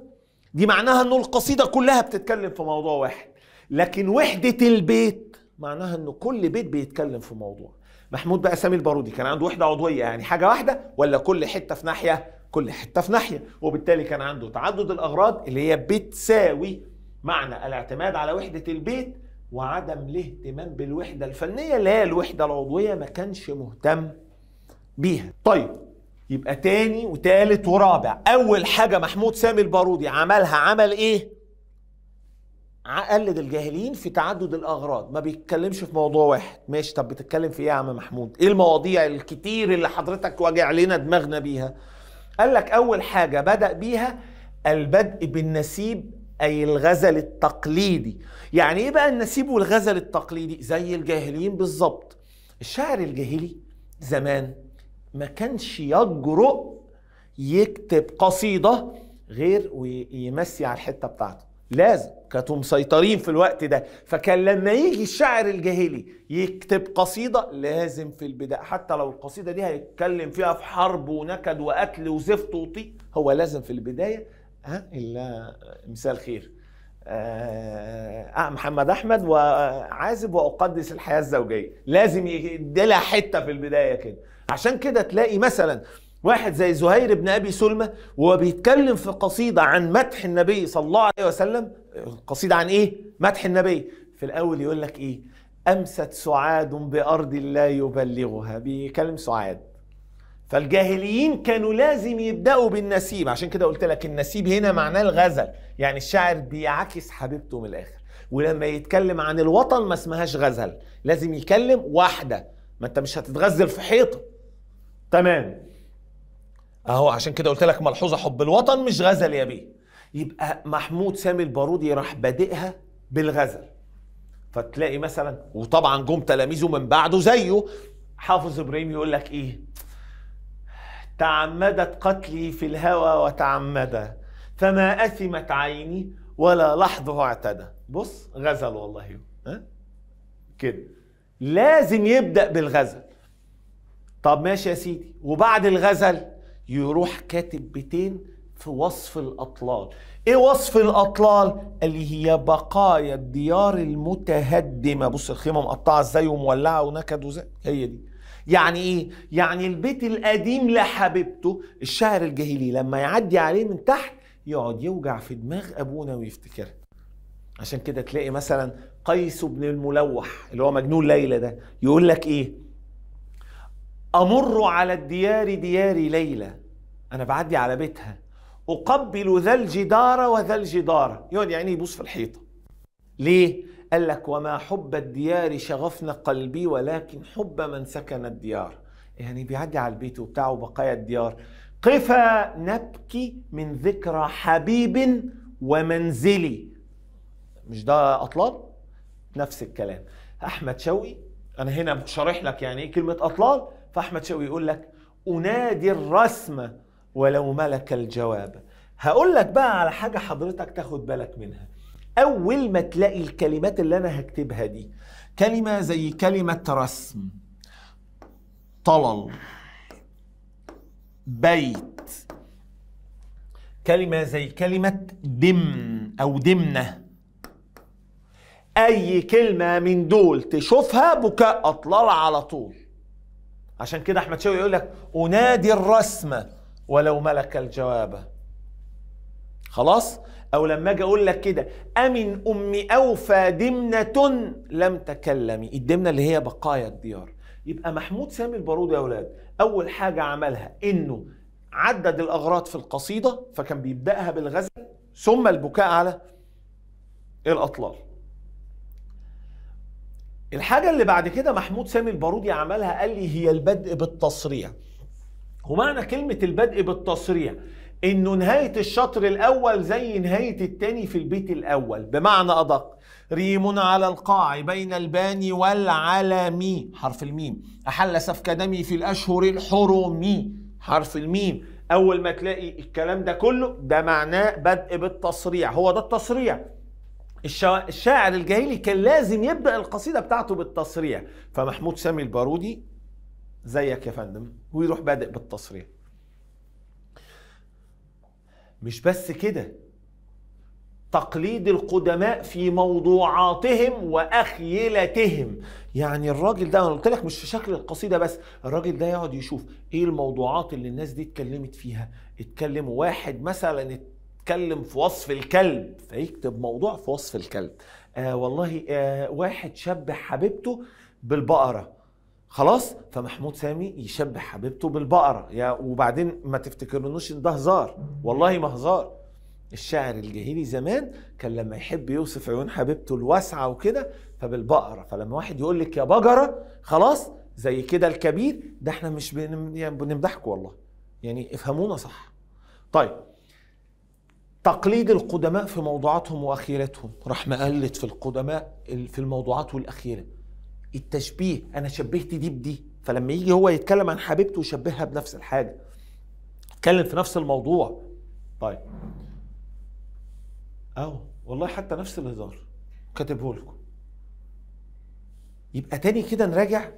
دي معناها ان القصيده كلها بتتكلم في موضوع واحد لكن وحده البيت معناها ان كل بيت بيتكلم في موضوع محمود بقى سامي البارودي كان عنده وحده عضويه يعني حاجه واحده ولا كل حته في ناحيه كل حته في ناحيه وبالتالي كان عنده تعدد الاغراض اللي هي بتساوي معنى الاعتماد على وحده البيت وعدم الاهتمام بالوحده الفنيه اللي هي الوحده العضويه ما كانش مهتم بيها طيب يبقى تاني وتالت ورابع اول حاجه محمود سامي البارودي عملها عمل ايه قلد الجاهلين في تعدد الاغراض ما بيتكلمش في موضوع واحد ماشي طب بتتكلم في ايه يا عم محمود ايه المواضيع الكتير اللي حضرتك واجع لنا دماغنا بيها قال لك اول حاجه بدا بيها البدء بالنسيب أي الغزل التقليدي يعني إيه بقى النسيب والغزل التقليدي زي الجاهليين بالظبط الشاعر الجاهلي زمان ما كانش يجرؤ يكتب قصيدة غير ويمسي على الحتة بتاعته لازم كانوا مسيطرين في الوقت ده فكان لما يجي الشاعر الجاهلي يكتب قصيدة لازم في البداية حتى لو القصيدة دي هيتكلم فيها في حرب ونكد وقتل وزفت وطيء هو لازم في البداية ها الا مساء الخير آه محمد احمد وعازب واقدس الحياه الزوجيه لازم يديلها حته في البدايه كده عشان كده تلاقي مثلا واحد زي زهير بن ابي سلمى وبيتكلم في قصيده عن مدح النبي صلى الله عليه وسلم قصيده عن ايه مدح النبي في الاول يقول لك ايه امست سعاد بارض لا يبلغها بيكلم سعاد فالجاهليين كانوا لازم يبداوا بالنسيب عشان كده قلت لك النسيب هنا معناه الغزل يعني الشاعر بيعكس حبيبته من الاخر ولما يتكلم عن الوطن ما اسمهاش غزل لازم يكلم واحده ما انت مش هتتغزل في حيطه تمام اهو عشان كده قلت لك ملحوظه حب الوطن مش غزل يا بيه يبقى محمود سامي البارودي راح بادئها بالغزل فتلاقي مثلا وطبعا جم تلاميذه من بعده زيه حافظ ابراهيم يقول لك ايه تعمدت قتلي في الهوى وتعمدا فما أثمت عيني ولا لحظه اعتدى بص غزل والله ها كده لازم يبدأ بالغزل طب ماشي يا سيدي وبعد الغزل يروح كاتب بيتين في وصف الأطلال إيه وصف الأطلال؟ اللي هي بقايا الديار المتهدمة بص الخيمة مقطعة إزاي ومولعة ونكد وزي هي دي يعني ايه يعني البيت القديم لحبيبته الشاعر الجاهلي لما يعدي عليه من تحت يقعد يوجع في دماغ ابونا ويفتكرها عشان كده تلاقي مثلا قيس بن الملوح اللي هو مجنون ليلى ده يقول لك ايه امر على الديار دياري ليلى انا بعدي على بيتها اقبل ذا الجدار وذا الجدار يقعد يعني إيه؟ يبوس في الحيطه ليه قال لك وما حب الديار شغفنا قلبي ولكن حب من سكن الديار يعني بيعدي على البيت وبتاعه بقايا الديار قفا نبكي من ذكرى حبيب ومنزلي مش ده اطلال نفس الكلام احمد شوقي انا هنا شارح لك يعني ايه كلمه اطلال فاحمد شوقي يقول لك انادي الرسم ولو ملك الجواب هقول لك بقى على حاجه حضرتك تاخد بالك منها اول ما تلاقي الكلمات اللي انا هكتبها دي كلمه زي كلمه رسم طلل بيت كلمه زي كلمه دمن او دمنه اي كلمه من دول تشوفها بكاء اطلال على طول عشان كده احمد شوقي يقول لك انادي الرسمه ولو ملك الجواب خلاص أو لما أجي أقول لك كده أمن أم أوفى دمنة لم تكلمي الدمنة اللي هي بقايا الديار يبقى محمود سامي البارود يا أولاد أول حاجة عملها إنه عدد الأغراض في القصيدة فكان بيبدأها بالغزل ثم البكاء على الأطلال الحاجة اللي بعد كده محمود سامي البارودي عملها قال لي هي البدء بالتصريع ومعنى كلمة البدء بالتصريع انه نهايه الشطر الاول زي نهايه التاني في البيت الاول بمعنى ادق ريم على القاع بين الباني والعلمي حرف الميم احل سفك دمي في الاشهر الحرم حرف الميم اول ما تلاقي الكلام ده كله ده معناه بدء بالتصريع هو ده التصريع الشاعر الجاهلي كان لازم يبدا القصيده بتاعته بالتصريع فمحمود سامي البارودي زيك يا فندم ويروح بادئ بالتصريع مش بس كده تقليد القدماء في موضوعاتهم واخيلتهم يعني الراجل ده انا قلت لك مش في شكل القصيده بس الراجل ده يقعد يشوف ايه الموضوعات اللي الناس دي اتكلمت فيها اتكلم واحد مثلا اتكلم في وصف الكلب فيكتب موضوع في وصف الكلب آه والله آه واحد شبه حبيبته بالبقره خلاص فمحمود سامي يشبه حبيبته بالبقره يا وبعدين ما تفتكرنوش ان ده هزار والله ما هزار الشاعر الجاهلي زمان كان لما يحب يوصف عيون حبيبته الواسعه وكده فبالبقره فلما واحد يقول لك يا بقره خلاص زي كده الكبير ده احنا مش يعني بنمدحكم والله يعني افهمونا صح طيب تقليد القدماء في موضوعاتهم واخيرتهم راح مقلد في القدماء في الموضوعات والاخيره التشبيه انا شبهت دي بدي فلما يجي هو يتكلم عن حبيبته يشبهها بنفس الحاجه اتكلم في نفس الموضوع طيب اهو والله حتى نفس الهزار كاتبه لكم يبقى تاني كده نراجع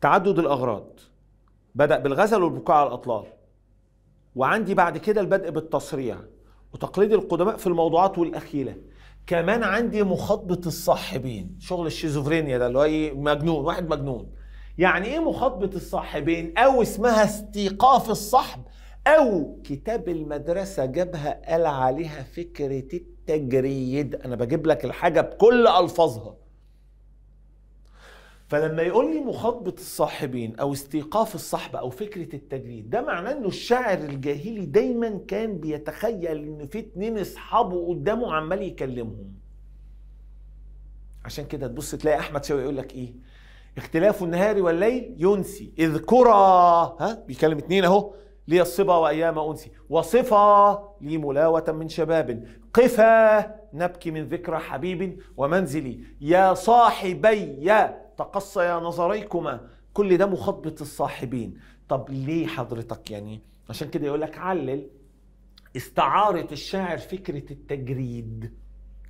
تعدد الاغراض بدا بالغزل والبكاء على الاطلال وعندي بعد كده البدء بالتصريع وتقليد القدماء في الموضوعات والاخيله كمان عندي مخاطبه الصاحبين شغل الشيزوفرينيا ده اللي هو ايه مجنون واحد مجنون يعني ايه مخاطبه الصاحبين او اسمها استيقاف الصحب او كتاب المدرسه جابها قال عليها فكره التجريد انا بجيب لك الحاجه بكل الفاظها فلما يقول لي مخاطبة الصاحبين أو استيقاف الصحبة أو فكرة التجريد ده معناه إنه الشاعر الجاهلي دايما كان بيتخيل إن في اتنين أصحابه قدامه عمال يكلمهم عشان كده تبص تلاقي أحمد شوقي يقول لك إيه اختلاف النهار والليل ينسي اذكرا ها بيكلم اتنين اهو لي الصبا وايام انسي وصفا لي ملاوه من شباب قفا نبكي من ذكرى حبيب ومنزلي يا صاحبي تقصيا نظريكما كل ده مخاطبة الصاحبين طب ليه حضرتك يعني عشان كده يقول لك علل استعارة الشاعر فكرة التجريد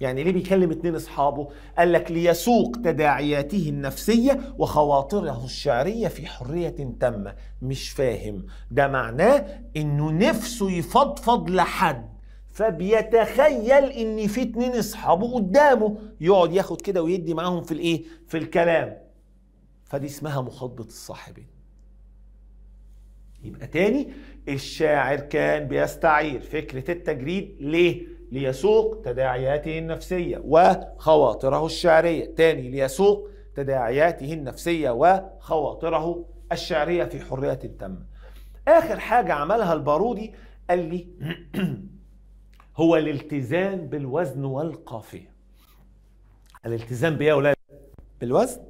يعني ليه بيكلم اتنين اصحابه قال لك ليسوق تداعياته النفسية وخواطره الشعرية في حرية تامة مش فاهم ده معناه انه نفسه يفضفض لحد فبيتخيل ان في اتنين اصحابه قدامه يقعد ياخد كده ويدي معاهم في الايه في الكلام فدي اسمها مخاطبه الصاحبين يبقى تاني الشاعر كان بيستعير فكره التجريد ليه ليسوق تداعياته النفسيه وخواطره الشعريه تاني ليسوق تداعياته النفسيه وخواطره الشعريه في حريه تامه اخر حاجه عملها البارودي قال لي هو الالتزام بالوزن والقافية الالتزام بيا ولا بالوزن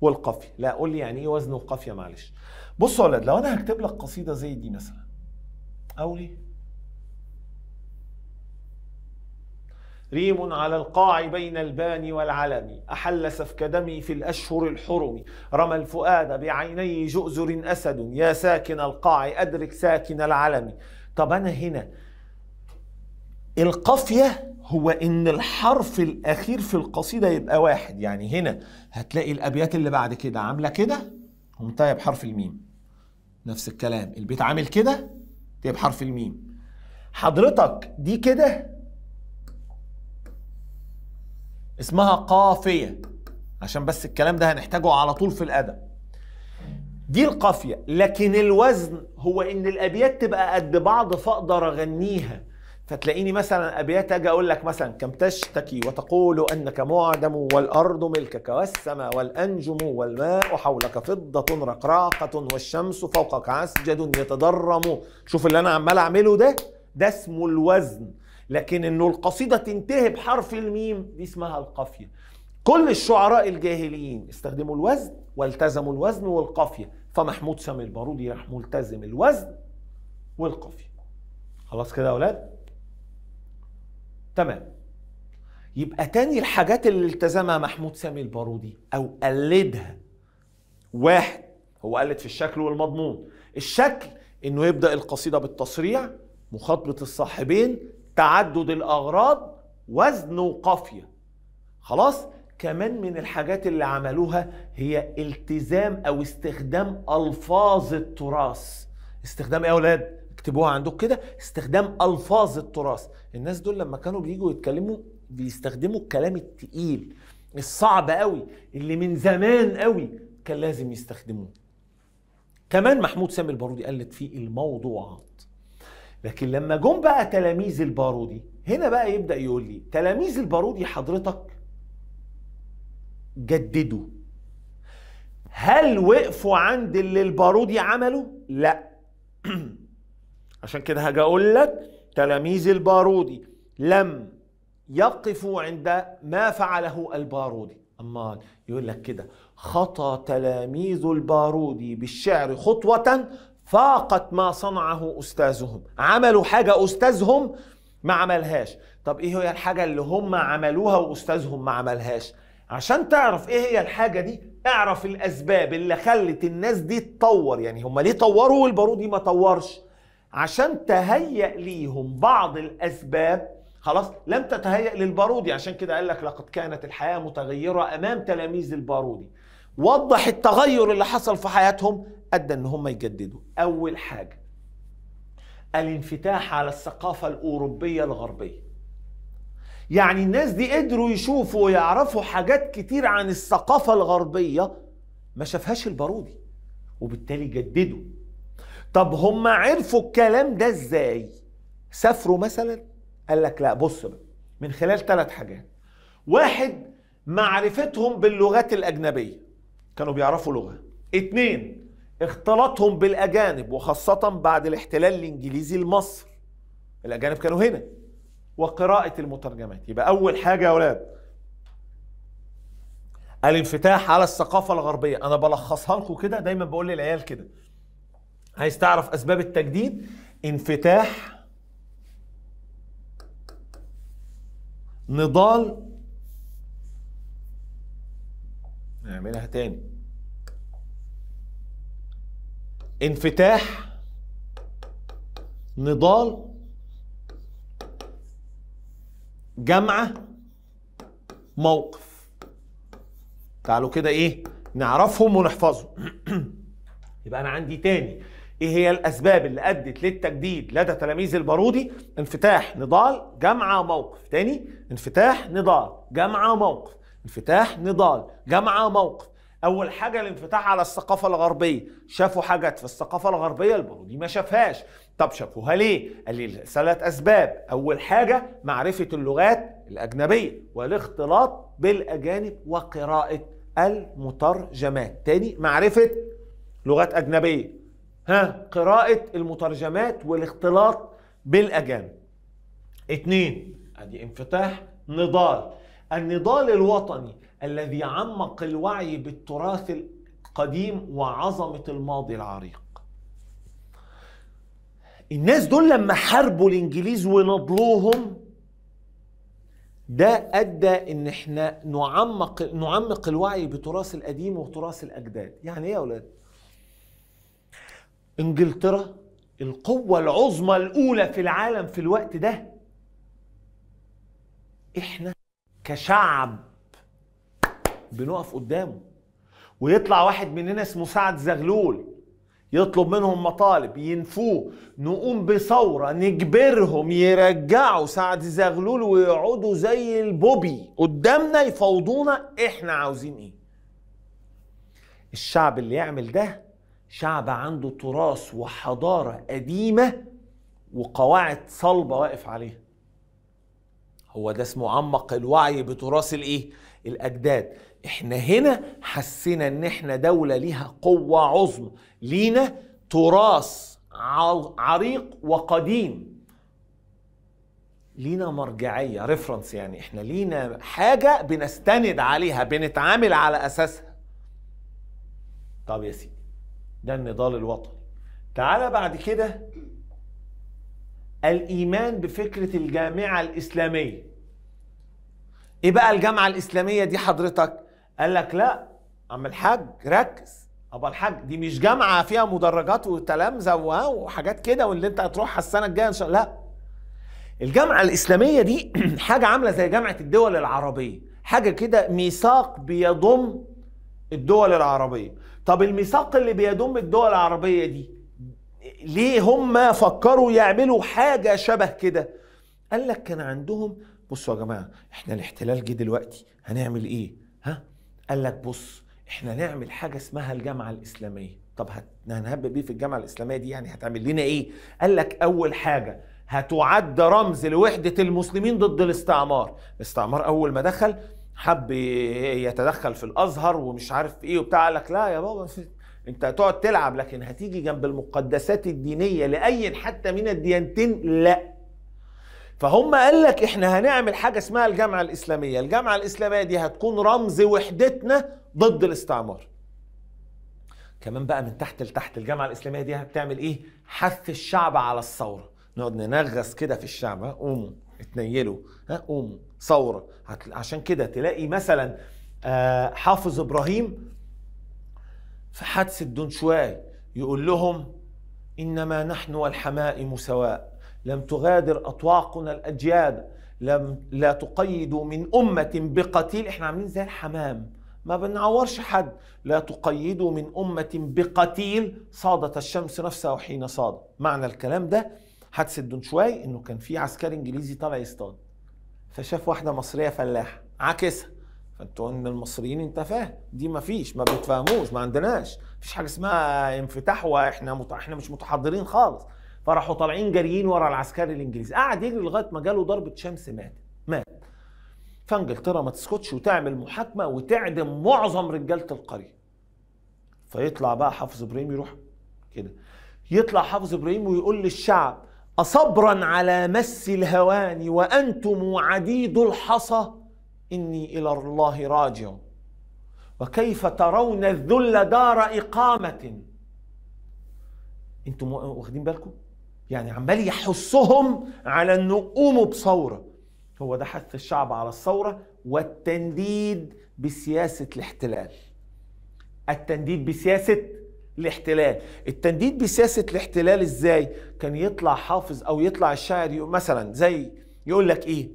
والقافية لا قول لي يعني ايه وزن وقافية معلش بصوا يا ولاد لو انا هكتب لك قصيدة زي دي مثلا ايه ريم على القاع بين البان والعلم أحل سفك دمي في الأشهر الحرم رمى الفؤاد بعيني جؤزر أسد يا ساكن القاع أدرك ساكن العلم طب أنا هنا القافية هو ان الحرف الاخير في القصيده يبقى واحد يعني هنا هتلاقي الابيات اللي بعد كده عامله كده ومنتهيه طيب بحرف الميم نفس الكلام البيت عامل كده تبقى طيب بحرف الميم حضرتك دي كده اسمها قافيه عشان بس الكلام ده هنحتاجه على طول في الادب دي القافيه لكن الوزن هو ان الابيات تبقى قد بعض فاقدر اغنيها فتلاقيني مثلا ابيات اجي اقول لك مثلا كم تشتكي وتقول انك معدم والارض ملكك والسماء والانجم والماء حولك فضه رقراقه والشمس فوقك عسجد يتضرم شوف اللي انا عمال اعمله ده ده اسمه الوزن لكن انه القصيده تنتهي بحرف الميم دي اسمها القافيه كل الشعراء الجاهليين استخدموا الوزن والتزموا الوزن والقافيه فمحمود سامي البارودي راح ملتزم الوزن والقافيه خلاص كده يا اولاد تمام يبقى تاني الحاجات اللي التزمها محمود سامي البارودي او قلدها واحد هو قلد في الشكل والمضمون الشكل انه يبدا القصيده بالتصريع مخاطبه الصاحبين تعدد الاغراض وزن وقافيه خلاص كمان من الحاجات اللي عملوها هي التزام او استخدام الفاظ التراث استخدام ايه يا اولاد اكتبوها عندكم كده استخدام الفاظ التراث الناس دول لما كانوا بييجوا يتكلموا بيستخدموا الكلام التقيل الصعب قوي اللي من زمان قوي كان لازم يستخدموه كمان محمود سامي البارودي قلد فيه الموضوعات لكن لما جم بقى تلاميذ البارودي هنا بقى يبدا يقول لي تلاميذ البارودي حضرتك جددوا هل وقفوا عند اللي البارودي عمله لا عشان كده هاجي اقول لك تلاميذ البارودي لم يقفوا عند ما فعله البارودي أما يقول لك كده خطى تلاميذ البارودي بالشعر خطوة فاقت ما صنعه أستاذهم عملوا حاجة أستاذهم ما عملهاش طب إيه هي الحاجة اللي هم عملوها وأستاذهم ما عملهاش عشان تعرف إيه هي الحاجة دي اعرف الأسباب اللي خلت الناس دي تطور يعني هم ليه طوروا والبارودي ما طورش عشان تهيأ ليهم بعض الأسباب خلاص لم تتهيأ للبارودي عشان كده قال لك لقد كانت الحياة متغيرة أمام تلاميذ البارودي وضح التغير اللي حصل في حياتهم أدى أن هم يجددوا أول حاجة الانفتاح على الثقافة الأوروبية الغربية يعني الناس دي قدروا يشوفوا ويعرفوا حاجات كتير عن الثقافة الغربية ما شافهاش البارودي وبالتالي جددوا طب هم عرفوا الكلام ده ازاي سافروا مثلا قال لك لا بص بقى من خلال ثلاث حاجات واحد معرفتهم باللغات الأجنبية كانوا بيعرفوا لغة اتنين اختلاطهم بالأجانب وخاصة بعد الاحتلال الإنجليزي لمصر الأجانب كانوا هنا وقراءة المترجمات يبقى أول حاجة يا أولاد الانفتاح على الثقافة الغربية أنا بلخصها لكم كده دايما بقول للعيال كده عايز تعرف اسباب التجديد انفتاح نضال نعملها تاني انفتاح نضال جمعة موقف تعالوا كده ايه نعرفهم ونحفظهم يبقى انا عندي تاني ايه هي الاسباب اللي ادت للتجديد لدى تلاميذ البارودي انفتاح نضال جمع موقف تاني انفتاح نضال جمع موقف انفتاح نضال جمع موقف اول حاجه الانفتاح على الثقافه الغربيه شافوا حاجات في الثقافه الغربيه البارودي ما شافهاش طب شافوها ليه قال لي ثلاث اسباب اول حاجه معرفه اللغات الاجنبيه والاختلاط بالاجانب وقراءه المترجمات تاني معرفه لغات اجنبيه ها قراءة المترجمات والاختلاط بالأجانب اتنين ادي انفتاح نضال النضال الوطني الذي عمق الوعي بالتراث القديم وعظمة الماضي العريق الناس دول لما حاربوا الانجليز ونضلوهم ده ادى ان احنا نعمق نعمق الوعي بتراث القديم وتراث الاجداد يعني ايه يا اولاد انجلترا القوة العظمى الأولى في العالم في الوقت ده احنا كشعب بنقف قدامه ويطلع واحد مننا اسمه سعد زغلول يطلب منهم مطالب ينفوه نقوم بثورة نجبرهم يرجعوا سعد زغلول ويقعدوا زي البوبي قدامنا يفوضونا احنا عاوزين ايه الشعب اللي يعمل ده شعب عنده تراث وحضارة قديمة وقواعد صلبة واقف عليها هو ده اسمه عمق الوعي بتراث الايه الاجداد احنا هنا حسينا ان احنا دولة ليها قوة عظمى لينا تراث عريق وقديم لينا مرجعية ريفرنس يعني احنا لينا حاجة بنستند عليها بنتعامل على اساسها طب يا سيدي ده النضال الوطني تعالى بعد كده الايمان بفكره الجامعه الاسلاميه ايه بقى الجامعه الاسلاميه دي حضرتك قال لك لا عم الحاج ركز ابو الحاج دي مش جامعه فيها مدرجات وتلامذه وحاجات كده واللي انت هتروحها السنه الجايه ان شاء الله لا الجامعه الاسلاميه دي حاجه عامله زي جامعه الدول العربيه حاجه كده ميثاق بيضم الدول العربيه طب الميثاق اللي بيضم الدول العربية دي ليه هم فكروا يعملوا حاجة شبه كده قال لك كان عندهم بصوا يا جماعة احنا الاحتلال جه دلوقتي هنعمل ايه ها قال لك بص احنا نعمل حاجة اسمها الجامعة الإسلامية طب هنهب بيه في الجامعة الإسلامية دي يعني هتعمل لنا ايه قال لك أول حاجة هتعد رمز لوحدة المسلمين ضد الاستعمار الاستعمار أول ما دخل حب يتدخل في الازهر ومش عارف ايه وبتاع قال لك لا يا بابا انت هتقعد تلعب لكن هتيجي جنب المقدسات الدينيه لاي حتى من الديانتين لا فهم قال لك احنا هنعمل حاجه اسمها الجامعه الاسلاميه الجامعه الاسلاميه دي هتكون رمز وحدتنا ضد الاستعمار كمان بقى من تحت لتحت الجامعه الاسلاميه دي هتعمل ايه حث الشعب على الثوره نقعد ننغص كده في الشعب قوموا اتنيلوا ها قوموا ثوره عشان كده تلاقي مثلا آه، حافظ ابراهيم في حادثه دون يقول لهم انما نحن والحمائم سواء لم تغادر اطواقنا الاجياد لم لا تقيدوا من امه بقتيل احنا عاملين زي الحمام ما بنعورش حد لا تقيدوا من امه بقتيل صادت الشمس نفسها وحين صادت معنى الكلام ده حادثه دونشواي انه كان في عسكري انجليزي طالع يصطاد فشاف واحده مصريه فلاحه عكسها فانتوا ان المصريين انت فاهم دي ما فيش ما بتفهموش ما عندناش مفيش حاجه اسمها انفتاح واحنا مت... احنا مش متحضرين خالص فراحوا طالعين جاريين ورا العسكري الانجليزي قعد يجري لغايه ما جاله ضربه شمس مات مات فانجلترا ما تسكتش وتعمل محاكمه وتعدم معظم رجاله القريه فيطلع بقى حافظ ابراهيم يروح كده يطلع حافظ ابراهيم ويقول للشعب أصبرا على مس الهوان وأنتم عديد الحصى إني إلى الله راجع وكيف ترون الذل دار إقامة أنتم واخدين بالكم؟ يعني عمال يحثهم على أن قوموا بثورة هو ده حث الشعب على الثورة والتنديد بسياسة الاحتلال التنديد بسياسة الاحتلال التنديد بسياسة الاحتلال ازاي كان يطلع حافظ او يطلع الشاعر مثلا زي يقول لك ايه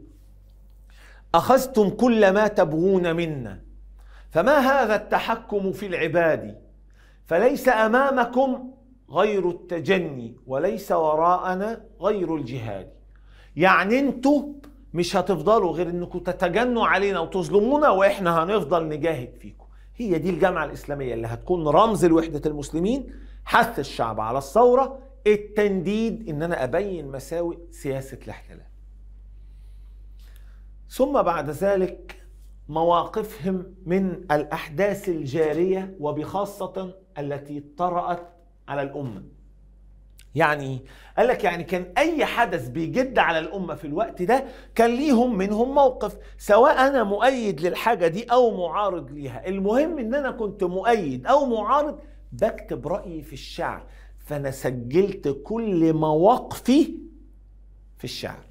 اخذتم كل ما تبغون منا فما هذا التحكم في العباد فليس امامكم غير التجني وليس وراءنا غير الجهاد يعني انتوا مش هتفضلوا غير انكم تتجنوا علينا وتظلمونا واحنا هنفضل نجاهد فيكم هي دي الجامعة الإسلامية اللي هتكون رمز لوحدة المسلمين حث الشعب على الثورة التنديد إن أنا أبين مساوئ سياسة الاحتلال ثم بعد ذلك مواقفهم من الأحداث الجارية وبخاصة التي طرأت على الأمة يعني قال لك يعني كان اي حدث بيجد على الامه في الوقت ده كان ليهم منهم موقف سواء انا مؤيد للحاجه دي او معارض ليها المهم ان انا كنت مؤيد او معارض بكتب رايي في الشعر فانا سجلت كل مواقفي في الشعر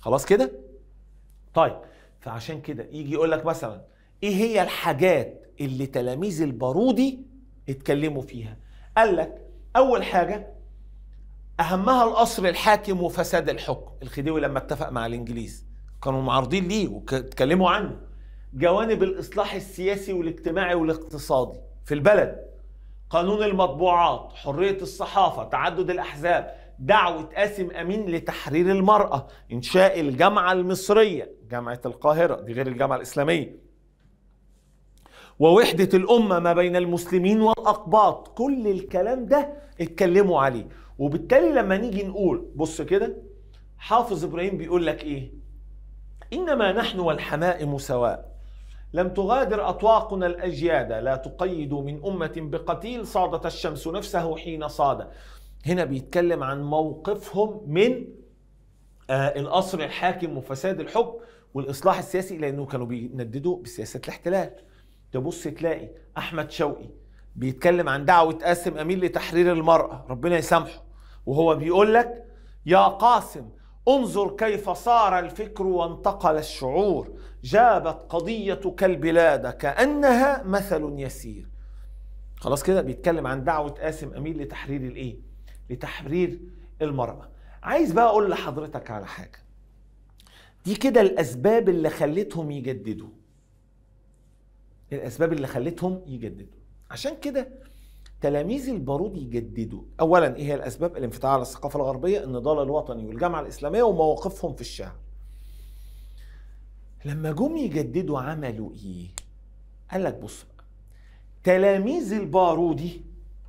خلاص كده طيب فعشان كده يجي يقول لك مثلا ايه هي الحاجات اللي تلاميذ البارودي اتكلموا فيها قال لك اول حاجه اهمها القصر الحاكم وفساد الحكم الخديوي لما اتفق مع الانجليز كانوا معارضين ليه واتكلموا عنه جوانب الاصلاح السياسي والاجتماعي والاقتصادي في البلد قانون المطبوعات حريه الصحافه تعدد الاحزاب دعوه قاسم امين لتحرير المراه انشاء الجامعه المصريه جامعه القاهره دي غير الجامعه الاسلاميه ووحدة الأمة ما بين المسلمين والأقباط كل الكلام ده اتكلموا عليه وبالتالي لما نيجي نقول بص كده حافظ إبراهيم بيقول لك إيه إنما نحن والحمائم سواء لم تغادر أطواقنا الأجياد لا تقيد من أمة بقتيل صادت الشمس نفسه حين صاد هنا بيتكلم عن موقفهم من آه القصر الحاكم وفساد الحكم والإصلاح السياسي لأنه كانوا بينددوا بسياسة الاحتلال تبص تلاقي احمد شوقي بيتكلم عن دعوه قاسم امين لتحرير المراه ربنا يسامحه وهو بيقول لك يا قاسم انظر كيف صار الفكر وانتقل الشعور جابت قضيتك البلاد كانها مثل يسير خلاص كده بيتكلم عن دعوه قاسم امين لتحرير الايه لتحرير المراه عايز بقى اقول لحضرتك على حاجه دي كده الاسباب اللي خلتهم يجددوا الاسباب اللي خلتهم يجددوا عشان كده تلاميذ البارود يجددوا اولا ايه هي الاسباب الانفتاح على الثقافه الغربيه النضال الوطني والجامعه الاسلاميه ومواقفهم في الشعب لما جم يجددوا عملوا ايه قال لك بص تلاميذ البارودي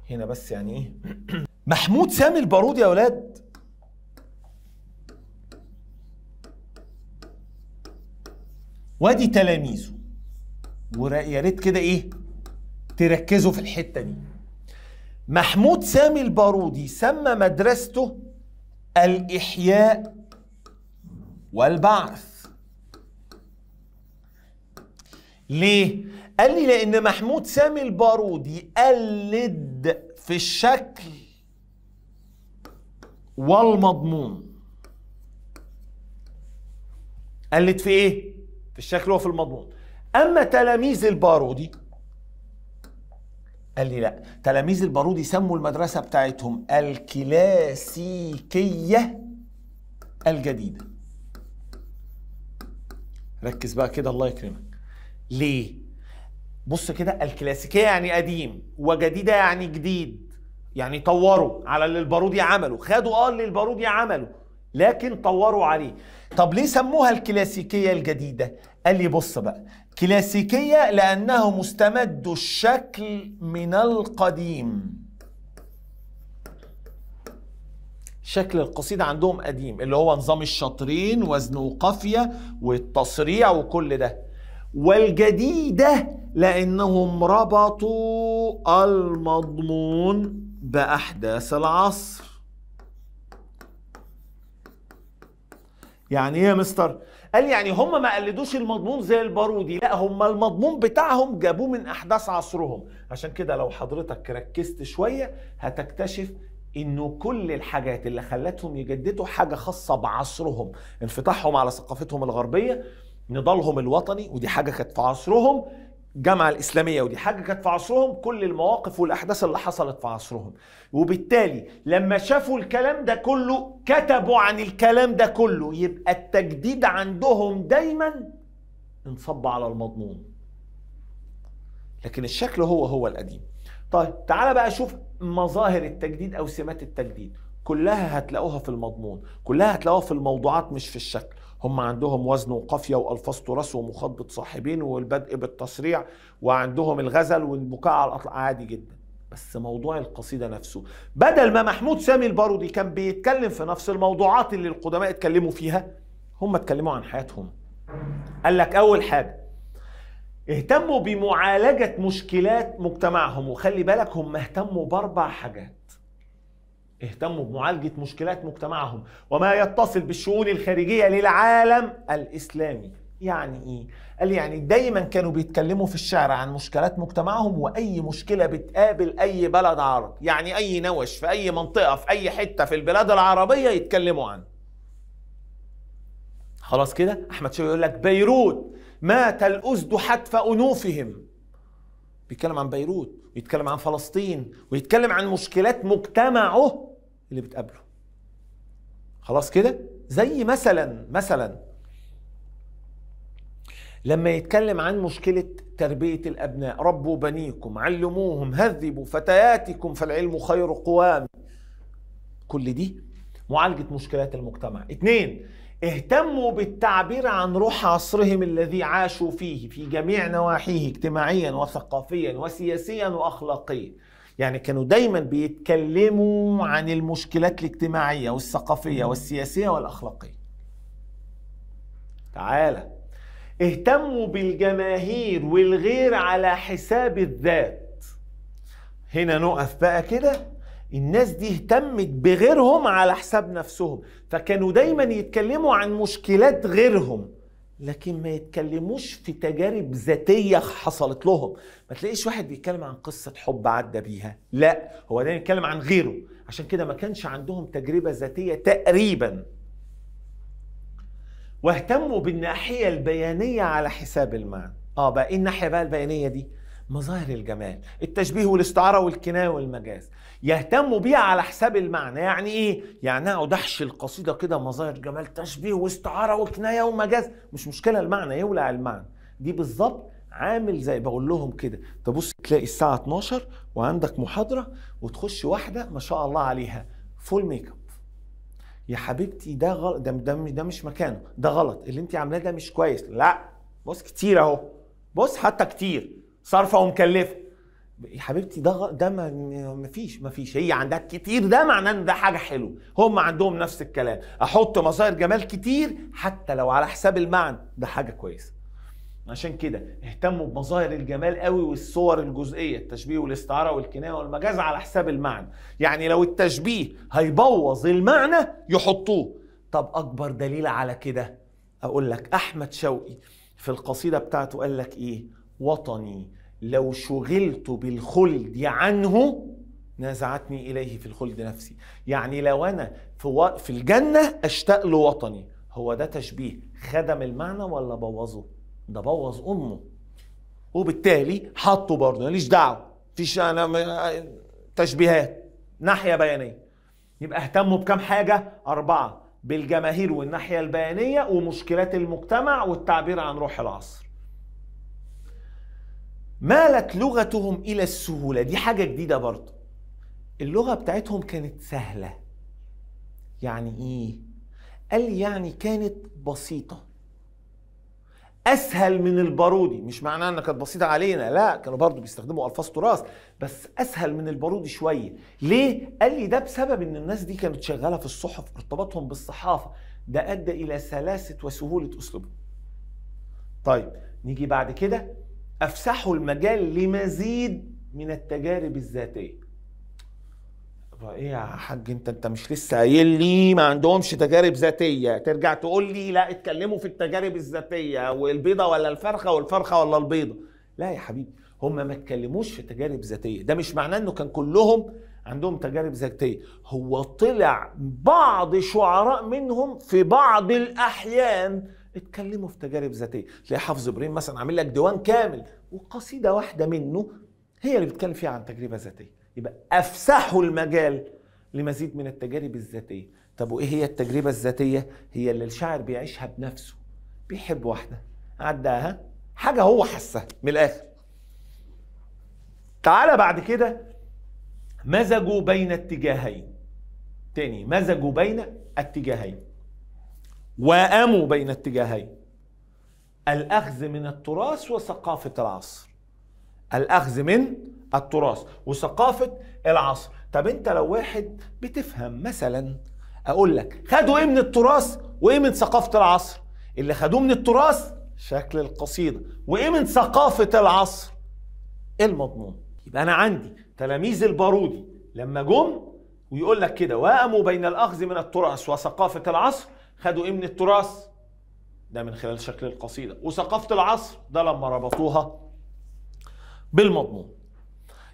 هنا بس يعني ايه محمود سامي البارودي يا اولاد وادي تلاميذه ويا ريت كده ايه تركزوا في الحته دي محمود سامي البارودي سمى مدرسته الاحياء والبعث ليه قال لي لان محمود سامي البارودي قلد في الشكل والمضمون قلد في ايه في الشكل وفي المضمون اما تلاميذ البارودي قال لي لا تلاميذ البارودي سموا المدرسه بتاعتهم الكلاسيكيه الجديده ركز بقى كده الله يكرمك ليه بص كده الكلاسيكيه يعني قديم وجديده يعني جديد يعني طوروا على اللي البارودي عمله خدوا اه اللي البارودي عمله لكن طوروا عليه طب ليه سموها الكلاسيكيه الجديده قال لي بص بقى كلاسيكية لأنه مستمد الشكل من القديم شكل القصيدة عندهم قديم اللي هو نظام الشطرين وزن وقافية والتصريع وكل ده والجديدة لأنهم ربطوا المضمون بأحداث العصر يعني ايه يا مستر قال يعني هم ما قلدوش المضمون زي البارودي لا هم المضمون بتاعهم جابوه من احداث عصرهم عشان كده لو حضرتك ركزت شويه هتكتشف انه كل الحاجات اللي خلتهم يجددوا حاجه خاصه بعصرهم انفتاحهم على ثقافتهم الغربيه نضالهم الوطني ودي حاجه كانت في عصرهم الجامعة الإسلامية ودي حاجة كانت في عصرهم كل المواقف والأحداث اللي حصلت في عصرهم وبالتالي لما شافوا الكلام ده كله كتبوا عن الكلام ده كله يبقى التجديد عندهم دايما انصب على المضمون لكن الشكل هو هو القديم طيب تعال بقى شوف مظاهر التجديد أو سمات التجديد كلها هتلاقوها في المضمون كلها هتلاقوها في الموضوعات مش في الشكل هم عندهم وزن وقافية وألفاظ تراث ومخاطبه صاحبين والبدء بالتصريع وعندهم الغزل والبكاء على الاطلاق عادي جدا بس موضوع القصيدة نفسه بدل ما محمود سامي البارودي كان بيتكلم في نفس الموضوعات اللي القدماء اتكلموا فيها هم اتكلموا عن حياتهم قال لك أول حاجة اهتموا بمعالجة مشكلات مجتمعهم وخلي بالك هم اهتموا بأربع حاجات اهتموا بمعالجة مشكلات مجتمعهم وما يتصل بالشؤون الخارجية للعالم الإسلامي يعني إيه؟ قال يعني دايما كانوا بيتكلموا في الشعر عن مشكلات مجتمعهم وأي مشكلة بتقابل أي بلد عربي يعني أي نوش في أي منطقة في أي حتة في البلاد العربية يتكلموا عنه خلاص كده أحمد شوقي يقول لك بيروت مات الأسد حتف أنوفهم بيتكلم عن بيروت ويتكلم عن فلسطين ويتكلم عن مشكلات مجتمعه اللي بتقابله خلاص كده زي مثلا مثلا لما يتكلم عن مشكلة تربية الأبناء ربوا بنيكم علموهم هذبوا فتياتكم فالعلم خير قوام كل دي معالجة مشكلات المجتمع اتنين اهتموا بالتعبير عن روح عصرهم الذي عاشوا فيه في جميع نواحيه اجتماعيا وثقافيا وسياسيا واخلاقيا يعني كانوا دايما بيتكلموا عن المشكلات الاجتماعية والثقافية والسياسية والأخلاقية تعالى اهتموا بالجماهير والغير على حساب الذات هنا نقف بقى كده الناس دي اهتمت بغيرهم على حساب نفسهم فكانوا دايما يتكلموا عن مشكلات غيرهم لكن ما يتكلموش في تجارب ذاتيه حصلت لهم ما تلاقيش واحد بيتكلم عن قصه حب عدى بيها لا هو ده بيتكلم عن غيره عشان كده ما كانش عندهم تجربه ذاتيه تقريبا واهتموا بالناحيه البيانيه على حساب المعنى اه بقى ايه الناحيه بقى البيانيه دي مظاهر الجمال التشبيه والاستعاره والكنايه والمجاز يهتموا بيها على حساب المعنى يعني ايه يعني اقعد احشي القصيده كده مظاهر جمال تشبيه واستعاره وكنايه ومجاز مش مشكله المعنى يولع المعنى دي بالظبط عامل زي بقول لهم كده تبص تلاقي الساعه 12 وعندك محاضره وتخش واحده ما شاء الله عليها فول ميك اب يا حبيبتي ده غلط ده, ده, ده مش مكانه ده غلط اللي انت عاملاه ده مش كويس لا بص كتير اهو بص حتى كتير صارفه ومكلفه يا حبيبتي ده ده مفيش مفيش هي عندها كتير ده معناه ان ده حاجه حلوه هم عندهم نفس الكلام احط مظاهر جمال كتير حتى لو على حساب المعنى ده حاجه كويسه عشان كده اهتموا بمظاهر الجمال قوي والصور الجزئيه التشبيه والاستعاره والكنايه والمجاز على حساب المعنى يعني لو التشبيه هيبوظ المعنى يحطوه طب اكبر دليل على كده اقول لك احمد شوقي في القصيده بتاعته قال لك ايه وطني لو شغلت بالخلد عنه نازعتني إليه في الخلد نفسي يعني لو أنا في, و... في الجنة أشتاق لوطني هو ده تشبيه خدم المعنى ولا بوظه ده بوظ أمه وبالتالي حطه برضه ماليش دعوة مفيش أنا تشبيهات ناحية بيانية يبقى اهتموا بكم حاجة أربعة بالجماهير والناحية البيانية ومشكلات المجتمع والتعبير عن روح العصر مالت لغتهم إلى السهولة دي حاجة جديدة برضه اللغة بتاعتهم كانت سهلة يعني إيه؟ قال يعني كانت بسيطة أسهل من البارودي مش معناه إنها كانت بسيطة علينا لا كانوا برضه بيستخدموا ألفاظ تراث بس أسهل من البارودي شوية ليه؟ قال لي ده بسبب إن الناس دي كانت شغالة في الصحف ارتباطهم بالصحافة ده أدى إلى سلاسة وسهولة أسلوبهم طيب نيجي بعد كده افسحوا المجال لمزيد من التجارب الذاتيه ايه يا حاج انت انت مش لسه قايل لي ما عندهمش تجارب ذاتيه ترجع تقول لي لا اتكلموا في التجارب الذاتيه والبيضه ولا الفرخه والفرخه ولا البيضه لا يا حبيبي هم ما اتكلموش في تجارب ذاتيه ده مش معناه انه كان كلهم عندهم تجارب ذاتيه هو طلع بعض شعراء منهم في بعض الاحيان اتكلموا في تجارب ذاتيه تلاقي حافظ ابراهيم مثلا عامل لك ديوان كامل وقصيده واحده منه هي اللي بتتكلم فيها عن تجربه ذاتيه يبقى افسحوا المجال لمزيد من التجارب الذاتيه طب وايه هي التجربه الذاتيه هي اللي الشاعر بيعيشها بنفسه بيحب واحده عداها حاجه هو حسها من الاخر تعالى بعد كده مزجوا بين اتجاهين تاني مزجوا بين اتجاهين واموا بين اتجاهين الاخذ من التراث وثقافه العصر الاخذ من التراث وثقافه العصر طب انت لو واحد بتفهم مثلا اقول لك خدوا ايه من التراث وايه من ثقافه العصر اللي خدوه من التراث شكل القصيده وايه من ثقافه العصر المضمون يبقى انا عندي تلاميذ البارودي لما جم ويقول لك كده واموا بين الاخذ من التراث وثقافه العصر خدوا ايه من التراث ده من خلال شكل القصيده وثقافه العصر ده لما ربطوها بالمضمون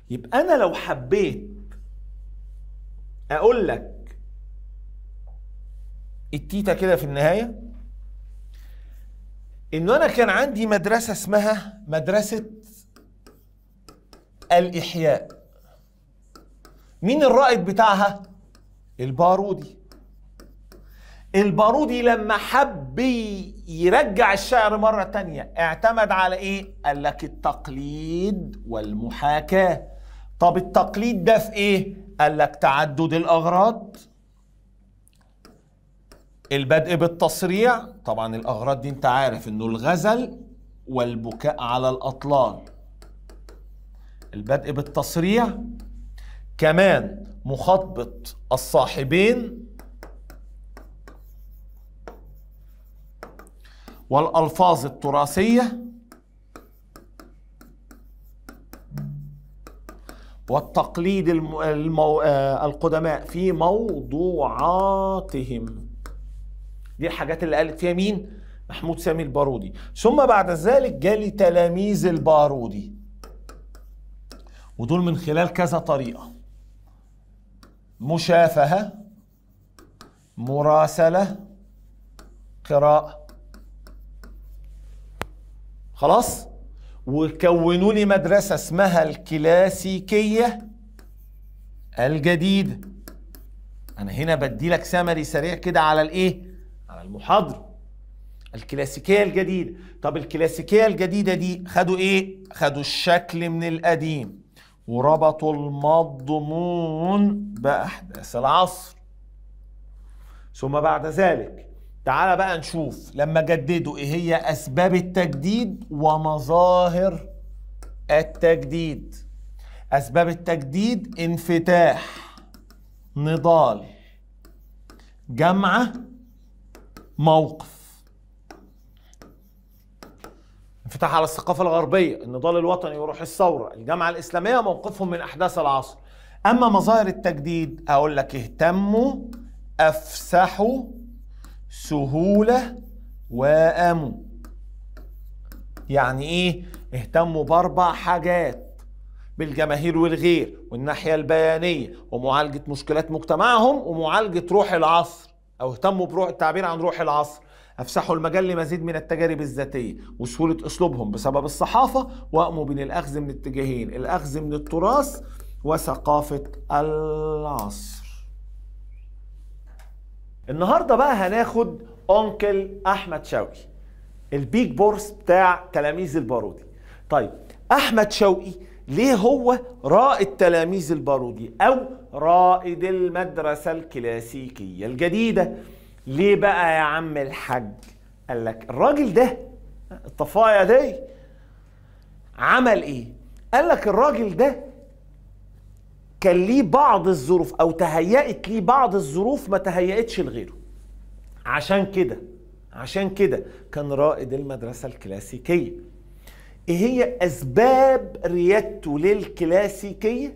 يبقى انا لو حبيت اقول لك التيتا كده في النهايه انه انا كان عندي مدرسه اسمها مدرسه الاحياء مين الرائد بتاعها البارودي البارودي لما حب يرجع الشعر مرة تانية اعتمد على ايه؟ قال لك التقليد والمحاكاة طب التقليد ده في ايه؟ قال لك تعدد الأغراض البدء بالتصريع طبعا الأغراض دي انت عارف انه الغزل والبكاء على الأطلال البدء بالتصريع كمان مخاطبة الصاحبين والألفاظ التراثية والتقليد المو... آه، القدماء في موضوعاتهم دي الحاجات اللي قالت فيها مين؟ محمود سامي البارودي ثم بعد ذلك جالي تلاميذ البارودي ودول من خلال كذا طريقة مشافهة مراسلة قراءة خلاص وكونوا لي مدرسة اسمها الكلاسيكية الجديدة أنا هنا بدي لك سمري سريع كده على الإيه؟ على المحاضرة الكلاسيكية الجديدة طب الكلاسيكية الجديدة دي خدوا إيه؟ خدوا الشكل من القديم وربطوا المضمون بأحداث العصر ثم بعد ذلك تعال بقى نشوف لما جددوا ايه هي اسباب التجديد ومظاهر التجديد اسباب التجديد انفتاح نضال جمعه موقف انفتاح على الثقافه الغربيه النضال الوطني وروح الثوره الجامعه الاسلاميه موقفهم من احداث العصر اما مظاهر التجديد اقول لك اهتموا افسحوا سهولة وأموا يعني إيه؟ اهتموا بأربع حاجات بالجماهير والغير والناحية البيانية ومعالجة مشكلات مجتمعهم ومعالجة روح العصر أو اهتموا بروح التعبير عن روح العصر أفسحوا المجال لمزيد من التجارب الذاتية وسهولة أسلوبهم بسبب الصحافة وأموا بين الأخذ من اتجاهين الأخذ من التراث وثقافة العصر النهارده بقى هناخد اونكل احمد شوقي البيج بورس بتاع تلاميذ البارودي طيب احمد شوقي ليه هو رائد تلاميذ البارودي او رائد المدرسه الكلاسيكيه الجديده ليه بقى يا عم الحاج قال لك الراجل ده الطفايه دي عمل ايه قال لك الراجل ده كان ليه بعض الظروف او تهيأت ليه بعض الظروف ما تهيأتش لغيره عشان كده عشان كده كان رائد المدرسة الكلاسيكية ايه هي اسباب ريادته للكلاسيكية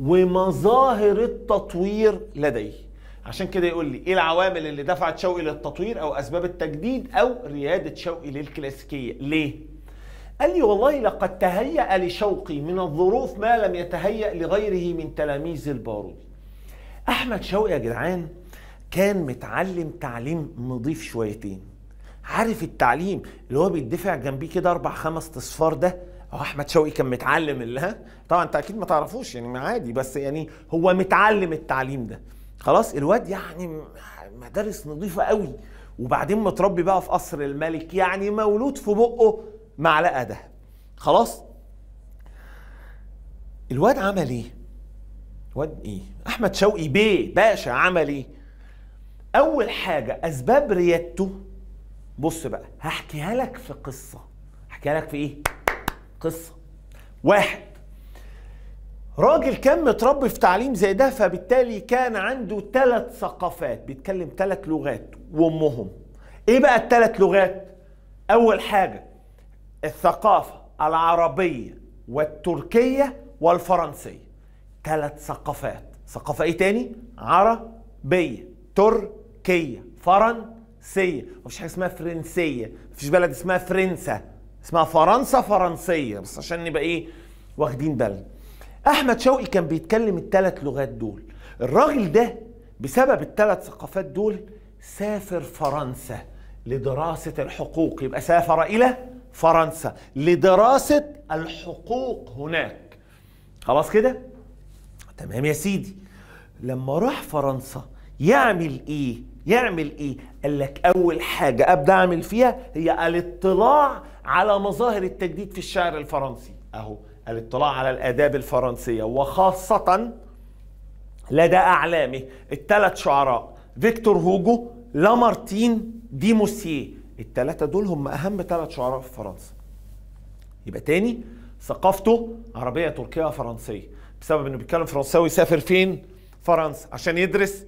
ومظاهر التطوير لديه عشان كده يقول لي ايه العوامل اللي دفعت شوقي للتطوير او اسباب التجديد او ريادة شوقي للكلاسيكية ليه؟ قال لي والله لقد تهيأ لشوقي من الظروف ما لم يتهيأ لغيره من تلاميذ البارودي أحمد شوقي يا جدعان كان متعلم تعليم نضيف شويتين عارف التعليم اللي هو بيدفع جنبيه كده أربع خمس تصفار ده أو أحمد شوقي كان متعلم اللي طبعا أنت أكيد ما تعرفوش يعني عادي بس يعني هو متعلم التعليم ده خلاص الواد يعني مدارس نظيفة قوي وبعدين متربي بقى في قصر الملك يعني مولود في بقه معلقه ده خلاص الواد عمل ايه واد ايه احمد شوقي بيه باشا عمل ايه اول حاجه اسباب ريادته بص بقى هحكيها لك في قصه هحكيها لك في ايه قصه واحد راجل كان متربي في تعليم زي ده فبالتالي كان عنده ثلاث ثقافات بيتكلم ثلاث لغات وامهم ايه بقى الثلاث لغات اول حاجه الثقافة العربية والتركية والفرنسية ثلاث ثقافات ثقافة ايه تاني؟ عربية تركية فرنسية مفيش حاجة اسمها فرنسية مفيش بلد اسمها فرنسا اسمها فرنسا فرنسية بس عشان نبقى ايه واخدين بالنا احمد شوقي كان بيتكلم الثلاث لغات دول الراجل ده بسبب الثلاث ثقافات دول سافر فرنسا لدراسة الحقوق يبقى سافر إلى فرنسا لدراسة الحقوق هناك خلاص كده تمام يا سيدي لما راح فرنسا يعمل ايه يعمل ايه قال لك اول حاجة ابدا اعمل فيها هي الاطلاع على مظاهر التجديد في الشعر الفرنسي اهو الاطلاع على الاداب الفرنسية وخاصة لدى اعلامه الثلاث شعراء فيكتور هوجو لامارتين دي موسيه التلاتة دول هم اهم ثلاث شعراء في فرنسا يبقى تاني ثقافته عربيه تركيه فرنسيه بسبب انه بيتكلم فرنساوي سافر فين فرنسا عشان يدرس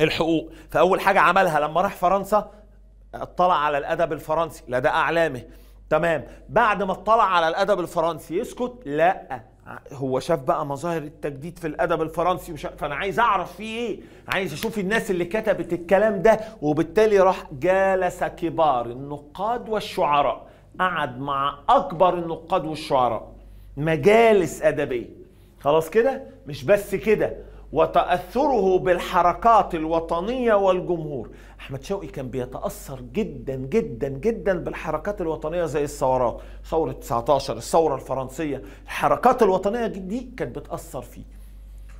الحقوق فاول حاجه عملها لما راح فرنسا اطلع على الادب الفرنسي لا ده اعلامه تمام بعد ما اطلع على الادب الفرنسي يسكت لا هو شاف بقى مظاهر التجديد في الادب الفرنسي وشا... فانا عايز اعرف فيه ايه عايز اشوف الناس اللي كتبت الكلام ده وبالتالي راح جالس كبار النقاد والشعراء قعد مع اكبر النقاد والشعراء مجالس ادبيه خلاص كده مش بس كده وتأثره بالحركات الوطنية والجمهور أحمد شوقي كان بيتأثر جدا جدا جدا بالحركات الوطنية زي الثورات ثورة 19 الثورة الفرنسية الحركات الوطنية دي كانت بتأثر فيه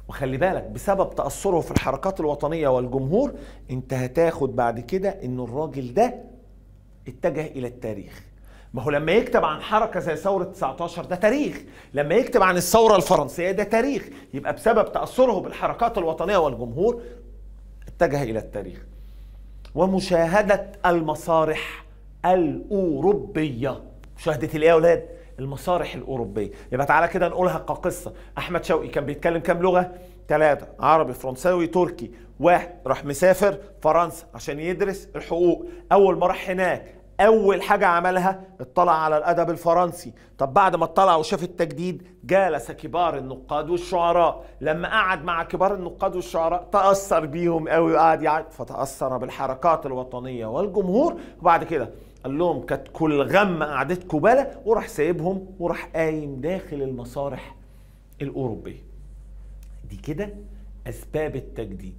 وخلي بالك بسبب تأثره في الحركات الوطنية والجمهور انت هتاخد بعد كده ان الراجل ده اتجه الى التاريخ ما هو لما يكتب عن حركه زي ثوره 19 ده تاريخ لما يكتب عن الثوره الفرنسيه ده تاريخ يبقى بسبب تاثره بالحركات الوطنيه والجمهور اتجه الى التاريخ ومشاهده المصارح الاوروبيه مشاهده الايه يا اولاد المصارح الاوروبيه يبقى تعالى كده نقولها كقصه احمد شوقي كان بيتكلم كام لغه ثلاثة عربي فرنساوي تركي واحد راح مسافر فرنسا عشان يدرس الحقوق أول ما راح هناك اول حاجه عملها اطلع على الادب الفرنسي طب بعد ما اطلع وشاف التجديد جالس كبار النقاد والشعراء لما قعد مع كبار النقاد والشعراء تاثر بيهم قوي وقعد يعني فتاثر بالحركات الوطنيه والجمهور وبعد كده قال لهم كانت كل غم قعدتكم بلا وراح سايبهم وراح قايم داخل المسارح الاوروبيه دي كده اسباب التجديد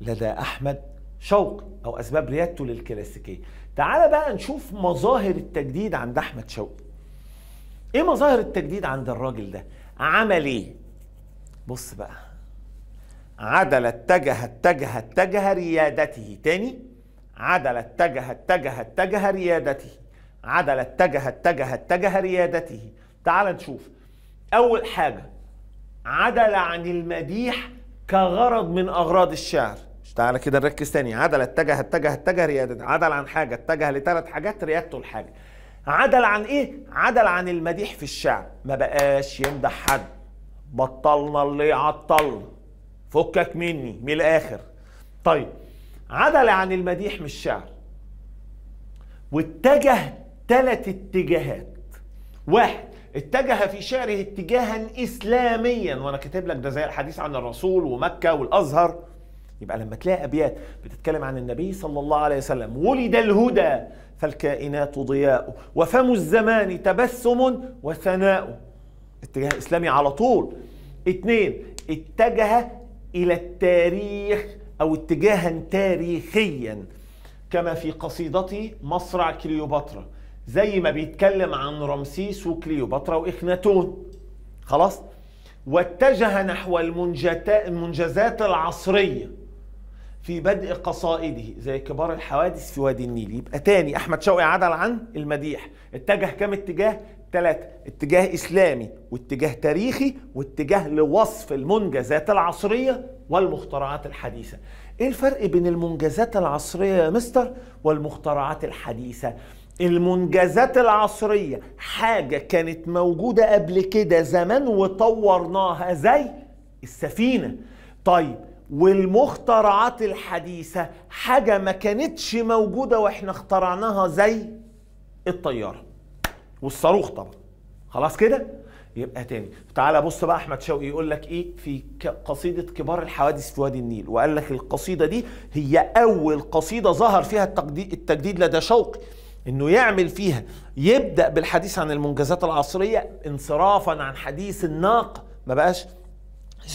لدى احمد شوقي او اسباب ريادته للكلاسيكيه تعال بقى نشوف مظاهر التجديد عند احمد شوقي ايه مظاهر التجديد عند الراجل ده عمل ايه بص بقى عدل اتجه اتجه اتجه ريادته تاني عدل اتجه اتجه اتجه ريادته عدل اتجه اتجه اتجه ريادته تعال نشوف اول حاجه عدل عن المديح كغرض من اغراض الشعر تعالى كده نركز تاني عدل اتجه اتجه اتجه ريادة عدل عن حاجة اتجه لثلاث حاجات ريادته لحاجة عدل عن ايه؟ عدل عن المديح في الشعب ما بقاش يمدح حد بطلنا اللي عطل فكك مني من الاخر طيب عدل عن المديح من الشعر واتجه ثلاث اتجاهات واحد اتجه في شعره اتجاها اسلاميا وانا كاتب لك ده زي الحديث عن الرسول ومكه والازهر يبقى لما تلاقي ابيات بتتكلم عن النبي صلى الله عليه وسلم ولد الهدى فالكائنات ضياء وفم الزمان تبسم وثناء اتجاه اسلامي على طول اتنين اتجه الى التاريخ او اتجاها تاريخيا كما في قصيدتي مصرع كليوباترا زي ما بيتكلم عن رمسيس وكليوباترا واخناتون خلاص واتجه نحو المنجزات العصريه في بدء قصائده زي كبار الحوادث في وادي النيل يبقى تاني احمد شوقي عدل عن المديح اتجه كام اتجاه ثلاثة اتجاه إسلامي واتجاه تاريخي واتجاه لوصف المنجزات العصرية والمخترعات الحديثة ايه الفرق بين المنجزات العصرية يا مستر والمخترعات الحديثة المنجزات العصرية حاجة كانت موجودة قبل كده زمان وطورناها زي السفينة طيب والمخترعات الحديثة حاجة ما كانتش موجودة واحنا اخترعناها زي الطيارة والصاروخ طبعا خلاص كده يبقى تاني تعالى بص بقى احمد شوقي يقول لك ايه في قصيده كبار الحوادث في وادي النيل وقال لك القصيده دي هي اول قصيده ظهر فيها التجديد, التجديد لدى شوقي انه يعمل فيها يبدا بالحديث عن المنجزات العصريه انصرافا عن حديث الناقه ما بقاش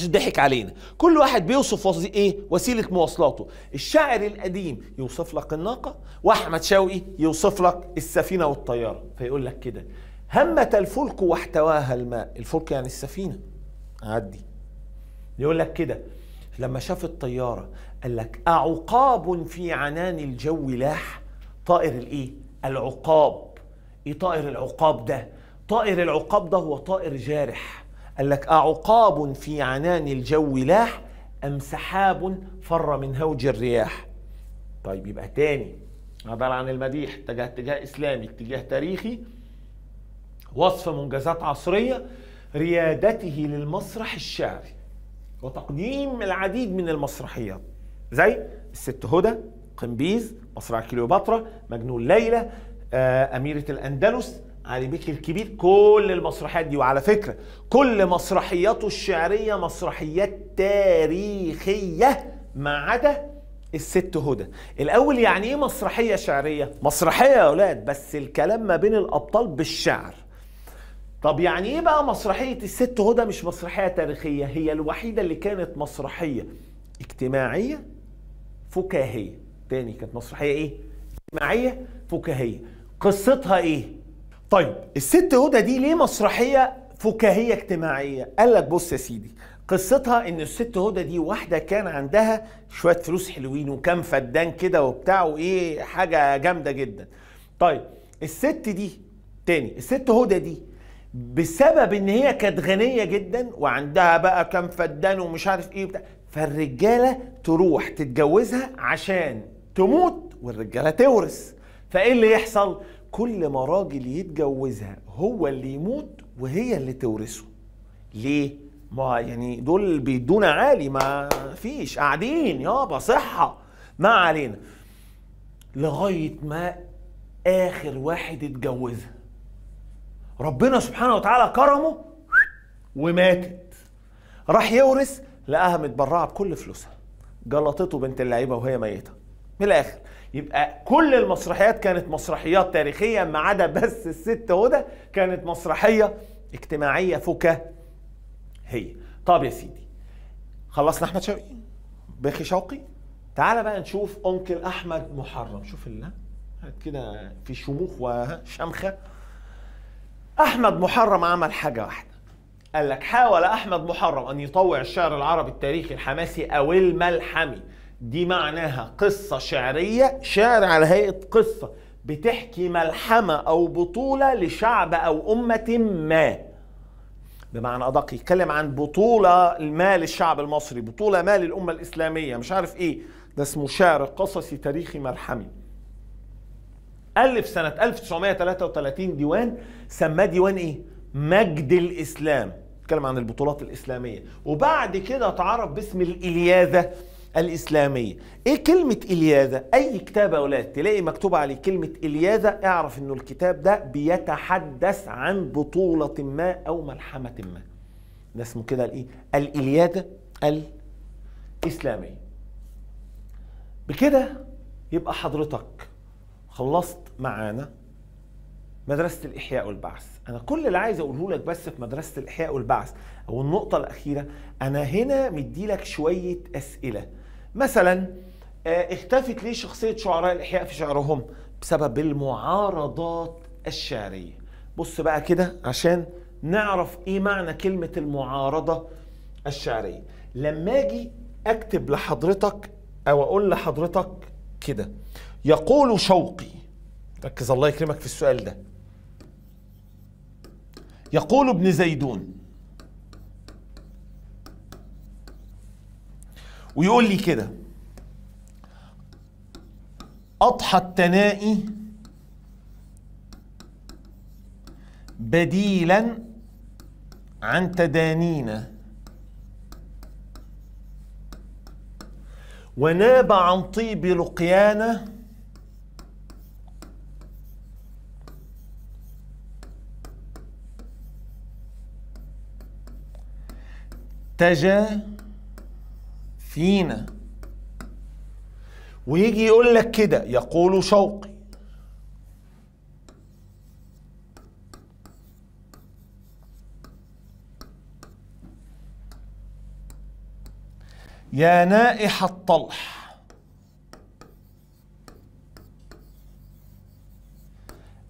ضحك علينا كل واحد بيوصف ايه وسيله مواصلاته الشاعر القديم يوصف لك الناقه واحمد شوقي يوصف لك السفينه والطياره فيقول لك كده همت الفلك واحتواها الماء الفلك يعني السفينه عدي يقول لك كده لما شاف الطياره قال لك اعقاب في عنان الجو لاح طائر الايه العقاب ايه طائر العقاب ده طائر العقاب ده هو طائر جارح قال لك أعقاب في عنان الجو لاح أم سحاب فر من هوج الرياح طيب يبقى تاني عبارة عن المديح اتجاه اتجاه إسلامي اتجاه تاريخي وصف منجزات عصرية ريادته للمسرح الشعري وتقديم العديد من المسرحيات زي الست هدى قنبيز مسرح كليوباترا مجنون ليلى آه، أميرة الأندلس علي بكري الكبير كل المسرحيات دي وعلى فكرة كل مسرحياته الشعرية مسرحيات تاريخية ما عدا الست هدى الأول يعني إيه مسرحية شعرية؟ مسرحية يا أولاد بس الكلام ما بين الأبطال بالشعر طب يعني إيه بقى مسرحية الست هدى مش مسرحية تاريخية هي الوحيدة اللي كانت مسرحية اجتماعية فكاهية تاني كانت مسرحية إيه؟ اجتماعية فكاهية قصتها إيه؟ طيب الست هدى دي ليه مسرحيه فكاهيه اجتماعيه قال لك بص يا سيدي قصتها ان الست هدى دي واحده كان عندها شويه فلوس حلوين وكام فدان كده وبتاع وايه حاجه جامده جدا طيب الست دي تاني الست هدى دي بسبب ان هي كانت غنيه جدا وعندها بقى كام فدان ومش عارف ايه بتاع فالرجاله تروح تتجوزها عشان تموت والرجاله تورث فايه اللي يحصل كل ما راجل يتجوزها هو اللي يموت وهي اللي تورثه ليه ما يعني دول بيدونا عالي ما فيش قاعدين يابا صحه ما علينا لغايه ما اخر واحد اتجوزها ربنا سبحانه وتعالى كرمه وماتت راح يورث لقاها متبرعه بكل فلوسها جلطته بنت اللعيبه وهي ميته من الاخر يبقى كل المسرحيات كانت مسرحيات تاريخيه ما عدا بس الست هدى كانت مسرحيه اجتماعيه فكاهيه طب يا سيدي خلصنا احمد شوقي بخي شوقي تعالى بقى نشوف انكل احمد محرم شوف الله كده في شموخ وشمخه احمد محرم عمل حاجه واحده قال لك حاول احمد محرم ان يطوع الشعر العربي التاريخي الحماسي او الملحمي دي معناها قصة شعرية شعر على هيئة قصة بتحكي ملحمة أو بطولة لشعب أو أمة ما بمعنى أدق يتكلم عن بطولة ما للشعب المصري بطولة ما للأمة الإسلامية مش عارف إيه ده اسمه شعر قصصي تاريخي ملحمي ألف سنة 1933 ديوان سماه ديوان إيه؟ مجد الإسلام تكلم عن البطولات الإسلامية وبعد كده تعرف باسم الإلياذة الإسلامية إيه كلمة إلياذة؟ أي كتاب أولاد تلاقي مكتوب عليه كلمة إلياذة اعرف إنه الكتاب ده بيتحدث عن بطولة ما أو ملحمة ما ده اسمه كده الإيه؟ الإلياذة الإسلامية بكده يبقى حضرتك خلصت معانا مدرسة الإحياء والبعث أنا كل اللي عايز أقوله لك بس في مدرسة الإحياء والبعث أو النقطة الأخيرة أنا هنا مدي لك شوية أسئلة مثلا اختفت آه، ليه شخصية شعراء الإحياء في شعرهم بسبب المعارضات الشعرية بص بقى كده عشان نعرف إيه معنى كلمة المعارضة الشعرية لما أجي أكتب لحضرتك أو أقول لحضرتك كده يقول شوقي ركز الله يكرمك في السؤال ده يقول ابن زيدون ويقول لي كده أضحى التنائي بديلا عن تدانينا وناب عن طيب لقيانا تجا فينا ويجي يقول لك كده يقول شوقي يا نائح الطلح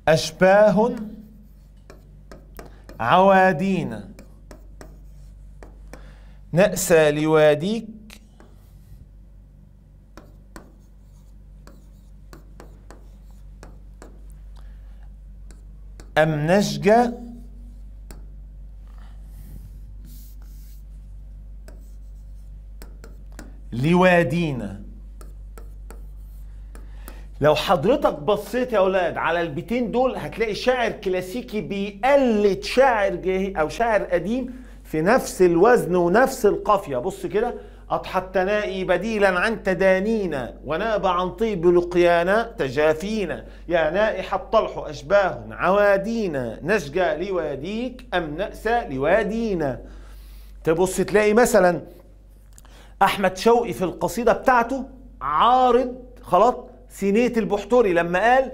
أشباه عوادينا نأسى لواديك أم نجى لوادينا لو حضرتك بصيت يا اولاد على البيتين دول هتلاقي شاعر كلاسيكي بيقلد شاعر جاهي او شاعر قديم في نفس الوزن ونفس القافيه بص كده أضحت نائي بديلا عن تدانينا وناب عن طيب لقيانا تجافينا يا نائح الطلح أشباه عوادينا نشجى لواديك أم نأسى لوادينا تبص تلاقي مثلا أحمد شوقي في القصيدة بتاعته عارض خلاص سينية البحتوري لما قال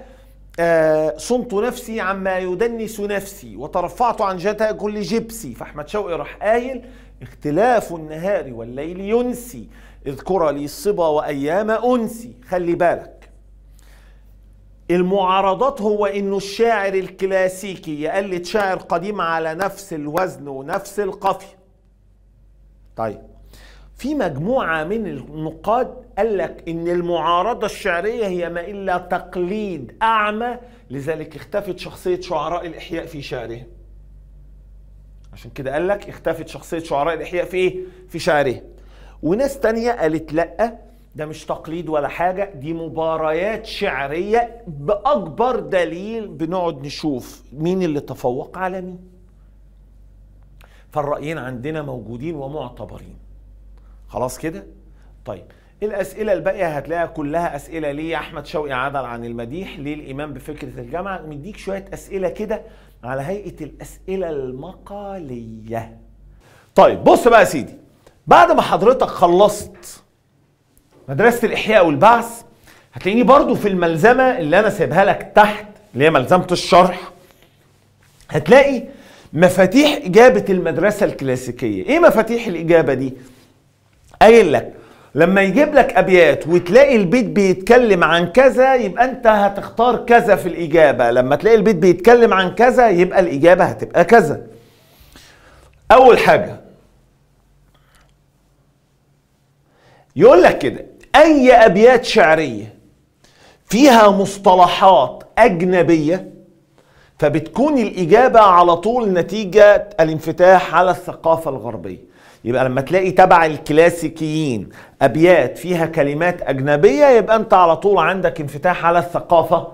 آه، صنت نفسي عما يدنس نفسي وترفعت عن جتا كل جبسي فأحمد شوقي راح قايل اختلاف النهار والليل ينسي اذكر لي الصبا وأيام أنسي خلي بالك المعارضات هو انه الشاعر الكلاسيكي يقلد شاعر قديم على نفس الوزن ونفس القافيه طيب في مجموعه من النقاد قال لك ان المعارضه الشعريه هي ما الا تقليد اعمى لذلك اختفت شخصيه شعراء الاحياء في شعرهم عشان كده قال لك اختفت شخصيه شعراء الاحياء في ايه في شعره وناس تانية قالت لا ده مش تقليد ولا حاجه دي مباريات شعريه باكبر دليل بنقعد نشوف مين اللي تفوق على مين فالرايين عندنا موجودين ومعتبرين خلاص كده طيب الأسئلة الباقية هتلاقيها كلها أسئلة ليه أحمد شوقي عدل عن المديح ليه الإمام بفكرة الجامعة مديك شوية أسئلة كده على هيئه الاسئله المقاليه طيب بص بقى يا سيدي بعد ما حضرتك خلصت مدرسه الاحياء والبعث هتلاقيني برضو في الملزمه اللي انا سايبها لك تحت اللي هي ملزمه الشرح هتلاقي مفاتيح اجابه المدرسه الكلاسيكيه ايه مفاتيح الاجابه دي قايل لك لما يجيب لك ابيات وتلاقي البيت بيتكلم عن كذا يبقى انت هتختار كذا في الاجابه لما تلاقي البيت بيتكلم عن كذا يبقى الاجابه هتبقى كذا اول حاجه يقول لك كده اي ابيات شعريه فيها مصطلحات اجنبيه فبتكون الاجابه على طول نتيجه الانفتاح على الثقافه الغربيه يبقى لما تلاقي تبع الكلاسيكيين ابيات فيها كلمات اجنبيه يبقى انت على طول عندك انفتاح على الثقافه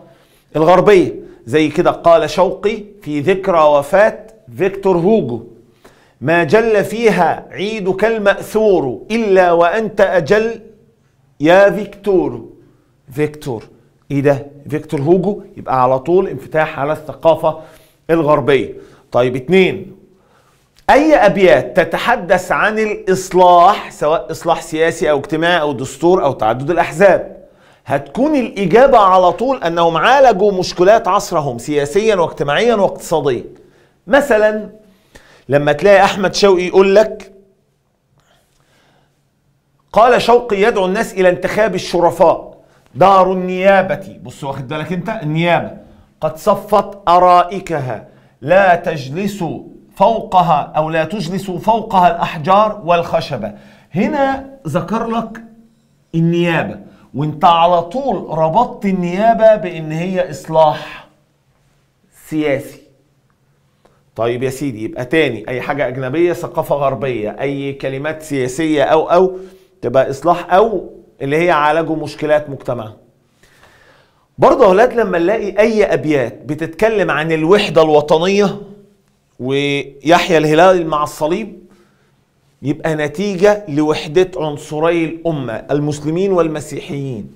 الغربيه زي كده قال شوقي في ذكرى وفاه فيكتور هوجو ما جل فيها عيدك المأثور إلا وأنت أجل يا فيكتور فيكتور إيه ده؟ فيكتور هوجو يبقى على طول انفتاح على الثقافة الغربية طيب اتنين أي أبيات تتحدث عن الإصلاح سواء إصلاح سياسي أو اجتماعي أو دستور أو تعدد الأحزاب هتكون الإجابة على طول أنهم عالجوا مشكلات عصرهم سياسيا واجتماعيا واقتصاديا مثلا لما تلاقي أحمد شوقي يقول لك قال شوقي يدعو الناس إلى انتخاب الشرفاء دار النيابة بص واخد بالك أنت النيابة قد صفت أرائكها لا تجلسوا فوقها أو لا تجلسوا فوقها الأحجار والخشبة هنا ذكر لك النيابة وانت على طول ربطت النيابة بان هي إصلاح سياسي طيب يا سيدي يبقى تاني أي حاجة أجنبية ثقافة غربية أي كلمات سياسية أو أو تبقى إصلاح أو اللي هي عالجوا مشكلات مجتمع برضه أولاد لما نلاقي أي أبيات بتتكلم عن الوحدة الوطنية ويحيى الهلال مع الصليب يبقى نتيجة لوحدة عنصري الأمة المسلمين والمسيحيين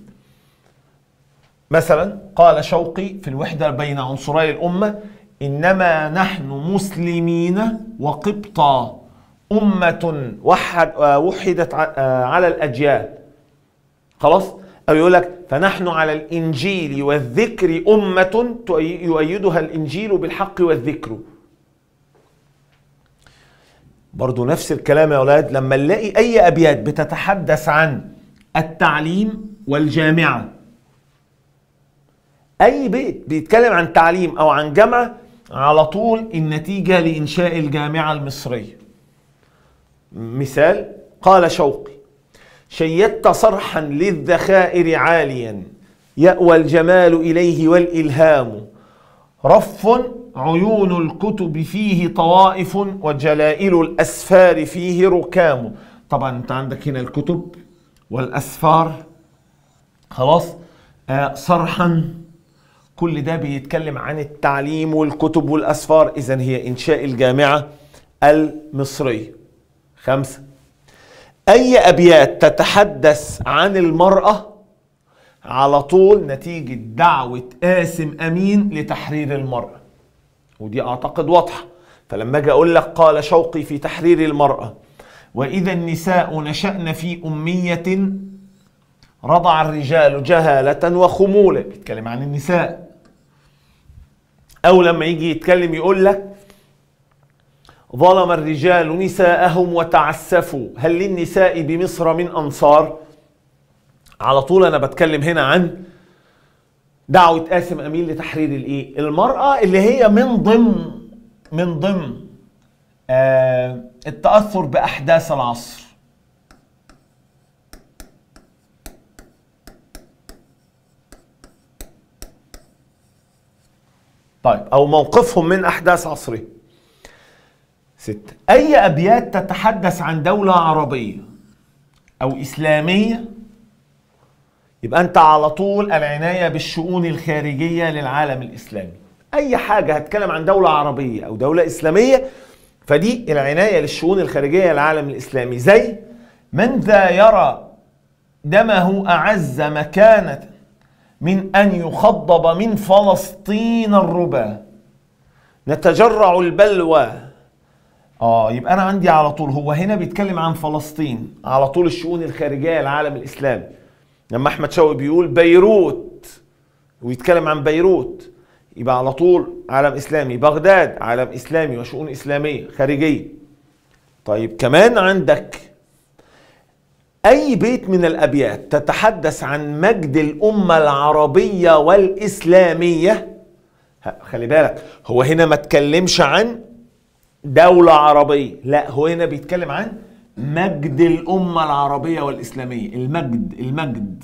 مثلا قال شوقي في الوحدة بين عنصري الأمة إنما نحن مسلمين وقبطة أمة وحد وحدت على الأجيال خلاص أو يقول لك فنحن على الإنجيل والذكر أمة يؤيدها الإنجيل بالحق والذكر برضو نفس الكلام يا اولاد لما نلاقي اي ابيات بتتحدث عن التعليم والجامعه اي بيت بيتكلم عن تعليم او عن جامعه على طول النتيجه لانشاء الجامعه المصريه مثال قال شوقي شيدت صرحا للذخائر عاليا ياوى الجمال اليه والالهام رف عيون الكتب فيه طوائف وجلائل الأسفار فيه ركام طبعا أنت عندك هنا الكتب والأسفار خلاص آه صرحا كل ده بيتكلم عن التعليم والكتب والأسفار إذا هي إنشاء الجامعة المصرية خمسة أي أبيات تتحدث عن المرأة على طول نتيجة دعوة قاسم أمين لتحرير المرأة ودي اعتقد واضحه فلما اجي اقول لك قال شوقي في تحرير المراه واذا النساء نشأن في اميه رضع الرجال جهاله وخموله بيتكلم عن النساء او لما يجي يتكلم يقول لك ظلم الرجال نساءهم وتعسفوا هل للنساء بمصر من انصار على طول انا بتكلم هنا عن دعوه قاسم امين لتحرير الايه المراه اللي هي من ضمن من ضمن آه التاثر باحداث العصر طيب او موقفهم من احداث عصره ستة أي أبيات تتحدث عن دولة عربية أو إسلامية يبقى انت على طول العنايه بالشؤون الخارجيه للعالم الاسلامي اي حاجه هتكلم عن دوله عربيه او دوله اسلاميه فدي العنايه للشؤون الخارجيه للعالم الاسلامي زي من ذا يرى دمه اعز مكانه من ان يخضب من فلسطين الربا نتجرع البلوى اه يبقى انا عندي على طول هو هنا بيتكلم عن فلسطين على طول الشؤون الخارجيه للعالم الاسلامي لما احمد شوقي بيقول بيروت ويتكلم عن بيروت يبقى على طول عالم اسلامي بغداد عالم اسلامي وشؤون اسلاميه خارجيه طيب كمان عندك اي بيت من الابيات تتحدث عن مجد الامه العربيه والاسلاميه خلي بالك هو هنا ما اتكلمش عن دولة عربية لا هو هنا بيتكلم عن مجد الأمة العربية والإسلامية المجد المجد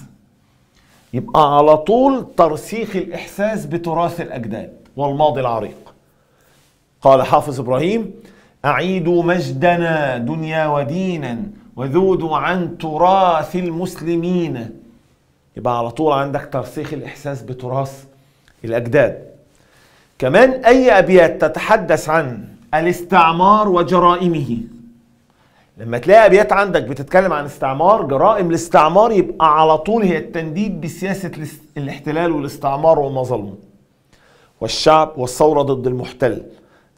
يبقى على طول ترسيخ الإحساس بتراث الأجداد والماضي العريق قال حافظ إبراهيم أعيدوا مجدنا دنيا ودينا وذودوا عن تراث المسلمين يبقى على طول عندك ترسيخ الإحساس بتراث الأجداد كمان أي أبيات تتحدث عن الاستعمار وجرائمه لما تلاقي ابيات عندك بتتكلم عن استعمار جرائم الاستعمار يبقى على طول هي التنديد بسياسه الاحتلال والاستعمار وما ظلمه والشعب والثوره ضد المحتل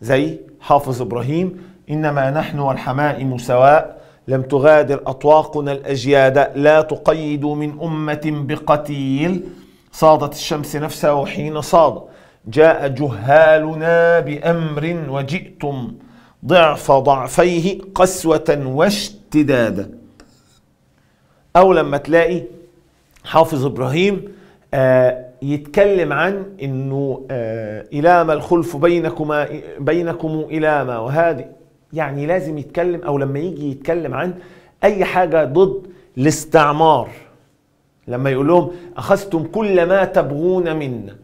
زي حافظ ابراهيم انما نحن والحمائم سواء لم تغادر اطواقنا الاجياد لا تقيد من امه بقتيل صادت الشمس نفسها وحين صاد جاء جهالنا بامر وجئتم ضعف ضعفيه قسوة واشتدادا أو لما تلاقي حافظ إبراهيم آه يتكلم عن انه آه الى ما الخلف بينكما بينكم الى ما وهذه يعني لازم يتكلم او لما يجي يتكلم عن اي حاجه ضد الاستعمار لما يقول لهم اخذتم كل ما تبغون منا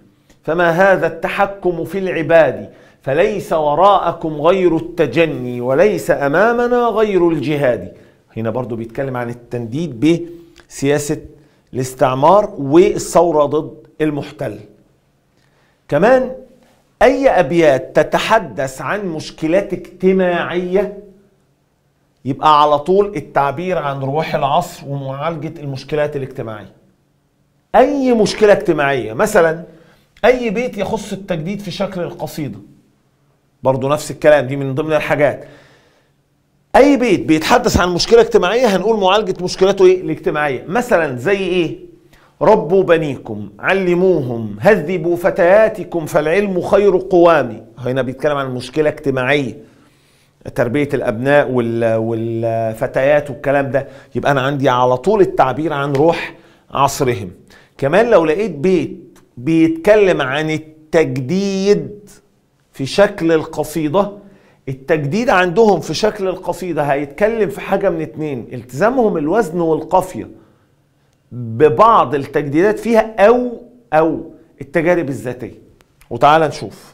فما هذا التحكم في العباد فليس وراءكم غير التجني وليس امامنا غير الجهاد هنا برضو بيتكلم عن التنديد بسياسه الاستعمار والثوره ضد المحتل كمان اي ابيات تتحدث عن مشكلات اجتماعيه يبقى على طول التعبير عن روح العصر ومعالجه المشكلات الاجتماعيه اي مشكله اجتماعيه مثلا اي بيت يخص التجديد في شكل القصيده برضو نفس الكلام دي من ضمن الحاجات اي بيت بيتحدث عن مشكله اجتماعيه هنقول معالجه مشكلته ايه الاجتماعيه مثلا زي ايه ربوا بنيكم علموهم هذبوا فتياتكم فالعلم خير قوام هنا بيتكلم عن مشكله اجتماعيه تربيه الابناء والفتيات والكلام ده يبقى انا عندي على طول التعبير عن روح عصرهم كمان لو لقيت بيت بيتكلم عن التجديد في شكل القصيدة التجديد عندهم في شكل القصيدة هيتكلم في حاجة من اتنين التزامهم الوزن والقافية ببعض التجديدات فيها أو أو التجارب الذاتية وتعالى نشوف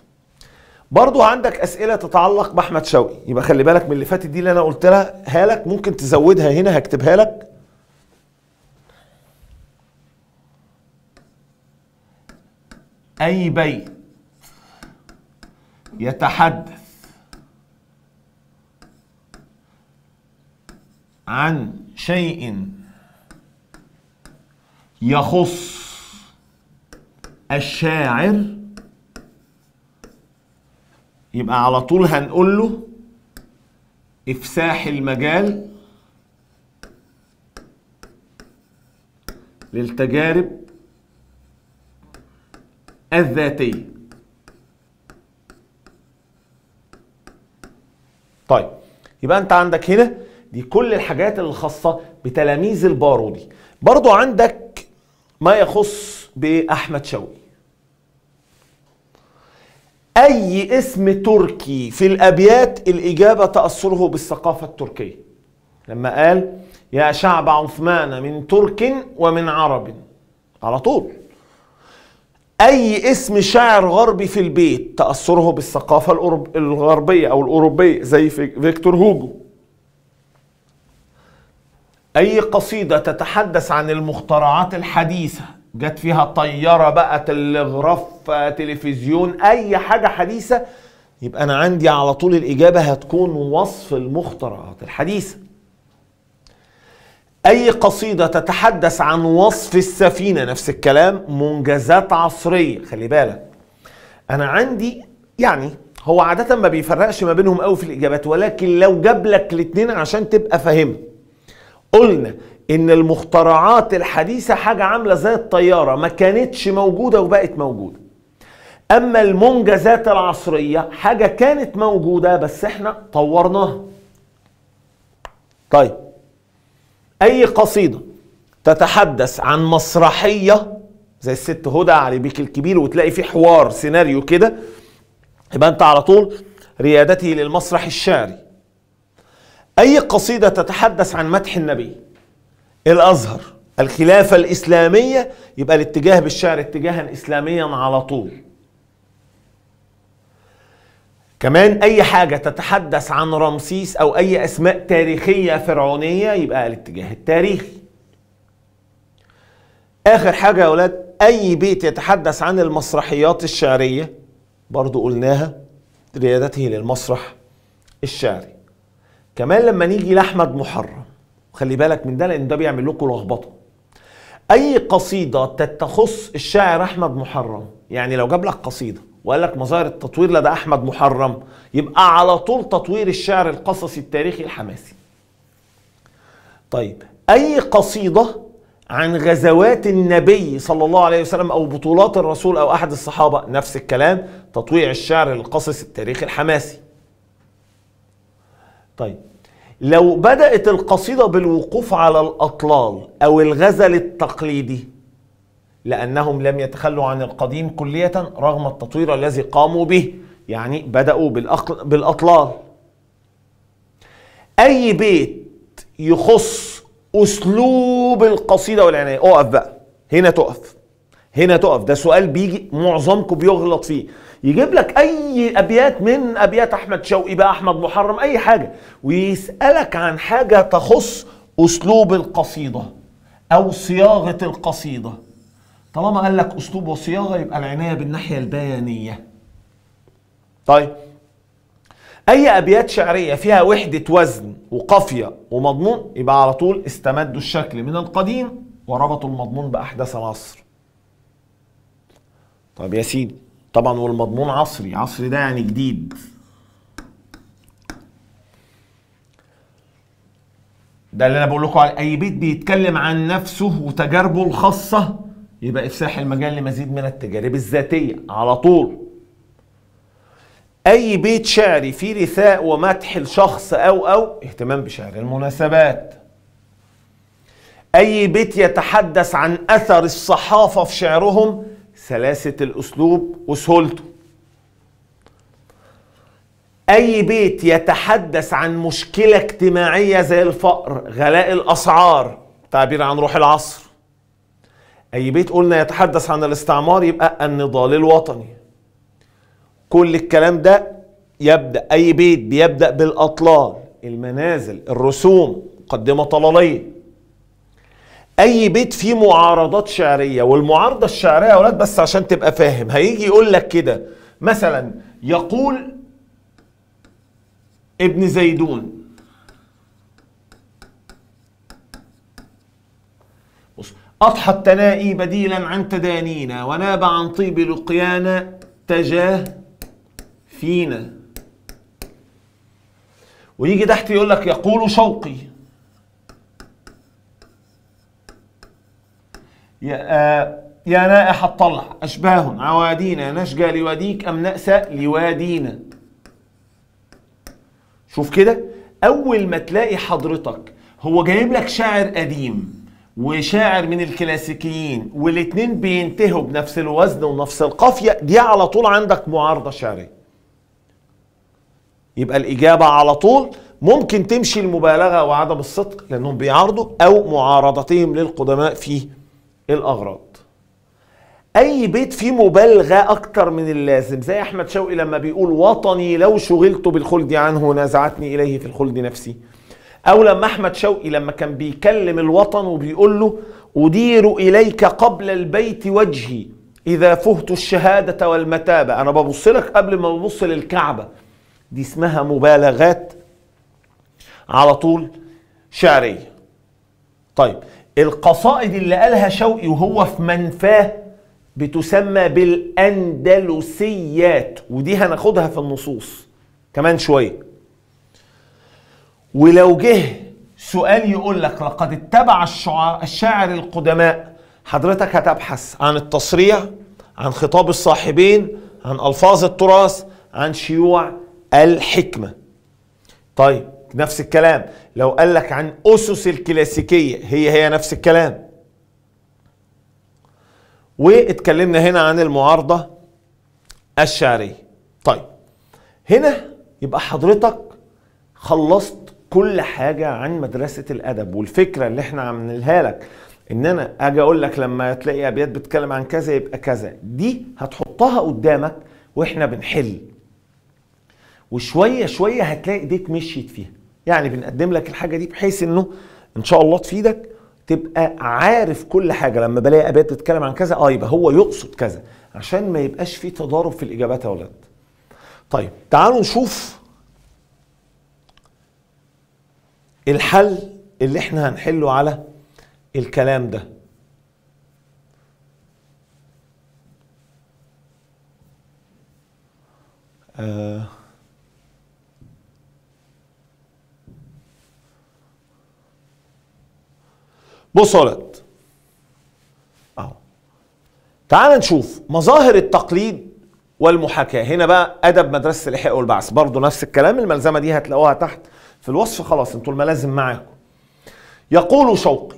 برضو عندك أسئلة تتعلق بأحمد شوقي يبقى خلي بالك من اللي فاتت دي اللي أنا قلت لها هالك ممكن تزودها هنا هكتبها لك أي بيت يتحدث عن شيء يخص الشاعر يبقى على طول هنقول له افساح المجال للتجارب الذاتيه طيب يبقى انت عندك هنا دي كل الحاجات الخاصه بتلاميذ البارودي برضو عندك ما يخص باحمد شوقي اي اسم تركي في الابيات الاجابه تاصله بالثقافه التركيه لما قال يا شعب عثمان من ترك ومن عرب على طول اي اسم شاعر غربي في البيت تاثره بالثقافه الغربيه او الاوروبيه زي فيكتور هوجو اي قصيده تتحدث عن المخترعات الحديثه جت فيها طياره بقى تلغراف تلفزيون اي حاجه حديثه يبقى انا عندي على طول الاجابه هتكون وصف المخترعات الحديثه أي قصيدة تتحدث عن وصف السفينة نفس الكلام منجزات عصرية خلي بالك أنا عندي يعني هو عادة ما بيفرقش ما بينهم قوي في الإجابات ولكن لو جاب لك الاتنين عشان تبقى فاهم قلنا إن المخترعات الحديثة حاجة عاملة زي الطيارة ما كانتش موجودة وبقت موجودة أما المنجزات العصرية حاجة كانت موجودة بس إحنا طورناها طيب اي قصيده تتحدث عن مسرحيه زي الست هدى علي بيك الكبير وتلاقي في حوار سيناريو كده يبقى انت على طول ريادته للمسرح الشعري اي قصيده تتحدث عن مدح النبي الازهر الخلافه الاسلاميه يبقى الاتجاه بالشعر اتجاها اسلاميا على طول كمان اي حاجه تتحدث عن رمسيس او اي اسماء تاريخيه فرعونيه يبقى الاتجاه التاريخي اخر حاجه يا اولاد اي بيت يتحدث عن المسرحيات الشعريه برضو قلناها ريادته للمسرح الشعري كمان لما نيجي لاحمد محرم خلي بالك من ده لان ده بيعمل لكم لخبطه اي قصيده تخص الشاعر احمد محرم يعني لو جاب لك قصيده وقال لك مظاهر التطوير لدى احمد محرم يبقى على طول تطوير الشعر القصصي التاريخي الحماسي طيب اي قصيده عن غزوات النبي صلى الله عليه وسلم او بطولات الرسول او احد الصحابه نفس الكلام تطويع الشعر القصصي التاريخي الحماسي طيب لو بدات القصيده بالوقوف على الاطلال او الغزل التقليدي لأنهم لم يتخلوا عن القديم كلية رغم التطوير الذي قاموا به يعني بدأوا بالأطلال أي بيت يخص أسلوب القصيدة والعناية أقف بقى هنا تقف هنا تقف ده سؤال بيجي معظمكم بيغلط فيه يجيب لك اي ابيات من ابيات احمد شوقي بقى احمد محرم اي حاجه ويسالك عن حاجه تخص اسلوب القصيده او صياغه القصيده طالما قال لك اسلوب وصياغه يبقى العنايه بالناحيه البيانيه طيب اي ابيات شعريه فيها وحده وزن وقافيه ومضمون يبقى على طول استمدوا الشكل من القديم وربطوا المضمون باحداث العصر طيب يا سيدي طبعا والمضمون عصري عصري ده يعني جديد ده اللي انا بقول لكم على اي بيت بيتكلم عن نفسه وتجاربه الخاصه يبقى افساح المجال لمزيد من التجارب الذاتيه على طول اي بيت شعري فيه رثاء ومدح لشخص او او اهتمام بشعر المناسبات اي بيت يتحدث عن اثر الصحافه في شعرهم سلاسه الاسلوب وسهولته اي بيت يتحدث عن مشكله اجتماعيه زي الفقر غلاء الاسعار تعبير عن روح العصر أي بيت قلنا يتحدث عن الاستعمار يبقى النضال الوطني كل الكلام ده يبدأ أي بيت بيبدأ بالأطلال المنازل الرسوم مقدمة طلالية اي بيت فيه معارضات شعريه والمعارضه الشعريه يا اولاد بس عشان تبقى فاهم هيجي يقول لك كده مثلا يقول ابن زيدون أضحى التلائي بديلا عن تدانينا وناب عن طيب لقيانا تجاه فينا ويجي تحت يقول لك يقول شوقي يا آه، يا نائح الطلع أشباه عوادينا نشجى لواديك أم نأسى لوادينا شوف كده أول ما تلاقي حضرتك هو جايب لك شاعر قديم وشاعر من الكلاسيكيين والاتنين بينتهوا بنفس الوزن ونفس القافية دي على طول عندك معارضة شعرية يبقى الإجابة على طول ممكن تمشي المبالغة وعدم الصدق لأنهم بيعارضوا أو معارضتهم للقدماء في الأغراض أي بيت فيه مبالغة أكتر من اللازم زي أحمد شوقي لما بيقول وطني لو شغلت بالخلد عنه نازعتني إليه في الخلد نفسي او لما احمد شوقي لما كان بيكلم الوطن وبيقول له ادير اليك قبل البيت وجهي اذا فهت الشهاده والمتابه انا ببص لك قبل ما ببص للكعبه دي اسمها مبالغات على طول شعريه طيب القصائد اللي قالها شوقي وهو في منفاه بتسمى بالاندلسيات ودي هناخدها في النصوص كمان شويه ولو جه سؤال يقول لك لقد اتبع الشعر الشاعر القدماء حضرتك هتبحث عن التصريح عن خطاب الصاحبين عن الفاظ التراث عن شيوع الحكمه طيب نفس الكلام لو قال لك عن اسس الكلاسيكيه هي هي نفس الكلام واتكلمنا هنا عن المعارضه الشعريه طيب هنا يبقى حضرتك خلصت كل حاجه عن مدرسه الادب والفكره اللي احنا عاملينها لك ان انا اجي اقول لك لما تلاقي ابيات بتتكلم عن كذا يبقى كذا دي هتحطها قدامك واحنا بنحل وشويه شويه هتلاقي ايديك مشيت فيها يعني بنقدم لك الحاجه دي بحيث انه ان شاء الله تفيدك تبقى عارف كل حاجه لما بلاقي ابيات بتتكلم عن كذا اه يبقى هو يقصد كذا عشان ما يبقاش في تضارب في الاجابات يا ولاد طيب تعالوا نشوف الحل اللي احنا هنحله على الكلام ده آه. بصلت اهو تعال نشوف مظاهر التقليد والمحاكاه هنا بقى ادب مدرسه الاحياء والبعث برضه نفس الكلام الملزمه دي هتلاقوها تحت في الوصف خلاص انتوا الملازم معاكم يقول شوقي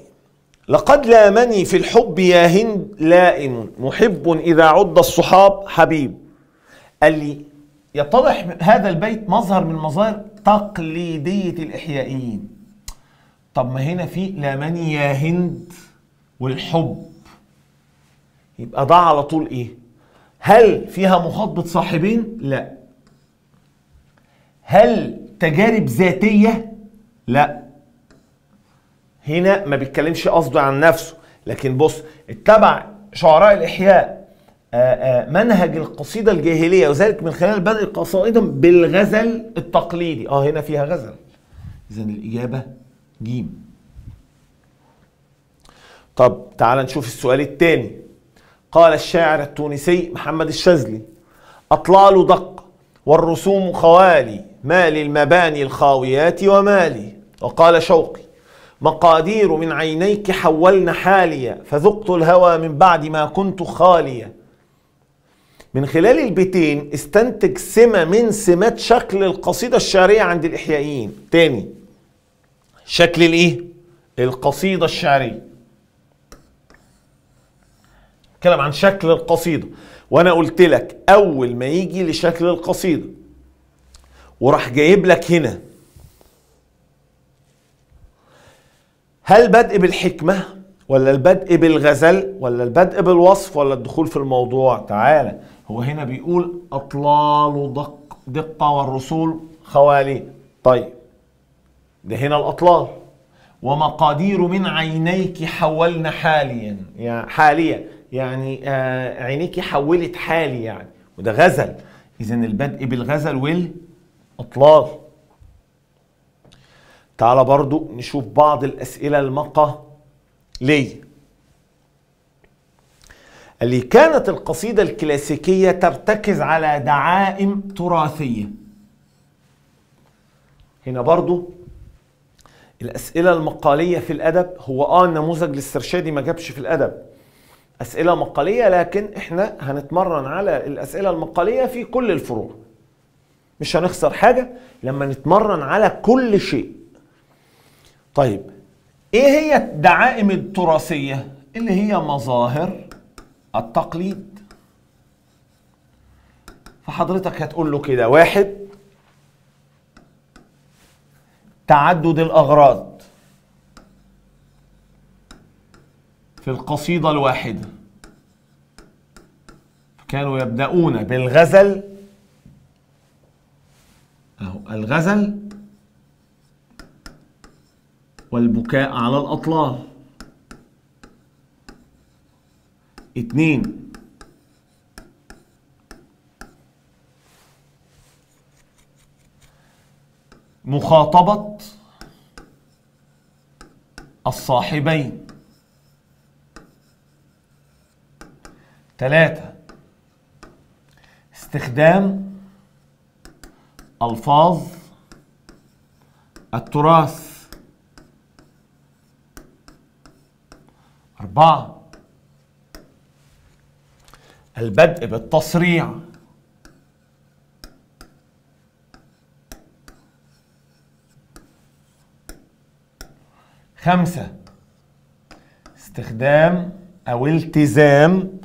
لقد لامني في الحب يا هند لائم محب إذا عد الصحاب حبيب قال لي يتضح هذا البيت مظهر من مظاهر تقليدية الإحيائيين طب ما هنا في لامني يا هند والحب يبقى ده على طول إيه هل فيها مخاطبة صاحبين لا هل تجارب ذاتيه لا هنا ما بيتكلمش قصده عن نفسه لكن بص اتبع شعراء الاحياء آه، آه، منهج القصيده الجاهليه وذلك من خلال بدء قصائدهم بالغزل التقليدي اه هنا فيها غزل اذا الاجابه جيم طب تعال نشوف السؤال الثاني قال الشاعر التونسي محمد الشاذلي أطلال دق والرسوم خوالي ما للمباني الخاويات ومالي وقال شوقي مقادير من عينيك حولن حاليا فذقت الهوى من بعد ما كنت خاليا من خلال البيتين استنتج سمة من سمات شكل القصيدة الشعرية عند الإحيائيين تاني شكل الإيه؟ القصيدة الشعرية كلام عن شكل القصيدة وأنا قلت لك أول ما يجي لشكل القصيدة وراح جايب لك هنا هل بدء بالحكمة ولا البدء بالغزل ولا البدء بالوصف ولا الدخول في الموضوع تعالى هو هنا بيقول أطلال دق دقة والرسول خوالي طيب ده هنا الأطلال ومقادير من عينيك حولن حاليا يعني حاليا يعني آه عينيك حولت حالي يعني وده غزل إذا البدء بالغزل وال اطلال تعال برضو نشوف بعض الاسئله المقه لي اللي كانت القصيدة الكلاسيكية ترتكز على دعائم تراثية هنا برضو الأسئلة المقالية في الأدب هو آه النموذج الاسترشادي ما جابش في الأدب أسئلة مقالية لكن إحنا هنتمرن على الأسئلة المقالية في كل الفروع مش هنخسر حاجة لما نتمرن على كل شيء طيب ايه هي الدعائم التراثية اللي هي مظاهر التقليد فحضرتك هتقول له كده واحد تعدد الأغراض في القصيدة الواحدة كانوا يبدأون بالغزل اهو الغزل والبكاء على الأطلال اتنين مخاطبة الصاحبين ثلاثة استخدام ألفاظ التراث أربعة البدء بالتصريع خمسة استخدام أو التزام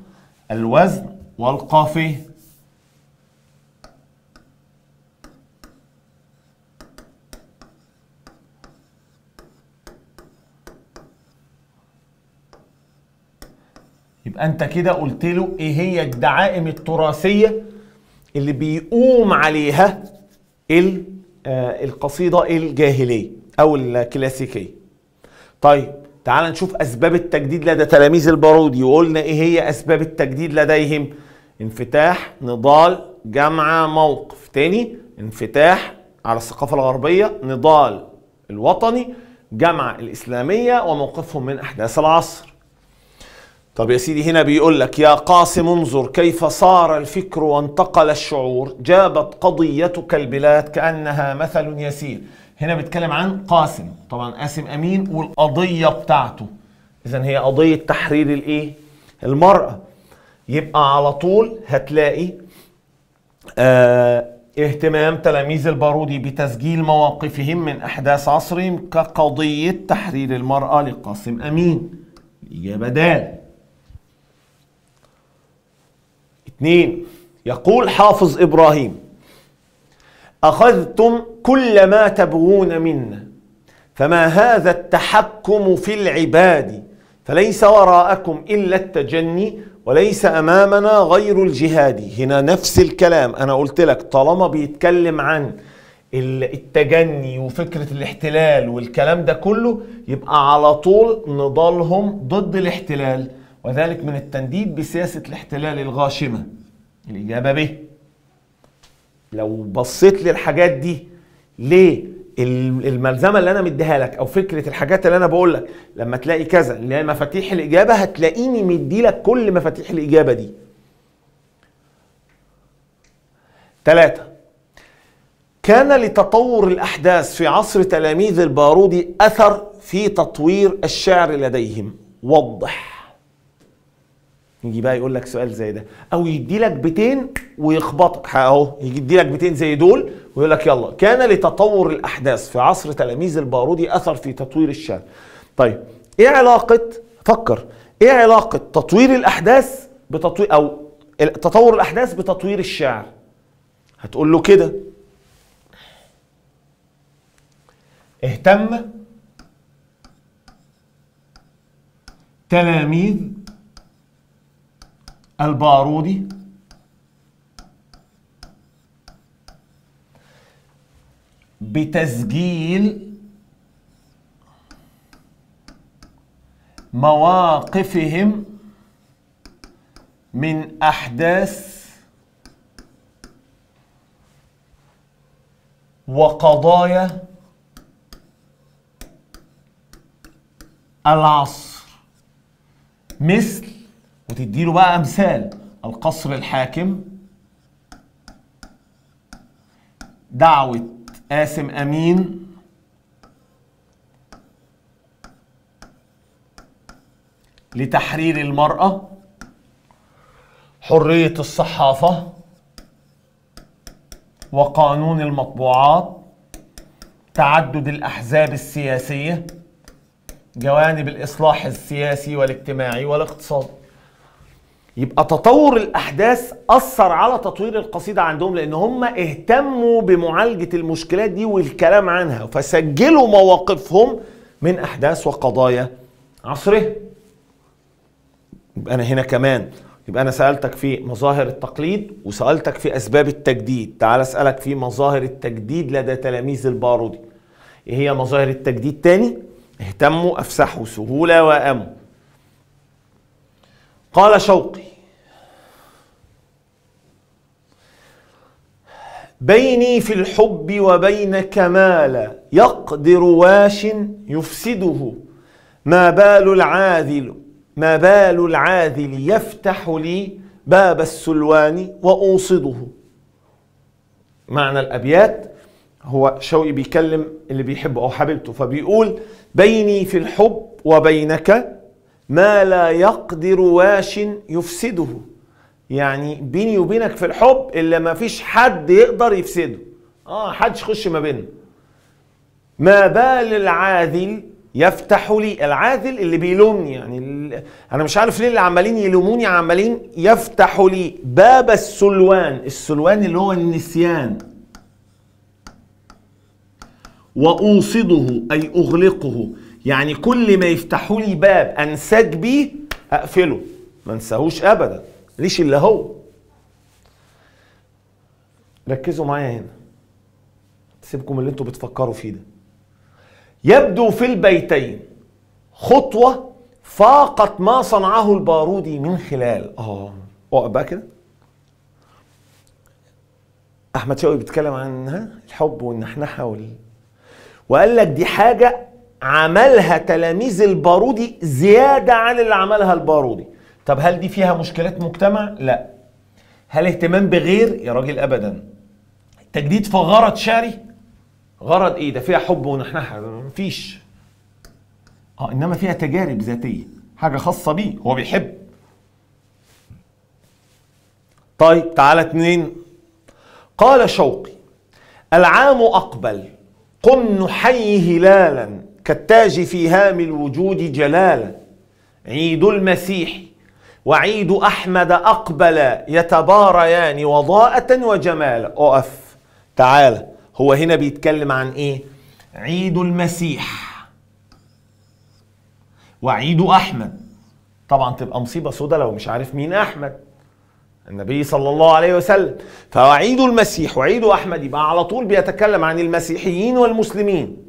الوزن والقافية يبقى انت كده قلت له ايه هي الدعائم التراثيه اللي بيقوم عليها آه، القصيده الجاهليه او الكلاسيكيه طيب تعال نشوف اسباب التجديد لدى تلاميذ البارودي وقلنا ايه هي اسباب التجديد لديهم انفتاح نضال جمع موقف تاني انفتاح على الثقافه الغربيه نضال الوطني جمع الاسلاميه وموقفهم من احداث العصر طب يا سيدي هنا بيقول لك يا قاسم انظر كيف صار الفكر وانتقل الشعور جابت قضيتك البلاد كأنها مثل يسير هنا بيتكلم عن قاسم طبعا قاسم أمين والقضية بتاعته إذا هي قضية تحرير الإيه؟ المرأة يبقى على طول هتلاقي آه اهتمام تلاميذ البارودي بتسجيل مواقفهم من أحداث عصرهم كقضية تحرير المرأة لقاسم أمين إجابة دال اثنين يقول حافظ إبراهيم أخذتم كل ما تبغون منا فما هذا التحكم في العباد فليس وراءكم إلا التجني وليس أمامنا غير الجهاد هنا نفس الكلام أنا قلت لك طالما بيتكلم عن التجني وفكرة الاحتلال والكلام ده كله يبقى على طول نضالهم ضد الاحتلال وذلك من التنديد بسياسة الاحتلال الغاشمة الإجابة به لو بصيت للحاجات دي ليه الملزمه اللي انا مديها لك او فكره الحاجات اللي انا بقول لك لما تلاقي كذا اللي هي مفاتيح الاجابه هتلاقيني مدي لك كل مفاتيح الاجابه دي ثلاثة كان لتطور الأحداث في عصر تلاميذ البارودي أثر في تطوير الشعر لديهم وضح يجي بقى يقول لك سؤال زي ده او يدي لك بيتين ويخبطك اهو يدي لك بيتين زي دول ويقول لك يلا كان لتطور الاحداث في عصر تلاميذ البارودي اثر في تطوير الشعر طيب ايه علاقه فكر ايه علاقه تطوير الاحداث بتطوير او تطور الاحداث بتطوير الشعر هتقول له كده اهتم تلاميذ البارودي بتسجيل مواقفهم من احداث وقضايا العصر مثل وتديله بقى امثال القصر الحاكم دعوة قاسم امين لتحرير المرأة حرية الصحافة وقانون المطبوعات تعدد الأحزاب السياسية جوانب الإصلاح السياسي والاجتماعي والاقتصادي يبقى تطور الاحداث اثر على تطوير القصيده عندهم لان هم اهتموا بمعالجه المشكلات دي والكلام عنها فسجلوا مواقفهم من احداث وقضايا عصره يبقى انا هنا كمان يبقى انا سالتك في مظاهر التقليد وسالتك في اسباب التجديد تعال اسالك في مظاهر التجديد لدى تلاميذ البارودي ايه هي مظاهر التجديد تاني اهتموا افسحوا سهوله واموا قال شوقي بيني في الحب وبينك كمال يقدر واش يفسده ما بال العاذل ما بال العاذل يفتح لي باب السلوان وأوصده معنى الأبيات هو شوقي بيكلم اللي بيحبه أو حبيبته فبيقول بيني في الحب وبينك ما لا يقدر واش يفسده يعني بيني وبينك في الحب اللي ما فيش حد يقدر يفسده اه حدش يخش ما بيننا ما بال العاذل يفتح لي العاذل اللي بيلومني يعني انا مش عارف ليه اللي عمالين يلوموني عمالين يفتح لي باب السلوان السلوان اللي هو النسيان واوصده اي اغلقه يعني كل ما يفتحوا لي باب انسج بيه اقفله ما انساهوش ابدا ليش اللي هو ركزوا معايا هنا سيبكم من اللي انتوا بتفكروا فيه ده يبدو في البيتين خطوة فاقت ما صنعه البارودي من خلال اه اقف بقى كده احمد شوقي بيتكلم عنها الحب والنحنحه وال وقال لك دي حاجه عملها تلاميذ البارودي زيادة عن اللي عملها البارودي طب هل دي فيها مشكلات مجتمع؟ لا هل اهتمام بغير؟ يا راجل أبدا تجديد في غرض شعري؟ غرض ايه ده فيها حب ونحنحة مفيش اه انما فيها تجارب ذاتية حاجة خاصة بيه هو بيحب طيب تعالى اتنين قال شوقي العام أقبل قم نحيي هلالا كالتاج في هام الوجود جلالا عيد المسيح وعيد أحمد أقبل يتباريان وضاءة وجمالا أقف تعال هو هنا بيتكلم عن إيه عيد المسيح وعيد أحمد طبعا تبقى مصيبة سودة لو مش عارف مين أحمد النبي صلى الله عليه وسلم فعيد المسيح وعيد أحمد يبقى على طول بيتكلم عن المسيحيين والمسلمين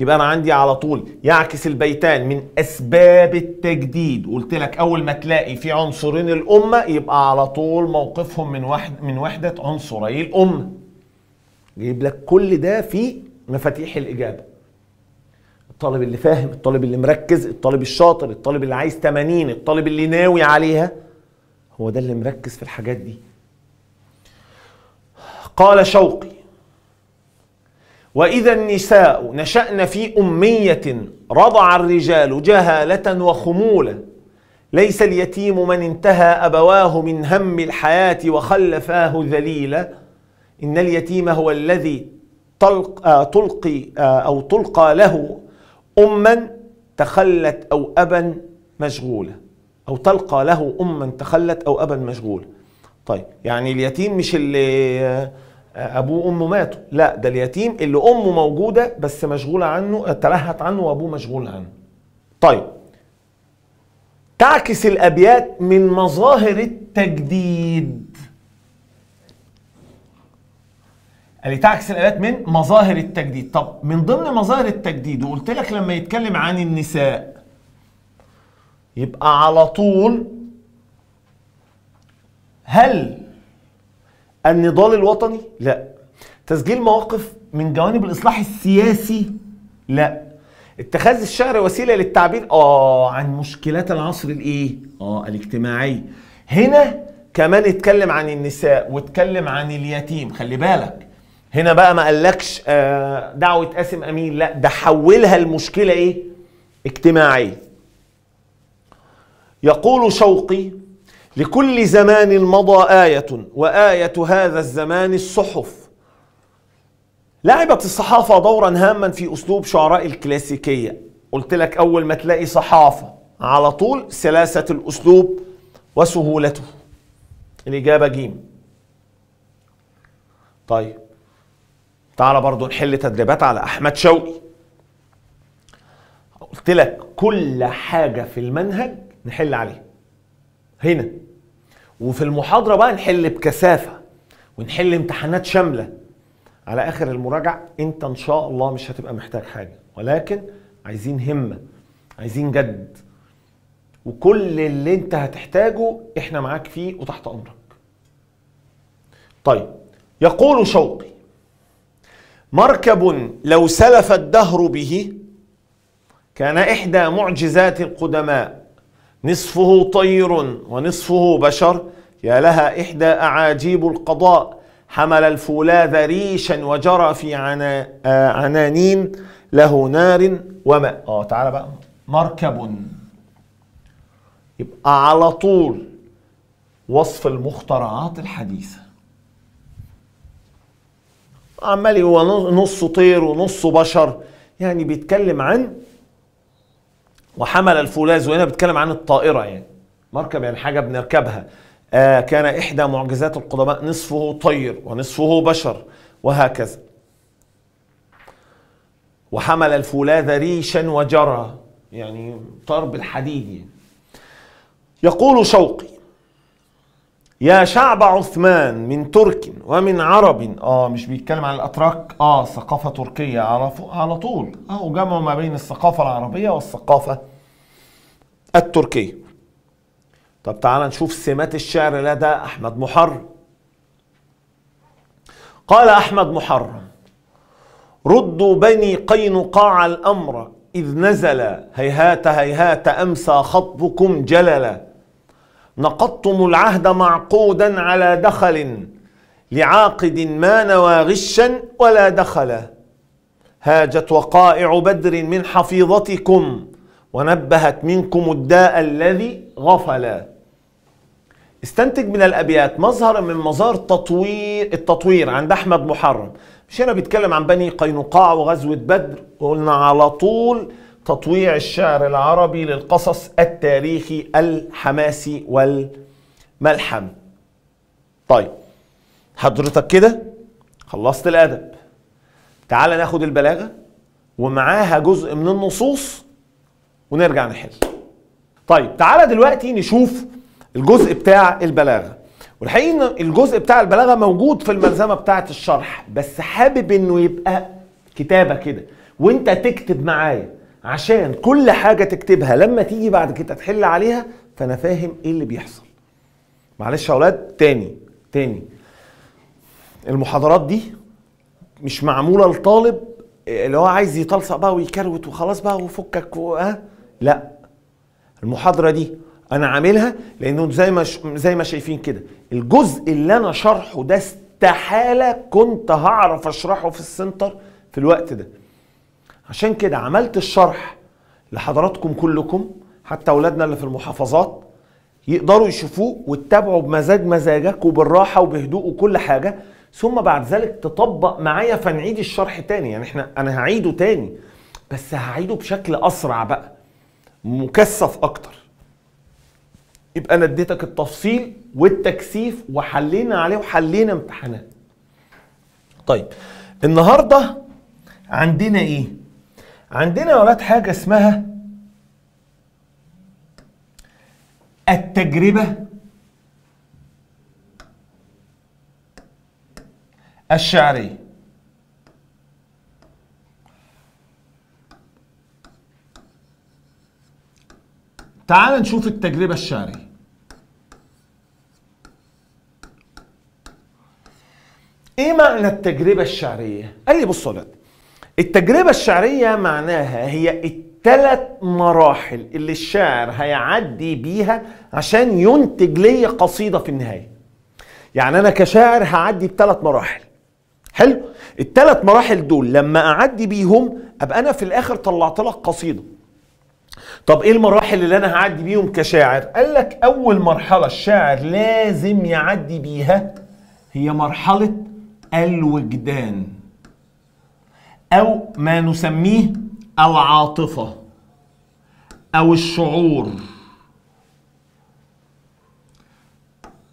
يبقى انا عندي على طول يعكس البيتان من اسباب التجديد قلت لك اول ما تلاقي في عنصرين الامه يبقى على طول موقفهم من وحد من وحده عنصري الامه جايب لك كل ده في مفاتيح الاجابه الطالب اللي فاهم الطالب اللي مركز الطالب الشاطر الطالب اللي عايز 80 الطالب اللي ناوي عليها هو ده اللي مركز في الحاجات دي قال شوقي وإذا النساء نشأن في أمية رضع الرجال جهالة وخمولة ليس اليتيم من انتهى أبواه من هم الحياة وخلفاه ذليلا إن اليتيم هو الذي طلق آه تلقي آه أو تلقى له أما تخلت أو أبا مشغولة أو تلقى له أما تخلت أو أبا مشغولة طيب يعني اليتيم مش اللي آه، ابوه وامه ماتوا لا ده اليتيم اللي امه موجوده بس مشغوله عنه تلهت عنه وابوه مشغول عنه طيب تعكس الابيات من مظاهر التجديد اللي تعكس الابيات من مظاهر التجديد طب من ضمن مظاهر التجديد وقلت لك لما يتكلم عن النساء يبقى على طول هل النضال الوطني لا تسجيل مواقف من جوانب الاصلاح السياسي لا اتخاذ الشعر وسيله للتعبير اه عن مشكلات العصر الايه اه الاجتماعي هنا كمان اتكلم عن النساء واتكلم عن اليتيم خلي بالك هنا بقى ما قالكش آه، دعوه قاسم امين لا ده حولها المشكله ايه اجتماعيه يقول شوقي لكل زمان مضى آية وآية هذا الزمان الصحف لعبت الصحافة دورا هاما في أسلوب شعراء الكلاسيكية قلت لك أول ما تلاقي صحافة على طول سلاسة الأسلوب وسهولته الإجابة جيم طيب تعالى برضو نحل تدريبات على أحمد شوقي قلت لك كل حاجة في المنهج نحل عليها هنا وفي المحاضره بقى نحل بكثافه ونحل امتحانات شامله على اخر المراجعة انت ان شاء الله مش هتبقى محتاج حاجه ولكن عايزين همه عايزين جد وكل اللي انت هتحتاجه احنا معاك فيه وتحت امرك طيب يقول شوقي مركب لو سلف الدهر به كان احدى معجزات القدماء نصفه طير ونصفه بشر يا لها إحدى أعاجيب القضاء حمل الفولاذ ريشا وجرى في عنا آه، عنانين له نار وماء اه تعالى بقى مركب يبقى على طول وصف المخترعات الحديثة عمال هو نص طير ونص بشر يعني بيتكلم عن وحمل الفولاذ وهنا بيتكلم عن الطائره يعني مركب يعني حاجه بنركبها آه كان احدى معجزات القدماء نصفه طير ونصفه بشر وهكذا وحمل الفولاذ ريشا وجرى يعني طرب الحديد يعني. يقول شوقي يا شعب عثمان من ترك ومن عرب اه مش بيتكلم عن الاتراك اه ثقافه تركيه على طول اه جمع ما بين الثقافه العربيه والثقافه التركيه طب تعال نشوف سمات الشعر لدى احمد محرم قال احمد محرم ردوا بني قينقاع الامر اذ نزل هيهات هيهات امسى خطبكم جللا نقضتم العهد معقودا على دخل لعاقد ما نوى غشا ولا دخل هاجت وقائع بدر من حفيظتكم ونبهت منكم الداء الذي غفل استنتج من الابيات مظهر من مظاهر تطوير التطوير عند احمد محرم مش هنا بيتكلم عن بني قينقاع وغزوه بدر وقلنا على طول تطويع الشعر العربي للقصص التاريخي الحماسي والملحم طيب حضرتك كده خلصت الادب تعال ناخد البلاغه ومعاها جزء من النصوص ونرجع نحل طيب تعال دلوقتي نشوف الجزء بتاع البلاغه والحقيقه ان الجزء بتاع البلاغه موجود في الملزمه بتاعه الشرح بس حابب انه يبقى كتابه كده وانت تكتب معايا عشان كل حاجه تكتبها لما تيجي بعد كده تحل عليها فانا فاهم ايه اللي بيحصل معلش يا اولاد تاني تاني المحاضرات دي مش معموله لطالب آه، اللي هو عايز يطلصق بقى ويكروت وخلاص بقى وفكك وها آه. لا المحاضره دي انا عاملها لانه زي ما ش... زي ما شايفين كده الجزء اللي انا شرحه ده استحاله كنت هعرف اشرحه في السنتر في الوقت ده عشان كده عملت الشرح لحضراتكم كلكم حتى اولادنا اللي في المحافظات يقدروا يشوفوه وتتابعوا بمزاج مزاجك وبالراحه وبهدوء وكل حاجه ثم بعد ذلك تطبق معايا فنعيد الشرح تاني يعني احنا انا هعيده تاني بس هعيده بشكل اسرع بقى مكثف اكتر يبقى انا اديتك التفصيل والتكثيف وحلينا عليه وحلينا امتحانات طيب النهارده عندنا ايه عندنا يا ولاد حاجه اسمها التجربه الشعريه تعال نشوف التجربة الشعرية ايه معنى التجربة الشعرية؟ قال لي بصوا يا ولاد التجربة الشعرية معناها هي الثلاث مراحل اللي الشاعر هيعدي بيها عشان ينتج لي قصيدة في النهاية يعني أنا كشاعر هعدي بثلاث مراحل حلو الثلاث مراحل دول لما أعدي بيهم أبقى أنا في الآخر طلعت لك قصيدة طب ايه المراحل اللي انا هعدي بيهم كشاعر قال لك اول مرحله الشاعر لازم يعدي بيها هي مرحله الوجدان أو ما نسميه العاطفة أو الشعور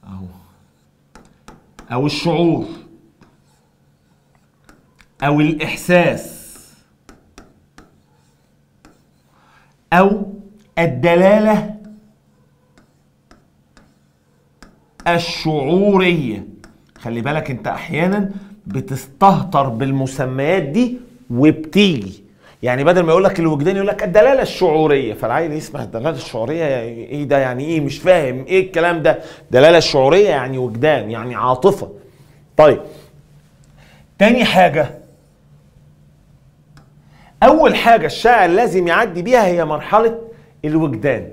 أو أو الشعور أو الإحساس أو الدلالة الشعورية خلي بالك أنت أحيانا بتستهتر بالمسميات دي وبتيجي يعني بدل ما يقول لك الوجدان يقول لك الدلاله الشعوريه فالعيل يسمع الدلاله الشعوريه ايه ده يعني ايه مش فاهم ايه الكلام ده دلاله شعوريه يعني وجدان يعني عاطفه طيب تاني حاجه اول حاجه الشاعر لازم يعدي بيها هي مرحله الوجدان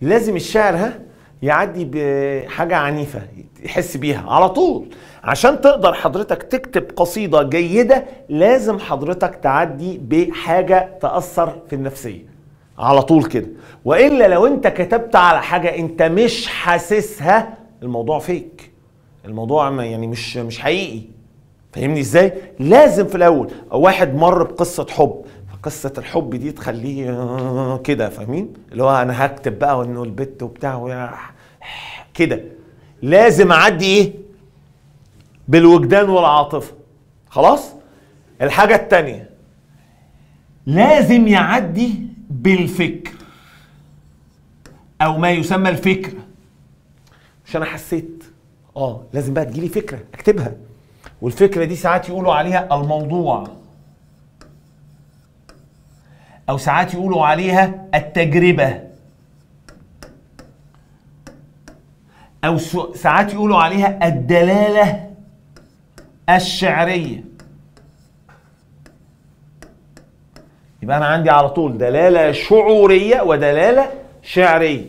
لازم الشاعر ها يعدي بحاجه عنيفه يحس بيها على طول عشان تقدر حضرتك تكتب قصيدة جيدة لازم حضرتك تعدي بحاجة تأثر في النفسية على طول كده وإلا لو أنت كتبت على حاجة أنت مش حاسسها الموضوع فيك الموضوع يعني مش مش حقيقي فاهمني ازاي لازم في الاول واحد مر بقصه حب قصة الحب دي تخليه كده فاهمين؟ اللي هو أنا هكتب بقى وإنه البت وبتاع كده لازم أعدي إيه؟ بالوجدان والعاطفه خلاص الحاجه الثانيه لازم يعدي بالفكر او ما يسمى الفكره مش انا حسيت اه لازم بقى تجيلي فكره اكتبها والفكره دي ساعات يقولوا عليها الموضوع او ساعات يقولوا عليها التجربه او ساعات يقولوا عليها الدلاله الشعرية يبقى أنا عندي على طول دلالة شعورية ودلالة شعرية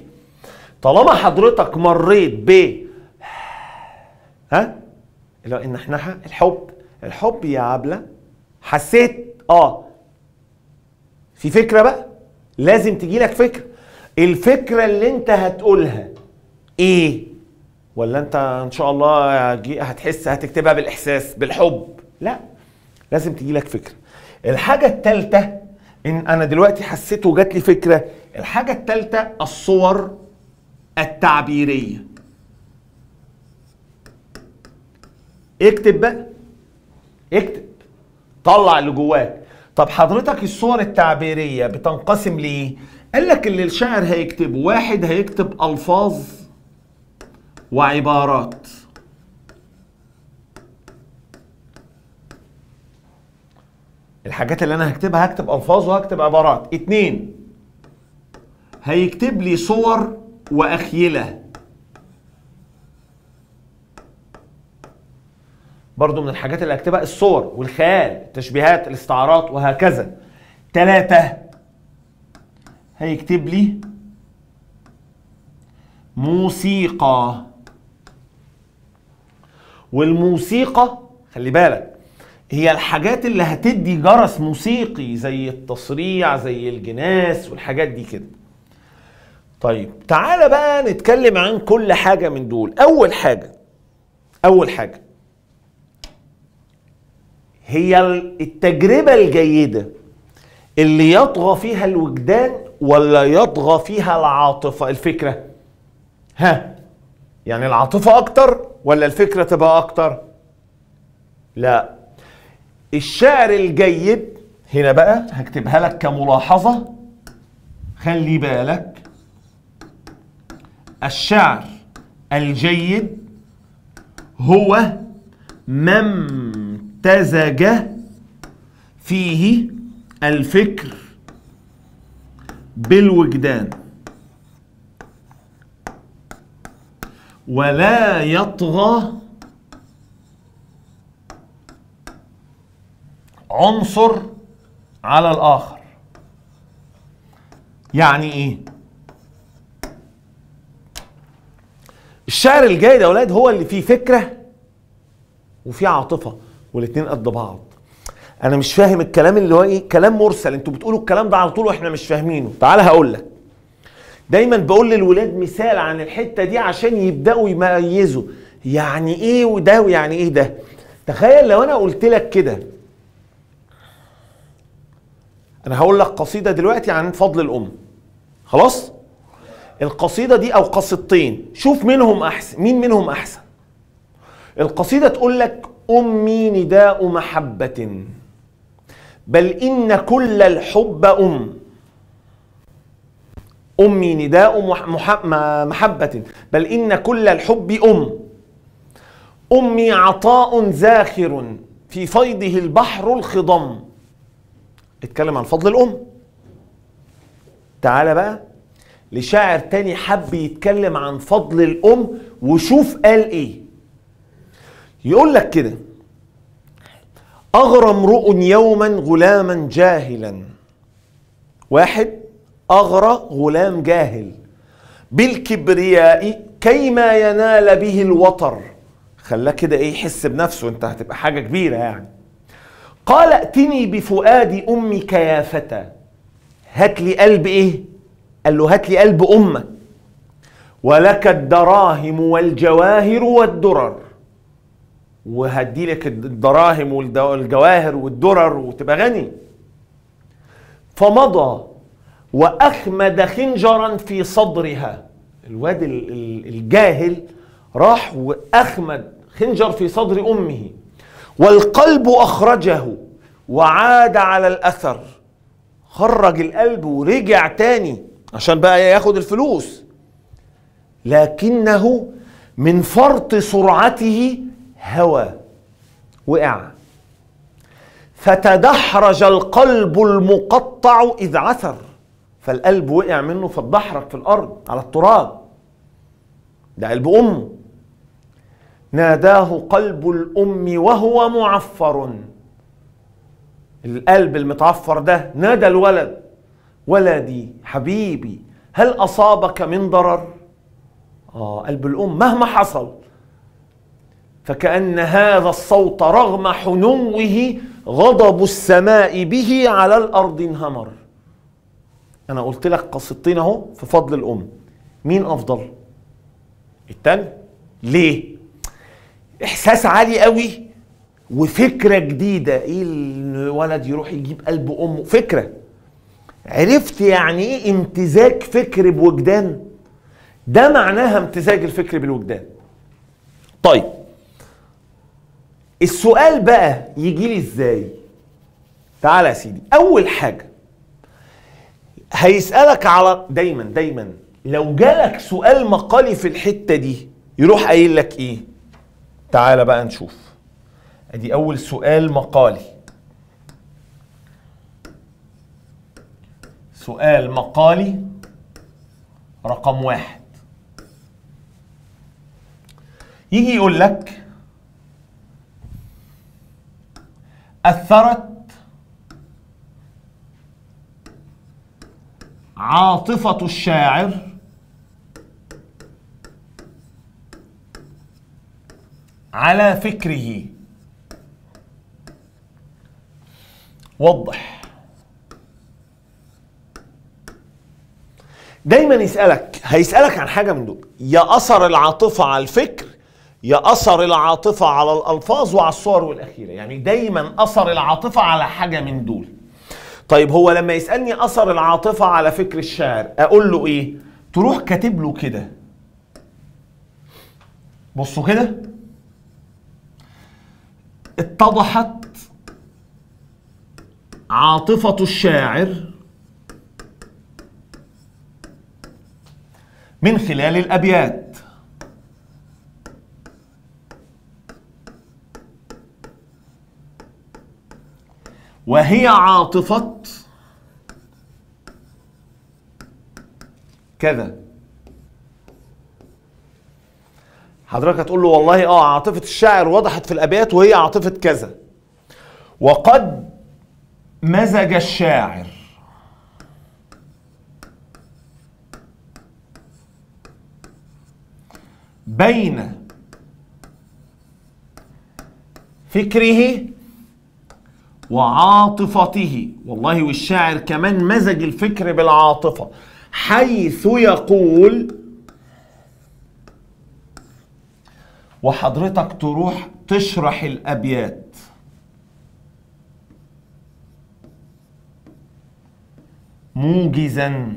طالما حضرتك مريت ب ها اللي هو النحنحة الحب الحب يا عبلة حسيت اه في فكرة بقى لازم تجيلك فكرة الفكرة اللي انت هتقولها ايه ولا انت ان شاء الله هتحس هتكتبها بالاحساس بالحب لا لازم تجي لك فكره الحاجه الثالثه ان انا دلوقتي حسيت وجات لي فكره الحاجه الثالثه الصور التعبيريه اكتب بقى اكتب طلع اللي جواك طب حضرتك الصور التعبيريه بتنقسم ليه قال لك اللي الشاعر هيكتبه واحد هيكتب الفاظ وعبارات الحاجات اللي انا هكتبها هكتب الفاظ وهكتب عبارات اتنين هيكتب لي صور واخيله برضو من الحاجات اللي هكتبها الصور والخيال التشبيهات الاستعارات وهكذا ثلاثة هيكتب لي موسيقى والموسيقى خلي بالك هي الحاجات اللي هتدي جرس موسيقي زي التصريع زي الجناس والحاجات دي كده طيب تعالى بقى نتكلم عن كل حاجة من دول أول حاجة أول حاجة هي التجربة الجيدة اللي يطغى فيها الوجدان ولا يطغى فيها العاطفة الفكرة ها يعني العاطفة أكتر ولا الفكرة تبقى أكتر؟ لا الشعر الجيد هنا بقى هكتبها لك كملاحظة خلي بالك الشعر الجيد هو ما امتزج فيه الفكر بالوجدان ولا يطغى عنصر على الآخر يعني إيه؟ الشعر الجيد يا ولاد هو اللي فيه فكرة وفيه عاطفة والاتنين قد بعض انا مش فاهم الكلام اللي هو ايه كلام مرسل انتوا بتقولوا الكلام ده على طول واحنا مش فاهمينه تعالى هقول لك دايما بقول للولاد مثال عن الحته دي عشان يبداوا يميزوا يعني ايه وده ويعني ايه ده تخيل لو انا قلت لك كده انا هقول لك قصيده دلوقتي عن فضل الام خلاص القصيده دي او قصيدتين شوف منهم احسن مين منهم احسن القصيده تقول لك امي نداء محبه بل ان كل الحب ام أمي نداء محبة بل إن كل الحب أم أمي عطاء زاخر في فيضه البحر الخضم اتكلم عن فضل الأم تعال بقى لشاعر تاني حب يتكلم عن فضل الأم وشوف قال إيه يقول لك كده أغرى امرؤ يوما غلاما جاهلا واحد أغرى غلام جاهل بالكبرياء كيما ينال به الوطر خلاه كده ايه يحس بنفسه انت هتبقى حاجه كبيره يعني قال ائتني بفؤاد امك يا فتى هات لي قلب ايه قال له هات لي قلب امك ولك الدراهم والجواهر والدرر وهدي لك الدراهم والجواهر والدرر وتبقى غني فمضى واخمد خنجرا في صدرها الواد الجاهل راح واخمد خنجر في صدر امه والقلب اخرجه وعاد على الاثر خرج القلب ورجع تاني عشان بقى ياخد الفلوس لكنه من فرط سرعته هوى وقع فتدحرج القلب المقطع اذ عثر فالقلب وقع منه فاتدحرج في الارض على التراب ده قلب امه ناداه قلب الام وهو معفر القلب المتعفر ده نادى الولد ولدي حبيبي هل اصابك من ضرر اه قلب الام مهما حصل فكأن هذا الصوت رغم حنوه غضب السماء به على الأرض انهمر انا قلت لك قصتين اهو في فضل الام مين افضل التاني ليه احساس عالي قوي وفكره جديده ايه الولد يروح يجيب قلب امه فكره عرفت يعني ايه امتزاج فكر بوجدان ده معناها امتزاج الفكر بالوجدان طيب السؤال بقى يجي لي ازاي تعالى يا سيدي اول حاجه هيسالك على دايما دايما لو جالك سؤال مقالي في الحته دي يروح قايل لك ايه تعال بقى نشوف ادي اول سؤال مقالي سؤال مقالي رقم واحد يجي يقول لك أثرت عاطفة الشاعر على فكره وضح دايما يسألك هيسألك عن حاجة من دول يا أثر العاطفة على الفكر يا أثر العاطفة على الألفاظ وعلى الصور والأخيرة يعني دايما أثر العاطفة على حاجة من دول طيب هو لما يسالني اثر العاطفه على فكر الشاعر اقول له ايه تروح كاتب له كده بصوا كده اتضحت عاطفة الشاعر من خلال الأبيات وهي عاطفة كذا حضرتك هتقول له والله اه عاطفة الشاعر وضحت في الأبيات وهي عاطفة كذا وقد مزج الشاعر بين فكره وعاطفته والله والشاعر كمان مزج الفكر بالعاطفة حيث يقول وحضرتك تروح تشرح الأبيات موجزا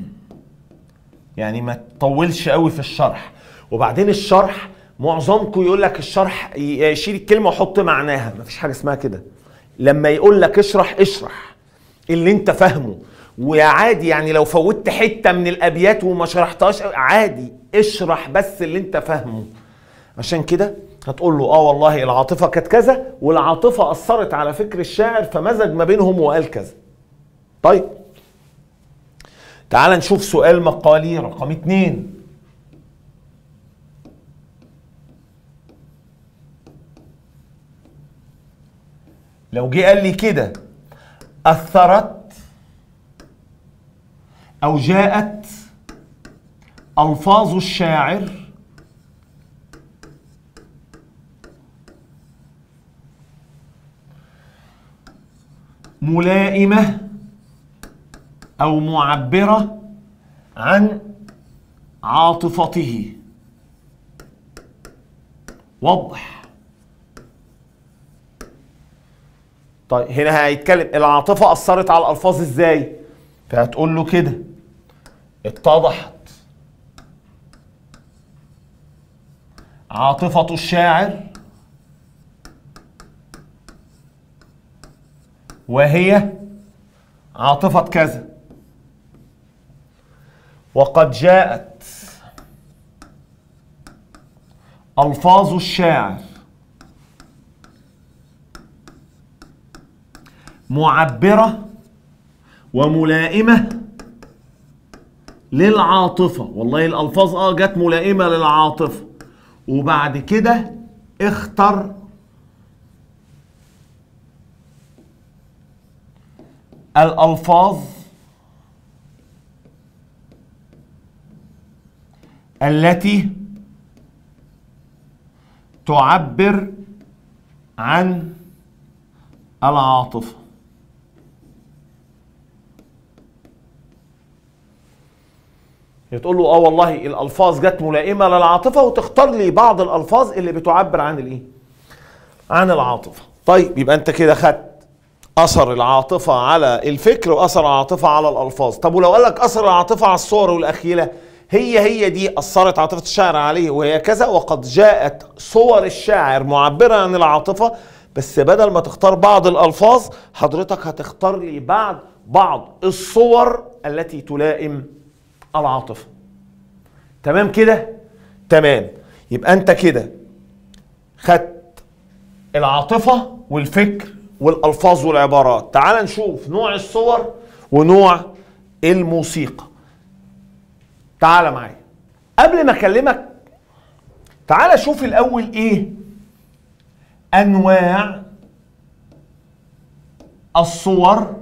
يعني ما تطولش قوي في الشرح وبعدين الشرح معظمكم يقول لك الشرح يشيل الكلمه وحط معناها ما فيش حاجه اسمها كده لما يقول لك اشرح اشرح اللي انت فاهمه وعادي يعني لو فوتت حته من الابيات وما شرحتهاش عادي اشرح بس اللي انت فاهمه عشان كده هتقول له اه والله العاطفه كانت كذا والعاطفه اثرت على فكر الشاعر فمزج ما بينهم وقال كذا طيب تعال نشوف سؤال مقالي رقم اتنين لو جه قال لي كده أثرت أو جاءت ألفاظ الشاعر ملائمة أو معبرة عن عاطفته واضح طيب هنا هيتكلم العاطفه اثرت على الالفاظ ازاي فهتقول له كده اتضحت عاطفه الشاعر وهي عاطفه كذا وقد جاءت الفاظ الشاعر معبرة وملائمة للعاطفة والله الألفاظ اه جت ملائمة للعاطفة وبعد كده اختر الألفاظ التي تعبر عن العاطفه تقول له اه والله الالفاظ جت ملائمه للعاطفه وتختار لي بعض الالفاظ اللي بتعبر عن الايه؟ عن العاطفه. طيب يبقى انت كده خدت اثر العاطفه على الفكر واثر العاطفه على الالفاظ، طب ولو قال لك اثر العاطفه على الصور والاخيله هي هي دي اثرت عاطفه الشاعر عليه وهي كذا وقد جاءت صور الشاعر معبره عن العاطفه بس بدل ما تختار بعض الالفاظ حضرتك هتختار لي بعد بعض الصور التي تلائم العاطفه تمام كده تمام يبقى انت كده خدت العاطفه والفكر والالفاظ والعبارات تعال نشوف نوع الصور ونوع الموسيقى تعال معايا قبل ما اكلمك تعال شوف الاول ايه انواع الصور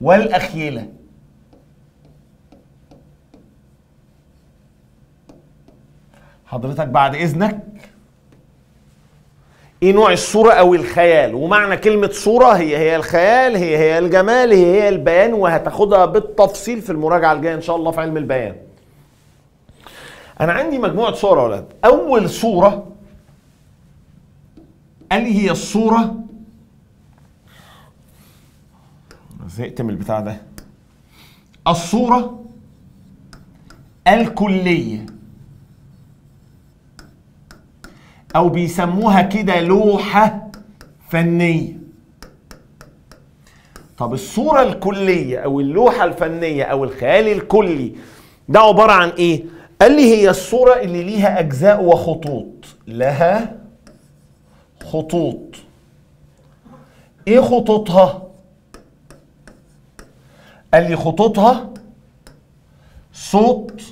والاخيله حضرتك بعد اذنك ايه نوع الصوره او الخيال ومعنى كلمه صوره هي هي الخيال هي هي الجمال هي هي البيان وهتاخدها بالتفصيل في المراجعه الجايه ان شاء الله في علم البيان انا عندي مجموعه صور يا ولاد اول صوره قال هي الصوره زهقت من البتاع ده الصوره الكليه او بيسموها كده لوحه فنيه طب الصوره الكليه او اللوحه الفنيه او الخيال الكلي ده عباره عن ايه قال لي هي الصوره اللي ليها اجزاء وخطوط لها خطوط ايه خطوطها قال لي خطوطها صوت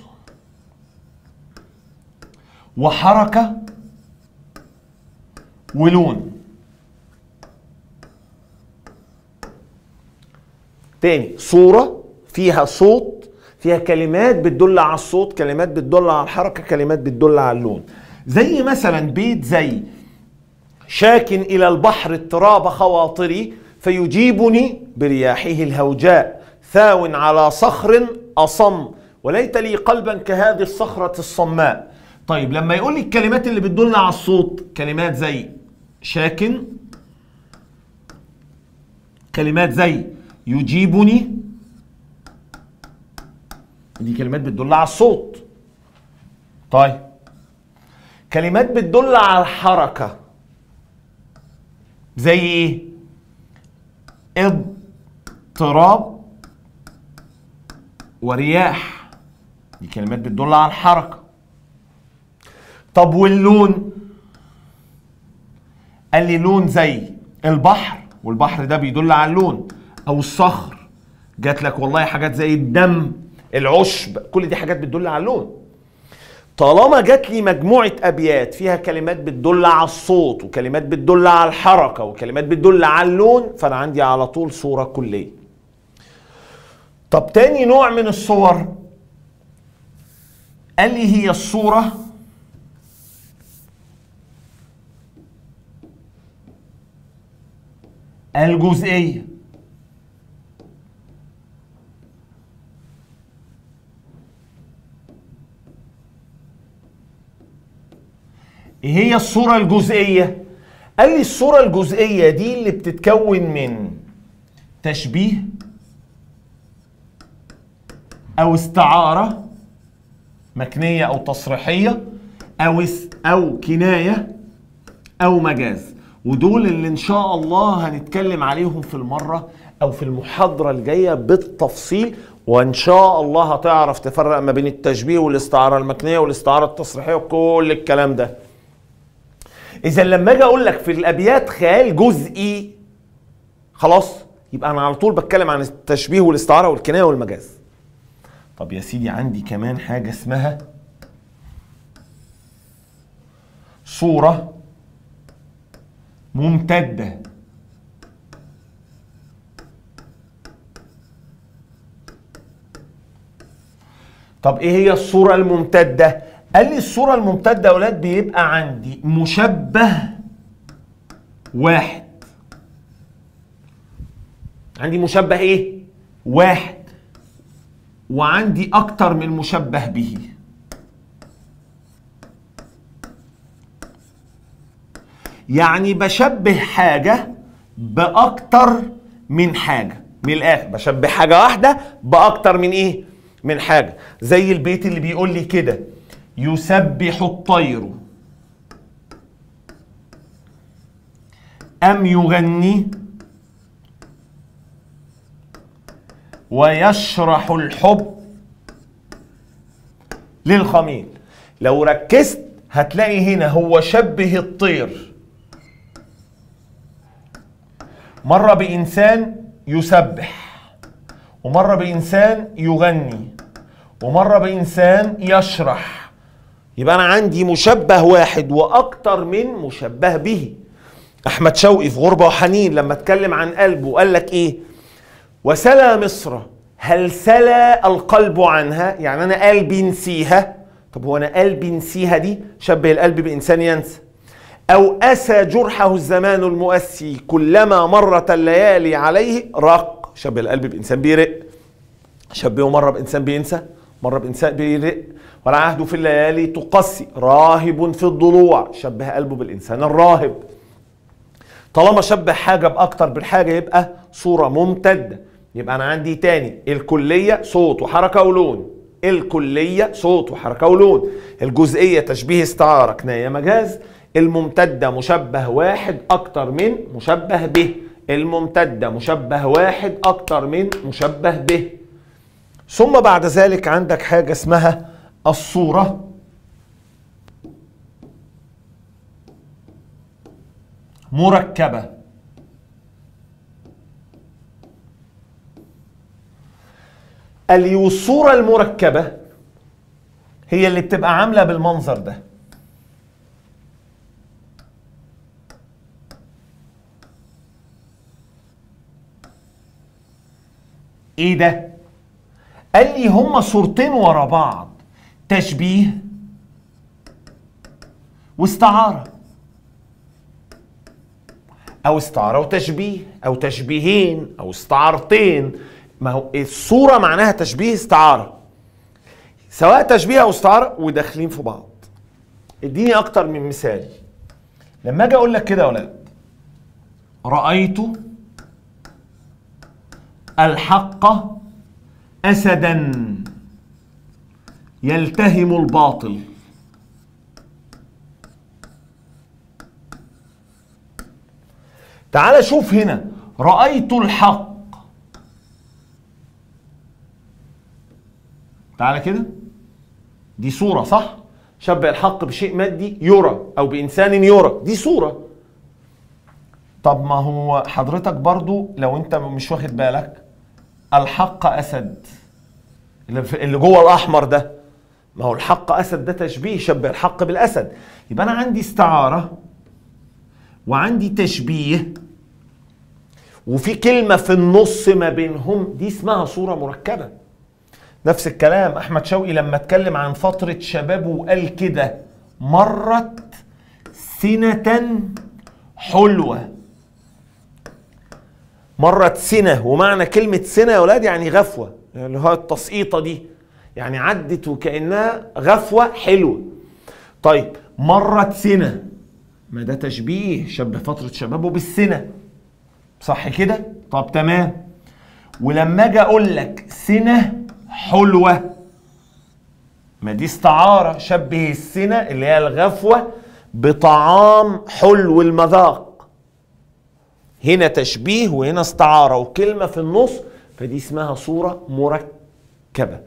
وحركه ولون تاني صورة فيها صوت فيها كلمات بتدل على الصوت كلمات بتدل على الحركة كلمات بتدل على اللون زي مثلا بيت زي شاك إلى البحر اضطراب خواطري فيجيبني برياحه الهوجاء ثاو على صخر أصم وليت لي قلبا كهذه الصخرة الصماء طيب لما يقول لي الكلمات اللي بتدل على الصوت كلمات زي شاكن كلمات زي يجيبني دي كلمات بتدل على الصوت طيب كلمات بتدل على الحركة زي ايه اضطراب ورياح دي كلمات بتدل على الحركة طب واللون قال لي لون زي البحر والبحر ده بيدل على اللون او الصخر جات لك والله حاجات زي الدم العشب كل دي حاجات بتدل على اللون طالما جات لي مجموعة أبيات فيها كلمات بتدل على الصوت وكلمات بتدل على الحركة وكلمات بتدل على اللون فأنا عندي على طول صورة كلية طب تاني نوع من الصور قال لي هي الصورة الجزئيه ايه هي الصوره الجزئيه قال لي الصوره الجزئيه دي اللي بتتكون من تشبيه او استعاره مكنيه او تصريحيه او او كنايه او مجاز ودول اللي ان شاء الله هنتكلم عليهم في المره او في المحاضره الجايه بالتفصيل وان شاء الله هتعرف تفرق ما بين التشبيه والاستعاره المكنيه والاستعاره التصريحيه وكل الكلام ده اذا لما اجي اقول لك في الابيات خيال جزئي خلاص يبقى انا على طول بتكلم عن التشبيه والاستعاره والكنايه والمجاز طب يا سيدي عندي كمان حاجه اسمها صوره ممتدة طب ايه هي الصورة الممتدة؟ قال لي الصورة الممتدة يا ولاد بيبقى عندي مشبه واحد عندي مشبه ايه؟ واحد وعندي اكتر من مشبه به يعني بشبه حاجة بأكتر من حاجة من الآخر بشبه حاجة واحدة بأكتر من إيه؟ من حاجة زي البيت اللي بيقول لي كده يسبح الطير أم يغني ويشرح الحب للخميل لو ركزت هتلاقي هنا هو شبه الطير مرة بإنسان يسبح ومرة بإنسان يغني ومرة بإنسان يشرح يبقى أنا عندي مشبه واحد وأكتر من مشبه به أحمد شوقي في غربة وحنين لما اتكلم عن قلبه قال لك إيه وسلا مصر هل سلا القلب عنها يعني أنا قلبي نسيها طب هو أنا قلبي نسيها دي شبه القلب بإنسان ينسى أو أسى جرحه الزمان المؤسي كلما مرت الليالي عليه رق شبه القلب بإنسان بيرق شبهه مرة بإنسان بينسى مرة بإنسان بيرق والعهد في الليالي تقسي راهب في الضلوع شبه قلبه بالإنسان الراهب طالما شبه حاجة بأكتر بالحاجة يبقى صورة ممتدة يبقى أنا عندي تاني الكلية صوت وحركة ولون الكلية صوت وحركة ولون الجزئية تشبيه استعارة كناية مجاز الممتدة مشبه واحد أكتر من مشبه به الممتدة مشبه واحد أكتر من مشبه به ثم بعد ذلك عندك حاجة اسمها الصورة مركبة الصورة المركبة هي اللي بتبقى عاملة بالمنظر ده ايه ده قال لي هما صورتين ورا بعض تشبيه واستعاره او استعاره وتشبيه او تشبيهين او استعارتين ما هو الصوره معناها تشبيه استعاره سواء تشبيه او استعاره وداخلين في بعض اديني اكتر من مثال لما اجي اقول لك كده يا أولاد رايت الحق أسدا يلتهم الباطل تعال شوف هنا رأيت الحق تعال كده دي صورة صح شبه الحق بشيء مادي يرى أو بإنسان يرى دي صورة طب ما هو حضرتك برضو لو انت مش واخد بالك الحق أسد اللي جوه الأحمر ده ما هو الحق أسد ده تشبيه شبه الحق بالأسد يبقى أنا عندي استعارة وعندي تشبيه وفي كلمة في النص ما بينهم دي اسمها صورة مركبة نفس الكلام أحمد شوقي لما اتكلم عن فترة شبابه وقال كده مرت سنة حلوة مرت سنة ومعنى كلمة سنة يا ولاد يعني غفوة اللي هو التسقيطة دي يعني عدت وكأنها غفوة حلوة طيب مرت سنة ما ده تشبيه شبه فترة شبابه بالسنة صح كده؟ طب تمام ولما اجي اقول لك سنة حلوة ما دي استعارة شبه السنة اللي هي الغفوة بطعام حلو المذاق هنا تشبيه وهنا استعارة وكلمة في النص فدي اسمها صورة مركبة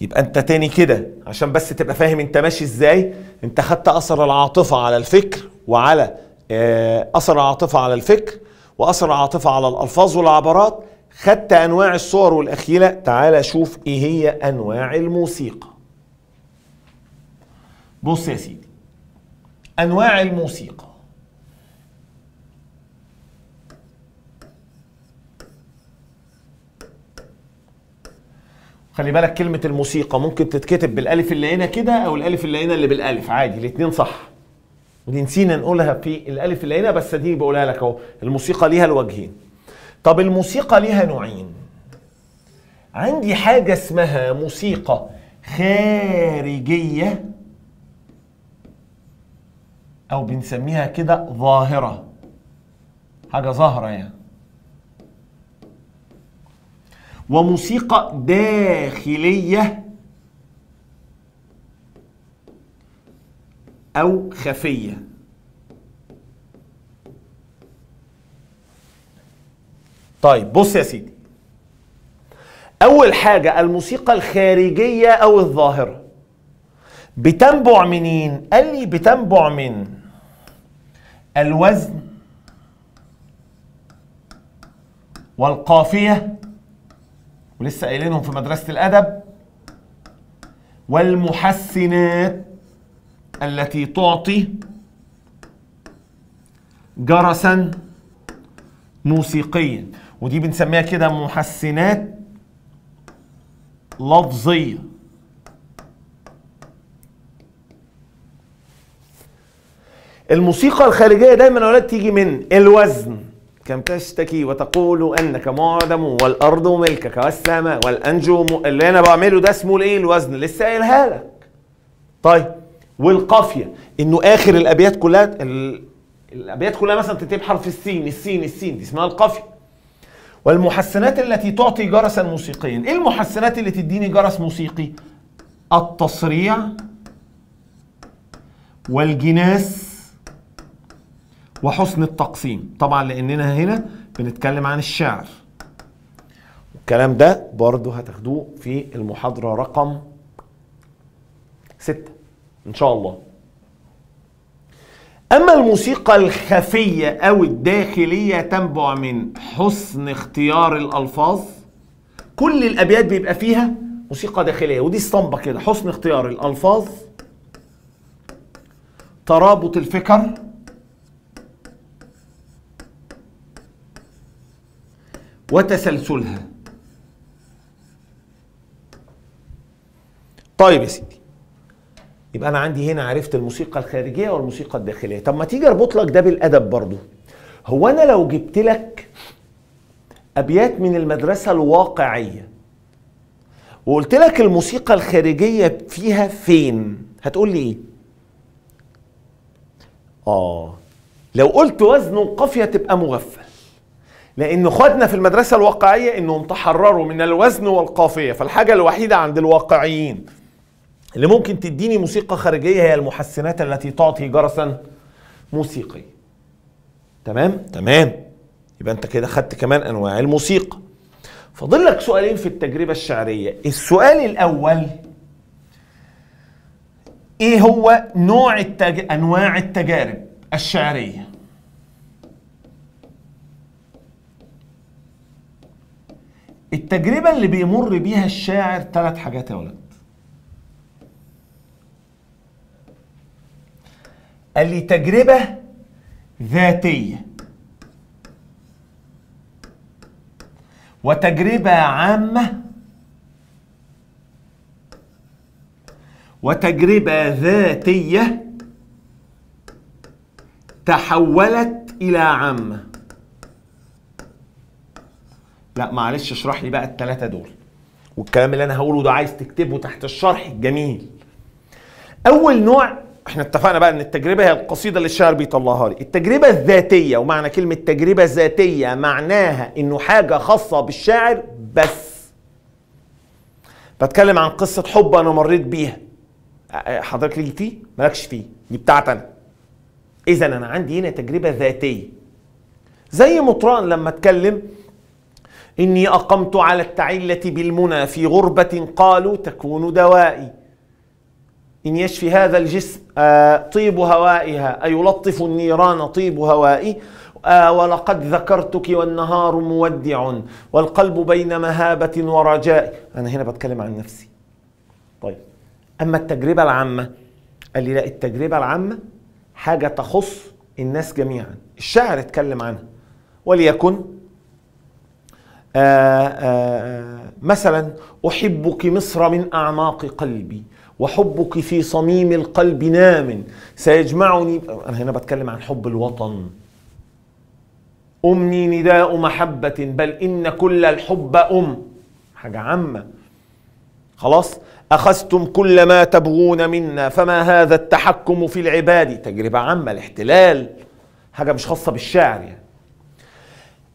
يبقى انت تاني كده عشان بس تبقى فاهم انت ماشي ازاي انت خدت اثر العاطفة على الفكر وعلى آه، اثر العاطفة على الفكر واثر العاطفة على الالفاظ والعبارات خدت انواع الصور والاخيلة تعالى شوف ايه هي انواع الموسيقى بص يا سيدي انواع الموسيقى خلي بالك كلمة الموسيقى ممكن تتكتب بالألف اللي هنا كده أو الألف اللي هنا اللي بالألف عادي الاتنين صح دي نسينا نقولها في الألف اللي هنا بس دي بقولها لك أهو الموسيقى ليها الوجهين طب الموسيقى ليها نوعين عندي حاجة اسمها موسيقى خارجية أو بنسميها كده ظاهرة حاجة ظاهرة يعني وموسيقى داخلية أو خفية طيب بص يا سيدي أول حاجة الموسيقى الخارجية أو الظاهرة بتنبع منين؟ قال لي بتنبع من الوزن والقافية ولسه قايلينهم في مدرسه الادب والمحسنات التي تعطي جرسا موسيقيا ودي بنسميها كده محسنات لفظيه الموسيقى الخارجيه دايما يا ولاد تيجي من الوزن كم تشتكي وتقول انك معدم والارض ملكك والسماء والانجوم اللي انا بعمله ده اسمه الايه الوزن لسه قايلها لك طيب والقافيه انه اخر الابيات كلها الابيات كلها مثلا تنتهي حرف السين السين السين دي اسمها القافيه والمحسنات التي تعطي جرسا موسيقيا ايه المحسنات اللي تديني جرس موسيقي التصريع والجناس وحسن التقسيم طبعا لاننا هنا بنتكلم عن الشعر الكلام ده برضه هتاخدوه في المحاضرة رقم ستة إن شاء الله أما الموسيقى الخفية أو الداخلية تنبع من حسن اختيار الألفاظ كل الأبيات بيبقى فيها موسيقى داخلية ودي اسطمبة كده حسن اختيار الألفاظ ترابط الفكر وتسلسلها طيب يا سيدي يبقى انا عندي هنا عرفت الموسيقى الخارجيه والموسيقى الداخليه طب ما تيجي اربط لك ده بالادب برضو هو انا لو جبت لك ابيات من المدرسه الواقعيه وقلت لك الموسيقى الخارجيه فيها فين هتقول لي ايه اه لو قلت وزن قافيه تبقى مغفل لأن خدنا في المدرسة الواقعية إنهم تحرروا من الوزن والقافية فالحاجة الوحيدة عند الواقعيين اللي ممكن تديني موسيقى خارجية هي المحسنات التي تعطي جرسا موسيقي تمام؟ تمام يبقى أنت كده خدت كمان أنواع الموسيقى فاضل لك سؤالين في التجربة الشعرية السؤال الأول إيه هو نوع التج... أنواع التجارب الشعرية التجربة اللي بيمر بيها الشاعر ثلاث حاجات يا ولد قال لي تجربة ذاتية وتجربة عامة وتجربة ذاتية تحولت إلى عامة لا معلش اشرح لي بقى الثلاثه دول والكلام اللي انا هقوله ده عايز تكتبه تحت الشرح الجميل اول نوع احنا اتفقنا بقى ان التجربه هي القصيده اللي الشاعر بيطلعها لي التجربه الذاتيه ومعنى كلمه تجربه ذاتيه معناها انه حاجه خاصه بالشاعر بس بتكلم عن قصه حب انا مريت بيها حضرتك ليك فيه مالكش فيه دي بتاعتي انا اذا انا عندي هنا تجربه ذاتيه زي مطران لما اتكلم إني أقمت على التعلة بالمنى في غربة قالوا تكون دوائي إن يشفي هذا الجسم آه، طيب هوائها أيلطف النيران طيب هوائي آه، ولقد ذكرتك والنهار مودع والقلب بين مهابة ورجاء أنا هنا بتكلم عن نفسي طيب أما التجربة العامة قال لي لا التجربة العامة حاجة تخص الناس جميعا الشاعر اتكلم عنها وليكن آه، آه، مثلا أحبك مصر من أعماق قلبي وحبك في صميم القلب نام سيجمعني أنا هنا بتكلم عن حب الوطن أمني نداء محبة بل إن كل الحب أم حاجة عامة خلاص أخذتم كل ما تبغون منا فما هذا التحكم في العباد تجربة عامة الاحتلال حاجة مش خاصة بالشاعر يعني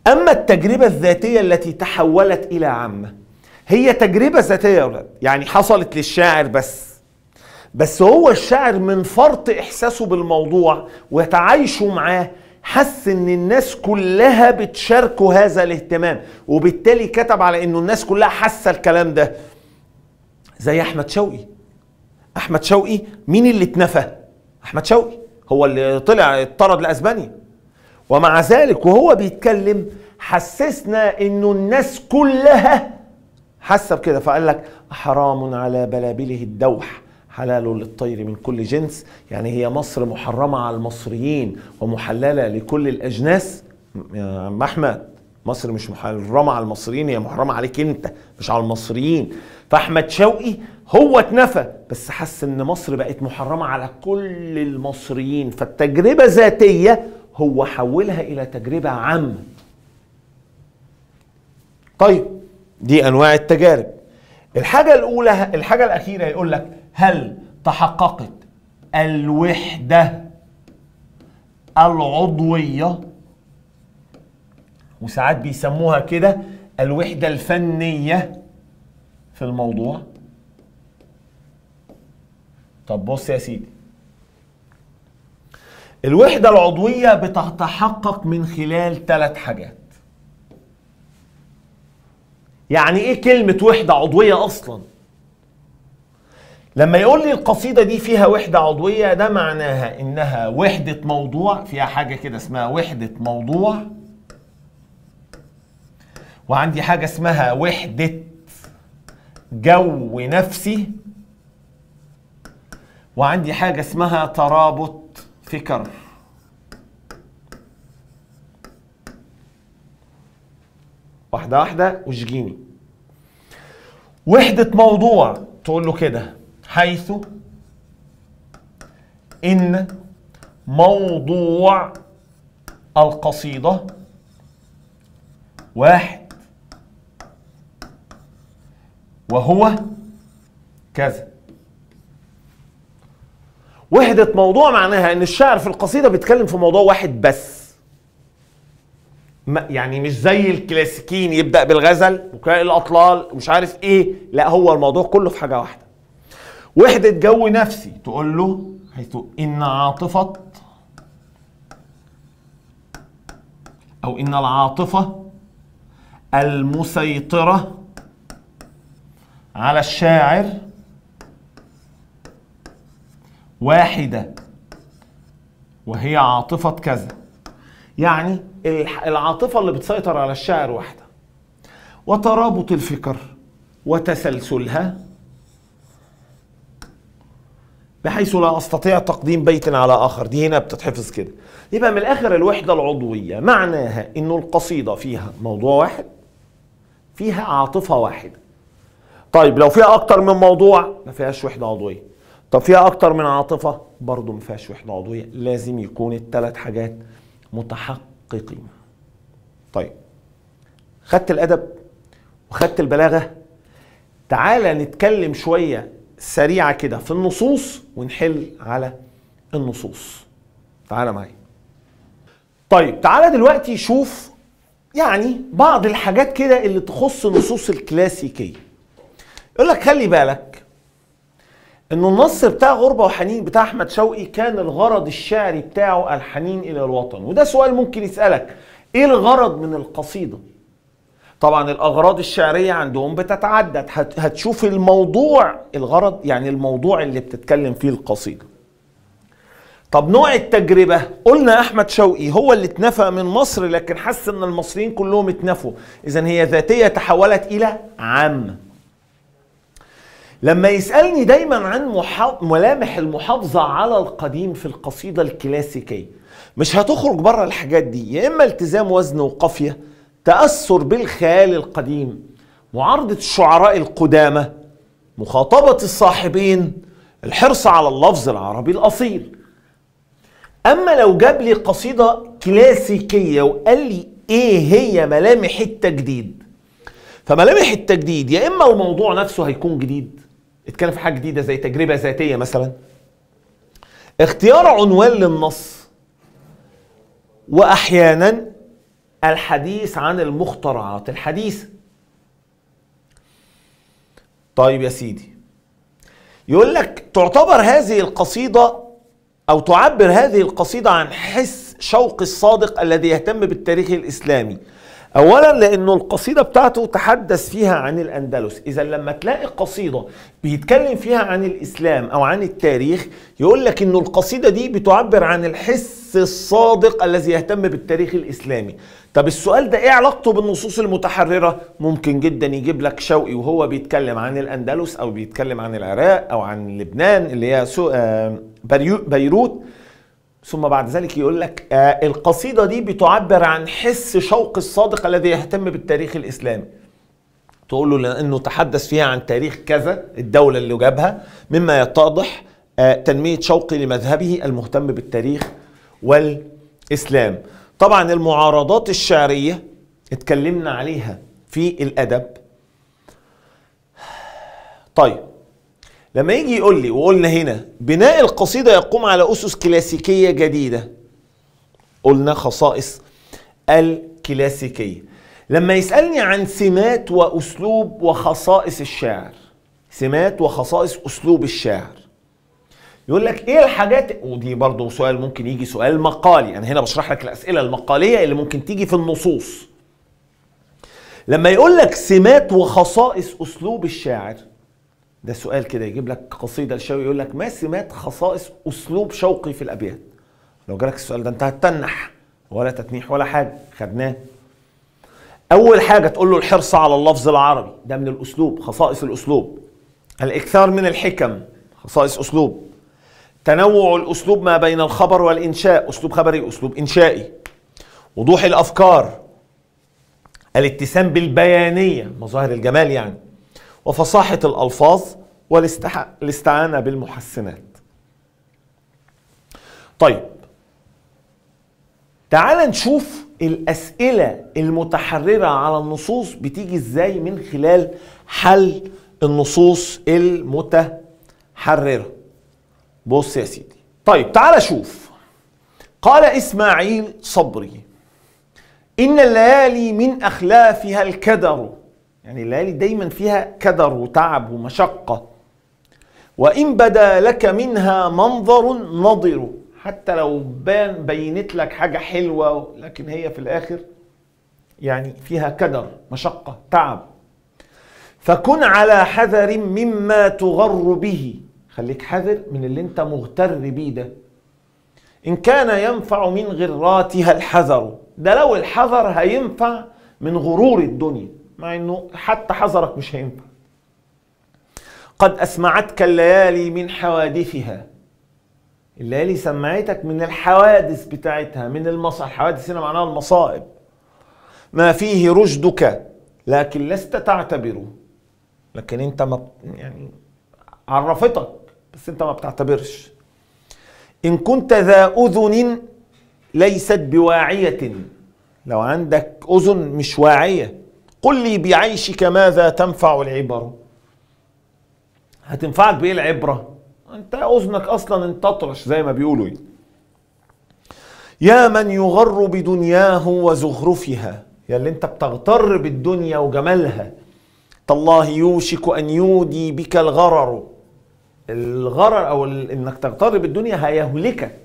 أما التجربة الذاتية التي تحولت إلى عامة هي تجربة ذاتية يا يعني حصلت للشاعر بس بس هو الشاعر من فرط إحساسه بالموضوع وتعايشه معاه حس ان الناس كلها بتشاركه هذا الاهتمام وبالتالي كتب على انه الناس كلها حاسه الكلام ده زي احمد شوقي احمد شوقي مين اللي اتنفى احمد شوقي هو اللي طلع اتطرد لاسبانيا ومع ذلك وهو بيتكلم حسسنا انه الناس كلها حاسه بكده فقال لك حرام على بلابله الدوح حلال للطير من كل جنس يعني هي مصر محرمه على المصريين ومحلله لكل الاجناس يا عم احمد مصر مش محرمه على المصريين هي محرمه عليك انت مش على المصريين فاحمد شوقي هو اتنفى بس حس ان مصر بقت محرمه على كل المصريين فالتجربه ذاتيه هو حولها إلى تجربة عامة طيب دي أنواع التجارب الحاجة الأولى الحاجة الأخيرة يقول لك هل تحققت الوحدة العضوية وساعات بيسموها كده الوحدة الفنية في الموضوع طب بص يا سيدي الوحدة العضوية بتتحقق من خلال ثلاث حاجات يعني ايه كلمة وحدة عضوية اصلا لما يقول لي القصيدة دي فيها وحدة عضوية ده معناها انها وحدة موضوع فيها حاجة كده اسمها وحدة موضوع وعندي حاجة اسمها وحدة جو نفسي وعندي حاجة اسمها ترابط في كرب واحدة واحدة وشجيني وحدة موضوع تقول له كده حيث إن موضوع القصيدة واحد وهو كذا وحدة موضوع معناها ان الشاعر في القصيدة بيتكلم في موضوع واحد بس يعني مش زي الكلاسيكيين يبدأ بالغزل وكلاء الأطلال ومش عارف ايه لا هو الموضوع كله في حاجة واحدة وحدة جو نفسي تقول له حيث إن عاطفة أو إن العاطفة المسيطرة على الشاعر واحدة وهي عاطفة كذا يعني العاطفة اللي بتسيطر على الشاعر واحدة وترابط الفكر وتسلسلها بحيث لا استطيع تقديم بيت على اخر دي هنا بتتحفظ كده يبقى من الاخر الوحده العضويه معناها انه القصيده فيها موضوع واحد فيها عاطفه واحده طيب لو فيها اكتر من موضوع ما فيهاش وحده عضويه طب فيها اكتر من عاطفه برضه ما فيهاش وحده عضويه لازم يكون الثلاث حاجات متحققين طيب خدت الادب وخدت البلاغه تعالى نتكلم شويه سريعه كده في النصوص ونحل على النصوص تعالى معايا طيب تعالى دلوقتي شوف يعني بعض الحاجات كده اللي تخص النصوص الكلاسيكيه يقول لك خلي بالك انه النص بتاع غربه وحنين بتاع احمد شوقي كان الغرض الشعري بتاعه الحنين الى الوطن وده سؤال ممكن يسالك ايه الغرض من القصيده طبعا الاغراض الشعريه عندهم بتتعدد هتشوف الموضوع الغرض يعني الموضوع اللي بتتكلم فيه القصيده طب نوع التجربة قلنا أحمد شوقي هو اللي اتنفى من مصر لكن حس أن المصريين كلهم اتنفوا إذا هي ذاتية تحولت إلى عامة لما يسألني دايما عن ملامح المحافظة على القديم في القصيدة الكلاسيكية مش هتخرج بره الحاجات دي يا إما التزام وزن وقافية تأثر بالخيال القديم معارضة الشعراء القدامى مخاطبة الصاحبين الحرص على اللفظ العربي الأصيل أما لو جاب لي قصيدة كلاسيكية وقال لي إيه هي ملامح التجديد فملامح التجديد يا إما الموضوع نفسه هيكون جديد اتكلم في حاجه جديده زي تجربه ذاتيه مثلا اختيار عنوان للنص واحيانا الحديث عن المخترعات الحديثه طيب يا سيدي يقول لك تعتبر هذه القصيده او تعبر هذه القصيده عن حس شوق الصادق الذي يهتم بالتاريخ الاسلامي اولا لانه القصيده بتاعته تحدث فيها عن الاندلس اذا لما تلاقي قصيده بيتكلم فيها عن الاسلام او عن التاريخ يقول لك انه القصيده دي بتعبر عن الحس الصادق الذي يهتم بالتاريخ الاسلامي طب السؤال ده ايه علاقته بالنصوص المتحرره ممكن جدا يجيب لك شوقي وهو بيتكلم عن الاندلس او بيتكلم عن العراق او عن لبنان اللي هي آه، بيروت ثم بعد ذلك يقول لك آه القصيدة دي بتعبر عن حس شوق الصادق الذي يهتم بالتاريخ الإسلامي تقول له لأنه تحدث فيها عن تاريخ كذا الدولة اللي جابها مما يتضح آه تنمية شوقي لمذهبه المهتم بالتاريخ والإسلام طبعا المعارضات الشعرية اتكلمنا عليها في الأدب طيب لما يجي يقول لي وقلنا هنا بناء القصيدة يقوم على أسس كلاسيكية جديدة قلنا خصائص الكلاسيكية لما يسألني عن سمات وأسلوب وخصائص الشاعر سمات وخصائص أسلوب الشاعر يقول لك ايه الحاجات ودي برضه سؤال ممكن يجي سؤال مقالي انا هنا بشرح لك الاسئله المقاليه اللي ممكن تيجي في النصوص لما يقول لك سمات وخصائص اسلوب الشاعر ده سؤال كده يجيب لك قصيده لشوقي يقول لك ما سمات خصائص اسلوب شوقي في الابيات لو جالك السؤال ده انت هتتنح ولا تتنيح ولا حاجه خدناه اول حاجه تقول له الحرص على اللفظ العربي ده من الاسلوب خصائص الاسلوب الاكثار من الحكم خصائص اسلوب تنوع الاسلوب ما بين الخبر والانشاء اسلوب خبري اسلوب انشائي وضوح الافكار الاتسام بالبيانيه مظاهر الجمال يعني وفصاحة الألفاظ والاستعانة بالمحسنات طيب تعال نشوف الأسئلة المتحررة على النصوص بتيجي إزاي من خلال حل النصوص المتحررة بص يا سيدي طيب تعال شوف قال إسماعيل صبري إن الليالي من أخلافها الكدر يعني الليالي دايما فيها كدر وتعب ومشقة وإن بدا لك منها منظر نضر حتى لو بان بينت لك حاجة حلوة لكن هي في الآخر يعني فيها كدر مشقة تعب فكن على حذر مما تغر به خليك حذر من اللي انت مغتر بيه ده إن كان ينفع من غراتها الحذر ده لو الحذر هينفع من غرور الدنيا مع انه حتى حذرك مش هينفع قد اسمعتك الليالي من حوادثها الليالي سمعتك من الحوادث بتاعتها من المصائب الحوادث هنا معناها المصائب ما فيه رشدك لكن لست تعتبره لكن انت ما يعني عرفتك بس انت ما بتعتبرش ان كنت ذا اذن ليست بواعيه لو عندك اذن مش واعيه قل لي بعيشك ماذا تنفع العبر هتنفعك بايه العبره انت اذنك اصلا انتطرش زي ما بيقولوا يا من يغر بدنياه وزخرفها يا اللي انت بتغتر بالدنيا وجمالها تالله يوشك ان يودي بك الغرر الغرر او انك تغتر بالدنيا هيهلكك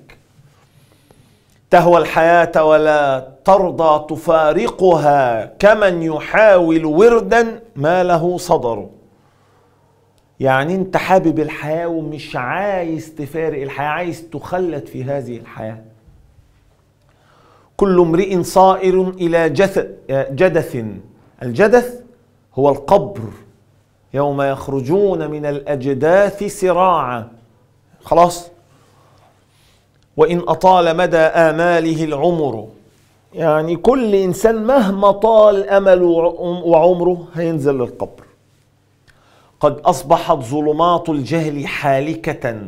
تهوى الحياة ولا ترضى تفارقها كمن يحاول وردا ما له صدر يعني انت حابب الحياة ومش عايز تفارق الحياة عايز تخلد في هذه الحياة كل امرئ صائر إلى جدث الجدث هو القبر يوم يخرجون من الأجداث سراعا خلاص وإن أطال مدى آماله العمر يعني كل إنسان مهما طال أمله وعمره هينزل للقبر قد أصبحت ظلمات الجهل حالكة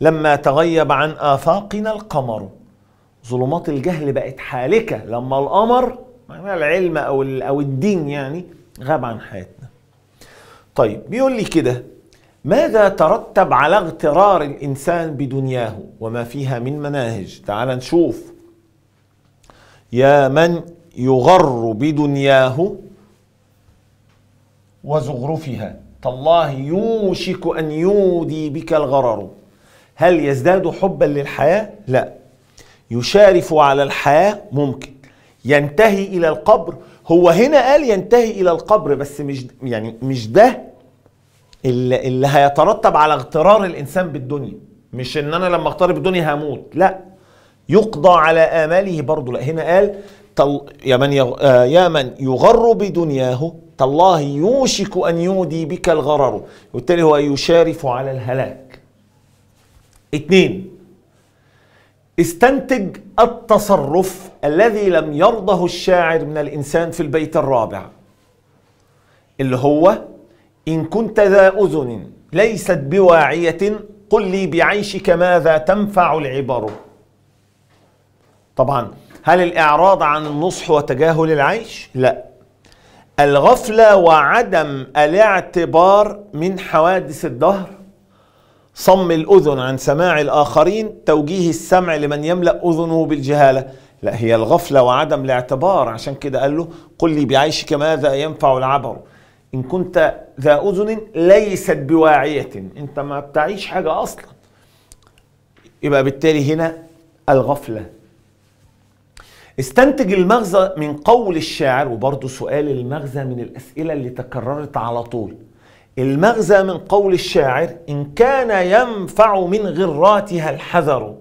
لما تغيب عن آفاقنا القمر ظلمات الجهل بقت حالكة لما القمر العلم أو الدين يعني غاب عن حياتنا طيب بيقول لي كده ماذا ترتب على اغترار الإنسان بدنياه وما فيها من مناهج تعال نشوف يا من يغر بدنياه وزغرفها تالله يوشك أن يودي بك الغرر هل يزداد حبا للحياة؟ لا يشارف على الحياة ممكن ينتهي إلى القبر هو هنا قال ينتهي إلى القبر بس مش يعني مش ده اللي هيترتب على اغترار الانسان بالدنيا مش ان انا لما اغترب الدنيا هموت لا يقضى على اماله برضه لا هنا قال يا من يغ... آه يا من يغر بدنياه تالله يوشك ان يودي بك الغرر وبالتالي هو يشارف على الهلاك اثنين استنتج التصرف الذي لم يرضه الشاعر من الانسان في البيت الرابع اللي هو إن كنت ذا أذن ليست بواعية قل لي بعيشك ماذا تنفع العبر طبعا هل الإعراض عن النصح وتجاهل العيش؟ لا الغفلة وعدم الاعتبار من حوادث الدهر صم الأذن عن سماع الآخرين توجيه السمع لمن يملأ أذنه بالجهالة لا هي الغفلة وعدم الاعتبار عشان كده قال له قل لي بعيشك ماذا ينفع العبر إن كنت ذا أذن ليست بواعية أنت ما بتعيش حاجة أصلا يبقى بالتالي هنا الغفلة استنتج المغزى من قول الشاعر وبرضه سؤال المغزى من الأسئلة اللي تكررت على طول المغزى من قول الشاعر إن كان ينفع من غراتها الحذر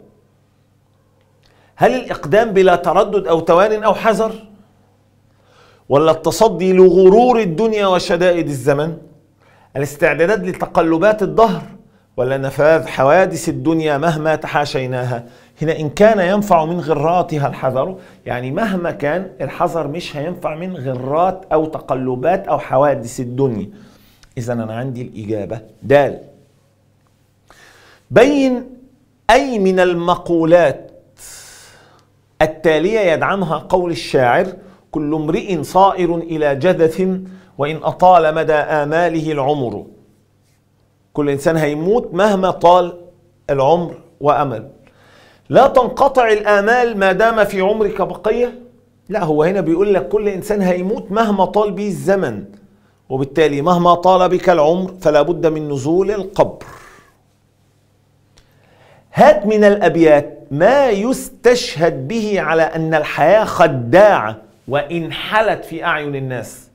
هل الإقدام بلا تردد أو توان أو حذر؟ ولا التصدي لغرور الدنيا وشدائد الزمن الاستعدادات لتقلبات الدهر ولا نفاذ حوادث الدنيا مهما تحاشيناها هنا إن كان ينفع من غراتها الحذر يعني مهما كان الحذر مش هينفع من غرات أو تقلبات أو حوادث الدنيا إذا أنا عندي الإجابة دال بين أي من المقولات التالية يدعمها قول الشاعر كل امرئ صائر إلى جدث وإن أطال مدى آماله العمر كل إنسان هيموت مهما طال العمر وأمل لا تنقطع الآمال ما دام في عمرك بقية لا هو هنا بيقول لك كل إنسان هيموت مهما طال به الزمن وبالتالي مهما طال بك العمر فلا بد من نزول القبر هات من الأبيات ما يستشهد به على أن الحياة خداعة وإن حلت في أعين الناس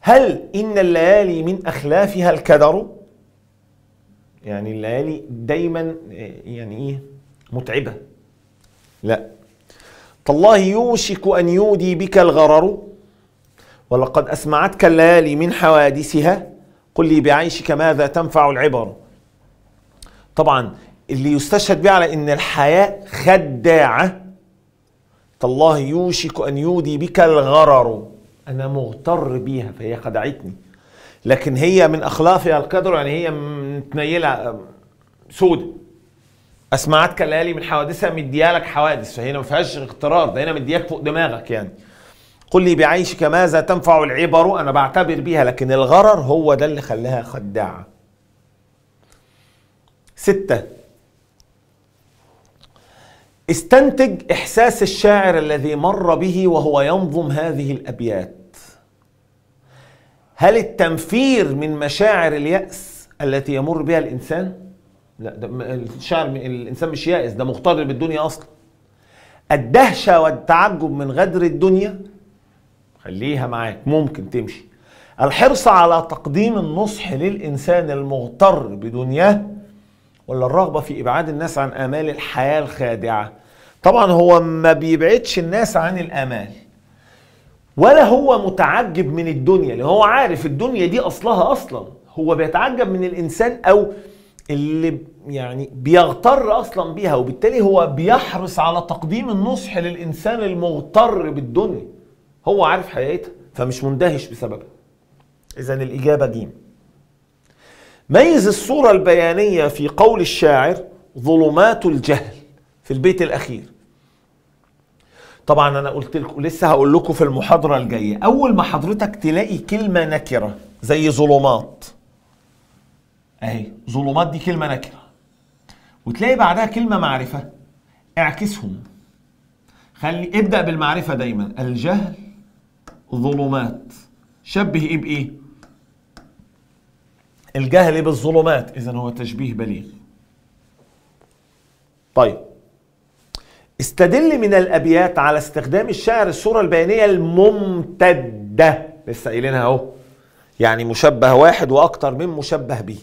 هل إن الليالي من أخلافها الكدر يعني الليالي دايما يعني إيه متعبة لا تالله يوشك أن يودي بك الغرر ولقد أسمعتك الليالي من حوادثها قل لي بعيشك ماذا تنفع العبر طبعا اللي يستشهد به على ان الحياه خداعه فالله يوشك أن يودي بك الغرر أنا مغتر بيها فهي خدعتني لكن هي من أخلافها القدر يعني هي متنيلة سودة أسمعتك الليالي من حوادثها مديالك حوادث فهنا ما فيهاش اغترار ده هنا مدياك فوق دماغك يعني قل لي بعيشك ماذا تنفع العبر أنا بعتبر بيها لكن الغرر هو ده اللي خلاها خداعة ستة استنتج احساس الشاعر الذي مر به وهو ينظم هذه الابيات هل التنفير من مشاعر الياس التي يمر بها الانسان لا ده الشاعر الانسان مش يائس ده مغتر بالدنيا اصلا الدهشه والتعجب من غدر الدنيا خليها معاك ممكن تمشي الحرص على تقديم النصح للانسان المغتر بدنياه ولا الرغبه في ابعاد الناس عن امال الحياه الخادعه طبعا هو ما بيبعدش الناس عن الامال ولا هو متعجب من الدنيا لان هو عارف الدنيا دي اصلها اصلا هو بيتعجب من الانسان او اللي يعني بيغتر اصلا بيها وبالتالي هو بيحرص على تقديم النصح للانسان المغتر بالدنيا هو عارف حقيقتها فمش مندهش بسببها اذا الاجابه جيم ميز الصورة البيانية في قول الشاعر ظلمات الجهل في البيت الأخير طبعا أنا قلت لكم لسه هقول لكم في المحاضرة الجاية أول ما حضرتك تلاقي كلمة نكرة زي ظلمات أهي ظلمات دي كلمة نكرة وتلاقي بعدها كلمة معرفة اعكسهم خلي ابدأ بالمعرفة دايما الجهل ظلمات شبه إيه بإيه؟ الجهل بالظلمات إذا هو تشبيه بليغ طيب استدل من الأبيات على استخدام الشاعر الصورة البيانية الممتدة لسه قايلينها أهو يعني مشبه واحد وأكتر من مشبه به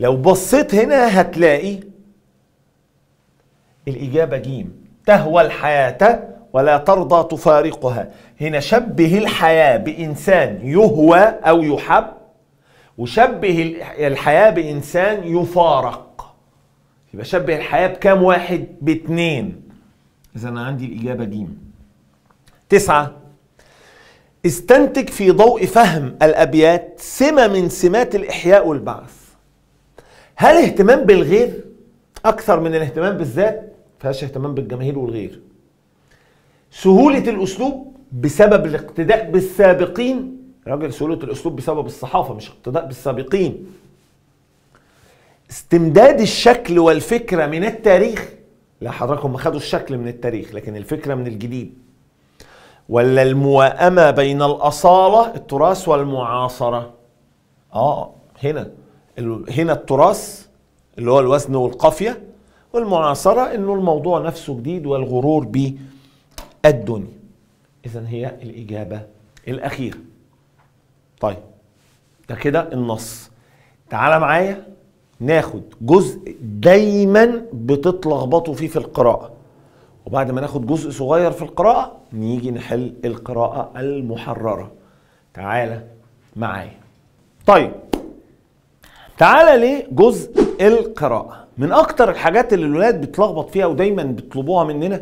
لو بصيت هنا هتلاقي الإجابة جيم تهوى الحياة ولا ترضى تفارقها هنا شبه الحياة بإنسان يهوى أو يحب وشبه الحياة بإنسان يفارق يبقى شبه الحياة بكام واحد باتنين إذا أنا عندي الإجابة دي تسعة استنتج في ضوء فهم الأبيات سمة من سمات الإحياء والبعث هل اهتمام بالغير أكثر من الاهتمام بالذات فيهاش اهتمام بالجماهير والغير سهولة الأسلوب بسبب الاقتداء بالسابقين راجل سهوله الاسلوب بسبب الصحافه مش اقتداء بالسابقين استمداد الشكل والفكره من التاريخ لا حضراتكم ما خدوا الشكل من التاريخ لكن الفكره من الجديد ولا الموائمه بين الاصاله التراث والمعاصره اه هنا هنا التراث اللي هو الوزن والقافيه والمعاصره انه الموضوع نفسه جديد والغرور بالدنيا اذا هي الاجابه الاخيره طيب ده كده النص تعالى معايا ناخد جزء دايما بتتلخبطوا فيه في القراءه وبعد ما ناخد جزء صغير في القراءه نيجي نحل القراءه المحرره تعالى معايا طيب تعالى لجزء القراءه من اكتر الحاجات اللي الولاد بتلخبط فيها ودايما بيطلبوها مننا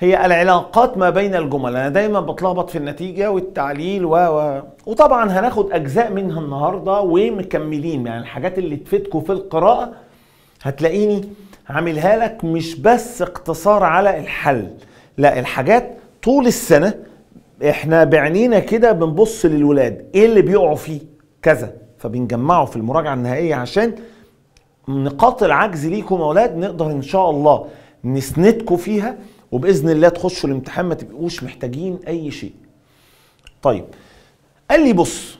هي العلاقات ما بين الجمل انا دايما بتلخبط في النتيجه والتعليل و و وطبعا هناخد اجزاء منها النهارده ومكملين يعني الحاجات اللي تفيدكم في القراءه هتلاقيني عاملها لك مش بس اقتصار على الحل لا الحاجات طول السنه احنا بعنينا كده بنبص للولاد ايه اللي بيقعوا فيه كذا فبنجمعه في المراجعه النهائيه عشان نقاط العجز ليكم يا اولاد نقدر ان شاء الله نسندكم فيها وباذن الله تخشوا الامتحان ما تبقوش محتاجين اي شيء طيب قال لي بص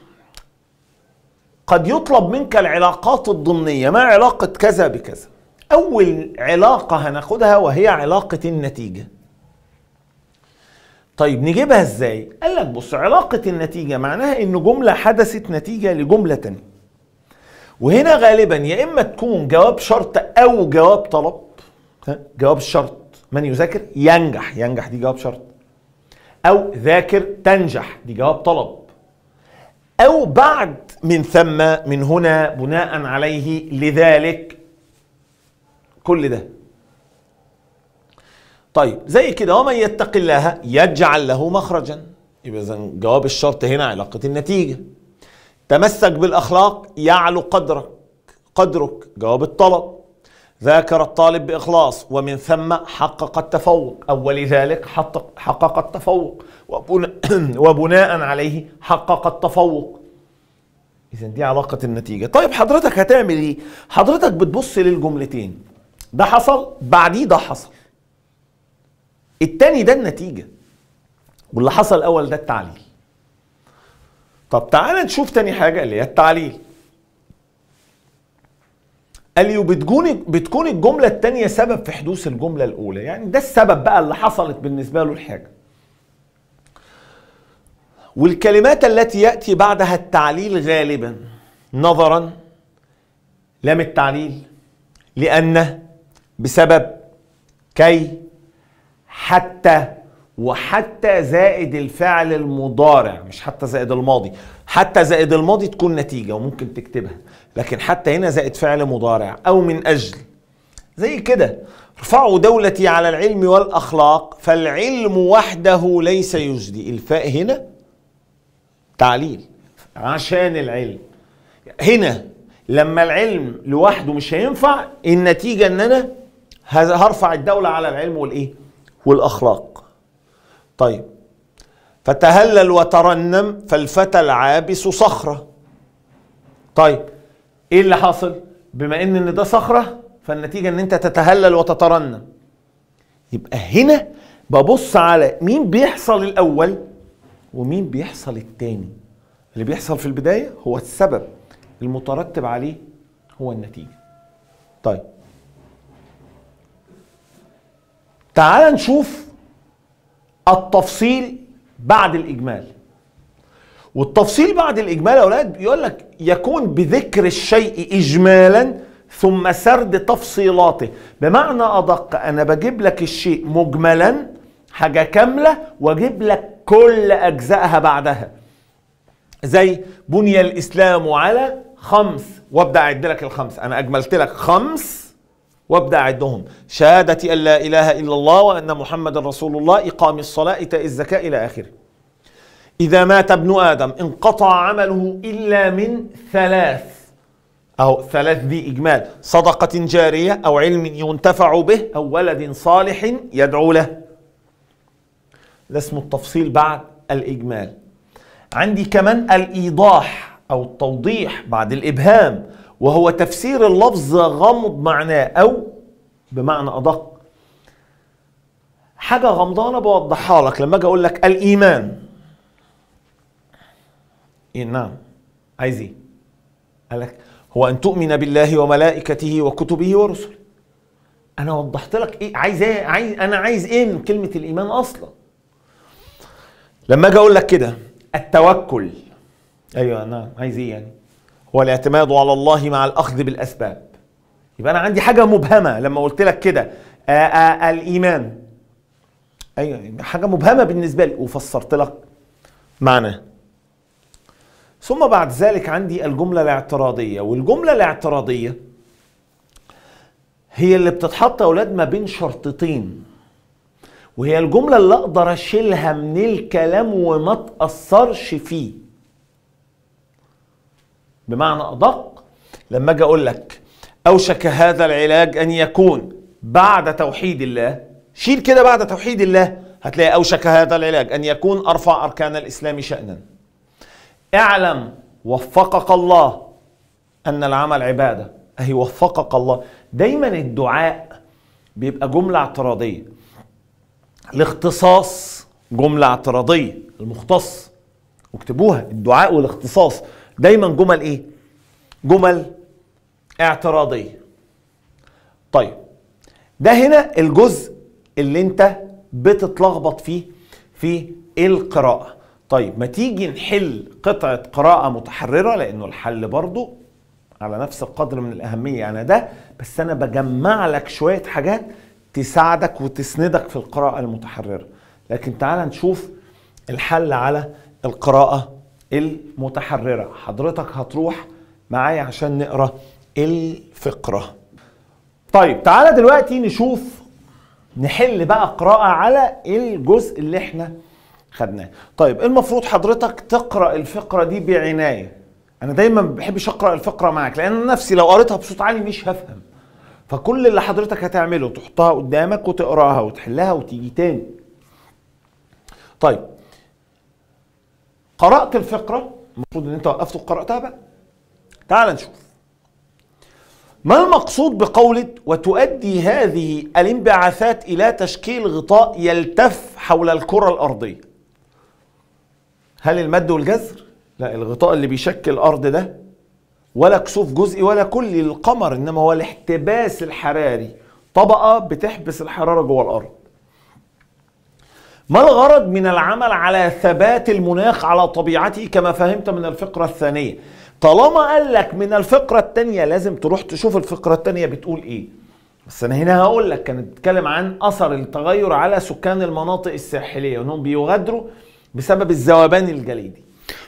قد يطلب منك العلاقات الضمنيه ما علاقه كذا بكذا اول علاقه هناخدها وهي علاقه النتيجه طيب نجيبها ازاي قال لك بص علاقه النتيجه معناها ان جمله حدثت نتيجه لجمله تانية وهنا غالبا يا اما تكون جواب شرط او جواب طلب جواب الشرط من يذاكر ينجح ينجح دي جواب شرط او ذاكر تنجح دي جواب طلب او بعد من ثم من هنا بناء عليه لذلك كل ده طيب زي كده ومن يتق الله يجعل له مخرجا يبقى اذا جواب الشرط هنا علاقه النتيجه تمسك بالاخلاق يعلو قدرك قدرك جواب الطلب ذاكر الطالب بإخلاص ومن ثم حقق التفوق أو ولذلك حقق التفوق وبناء عليه حقق التفوق إذا دي علاقة النتيجة طيب حضرتك هتعمل إيه؟ حضرتك بتبص للجملتين ده حصل بعديه ده حصل التاني ده النتيجة واللي حصل أول ده التعليل طب تعالى نشوف تاني حاجة اللي هي التعليل قال لي وبتكون بتكون الجمله الثانيه سبب في حدوث الجمله الاولى يعني ده السبب بقى اللي حصلت بالنسبه له الحاجه والكلمات التي ياتي بعدها التعليل غالبا نظرا لام التعليل لان بسبب كي حتى وحتى زائد الفعل المضارع مش حتى زائد الماضي حتى زائد الماضي تكون نتيجة وممكن تكتبها لكن حتى هنا زائد فعل مضارع أو من أجل زي كده ارفعوا دولتي على العلم والأخلاق فالعلم وحده ليس يجدي الفاء هنا تعليل عشان العلم هنا لما العلم لوحده مش هينفع النتيجة ان انا هرفع الدولة على العلم والايه والاخلاق طيب فتهلل وترنم فالفتى العابس صخرة طيب ايه اللي حصل بما ان ان ده صخرة فالنتيجة ان انت تتهلل وتترنم يبقى هنا ببص على مين بيحصل الاول ومين بيحصل التاني اللي بيحصل في البداية هو السبب المترتب عليه هو النتيجة طيب تعال نشوف التفصيل بعد الإجمال والتفصيل بعد الإجمال يا أولاد بيقول لك يكون بذكر الشيء إجمالا ثم سرد تفصيلاته بمعنى أدق أنا بجيب لك الشيء مجملا حاجة كاملة وأجيب لك كل أجزائها بعدها زي بني الإسلام على خمس وابدأ أعد لك الخمس أنا أجملت لك خمس وابدأ عدهم شهادة أن لا إله إلا الله وأن محمد رسول الله إقام الصلاة إيتاء الزكاة إلى آخره إذا مات ابن آدم انقطع عمله إلا من ثلاث أو ثلاث دي إجمال صدقة جارية أو علم ينتفع به أو ولد صالح يدعو له ده اسمه التفصيل بعد الإجمال عندي كمان الإيضاح أو التوضيح بعد الإبهام وهو تفسير اللفظ غمض معناه أو بمعنى أدق حاجة غمضانة بوضحها لك لما أجي أقول لك الإيمان إيه نعم عايز إيه؟ قال لك هو أن تؤمن بالله وملائكته وكتبه ورسله أنا وضحت لك إيه عايز إيه عايز أنا عايز إيه من كلمة الإيمان أصلا لما أجي أقول لك كده التوكل أيوه نعم عايز إيه يعني هو الاعتماد على الله مع الأخذ بالأسباب يبقى أنا عندي حاجة مبهمة لما قلت لك كده آه، آه، الإيمان أيوة حاجة مبهمة بالنسبة لي وفسرت لك معناه ثم بعد ذلك عندي الجملة الاعتراضية والجملة الاعتراضية هي اللي بتتحط يا أولاد ما بين شرطتين وهي الجملة اللي أقدر أشيلها من الكلام وما تأثرش فيه بمعنى أدق لما أجي أقول لك أوشك هذا العلاج أن يكون بعد توحيد الله شيل كده بعد توحيد الله هتلاقي أوشك هذا العلاج أن يكون أرفع أركان الإسلام شأنا اعلم وفقك الله أن العمل عبادة أهي وفقك الله دايما الدعاء بيبقى جملة اعتراضية الاختصاص جملة اعتراضية المختص اكتبوها الدعاء والاختصاص دايما جمل ايه جمل اعتراضيه طيب ده هنا الجزء اللي انت بتتلخبط فيه في القراءه طيب ما تيجي نحل قطعه قراءه متحرره لانه الحل برضو على نفس القدر من الاهميه انا ده بس انا بجمع لك شويه حاجات تساعدك وتسندك في القراءه المتحرره لكن تعال نشوف الحل على القراءه المتحررة حضرتك هتروح معايا عشان نقرا الفقرة طيب تعالى دلوقتي نشوف نحل بقى قراءة على الجزء اللي احنا خدناه طيب إيه المفروض حضرتك تقرأ الفقرة دي بعناية انا دايما ما بحبش اقرأ الفقرة معاك لان نفسي لو قريتها بصوت عالي مش هفهم فكل اللي حضرتك هتعمله تحطها قدامك وتقراها وتحلها وتيجي تاني طيب قرأت الفقرة المفروض ان انت وقفت وقرأتها بقى تعال نشوف ما المقصود بقولة وتؤدي هذه الانبعاثات إلى تشكيل غطاء يلتف حول الكرة الأرضية هل المد والجزر؟ لا الغطاء اللي بيشكل الأرض ده ولا كسوف جزئي ولا كلي للقمر إنما هو الاحتباس الحراري طبقة بتحبس الحرارة جوه الأرض ما الغرض من العمل على ثبات المناخ على طبيعته كما فهمت من الفقرة الثانية طالما قال لك من الفقرة الثانية لازم تروح تشوف الفقرة الثانية بتقول ايه بس انا هنا هقول لك كانت بتتكلم عن اثر التغير على سكان المناطق الساحلية وانهم بيغادروا بسبب الذوبان الجليدي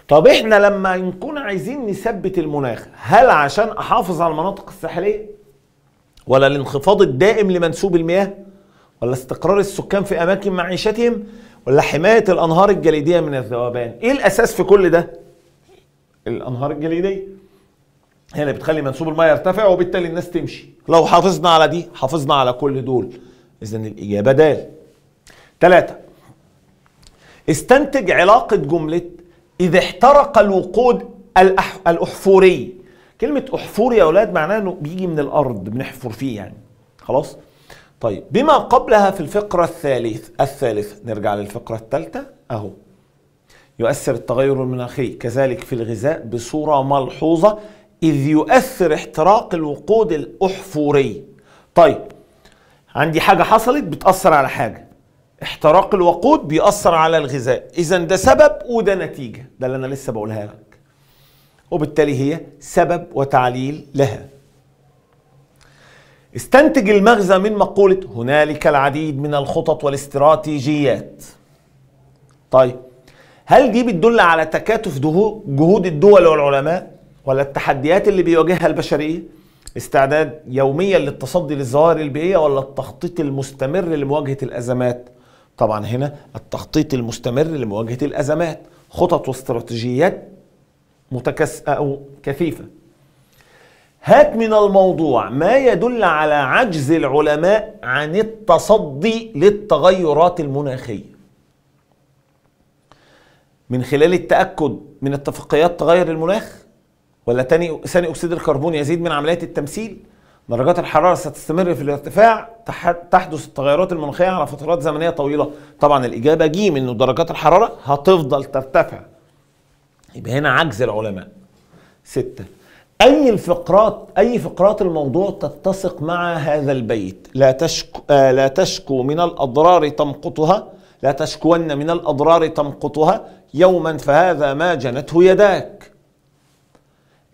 طب احنا لما نكون عايزين نثبت المناخ هل عشان احافظ على المناطق الساحلية ولا الانخفاض الدائم لمنسوب المياه ولا استقرار السكان في اماكن معيشتهم ولا حمايه الانهار الجليديه من الذوبان ايه الاساس في كل ده الانهار الجليديه هي اللي بتخلي منسوب الميه يرتفع وبالتالي الناس تمشي لو حافظنا على دي حافظنا على كل دول اذا الاجابه دال ثلاثة استنتج علاقة جملة إذا احترق الوقود الأح... الأحفوري كلمة أحفور يا أولاد معناه إنه بيجي من الأرض بنحفر فيه يعني خلاص طيب بما قبلها في الفقرة الثالث الثالثة نرجع للفقرة الثالثة أهو يؤثر التغير المناخي كذلك في الغذاء بصورة ملحوظة إذ يؤثر احتراق الوقود الأحفوري طيب عندي حاجة حصلت بتأثر على حاجة احتراق الوقود بيأثر على الغذاء إذا ده سبب وده نتيجة ده اللي أنا لسه بقولها لك وبالتالي هي سبب وتعليل لها استنتج المغزى من مقولة هنالك العديد من الخطط والاستراتيجيات طيب هل دي بتدل على تكاتف جهود الدول والعلماء ولا التحديات اللي بيواجهها البشرية استعداد يوميا للتصدي للظواهر البيئية ولا التخطيط المستمر لمواجهة الأزمات طبعا هنا التخطيط المستمر لمواجهة الأزمات خطط واستراتيجيات متكس أو كثيفة هات من الموضوع ما يدل على عجز العلماء عن التصدي للتغيرات المناخيه من خلال التاكد من اتفاقيات تغير المناخ ولا تاني ثاني اكسيد الكربون يزيد من عمليه التمثيل درجات الحراره ستستمر في الارتفاع تحدث التغيرات المناخيه على فترات زمنيه طويله طبعا الاجابه جيم انه درجات الحراره هتفضل ترتفع يبقى هنا عجز العلماء سته أي الفقرات أي فقرات الموضوع تتسق مع هذا البيت لا تشكو, آه لا تشكو من الأضرار تمقطها لا تشكون من الأضرار تمقطها يوما فهذا ما جنته يداك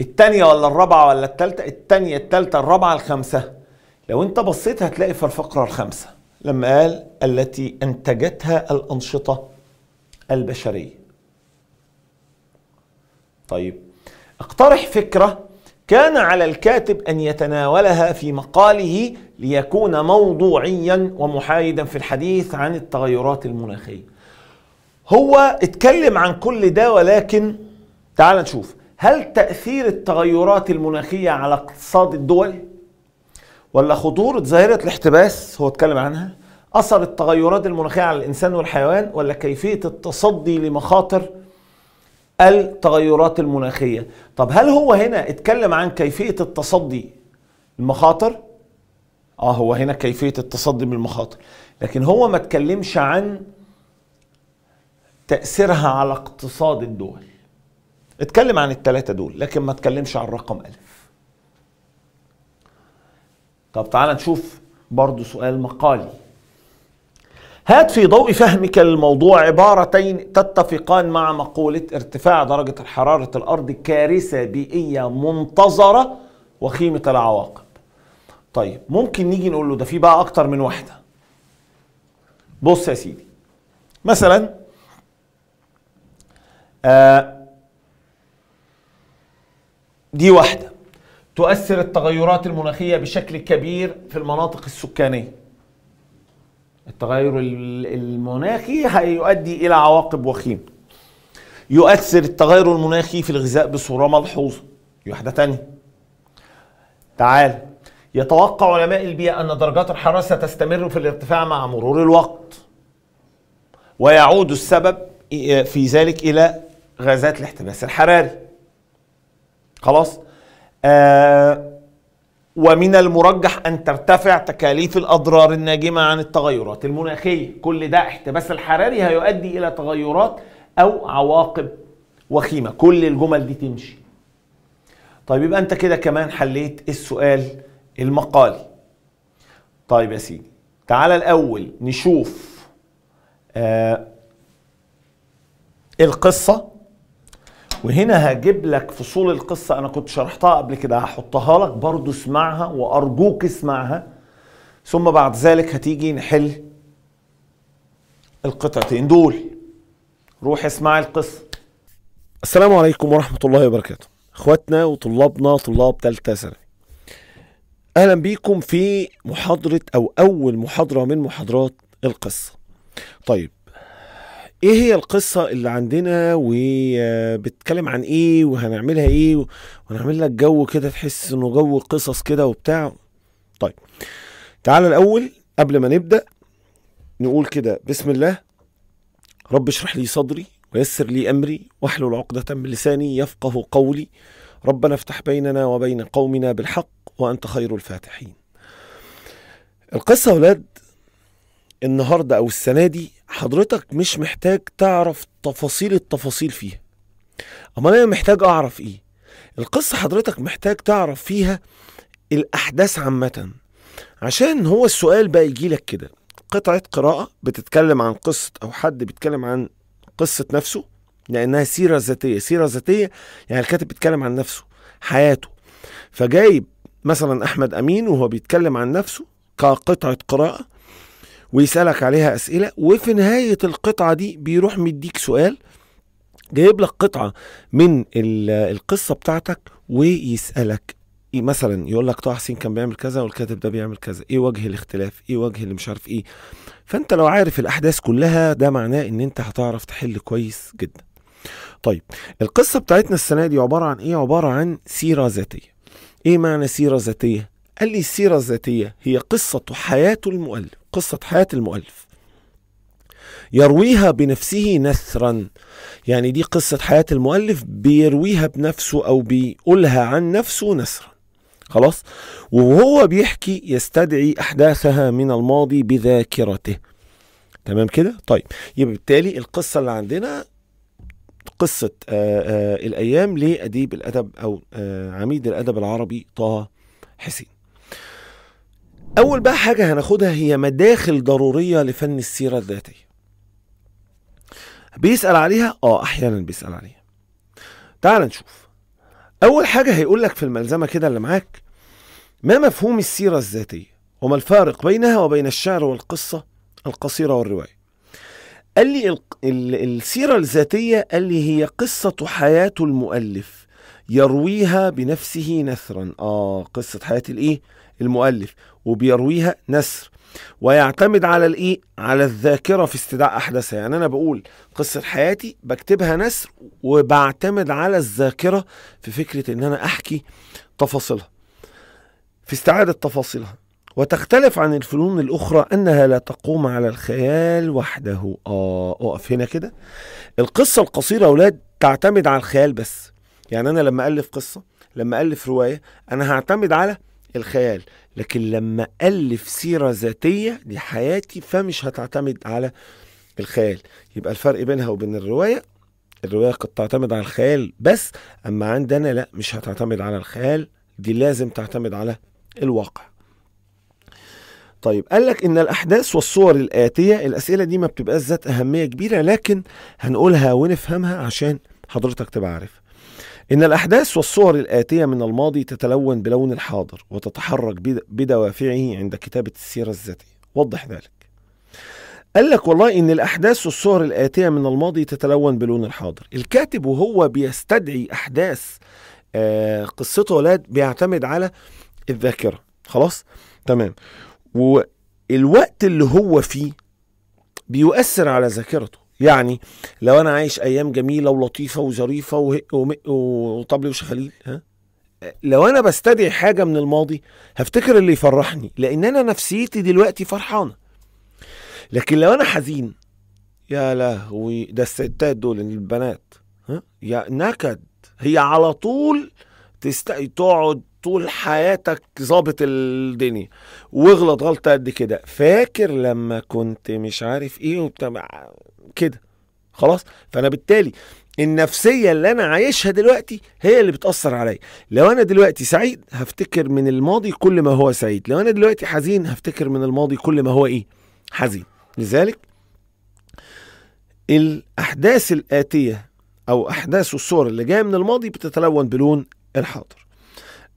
الثانية ولا الرابعة ولا الثالثة الثانية الثالثة الرابعة الخامسة لو انت بصيت هتلاقي في الفقرة الخامسة لما قال التي أنتجتها الأنشطة البشرية طيب اقترح فكره كان على الكاتب أن يتناولها في مقاله ليكون موضوعيا ومحايدا في الحديث عن التغيرات المناخية هو اتكلم عن كل ده ولكن تعال نشوف هل تأثير التغيرات المناخية على اقتصاد الدول ولا خطورة ظاهرة الاحتباس هو اتكلم عنها أثر التغيرات المناخية على الإنسان والحيوان ولا كيفية التصدي لمخاطر التغيرات المناخية طب هل هو هنا اتكلم عن كيفية التصدي المخاطر؟ اه هو هنا كيفية التصدي من المخاطر لكن هو ما اتكلمش عن تأثيرها على اقتصاد الدول اتكلم عن التلاتة دول لكن ما اتكلمش عن رقم ألف طب تعال نشوف برضو سؤال مقالي هات في ضوء فهمك للموضوع عبارتين تتفقان مع مقولة ارتفاع درجة حرارة الأرض كارثة بيئية منتظرة وخيمة العواقب طيب ممكن نيجي نقول له ده في بقى أكتر من واحدة بص يا سيدي مثلا آه دي واحدة تؤثر التغيرات المناخية بشكل كبير في المناطق السكانية التغير المناخي هيؤدي إلى عواقب وخيمة يؤثر التغير المناخي في الغذاء بصورة ملحوظة دي واحدة تانية تعال يتوقع علماء البيئة أن درجات الحرارة ستستمر في الارتفاع مع مرور الوقت ويعود السبب في ذلك إلى غازات الاحتباس الحراري خلاص آه ومن المرجح أن ترتفع تكاليف الأضرار الناجمة عن التغيرات المناخية كل ده احتباس الحراري هيؤدي إلى تغيرات أو عواقب وخيمة كل الجمل دي تمشي طيب يبقى أنت كده كمان حليت السؤال المقالي طيب يا سيدي تعال الأول نشوف آه القصة وهنا هجيب لك فصول القصة أنا كنت شرحتها قبل كده هحطها لك برضو اسمعها وأرجوك اسمعها ثم بعد ذلك هتيجي نحل القطعتين دول روح اسمع القصة السلام عليكم ورحمة الله وبركاته اخواتنا وطلابنا طلاب ثالثة ثانوي اهلا بيكم في محاضرة او اول محاضرة من محاضرات القصة طيب ايه هي القصه اللي عندنا وبتتكلم آه، عن ايه وهنعملها ايه وهنعمل لك جو كده تحس انه جو قصص كده وبتاع طيب تعالى الاول قبل ما نبدا نقول كده بسم الله رب اشرح لي صدري ويسر لي امري واحلل عقده من لساني يفقه قولي ربنا افتح بيننا وبين قومنا بالحق وانت خير الفاتحين القصه يا ولاد النهارده او السنه دي حضرتك مش محتاج تعرف تفاصيل التفاصيل فيها امال انا محتاج اعرف ايه القصه حضرتك محتاج تعرف فيها الاحداث عامه عشان هو السؤال بقى يجي لك كده قطعه قراءه بتتكلم عن قصه او حد بيتكلم عن قصه نفسه لانها سيره ذاتيه سيره ذاتيه يعني الكاتب بيتكلم عن نفسه حياته فجايب مثلا احمد امين وهو بيتكلم عن نفسه كقطعه قراءه ويسألك عليها أسئلة وفي نهاية القطعة دي بيروح مديك سؤال جايب لك قطعة من القصة بتاعتك ويسألك إيه مثلا يقول لك طه حسين كان بيعمل كذا والكاتب ده بيعمل كذا ايه وجه الاختلاف ايه وجه اللي مش عارف ايه فانت لو عارف الاحداث كلها ده معناه ان انت هتعرف تحل كويس جدا طيب القصة بتاعتنا السنة دي عبارة عن ايه عبارة عن سيرة ذاتية ايه معنى سيرة ذاتية قال لي السيرة الذاتية هي قصة حياة المؤلف قصة حياة المؤلف يرويها بنفسه نثرا يعني دي قصة حياة المؤلف بيرويها بنفسه أو بيقولها عن نفسه نثرا خلاص وهو بيحكي يستدعي أحداثها من الماضي بذاكرته تمام كده طيب يبقى بالتالي القصة اللي عندنا قصة آآ آه، آآ آه، الأيام لأديب الأدب أو آه، عميد الأدب العربي طه حسين أول بقى حاجة هناخدها هي مداخل ضرورية لفن السيرة الذاتية بيسأل عليها؟ آه أحيانا بيسأل عليها تعال نشوف أول حاجة هيقول لك في الملزمة كده اللي معاك ما مفهوم السيرة الذاتية وما الفارق بينها وبين الشعر والقصة القصيرة والرواية قال لي ال ال السيرة الذاتية قال لي هي قصة حياة المؤلف يرويها بنفسه نثرا آه قصة حياة الإيه؟ المؤلف وبيرويها نسر ويعتمد على الايه على الذاكره في استدعاء احداثها يعني انا بقول قصه حياتي بكتبها نسر وبعتمد على الذاكره في فكره ان انا احكي تفاصيلها في استعاده تفاصيلها وتختلف عن الفنون الأخرى أنها لا تقوم على الخيال وحده آه أقف هنا كده القصة القصيرة أولاد تعتمد على الخيال بس يعني أنا لما ألف قصة لما ألف رواية أنا هعتمد على الخيال لكن لما ألف سيرة ذاتية لحياتي فمش هتعتمد على الخيال يبقى الفرق بينها وبين الرواية الرواية قد تعتمد على الخيال بس أما عندنا لا مش هتعتمد على الخيال دي لازم تعتمد على الواقع طيب قال لك ان الاحداث والصور الاتيه الاسئله دي ما بتبقاش ذات اهميه كبيره لكن هنقولها ونفهمها عشان حضرتك تبقى عارف إن الأحداث والصور الآتية من الماضي تتلون بلون الحاضر وتتحرك بدوافعه عند كتابة السيرة الذاتية وضح ذلك قال لك والله إن الأحداث والصور الآتية من الماضي تتلون بلون الحاضر الكاتب وهو بيستدعي أحداث آه، قصته ولاد بيعتمد على الذاكرة خلاص تمام والوقت اللي هو فيه بيؤثر على ذاكرته يعني لو انا عايش ايام جميله ولطيفه وظريفه وطبلي وشخاليل ها لو انا بستدعي حاجه من الماضي هفتكر اللي يفرحني لان انا نفسيتي دلوقتي فرحانه لكن لو انا حزين يا لهوي ده الستات دول البنات ها يا نكد هي على طول تست... تقعد طول حياتك ظابط الدنيا واغلط غلطه قد كده فاكر لما كنت مش عارف ايه وبتاع كده خلاص فانا بالتالي النفسيه اللي انا عايشها دلوقتي هي اللي بتاثر عليا لو انا دلوقتي سعيد هفتكر من الماضي كل ما هو سعيد لو انا دلوقتي حزين هفتكر من الماضي كل ما هو ايه حزين لذلك الاحداث الاتيه او احداث الصور اللي جايه من الماضي بتتلون بلون الحاضر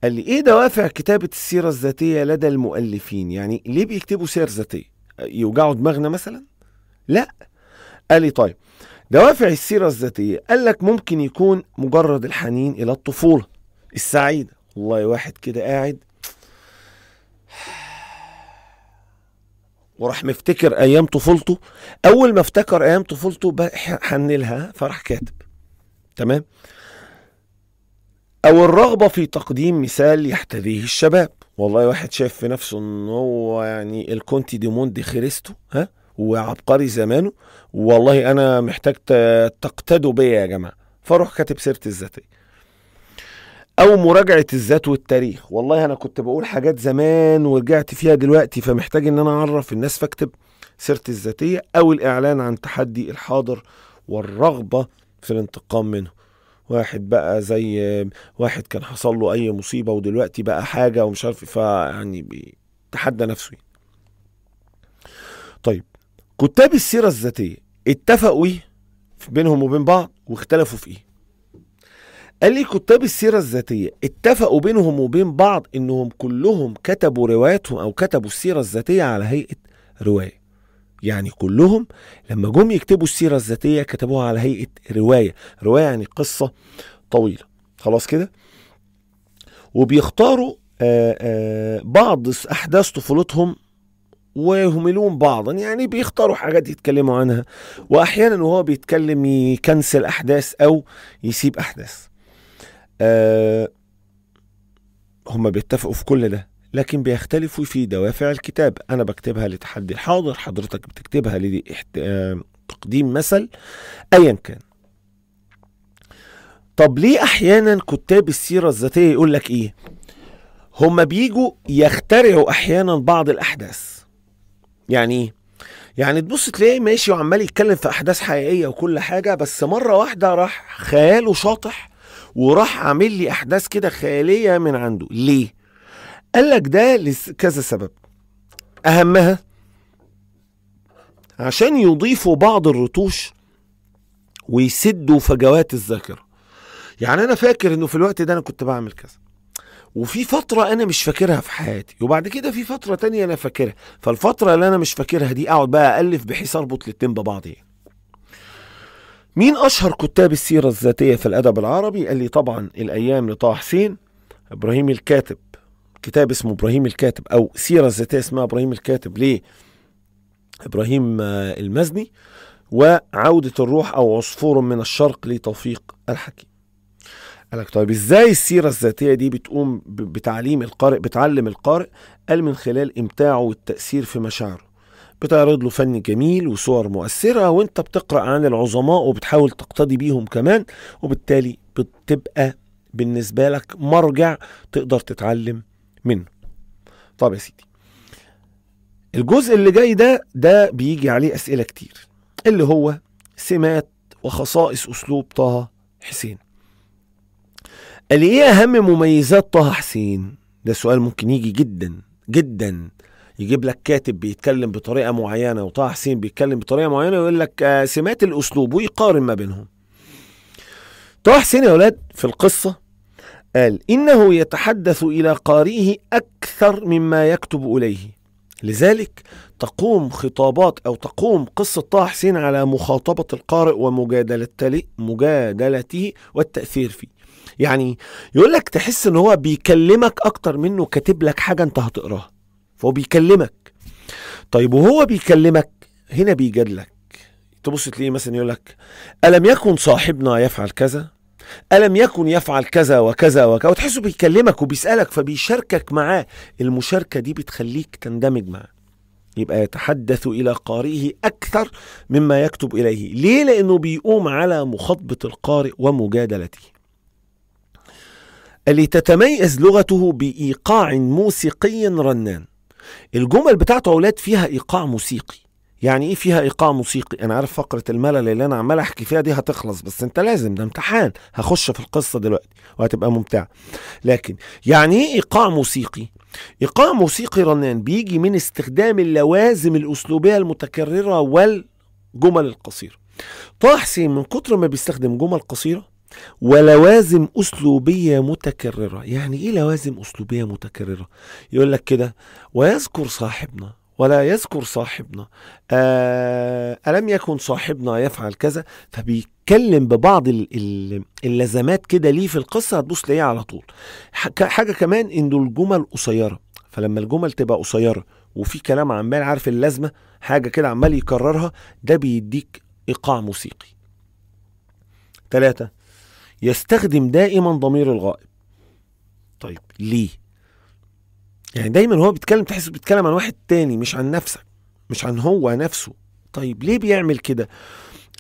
قال لي ايه دوافع كتابه السيره الذاتيه لدى المؤلفين يعني ليه بيكتبوا سير ذاتيه يوجعوا دماغنا مثلا لا قال لي طيب دوافع السيرة الذاتية قال لك ممكن يكون مجرد الحنين إلى الطفولة السعيدة والله واحد كده قاعد وراح مفتكر ايام طفولته اول ما افتكر ايام طفولته حن لها فراح كاتب تمام او الرغبه في تقديم مثال يحتذيه الشباب والله واحد شايف في نفسه ان هو يعني الكونتي دي موندي خيرستو ها وعبقري زمانه والله انا محتاج تقتدوا بيا يا جماعه فاروح كاتب سيرتي الذاتيه او مراجعه الذات والتاريخ والله انا كنت بقول حاجات زمان ورجعت فيها دلوقتي فمحتاج ان انا اعرف الناس فاكتب سيرتي الذاتيه او الاعلان عن تحدي الحاضر والرغبه في الانتقام منه واحد بقى زي واحد كان حصل له اي مصيبه ودلوقتي بقى حاجه ومش عارف إيه، فيعني بيتحدى نفسه طيب كتاب السيرة الذاتية اتفقوا ايه بينهم وبين بعض واختلفوا في ايه قال لي كتاب السيرة الذاتية اتفقوا بينهم وبين بعض انهم كلهم كتبوا رواياتهم او كتبوا السيرة الذاتية على هيئة رواية يعني كلهم لما جم يكتبوا السيرة الذاتية كتبوها على هيئة رواية رواية يعني قصة طويلة خلاص كده وبيختاروا آآ آه، آآ آه، بعض أحداث طفولتهم ويهملون بعضا يعني بيختاروا حاجات يتكلموا عنها واحيانا وهو بيتكلم يكنسل احداث او يسيب احداث أه هم بيتفقوا في كل ده لكن بيختلفوا في دوافع الكتاب انا بكتبها لتحدي الحاضر حضرتك بتكتبها لتقديم آه، مثل ايا كان طب ليه احيانا كتاب السيره الذاتيه يقول لك ايه هما بيجوا يخترعوا احيانا بعض الاحداث يعني ايه يعني تبص تلاقيه ماشي وعمال يتكلم في احداث حقيقيه وكل حاجه بس مره واحده راح خياله شاطح وراح عامل لي احداث كده خياليه من عنده ليه قال لك ده لكذا سبب اهمها عشان يضيفوا بعض الرتوش ويسدوا فجوات الذاكره يعني انا فاكر انه في الوقت ده انا كنت بعمل كذا وفي فترة أنا مش فاكرها في حياتي وبعد كده في فترة تانية أنا فاكرها فالفترة اللي أنا مش فاكرها دي أقعد بقى ألف بحيث أربط الاتنين ببعض يعني مين أشهر كتاب السيرة الذاتية في الأدب العربي؟ قال لي طبعا الأيام لطه حسين إبراهيم الكاتب كتاب اسمه إبراهيم الكاتب أو سيرة ذاتية اسمها إبراهيم الكاتب ليه؟ إبراهيم آه، المزني وعودة الروح أو عصفور من الشرق لتوفيق الحكيم قال لك طيب ازاي السيرة الذاتية دي بتقوم بتعليم القارئ بتعلم القارئ قال من خلال إمتاعه والتأثير في مشاعره بتعرض له فن جميل وصور مؤثرة وانت بتقرأ عن العظماء وبتحاول تقتدي بيهم كمان وبالتالي بتبقى بالنسبة لك مرجع تقدر تتعلم منه طب يا سيدي الجزء اللي جاي ده ده بيجي عليه أسئلة كتير اللي هو سمات وخصائص أسلوب طه حسين قال ايه اهم مميزات طه حسين ده سؤال ممكن يجي جدا جدا يجيب لك كاتب بيتكلم بطريقه معينه وطه حسين بيتكلم بطريقه معينه ويقول لك آه، سمات الاسلوب ويقارن ما بينهم طه حسين يا اولاد في القصه قال انه يتحدث الى قارئه اكثر مما يكتب اليه لذلك تقوم خطابات او تقوم قصه طه حسين على مخاطبه القارئ ومجادلته مجادلته والتاثير فيه يعني يقول لك تحس ان هو بيكلمك اكتر منه كاتب لك حاجه انت هتقراها فهو بيكلمك طيب وهو بيكلمك هنا بيجادلك تبص تلاقيه مثلا يقول لك الم يكن صاحبنا يفعل كذا ألم يكن يفعل كذا وكذا وكذا وتحسه بيكلمك وبيسألك فبيشاركك معاه المشاركة دي بتخليك تندمج معاه يبقى يتحدث إلى قارئه أكثر مما يكتب إليه ليه؟ لأنه بيقوم على مخاطبة القارئ ومجادلته اللي تتميز لغته بإيقاع موسيقي رنان الجمل بتاعته عولاد فيها إيقاع موسيقي يعني ايه فيها ايقاع موسيقي انا عارف فقره الملل اللي انا عمال احكي فيها دي هتخلص بس انت لازم ده امتحان هخش في القصه دلوقتي وهتبقى ممتعه لكن يعني ايه ايقاع موسيقي ايقاع موسيقي رنان بيجي من استخدام اللوازم الاسلوبيه المتكرره والجمل القصيره طه حسين من كتر ما بيستخدم جمل قصيره ولوازم أسلوبية متكررة يعني إيه لوازم أسلوبية متكررة يقول لك كده ويذكر صاحبنا ولا يذكر صاحبنا آه ألم يكن صاحبنا يفعل كذا فبيتكلم ببعض اللزمات كده ليه في القصة هتبص ليه على طول حاجة كمان إنه الجمل قصيرة فلما الجمل تبقى قصيرة وفي كلام عمال عارف اللازمة حاجة كده عمال يكررها ده بيديك إيقاع موسيقي ثلاثة يستخدم دائما ضمير الغائب طيب ليه يعني دايما هو بيتكلم تحس بيتكلم عن واحد تاني مش عن نفسك مش عن هو نفسه طيب ليه بيعمل كده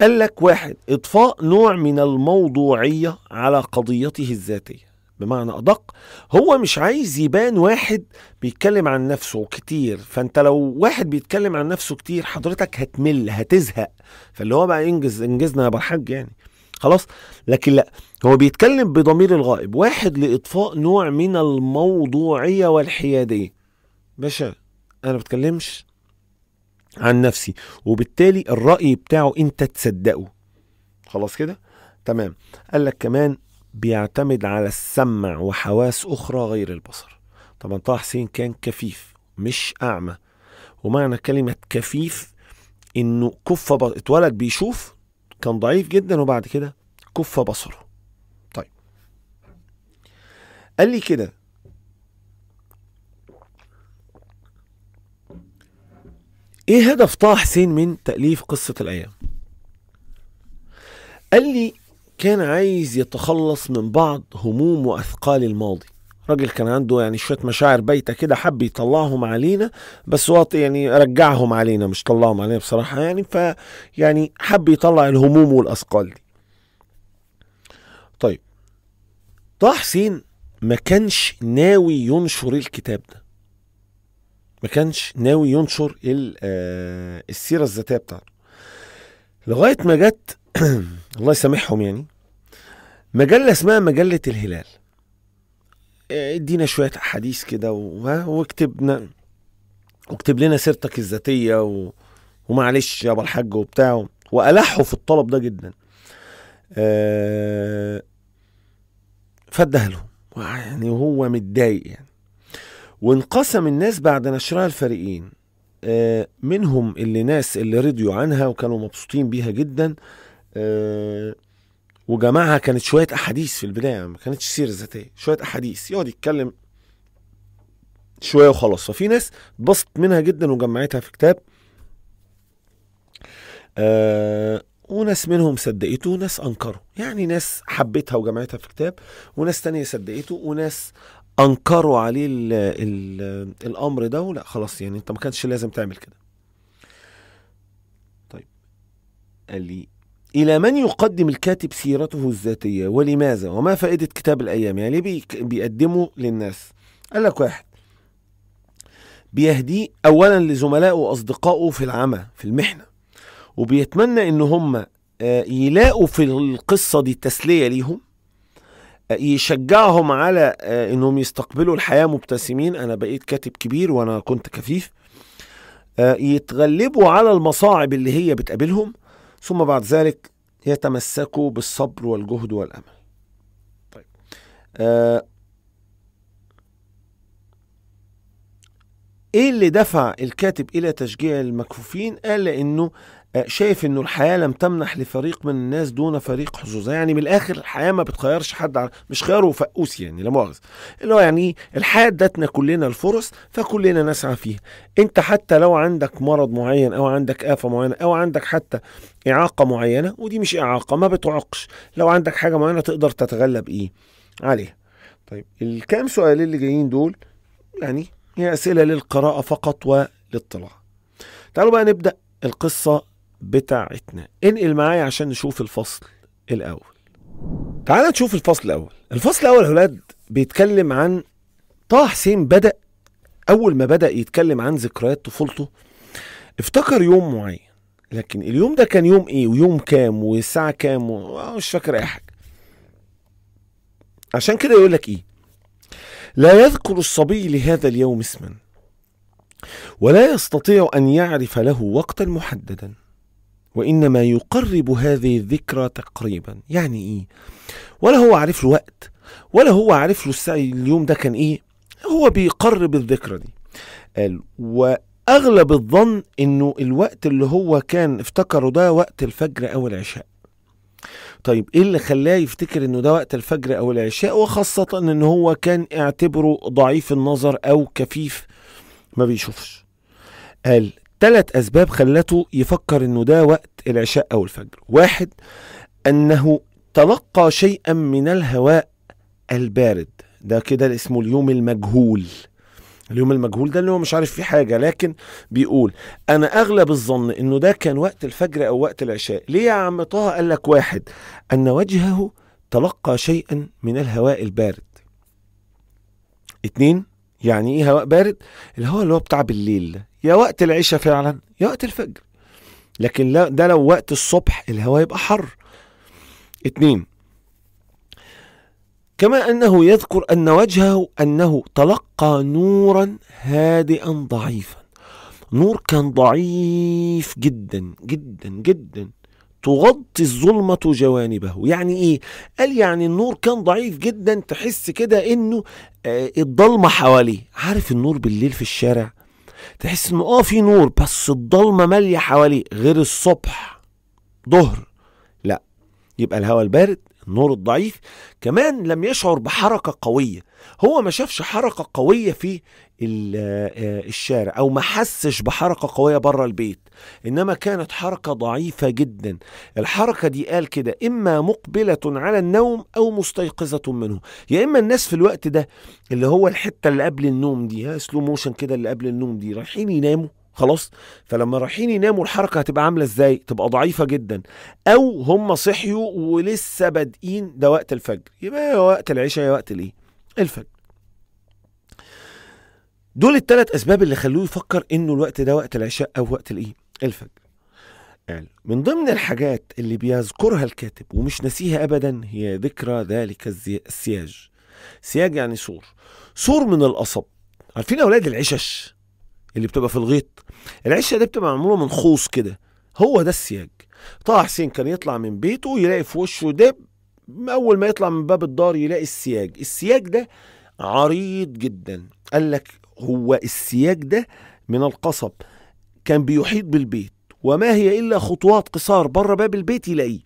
قال لك واحد اضفاء نوع من الموضوعيه على قضيته الذاتيه بمعنى ادق هو مش عايز يبان واحد بيتكلم عن نفسه كتير فانت لو واحد بيتكلم عن نفسه كتير حضرتك هتمل هتزهق فاللي هو بقى انجز انجزنا يا برحاج يعني خلاص لكن لا هو بيتكلم بضمير الغائب واحد لاطفاء نوع من الموضوعيه والحياديه باشا انا ما بتكلمش عن نفسي وبالتالي الراي بتاعه انت تصدقه خلاص كده تمام قال لك كمان بيعتمد على السمع وحواس اخرى غير البصر طبعا طه حسين كان كفيف مش اعمى ومعنى كلمه كفيف انه كف اتولد بيشوف كان ضعيف جدا وبعد كده كف بصره طيب قال لي كده ايه هدف طه حسين من تأليف قصة الأيام؟ قال لي كان عايز يتخلص من بعض هموم وأثقال الماضي راجل كان عنده يعني شويه مشاعر بايته كده حب يطلعهم علينا بس هو يعني رجعهم علينا مش طلعهم علينا بصراحه يعني ف يعني حب يطلع الهموم والاثقال دي طيب طه حسين ما كانش ناوي ينشر الكتاب ده ما كانش ناوي ينشر آه، السيره الذاتيه بتاعته لغايه ما جت الله يسامحهم يعني مجله اسمها مجله الهلال ادينا شويه احاديث كده واكتبنا واكتب لنا سيرتك الذاتيه و... ومعلش يا ابو الحاج وبتاع والحوا في الطلب ده جدا أه له يعني وهو متضايق يعني وانقسم الناس بعد نشرها الفريقين أه منهم اللي ناس اللي رضيوا عنها وكانوا مبسوطين بيها جدا أه وجمعها كانت شويه احاديث في البدايه ما كانتش سيره ذاتيه شويه احاديث يقعد يتكلم شويه وخلاص ففي ناس اتبسطت منها جدا وجمعتها في كتاب آه وناس منهم صدقته وناس انكروا يعني ناس حبتها وجمعتها في كتاب وناس تانية صدقته وناس انكروا عليه الـ الـ الامر ده ولا خلاص يعني انت ما كانش لازم تعمل كده طيب قال لي إلى من يقدم الكاتب سيرته الذاتية ولماذا وما فائدة كتاب الأيام يعني ليه بيقدمه للناس قال لك واحد بيهديه أولا لزملائه وأصدقائه في العمى في المحنة وبيتمنى إن هم آه، يلاقوا في القصة دي تسلية ليهم آه، يشجعهم على آه، انهم يستقبلوا الحياه مبتسمين انا بقيت كاتب كبير وانا كنت كفيف يتغلبوا على المصاعب اللي هي بتقابلهم ثم بعد ذلك يتمسكوا بالصبر والجهد والأمل طيب آه ايه اللي دفع الكاتب الى تشجيع المكفوفين قال لانه آه، شايف انه الحياه لم تمنح لفريق من الناس دون فريق حظوظها يعني من الاخر الحياه ما بتخيرش حد على مش خيار وفقوس يعني لا مؤاخذه اللي هو يعني الحياه ادتنا كلنا الفرص فكلنا نسعى فيها انت حتى لو عندك مرض معين او عندك افه معينه او عندك حتى اعاقه معينه ودي مش اعاقه ما بتعقش لو عندك حاجه معينه تقدر تتغلب ايه عليها طيب الكام سؤال اللي جايين دول يعني هي اسئله للقراءه فقط وللاطلاع تعالوا بقى نبدا القصه بتاعتنا انقل معايا عشان نشوف الفصل الاول تعال نشوف الفصل الاول الفصل الاول يا اولاد بيتكلم عن طه حسين بدا اول ما بدا يتكلم عن ذكريات طفولته افتكر يوم معين لكن اليوم ده كان يوم ايه ويوم كام والساعه كام ومش آه، فاكر اي حاجه عشان كده يقول لك ايه لا يذكر الصبي لهذا اليوم اسما ولا يستطيع ان يعرف له وقتا محددا وإنما يقرب هذه الذكرى تقريبا يعني إيه ولا هو عارف له وقت ولا هو عارف له السعي اليوم ده كان إيه هو بيقرب الذكرى دي قال وأغلب الظن إنه الوقت اللي هو كان افتكره ده وقت الفجر أو العشاء طيب ايه اللي خلاه يفتكر انه ده وقت الفجر او العشاء وخاصة ان هو كان اعتبره ضعيف النظر او كفيف ما بيشوفش قال ثلاث أسباب خلته يفكر إنه ده وقت العشاء أو الفجر واحد أنه تلقى شيئا من الهواء البارد ده كده اسمه اليوم المجهول اليوم المجهول ده اللي هو مش عارف فيه حاجه لكن بيقول انا اغلب الظن انه ده كان وقت الفجر او وقت العشاء ليه يا عم طه قال لك واحد ان وجهه تلقى شيئا من الهواء البارد اتنين يعني ايه هواء بارد الهواء اللي هو بتاع بالليل يا وقت العشاء فعلا يا وقت الفجر لكن لا ده لو وقت الصبح الهواء يبقى حر اتنين كما أنه يذكر أن وجهه أنه تلقى نورا هادئا ضعيفا نور كان ضعيف جدا جدا جدا تغطي الظلمة جوانبه يعني إيه؟ قال يعني النور كان ضعيف جدا تحس كده إنه آه، الضلمة حواليه عارف النور بالليل في الشارع تحس انه اه في نور بس الضلمه ماليه حواليه غير الصبح ظهر لا يبقى الهواء البارد النور الضعيف كمان لم يشعر بحركة قوية هو ما شافش حركة قوية في آه، الشارع أو ما حسش بحركة قوية بره البيت إنما كانت حركة ضعيفة جدا الحركة دي قال كده إما مقبلة على النوم أو مستيقظة منه يا إما الناس في الوقت ده اللي هو الحتة اللي قبل النوم دي ها سلو موشن كده اللي قبل النوم دي رايحين يناموا خلاص فلما رايحين يناموا الحركه هتبقى عامله ازاي تبقى ضعيفه جدا او هم صحيوا ولسه بادئين ده وقت الفجر يبقى يا وقت العشاء يا وقت الايه الفجر دول الثلاث اسباب اللي خلوه يفكر انه الوقت ده وقت العشاء او وقت الايه الفجر قال من ضمن الحاجات اللي بيذكرها الكاتب ومش ناسيها أبدا هي ذكرى ذلك السياج سياج يعني سور سور من القصب عارفين أولاد العشش اللي بتبقى في الغيط العشه دي بتبقى معموله من خوص كده هو ده السياج طه حسين كان يطلع من بيته يلاقي في وشه دب اول ما يطلع من باب الدار يلاقي السياج السياج ده عريض جدا قال لك هو السياج ده من القصب كان بيحيط بالبيت وما هي إلا خطوات قصار بره باب البيت يلاقيه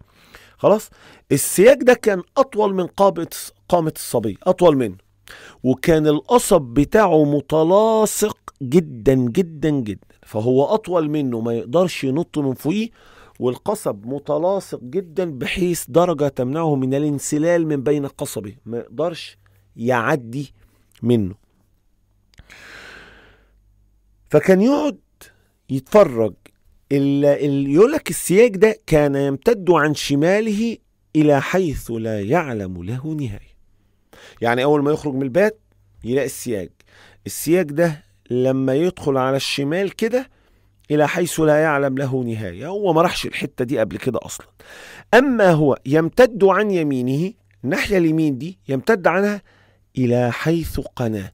خلاص السياج ده كان أطول من قامة قامة الصبي أطول منه وكان القصب بتاعه متلاصق جدا جدا جدا فهو أطول منه ما يقدرش ينط من فوقيه والقصب متلاصق جدا بحيث درجة تمنعه من الانسلال من بين قصبه ما يقدرش يعدي منه فكان يقعد يتفرج يقول لك السياج ده كان يمتد عن شماله إلى حيث لا يعلم له نهاية يعني أول ما يخرج من البيت يلاقي السياج السياج ده لما يدخل على الشمال كده إلى حيث لا يعلم له نهاية هو ما راحش الحتة دي قبل كده أصلا أما هو يمتد عن يمينه الناحية اليمين دي يمتد عنها إلى حيث قناة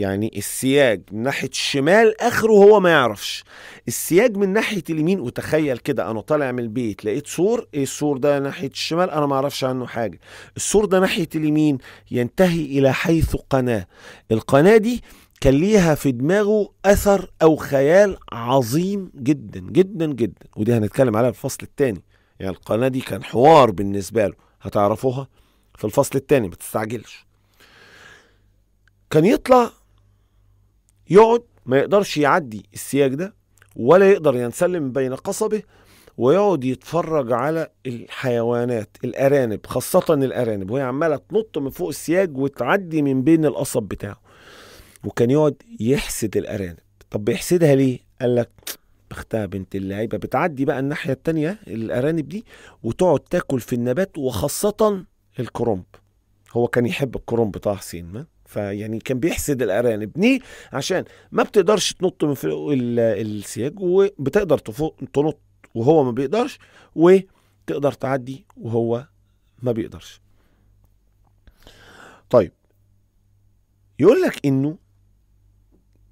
يعني السياج من ناحيه الشمال اخره هو ما يعرفش السياج من ناحيه اليمين وتخيل كده انا طالع من البيت لقيت سور ايه السور ده ناحيه الشمال انا ما اعرفش عنه حاجه السور ده ناحيه اليمين ينتهي الى حيث قناه القناه دي كان ليها في دماغه اثر او خيال عظيم جدا جدا جدا ودي هنتكلم عليها في الفصل الثاني يعني القناه دي كان حوار بالنسبه له هتعرفوها في الفصل الثاني ما تستعجلش كان يطلع يقعد ما يقدرش يعدي السياج ده ولا يقدر ينسلم بين قصبه ويقعد يتفرج على الحيوانات الارانب خاصه الارانب وهي عماله تنط من فوق السياج وتعدي من بين القصب بتاعه وكان يقعد يحسد الارانب طب بيحسدها ليه قال لك بختها بنت اللعيبه بتعدي بقى الناحيه التانية الارانب دي وتقعد تاكل في النبات وخاصه الكرنب هو كان يحب الكرنب طه حسين ما فيعني كان بيحسد الارانب ليه عشان ما بتقدرش تنط من فوق السياج وبتقدر تفوق تنط وهو ما بيقدرش وتقدر تعدي وهو ما بيقدرش طيب يقول لك انه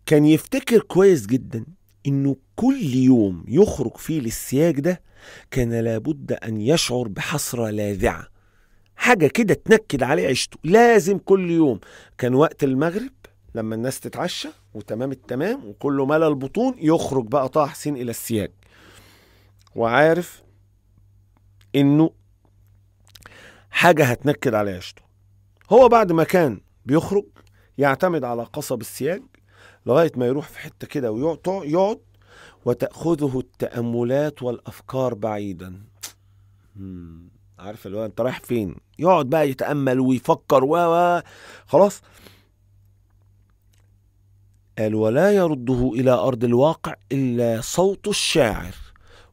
كان يفتكر كويس جدا انه كل يوم يخرج فيه للسياج ده كان لابد ان يشعر بحسره لاذعه حاجة كده تنكد عليه عيشته لازم كل يوم كان وقت المغرب لما الناس تتعشى وتمام التمام وكله ملى البطون يخرج بقى طه حسين إلى السياج وعارف إنه حاجة هتنكد عليه عيشته هو بعد ما كان بيخرج يعتمد على قصب السياج لغاية ما يروح في حتة كده ويقعد وتأخذه التأملات والأفكار بعيدا عارف اللي هو انت رايح فين يقعد بقى يتامل ويفكر و خلاص قال ولا يرده الى ارض الواقع الا صوت الشاعر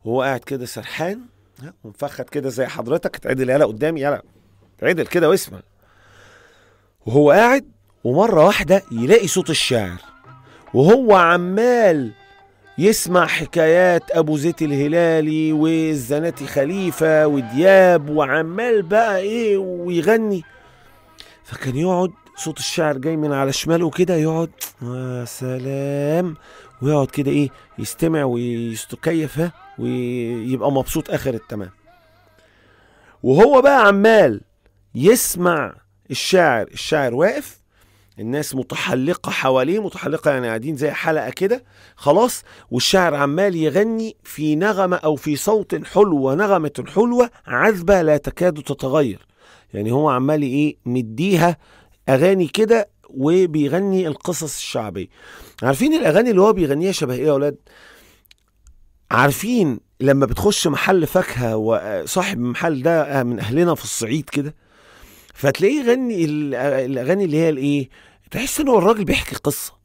وهو قاعد كده سرحان ومفخد كده زي حضرتك اتعدل يلا قدامي يلا اتعدل كده واسمع وهو قاعد ومرة واحدة يلاقي صوت الشاعر وهو عمال يسمع حكايات ابو زيت الهلالي والزناتي خليفه ودياب وعمال بقى ايه ويغني فكان يقعد صوت الشعر جاي من على شماله كده يقعد يا سلام ويقعد كده ايه يستمع ويستكيف ويبقى مبسوط اخر التمام وهو بقى عمال يسمع الشاعر الشاعر واقف الناس متحلقه حواليه متحلقه يعني قاعدين زي حلقه كده خلاص والشاعر عمال يغني في نغمه او في صوت حلو ونغمه حلوه عذبه لا تكاد تتغير يعني هو عمال ايه مديها اغاني كده وبيغني القصص الشعبيه عارفين الاغاني اللي هو بيغنيها شبه ايه يا اولاد عارفين لما بتخش محل فاكهه وصاحب آه، المحل ده آه، من اهلنا في الصعيد كده فتلاقيه يغني الاغاني اللي هي الايه تحس ان هو الراجل بيحكي قصه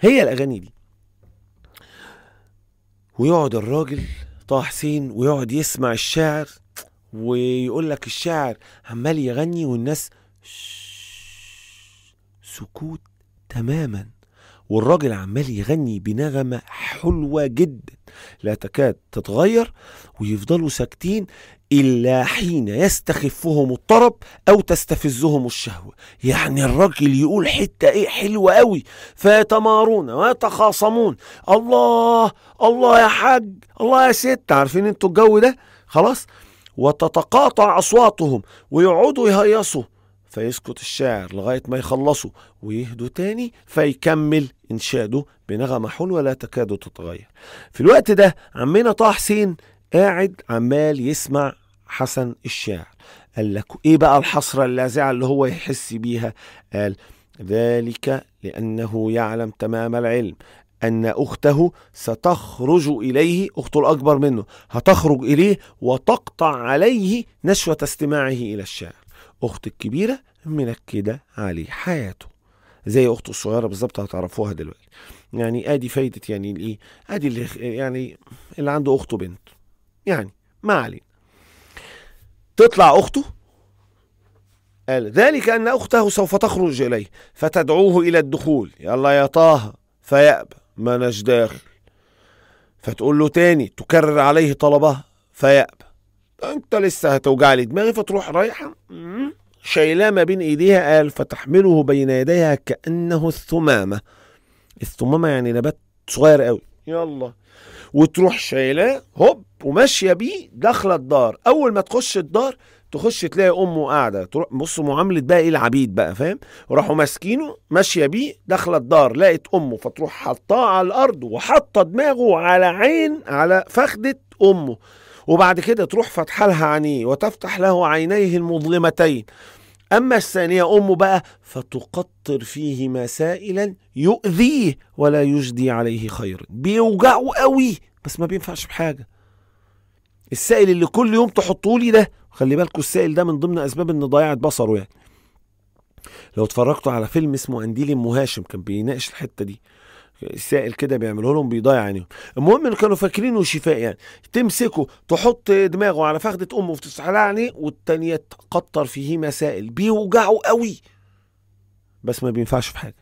هي الاغاني دي ويقعد الراجل طه حسين ويقعد يسمع الشاعر ويقول لك الشاعر عمال يغني والناس سكوت تماما والراجل عمال يغني بنغمة حلوة جدا لا تكاد تتغير ويفضلوا ساكتين إلا حين يستخفهم الطرب أو تستفزهم الشهوة يعني الراجل يقول حتة إيه حلوة قوي فيتمارون ويتخاصمون الله الله يا حاج الله يا ست عارفين انتوا الجو ده خلاص وتتقاطع أصواتهم ويقعدوا يهيصوا فيسكت الشاعر لغاية ما يخلصوا ويهدوا تاني فيكمل إنشاده بنغمة حلوة لا تكاد تتغير في الوقت ده عمنا طه حسين قاعد عمال يسمع حسن الشاعر قال لك ايه بقى الحسرة اللاذعة اللي هو يحس بيها قال ذلك لأنه يعلم تمام العلم أن أخته ستخرج إليه أخته الأكبر منه هتخرج إليه وتقطع عليه نشوة استماعه إلى الشعر أخته الكبيرة منكدة عليه حياته زي أخته الصغيرة بالظبط هتعرفوها دلوقتي يعني آدي فايدة يعني الإيه آدي اللي يعني اللي عنده أخته بنت يعني ما علينا تطلع أخته قال ذلك أن أخته سوف تخرج إليه فتدعوه إلى الدخول يلا يا طه فيأبى ما ناش داخل فتقول له تاني تكرر عليه طلبها فيأبى أنت لسه هتوجع لي دماغي فتروح رايحة شايلاه ما بين إيديها قال فتحمله بين يديها كأنه الثمامة الثمامة يعني نبات صغير قوي يلا وتروح شايلاه هوب وماشيه بيه داخله الدار اول ما تخش الدار تخش تلاقي امه قاعده تروح بص معامله بقى ايه العبيد بقى فاهم راحوا ماسكينه ماشيه بيه داخله الدار لقت امه فتروح حطاه على الارض وحاطه دماغه على عين على فخده امه وبعد كده تروح فاتحه لها عينيه وتفتح له عينيه المظلمتين أما الثانية أمه بقى فتقطر فيه مسائلا يؤذيه ولا يجدي عليه خيرا بيوجعه قوي بس ما بينفعش بحاجة السائل اللي كل يوم تحطوه لي ده خلي بالكوا السائل ده من ضمن اسباب ان ضيعت بصره يعني لو اتفرجتوا على فيلم اسمه عنديل ام هاشم كان بيناقش الحته دي السائل كده بيعمله لهم بيضيع عينيهم المهم ان كانوا فاكرينه شفاء يعني تمسكه تحط دماغه على فخده امه وتفتح لها عينيه والتانيه تقطر فيه مسائل بيوجعه قوي بس ما بينفعش في حاجه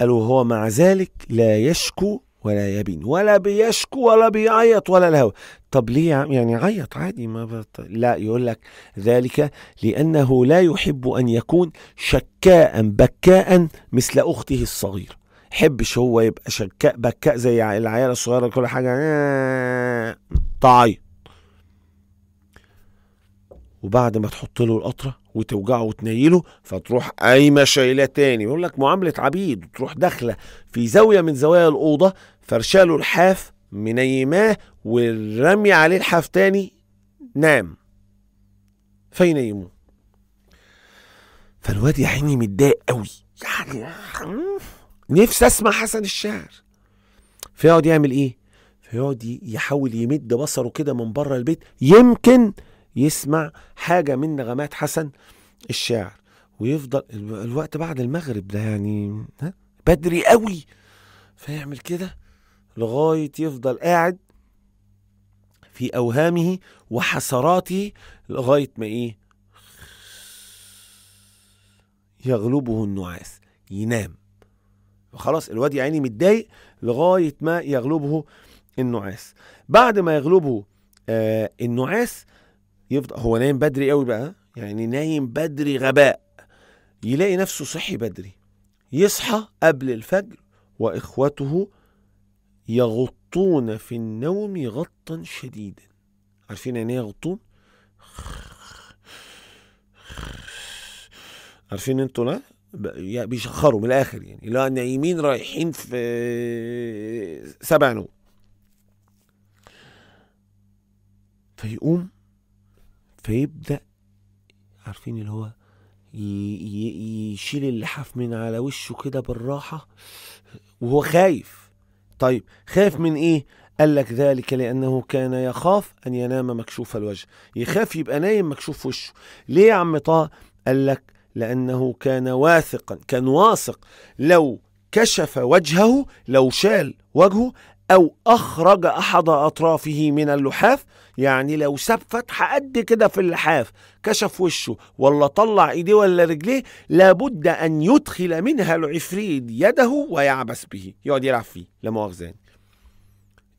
قالوا هو مع ذلك لا يشكو ولا يبين ولا بيشكو ولا بيعيط ولا الهوى طب ليه يعني عيط عادي ما بط... لا يقول لك ذلك لأنه لا يحب أن يكون شكاء بكاء مثل أخته الصغيرة حبش هو يبقى شكاء بكاء زي العيال الصغيرة كل حاجة تعيط وبعد ما تحط له القطرة وتوجعه وتنيله فتروح قايمة شايلاه تاني يقول لك معاملة عبيد وتروح داخلة في زاوية من زوايا الأوضة فرشاله الحاف منيماه والرمي عليه الحاف تاني نام فينيموه فالواد يا عيني متضايق قوي يعني نفسي اسمع حسن الشعر فيقعد يعمل ايه فيقعد يحاول يمد بصره كده من بره البيت يمكن يسمع حاجه من نغمات حسن الشاعر ويفضل الوقت بعد المغرب ده يعني بدري قوي فيعمل كده لغاية يفضل قاعد في أوهامه وحسراته لغاية ما إيه يغلبه النعاس ينام وخلاص الواد يا عيني متضايق لغاية ما يغلبه النعاس بعد ما يغلبه آه النعاس يفضل هو نايم بدري قوي بقى يعني نايم بدري غباء يلاقي نفسه صحي بدري يصحى قبل الفجر واخوته يغطون في النوم غطا شديدا عارفين يعني ايه يغطون عارفين انتوا لا بيشخروا من الاخر يعني لا نايمين رايحين في سبع نوم فيقوم فيبدا عارفين اللي هو يشيل اللحاف من على وشه كده بالراحه وهو خايف طيب خاف من إيه؟ قال لك ذلك لأنه كان يخاف أن ينام مكشوف الوجه يخاف يبقى نايم مكشوف وشه ليه يا عم طه؟ قال لك لأنه كان واثقا كان واثق لو كشف وجهه لو شال وجهه أو أخرج أحد أطرافه من اللحاف يعني لو ساب فتحة قد كده في اللحاف كشف وشه ولا طلع إيديه ولا رجليه لابد أن يدخل منها العفريت يده ويعبس به يقعد يلعب فيه لا مؤاخذة يعني.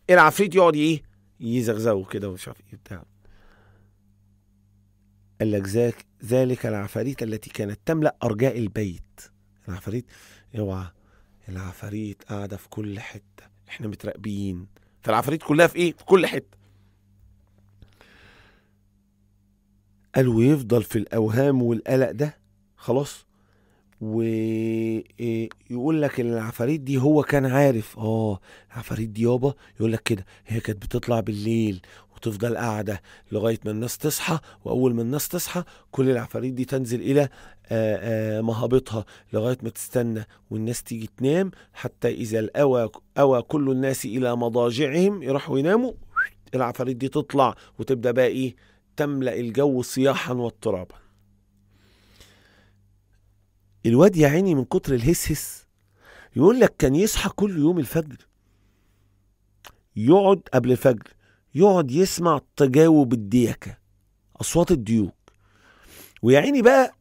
العفريت يقعد إيه يزغزغه كده ومش عارف إيه بتاع قال لك ذاك ذلك العفاريت التي كانت تملأ أرجاء البيت العفاريت اوعى العفاريت قاعدة في كل حتة احنا متراقبين فالعفاريت كلها في ايه في كل حته قال ويفضل في الاوهام والقلق ده خلاص ويقول آه، لك ان العفاريت دي هو كان عارف اه العفاريت دي يابا يقول لك كده هي كانت بتطلع بالليل وتفضل قاعده لغايه ما الناس تصحى واول ما الناس تصحى كل العفاريت دي تنزل الى آه، آه، مهابطها لغاية ما تستنى والناس تيجي تنام حتى إذا الأوى أوى كل الناس إلى مضاجعهم يروحوا يناموا العفاريت دي تطلع وتبدأ بقى إيه تملأ الجو صياحا واضطرابا الواد يا عيني من كتر الهس هس يقول لك كان يصحى كل يوم الفجر يقعد قبل الفجر يقعد يسمع تجاوب الديكة أصوات الديوك ويا عيني بقى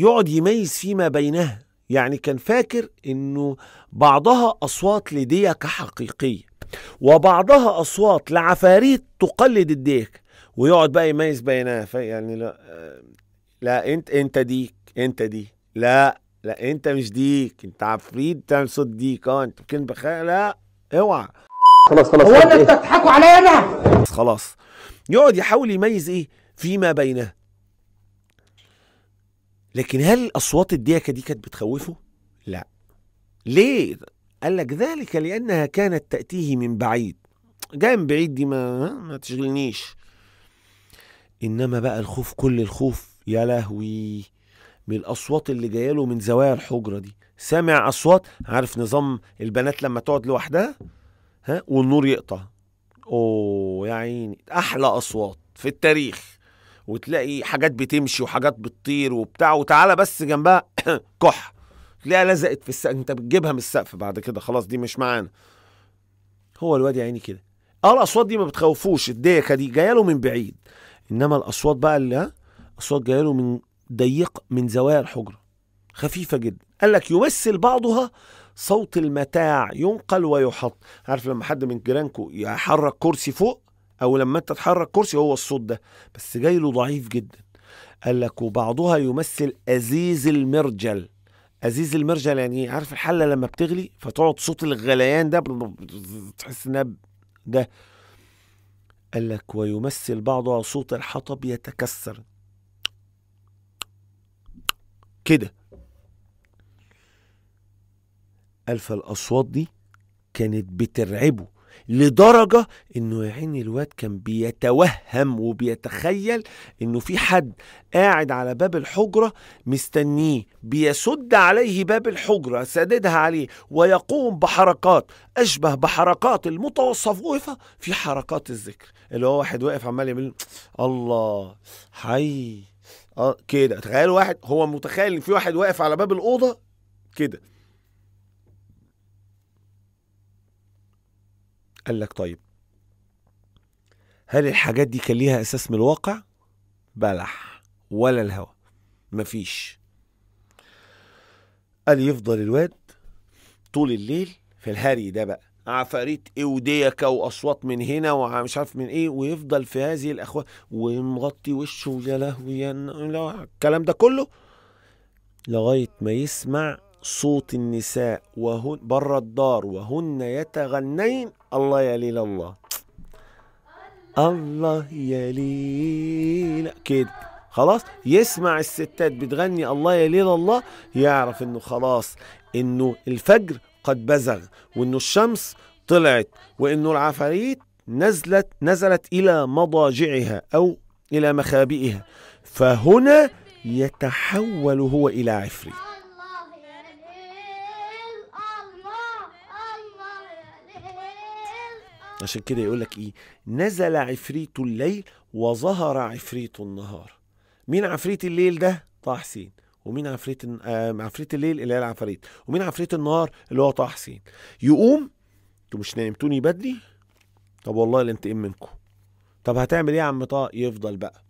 يقعد يميز فيما بينها يعني كان فاكر انه بعضها اصوات لديك حقيقيه وبعضها اصوات لعفاريت تقلد الديك ويقعد بقى يميز بينها يعني لا آه، لا انت انت ديك انت دي لا لا انت مش ديك انت عفريت بتعمل صوت ديك اه انت يمكن بخير لا اوعى خلاص خلاص هو انت إيه؟ بتضحكوا عليا انا خلاص يقعد يحاول يميز ايه فيما بينها لكن هل اصوات الديكه دي كانت بتخوفه لا ليه قال لك ذلك لانها كانت تاتيه من بعيد جاي من بعيد دي ما ما تشغلنيش انما بقى الخوف كل الخوف يا لهوي من الاصوات اللي جايه له من زوايا الحجره دي سامع اصوات عارف نظام البنات لما تقعد لوحدها ها والنور يقطع اوه يا عيني احلى اصوات في التاريخ وتلاقي حاجات بتمشي وحاجات بتطير وبتاع وتعالى بس جنبها كح تلاقيها لزقت في السقف انت بتجيبها من السقف بعد كده خلاص دي مش معانا هو الواد يا عيني كده اه الاصوات دي ما بتخوفوش الديكه دي جايه له من بعيد انما الاصوات بقى اللي اصوات جايه له من ضيق من زوايا الحجره خفيفه جدا قال لك يمثل بعضها صوت المتاع ينقل ويحط عارف لما حد من جيرانكو يحرك كرسي فوق او لما انت تحرك كرسي هو الصوت ده بس جاي له ضعيف جدا قال لك وبعضها يمثل ازيز المرجل ازيز المرجل يعني إيه؟ عارف الحله لما بتغلي فتقعد صوت الغليان ده تحس انها ده قال لك ويمثل بعضها صوت الحطب يتكسر كده قال فالاصوات دي كانت بترعبه لدرجة انه يا عيني الواد كان بيتوهم وبيتخيل انه في حد قاعد على باب الحجرة مستنيه بيسد عليه باب الحجرة سددها عليه ويقوم بحركات أشبه بحركات المتوصفة في حركات الذكر اللي هو واحد واقف عمال يعمل الله حي آه كده تخيل واحد هو متخيل ان في واحد واقف على باب الأوضة كده قال لك طيب هل الحاجات دي كان ليها اساس من الواقع بلح ولا الهوى مفيش قال يفضل الواد طول الليل في الهري ده بقى عفاريت ايه وديك واصوات من هنا ومش عارف من ايه ويفضل في هذه الاخوات ومغطي وشه يا لهوي الكلام ده كله لغايه ما يسمع صوت النساء وهن بر الدار وهن يتغنين الله يا ليل الله الله يا ليل كده خلاص يسمع الستات بتغني الله يا ليل الله يعرف انه خلاص انه الفجر قد بزغ وانه الشمس طلعت وانه العفاريت نزلت نزلت الى مضاجعها او الى مخابئها فهنا يتحول هو الى عفريت عشان كده يقول لك ايه نزل عفريت الليل وظهر عفريت النهار مين عفريت الليل ده طه حسين ومين عفريت آه عفريت الليل اللي هي العفاريت ومين عفريت النهار اللي هو طه حسين يقوم انتوا مش نايمتوني بدري طب والله اللي انت ايه منكم طب هتعمل ايه يا عم طه يفضل بقى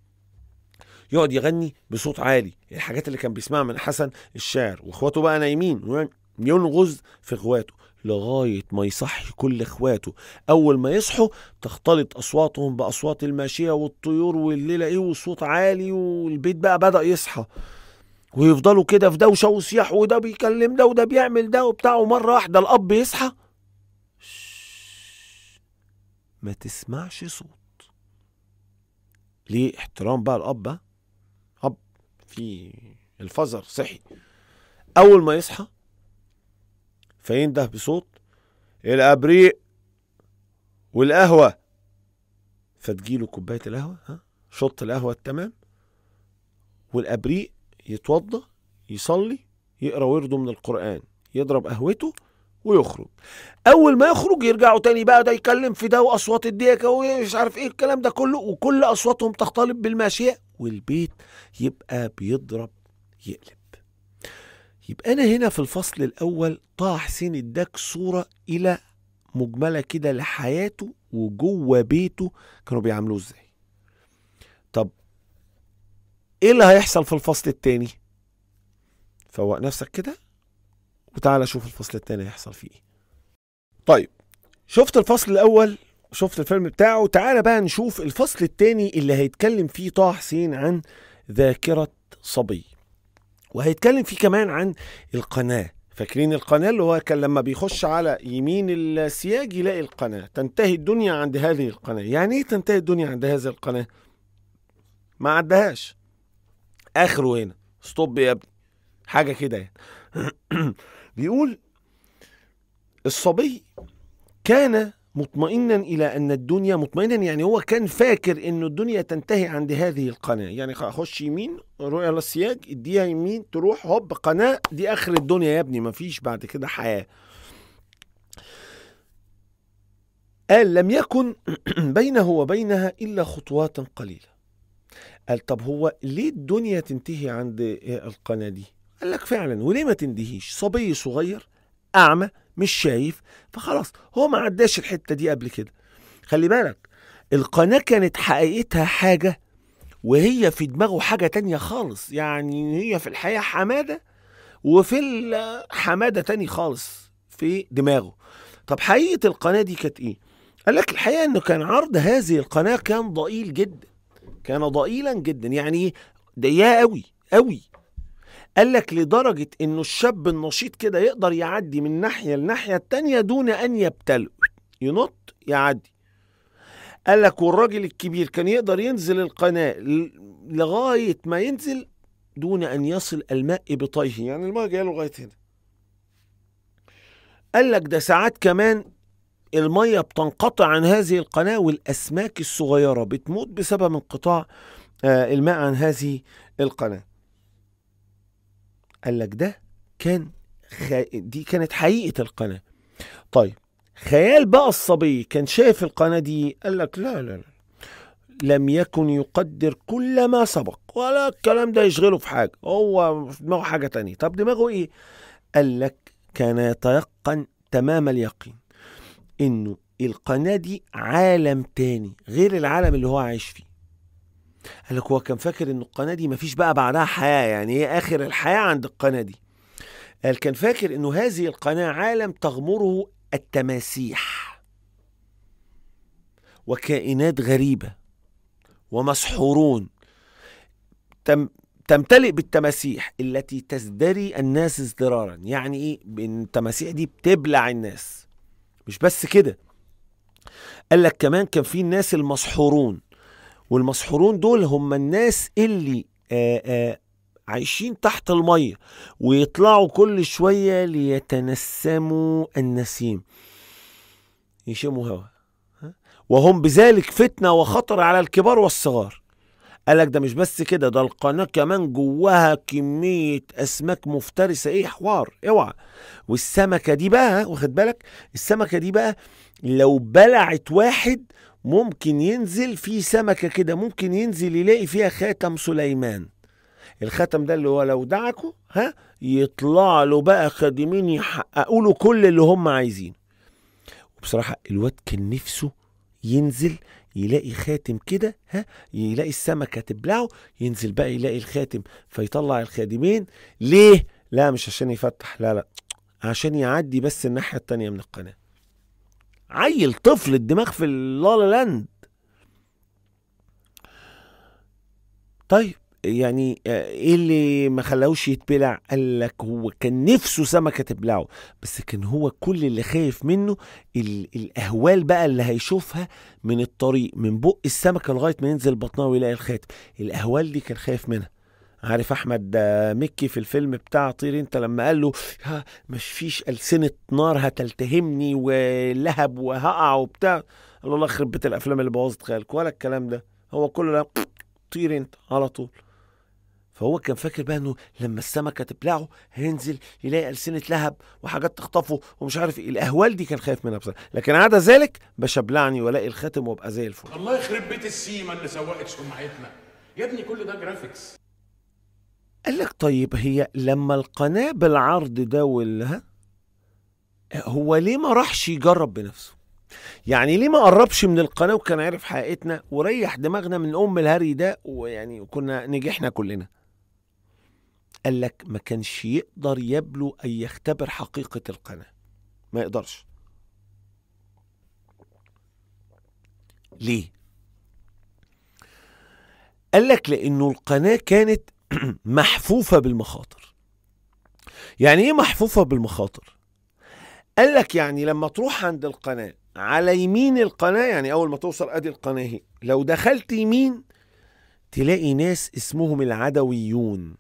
يقعد يغني بصوت عالي الحاجات اللي كان بيسمعها من حسن الشاعر واخواته بقى نايمين ينغز في اخواته لغاية ما يصحي كل إخواته أول ما يصحوا تختلط أصواتهم بأصوات الماشية والطيور والليلة إيه وصوت عالي والبيت بقى بدأ يصحى ويفضلوا كده في دوشة وصياح وده بيكلم ده وده بيعمل ده وبتاع ومرة واحدة الأب يصحى ما تسمعش صوت ليه احترام بقى الأب أب في الفزر صحي أول ما يصحى فينده بصوت الابريق والقهوه فتجيله كوبايه القهوه ها شط القهوه التمام والابريق يتوضى يصلي يقرا ورده من القران يضرب قهوته ويخرج اول ما يخرج يرجعوا تاني بقى ده يتكلم في ده واصوات الديكه ومش عارف ايه الكلام ده كله وكل اصواتهم تختلط بالماشيه والبيت يبقى بيضرب يقلب يبقى أنا هنا في الفصل الأول طه حسين اداك صورة إلى مجملة كده لحياته وجوه بيته كانوا بيعاملوه ازاي طب ايه اللي هيحصل في الفصل التاني فوق نفسك كده وتعالى شوف الفصل التاني هيحصل فيه ايه طيب شفت الفصل الاول شفت الفيلم بتاعه تعالى بقى نشوف الفصل التاني اللي هيتكلم فيه طه حسين عن ذاكرة صبي وهيتكلم فيه كمان عن القناه فاكرين القناة اللي هو كان لما بيخش على يمين السياج يلاقي القناة تنتهي الدنيا عند هذه القناة يعني ايه تنتهي الدنيا عند هذه القناة ما عدهاش اخره هنا ستوب يا ابني حاجة كده يعني بيقول الصبي كان مطمئنا الى ان الدنيا مطمئنا يعني هو كان فاكر انه الدنيا تنتهي عند هذه القناه يعني اخش يمين رؤيا للسياج اديها يمين تروح هوب قناه دي اخر الدنيا يا ابني ما فيش بعد كده حياه قال لم يكن بينه وبينها الا خطوات قليله قال طب هو ليه الدنيا تنتهي عند القناه دي قال لك فعلا وليه ما تنتهيش صبي صغير اعمى مش شايف فخلاص هو ما عداش الحته دي قبل كده خلي بالك القناه كانت حقيقتها حاجه وهي في دماغه حاجه تانية خالص يعني هي في الحقيقه حماده وفي حماده تاني خالص في دماغه طب حقيقه القناه دي كانت ايه قال لك الحقيقه انه كان عرض هذه القناه كان ضئيل جدا كان ضئيلا جدا يعني ضيقه قوي قوي قال لك لدرجة إنه الشاب النشيط كده يقدر يعدي من ناحية للناحية التانية دون أن يبتل ينط يعدي قال لك والراجل الكبير كان يقدر ينزل القناة لغاية ما ينزل دون أن يصل الماء بطيه يعني الماء جاي له لغاية هنا قال لك ده ساعات كمان المية بتنقطع عن هذه القناة والأسماك الصغيرة بتموت بسبب انقطاع آه، الماء عن هذه القناة قال لك ده كان خ... دي كانت حقيقه القناه طيب خيال بقى الصبي كان شايف القناه دي قال لك لا لا لا لم يكن يقدر كل ما سبق ولا الكلام ده يشغله في حاجة هو في دماغه حاجة تانية طب دماغه ايه قال لك كان يتيقن تمام اليقين انه القناة دي عالم تاني غير العالم اللي هو عايش فيه قال لك هو كان فاكر ان القناه دي مفيش بقى بعدها حياه يعني هي اخر الحياه عند القناه دي قال كان فاكر انه هذه القناه عالم تغمره التماسيح وكائنات غريبه ومسحورون تم تمتلئ بالتماسيح التي تزدري الناس ازدرارا يعني ايه التماسيح دي بتبلع الناس مش بس كده قال لك كمان كان في الناس المسحورون والمسحورون دول هم الناس اللي آآ آآ عايشين تحت المية ويطلعوا كل شوية ليتنسموا النسيم يشموا هوا وهم بذلك فتنة وخطر على الكبار والصغار قالك ده مش بس كده ده القناة كمان جواها كمية أسماك مفترسة إيه حوار اوعى والسمكة دي بقى واخد بالك السمكة دي بقى لو بلعت واحد ممكن ينزل في سمكة كده ممكن ينزل يلاقي فيها خاتم سليمان الخاتم ده اللي هو لو دعكوا ها يطلع له بقى خادمين يحققوا له كل اللي هم عايزينه وبصراحة الواد كان نفسه ينزل يلاقي خاتم كده ها يلاقي السمكة تبلعه ينزل بقى يلاقي الخاتم فيطلع الخادمين ليه؟ لا مش عشان يفتح لا لا عشان يعدي بس الناحية التانية من القناة عيل طفل الدماغ في اللالا لاند طيب يعني آه، ايه اللي ما خلاهوش يتبلع قال لك هو كان نفسه سمكه تبلعه بس كان هو كل اللي خايف منه الاهوال بقى اللي هيشوفها من الطريق من بق السمكه لغايه ما ينزل بطنها ويلاقي الخاتم الاهوال دي كان خايف منها عارف احمد مكي في الفيلم بتاع طير انت لما قال له مش فيش السنه نار هتلتهمني ولهب وهقع وبتاع قال له الله يخرب بيت الافلام اللي بوظت خيالك ولا الكلام ده هو كله طير انت على طول فهو كان فاكر بقى انه لما السمكه تبلعه هينزل يلاقي السنه لهب وحاجات تخطفه ومش عارف ايه الاهوال دي كان خايف منها بصراحه لكن عدا ذلك بشبلعني والاقي الخاتم وابقى زي الفل الله يخرب بيت السيما اللي سوقت سمعتنا يا ابني كل ده جرافيكس قال لك طيب هي لما القناة بالعرض ده والها هو ليه ما راحش يجرب بنفسه يعني ليه ما قربش من القناة وكان عارف حقيقتنا وريح دماغنا من أم الهري ده ويعني كنا نجحنا كلنا قال لك ما كانش يقدر يبلو أن يختبر حقيقة القناة ما يقدرش ليه قال لك لأنه القناة كانت محفوفة بالمخاطر يعني ايه محفوفة بالمخاطر قال لك يعني لما تروح عند القناة على يمين القناة يعني أول ما توصل أدي القناة هي لو دخلت يمين تلاقي ناس اسمهم العدويون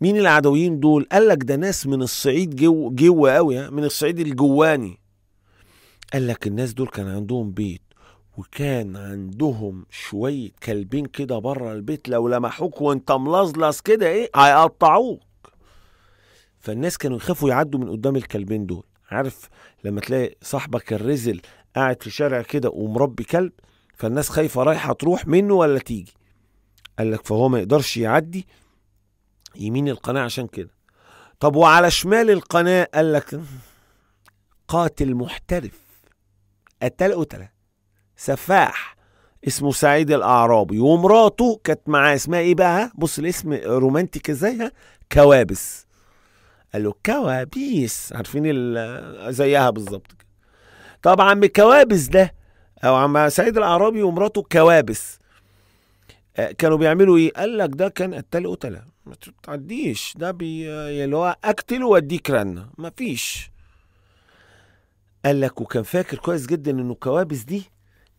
مين العدويين دول؟ قال لك ده ناس من الصعيد جو جوه قوي من الصعيد الجواني قال لك الناس دول كان عندهم بيت وكان عندهم شوية كلبين كده بره البيت لو لمحوك وانت ملظلظ كده ايه هيقطعوك فالناس كانوا يخافوا يعدوا من قدام الكلبين دول عارف لما تلاقي صاحبك الرزل قاعد في شارع كده ومربي كلب فالناس خايفة رايحة تروح منه ولا تيجي قال لك فهو ما يقدرش يعدي يمين القناة عشان كده طب وعلى شمال القناة قال لك قاتل محترف قتل قتله سفاح اسمه سعيد الاعرابي ومراته كانت معاه اسمها ايه بقى بص الاسم رومانتيك زيها كوابس قال له كوابيس عارفين زيها بالظبط كده طب عم كوابس ده او عم سعيد الاعرابي ومراته كوابس آه، كانوا بيعملوا ايه قال لك ده كان قتال قتله ما تعديش ده بي يعني اللي هو اقتل واديك رنه ما فيش قال لك وكان فاكر كويس جدا انه كوابس دي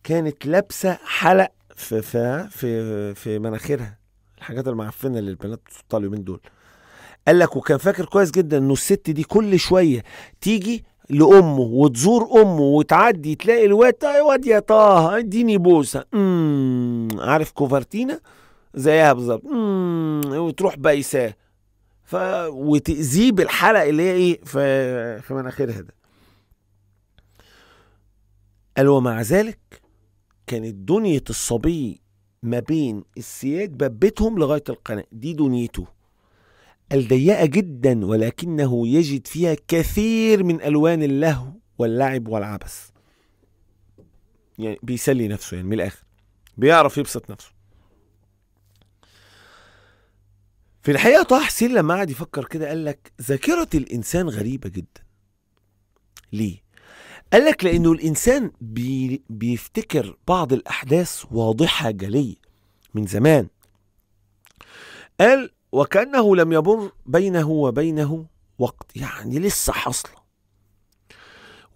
كانت لابسه حلق في في في, في مناخيرها الحاجات المعفنه اللي البنات بتحطها اليومين دول قال لك وكان فاكر كويس جدا انه الست دي كل شويه تيجي لامه وتزور امه وتعدي تلاقي الواد طيب واد يا طه اديني بوسه امم عارف كوفرتينا زيها بالظبط وتروح بايساه ف وتاذيه بالحلق اللي هي ايه في في مناخيرها ده قال ومع ذلك كانت دنية الصبي ما بين السياج بيتهم لغاية القناة دي دنيته الضيقة جدا ولكنه يجد فيها كثير من ألوان اللهو واللعب والعبث يعني بيسلي نفسه يعني من الآخر بيعرف يبسط نفسه في الحقيقة طه حسين لما قعد يفكر كده قال لك ذاكرة الإنسان غريبة جدا ليه؟ قال لك لأنه الإنسان بي بيفتكر بعض الأحداث واضحة جلية من زمان قال وكأنه لم يمر بينه وبينه وقت يعني لسه حاصلة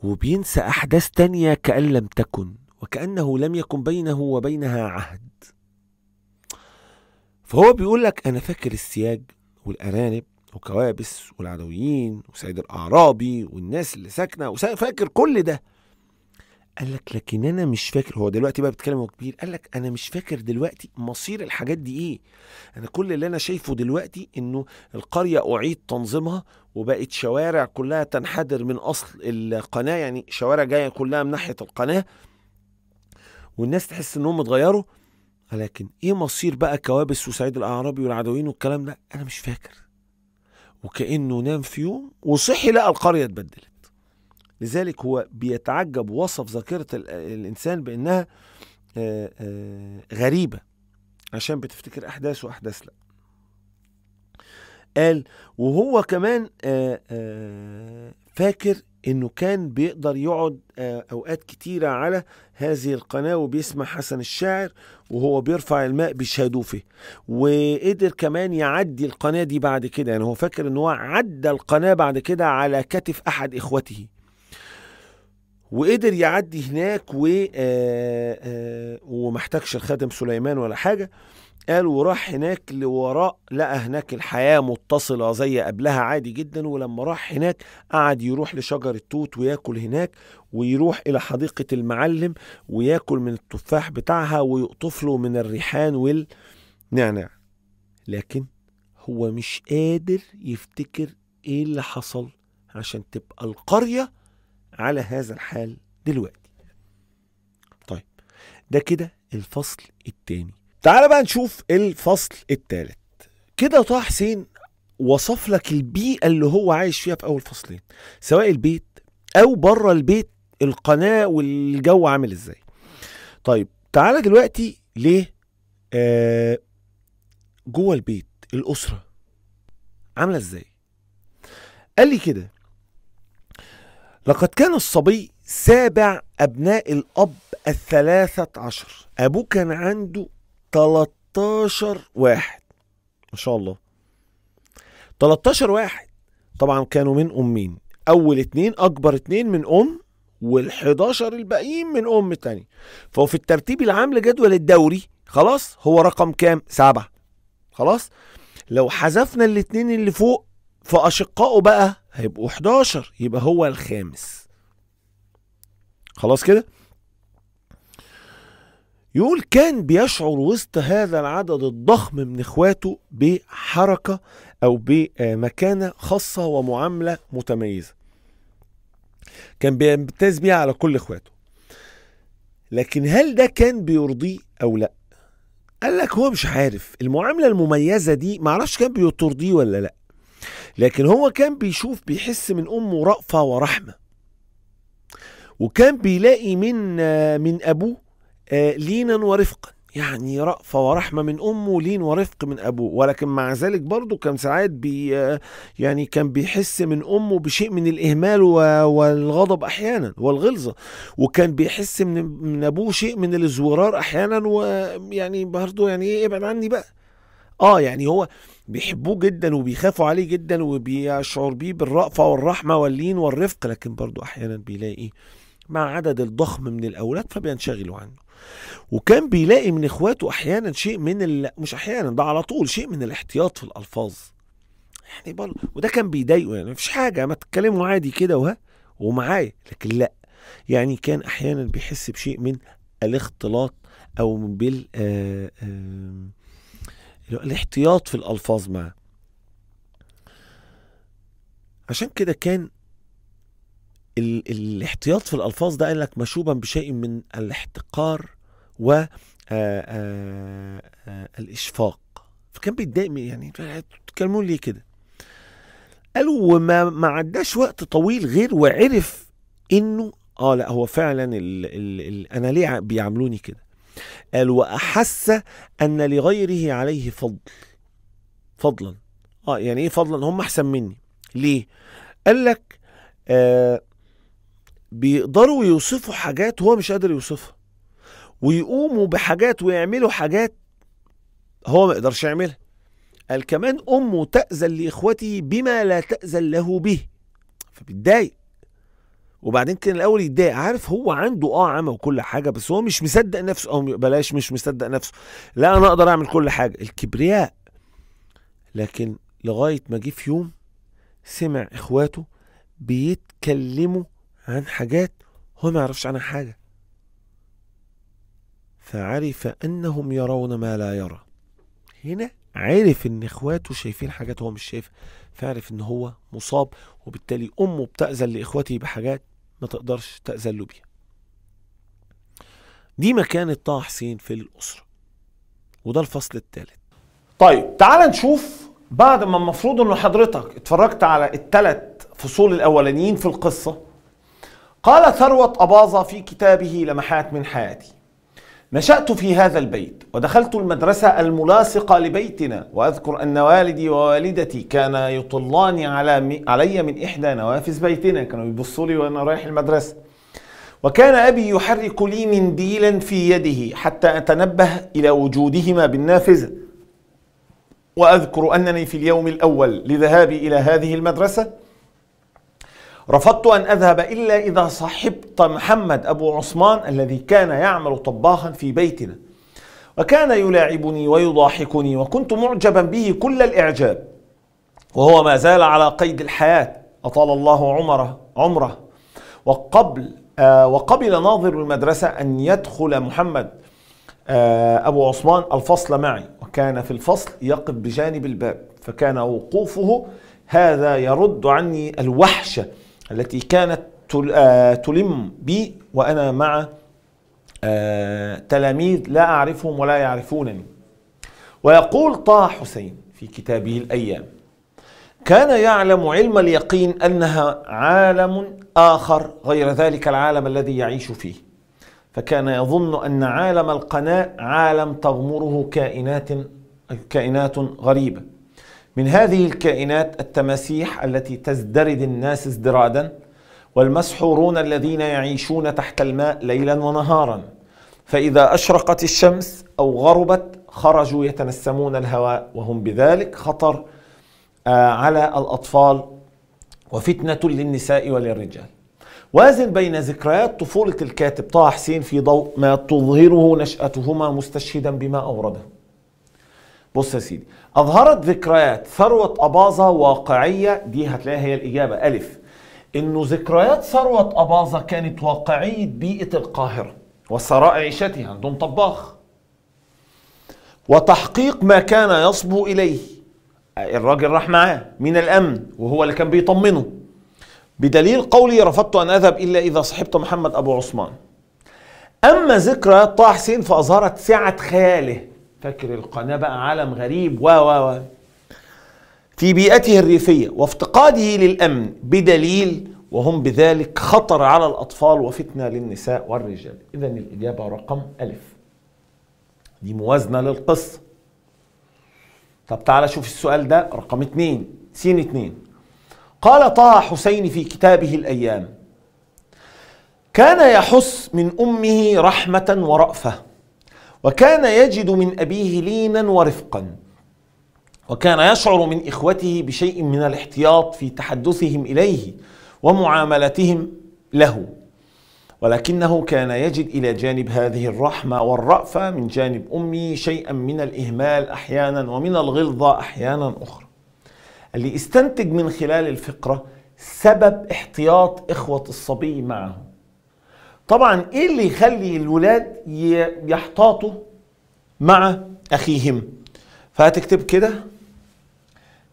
وبينسى أحداث تانية كأن لم تكن وكأنه لم يكن بينه وبينها عهد فهو بيقول لك أنا فاكر السياج والأرانب وكوابس والعدويين وسيد الأعرابي والناس اللي ساكنة وفاكر كل ده قال لك لكن انا مش فاكر هو دلوقتي بقى بيتكلم وهو كبير قال لك انا مش فاكر دلوقتي مصير الحاجات دي ايه انا كل اللي انا شايفه دلوقتي انه القريه اعيد تنظيمها وبقت شوارع كلها تنحدر من اصل القناه يعني شوارع جايه كلها من ناحيه القناه والناس تحس انهم اتغيروا ولكن ايه مصير بقى كوابس وسعيد الاعرابي والعدوين والكلام ده انا مش فاكر وكأنه نام في يوم وصحي لقى القرية اتبدلت لذلك هو بيتعجب وصف ذاكرة الإنسان بأنها آه، آه، غريبة عشان بتفتكر أحداث وأحداث لأ قال وهو كمان آه، فاكر انه كان بيقدر يقعد آه، اوقات كتيره على هذه القناه وبيسمع حسن الشاعر وهو بيرفع الماء بشادوفه وقدر كمان يعدي القناه دي بعد كده يعني هو فاكر ان هو عدى القناه بعد كده على كتف احد اخوته وقدر يعدي هناك و آه، آه، ومحتاجش الخادم سليمان ولا حاجه قال وراح هناك لوراء لقى هناك الحياة متصلة زي قبلها عادي جدا ولما راح هناك قعد يروح لشجر التوت وياكل هناك ويروح إلى حديقة المعلم وياكل من التفاح بتاعها ويقطف له من الريحان والنعناع لكن هو مش قادر يفتكر إيه اللي حصل عشان تبقى القرية على هذا الحال دلوقتي طيب ده كده الفصل الثاني تعال بقى نشوف الفصل الثالث كده طه حسين وصف لك البيئة اللي هو عايش فيها في أول فصلين سواء البيت أو بره البيت القناة والجو عامل إزاي طيب تعالى دلوقتي ليه آه جوه البيت الأسرة عاملة إزاي قال لي كده لقد كان الصبي سابع أبناء الأب الثلاثة عشر أبوه كان عنده 13 واحد ما شاء الله 13 واحد طبعا كانوا من امين اول اتنين اكبر اتنين من ام وال11 الباقيين من ام تاني فهو في الترتيب العام لجدول الدوري خلاص هو رقم كام سبعة خلاص لو حذفنا الاتنين اللي فوق فاشقائه بقى هيبقوا 11 يبقى هو الخامس خلاص كده يقول كان بيشعر وسط هذا العدد الضخم من اخواته بحركه او بمكانه خاصه ومعامله متميزه كان بيمتاز بيها على كل اخواته لكن هل ده كان بيرضيه او لا قال لك هو مش عارف المعامله المميزه دي معرفش كان بيطرديه ولا لا لكن هو كان بيشوف بيحس من امه رأفه ورحمه وكان بيلاقي من من ابوه آه، لينا ورفقا يعني رأفة ورحمة من أمه لين ورفق من أبوه ولكن مع ذلك برضه كان ساعات بي آه، يعني كان بيحس من أمه بشيء من الإهمال والغضب أحيانا والغلظة وكان بيحس من من أبوه شيء من الزورار أحيانا ويعني برضه يعني إيه ابعد عني بقى آه يعني هو بيحبوه جدا وبيخافوا عليه جدا وبيشعر بيه بالرأفة والرحمة واللين والرفق لكن برضه أحيانا بيلاقي مع عدد الضخم من الأولاد فبينشغلوا عنه وكان بيلاقي من اخواته احيانا شيء من ال... مش احيانا ده على طول شيء من الاحتياط في الالفاظ يعني بل... وده كان بيضايقه يعني مفيش حاجه ما تتكلموا عادي كده وها ومعايا لكن لا يعني كان احيانا بيحس بشيء من الاختلاط او من بال آه، آه، الاحتياط في الالفاظ معاه عشان كده كان ال الاحتياط في الألفاظ ده قال لك مشوبا بشيء من الاحتقار و آه، آه، آه، الإشفاق فكان بيتضايق يعني بتتكلموا ليه كده قالوا وما ما عداش وقت طويل غير وعرف انه اه لا هو فعلا الـ الـ الـ انا ليه بيعاملوني كده قال واحس ان لغيره عليه فضل فضلا اه يعني ايه فضلا هم احسن مني ليه قال لك آه بيقدروا يوصفوا حاجات هو مش قادر يوصفها ويقوموا بحاجات ويعملوا حاجات هو ما يقدرش يعملها قال كمان امه تاذن لاخوتي بما لا تاذن له به فبيتضايق وبعدين كان الاول يتضايق عارف هو عنده اه عمى وكل حاجه بس هو مش مصدق نفسه او بلاش مش مصدق نفسه لا انا اقدر اعمل كل حاجه الكبرياء لكن لغايه ما جه في يوم سمع اخواته بيتكلموا عن حاجات هو ما يعرفش عنها حاجة فعرف أنهم يرون ما لا يرى هنا عرف ان اخواته شايفين حاجات هو مش شايفها فعرف ان هو مصاب وبالتالي امه بتأذن لاخواته بحاجات ما تقدرش تأذن له بيها دي مكانة طه حسين في الأسرة وده الفصل الثالث طيب تعال نشوف بعد ما المفروض انه حضرتك اتفرجت على الثلاث فصول الاولانيين في القصة قال ثروت أباظة في كتابه لمحات من حياتي نشأت في هذا البيت ودخلت المدرسة الملاصقة لبيتنا وأذكر أن والدي ووالدتي كانا يطلان على علي من إحدى نوافذ بيتنا كانوا يبصوا لي وأنا رايح المدرسة وكان أبي يحرك لي منديلا في يده حتى أتنبه إلى وجودهما بالنافذة وأذكر أنني في اليوم الأول لذهابي إلى هذه المدرسة رفضت أن أذهب إلا إذا صحبت محمد أبو عثمان الذي كان يعمل طباخا في بيتنا وكان يلاعبني ويضاحكني وكنت معجبا به كل الإعجاب وهو ما زال على قيد الحياة أطال الله عمره عمره وقبل آه وقبل ناظر المدرسة أن يدخل محمد آه أبو عثمان الفصل معي وكان في الفصل يقف بجانب الباب فكان وقوفه هذا يرد عني الوحشة التي كانت آه، تلم بي وأنا مع آه، تلاميذ لا أعرفهم ولا يعرفونني ويقول طه حسين في كتابه الأيام كان يعلم علم اليقين أنها عالم آخر غير ذلك العالم الذي يعيش فيه فكان يظن أن عالم القناة عالم تغمره كائنات كائنات غريبة من هذه الكائنات التماسيح التي تزدرد الناس ازدرادا والمسحورون الذين يعيشون تحت الماء ليلا ونهارا فإذا أشرقت الشمس أو غربت خرجوا يتنسمون الهواء وهم بذلك خطر آه، على الأطفال وفتنة للنساء وللرجال وازن بين ذكريات طفولة الكاتب طه حسين في ضوء ما تظهره نشأتهما مستشهدا بما أورده بص يا سيدي اظهرت ذكريات ثروه اباظه واقعيه دي هتلاقيها هي الاجابه الف انه ذكريات ثروه اباظه كانت واقعيه بيئه القاهره وثراء عيشتها عندهم طباخ وتحقيق ما كان يصبو اليه الراجل راح معاه من الامن وهو اللي كان بيطمنه بدليل قولي رفضت ان اذهب الا اذا صحبت محمد ابو عثمان اما ذكرى طه حسين فاظهرت سعه خياله فاكر القناة بقى عالم غريب و و و في بيئته الريفية وافتقاده للأمن بدليل وهم بذلك خطر على الأطفال وفتنة للنساء والرجال إذا الإجابة رقم ألف دي موازنة للقصة طب تعالى شوف السؤال ده رقم اتنين سين اتنين قال طه حسين في كتابه الأيام كان يحس من أمه رحمة ورأفة وكان يجد من أبيه لينا ورفقا وكان يشعر من إخوته بشيء من الاحتياط في تحدثهم إليه ومعاملتهم له ولكنه كان يجد إلى جانب هذه الرحمة والرأفة من جانب أمي شيئا من الإهمال أحيانا ومن الغلظة أحيانا أخرى اللي استنتج من خلال الفقرة سبب احتياط إخوة الصبي معه طبعا ايه اللي يخلي الولاد يحتاطوا مع اخيهم فهتكتب كده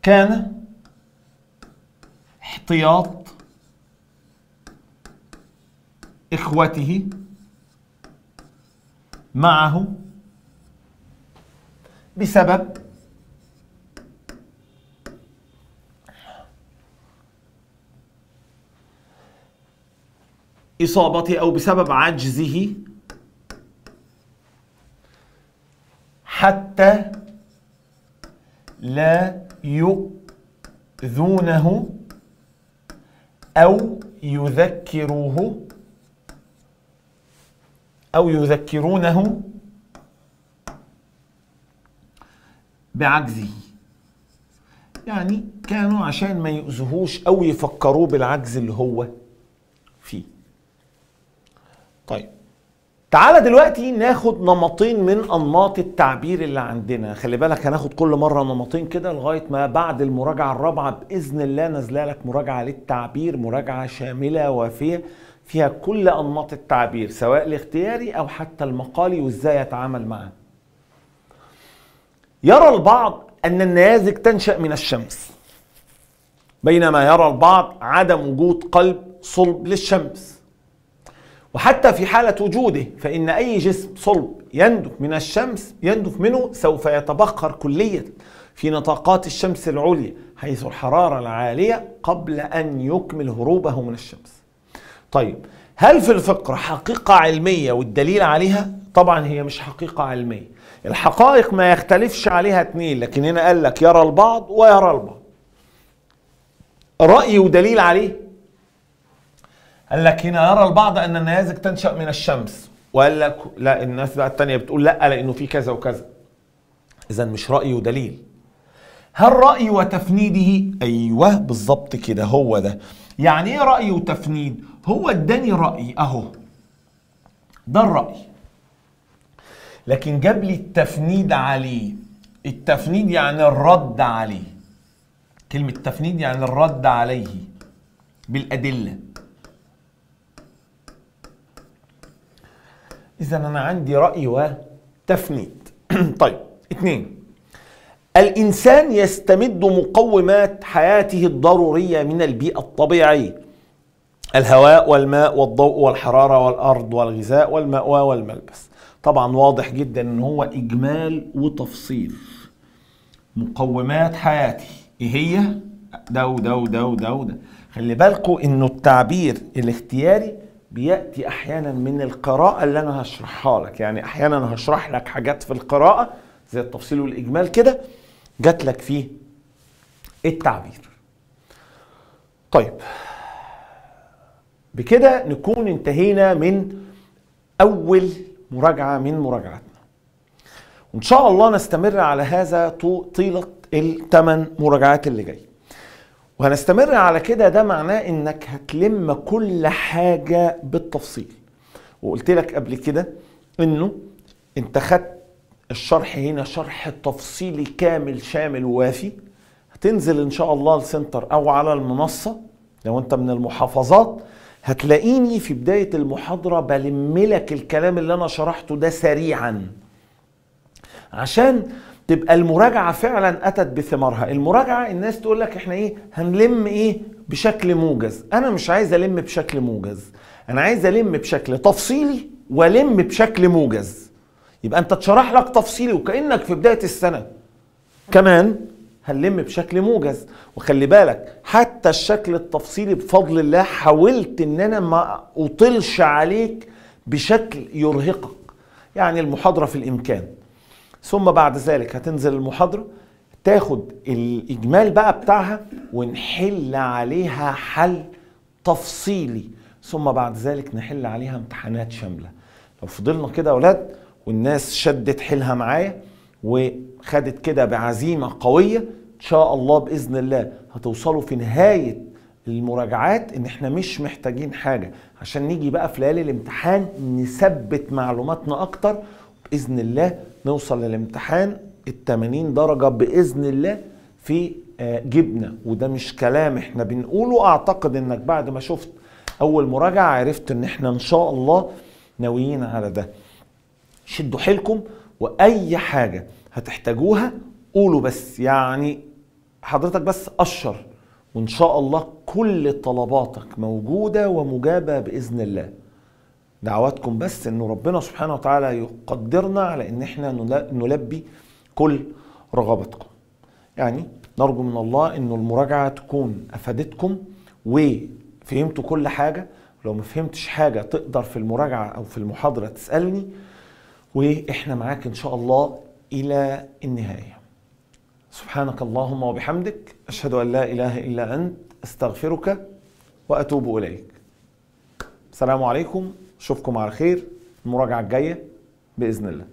كان احتياط اخوته معه بسبب إصابته أو بسبب عجزه حتى لا يؤذونه أو يذكروه أو يذكرونه بعجزه يعني كانوا عشان ما يؤذوهوش أو يفكروه بالعجز اللي هو فيه طيب تعالى دلوقتي ناخد نمطين من انماط التعبير اللي عندنا خلي بالك هناخد كل مره نمطين كده لغايه ما بعد المراجعه الرابعه باذن الله نازله لك مراجعه للتعبير مراجعه شامله وافيه فيها كل انماط التعبير سواء الاختياري او حتى المقالي وازاي اتعامل معاه يرى البعض ان النيازك تنشا من الشمس بينما يرى البعض عدم وجود قلب صلب للشمس وحتى في حالة وجوده فإن أي جسم صلب يندف من الشمس يندف منه سوف يتبخر كليا في نطاقات الشمس العليا حيث الحرارة العالية قبل أن يكمل هروبه من الشمس طيب هل في الفقر حقيقة علمية والدليل عليها؟ طبعا هي مش حقيقة علمية الحقائق ما يختلفش عليها اتنين لكن هنا قال لك يرى البعض ويرى البعض رأي ودليل عليه قال لك هنا يرى البعض ان النيازك تنشا من الشمس وقال لك لا الناس بقى الثانيه بتقول لا لانه في كذا وكذا اذا مش راي ودليل هل راي وتفنيده ايوه بالظبط كده هو ده يعني ايه راي وتفنيد هو اداني راي اهو ده الراي لكن جاب لي التفنيد عليه التفنيد يعني الرد عليه كلمه تفنيد يعني الرد عليه بالادله إذا أنا عندي رأي وتفنيد طيب اثنين الإنسان يستمد مقومات حياته الضرورية من البيئة الطبيعية الهواء والماء والضوء والحرارة والأرض والغذاء والمأوى والملبس طبعا واضح جدا ان هو اجمال وتفصيل مقومات حياتي ايه هي ده وده وده وده وده خلي بالكوا انه التعبير الاختياري بياتي احيانا من القراءه اللي انا هشرحها لك يعني احيانا هشرح لك حاجات في القراءه زي التفصيل والاجمال كده جات لك فيه التعبير طيب بكده نكون انتهينا من اول مراجعه من مراجعتنا وان شاء الله نستمر على هذا طيله الثمان مراجعات اللي جايه وهنستمر على كده ده معناه انك هتلم كل حاجه بالتفصيل وقلت لك قبل كده انه انت خدت الشرح هنا شرح تفصيلي كامل شامل ووافي هتنزل ان شاء الله السنتر او على المنصه لو انت من المحافظات هتلاقيني في بدايه المحاضره بلم لك الكلام اللي انا شرحته ده سريعا عشان تبقى المراجعه فعلا اتت بثمارها المراجعه الناس تقول لك احنا ايه هنلم ايه بشكل موجز انا مش عايز الم بشكل موجز انا عايز الم بشكل تفصيلي والم بشكل موجز يبقى انت تشرح لك تفصيلي وكانك في بدايه السنه كمان هنلم بشكل موجز وخلي بالك حتى الشكل التفصيلي بفضل الله حاولت ان انا ما اطلش عليك بشكل يرهقك يعني المحاضره في الامكان ثم بعد ذلك هتنزل المحاضرة تاخد الإجمال بقى بتاعها ونحل عليها حل تفصيلي ثم بعد ذلك نحل عليها امتحانات شاملة لو فضلنا كده يا ولاد والناس شدت حيلها معايا وخدت كده بعزيمة قوية إن شاء الله بإذن الله هتوصلوا في نهاية المراجعات إن إحنا مش محتاجين حاجة عشان نيجي بقى في ليالي الامتحان نثبت معلوماتنا أكتر بإذن الله نوصل للامتحان ال 80 درجه باذن الله في آه، جبنة وده مش كلام احنا بنقوله اعتقد انك بعد ما شفت اول مراجعه عرفت ان احنا ان شاء الله ناويين على ده شدوا حيلكم واي حاجه هتحتاجوها قولوا بس يعني حضرتك بس اشر وان شاء الله كل طلباتك موجوده ومجابه باذن الله دعواتكم بس انه ربنا سبحانه وتعالى يقدرنا على ان احنا نلبي كل رغباتكم يعني نرجو من الله انه المراجعه تكون افادتكم وفهمتوا كل حاجه لو ما فهمتش حاجه تقدر في المراجعه او في المحاضره تسالني واحنا معاك ان شاء الله الى النهايه سبحانك اللهم وبحمدك اشهد ان لا اله الا انت استغفرك واتوب اليك السلام عليكم اشوفكم على خير المراجعه الجايه باذن الله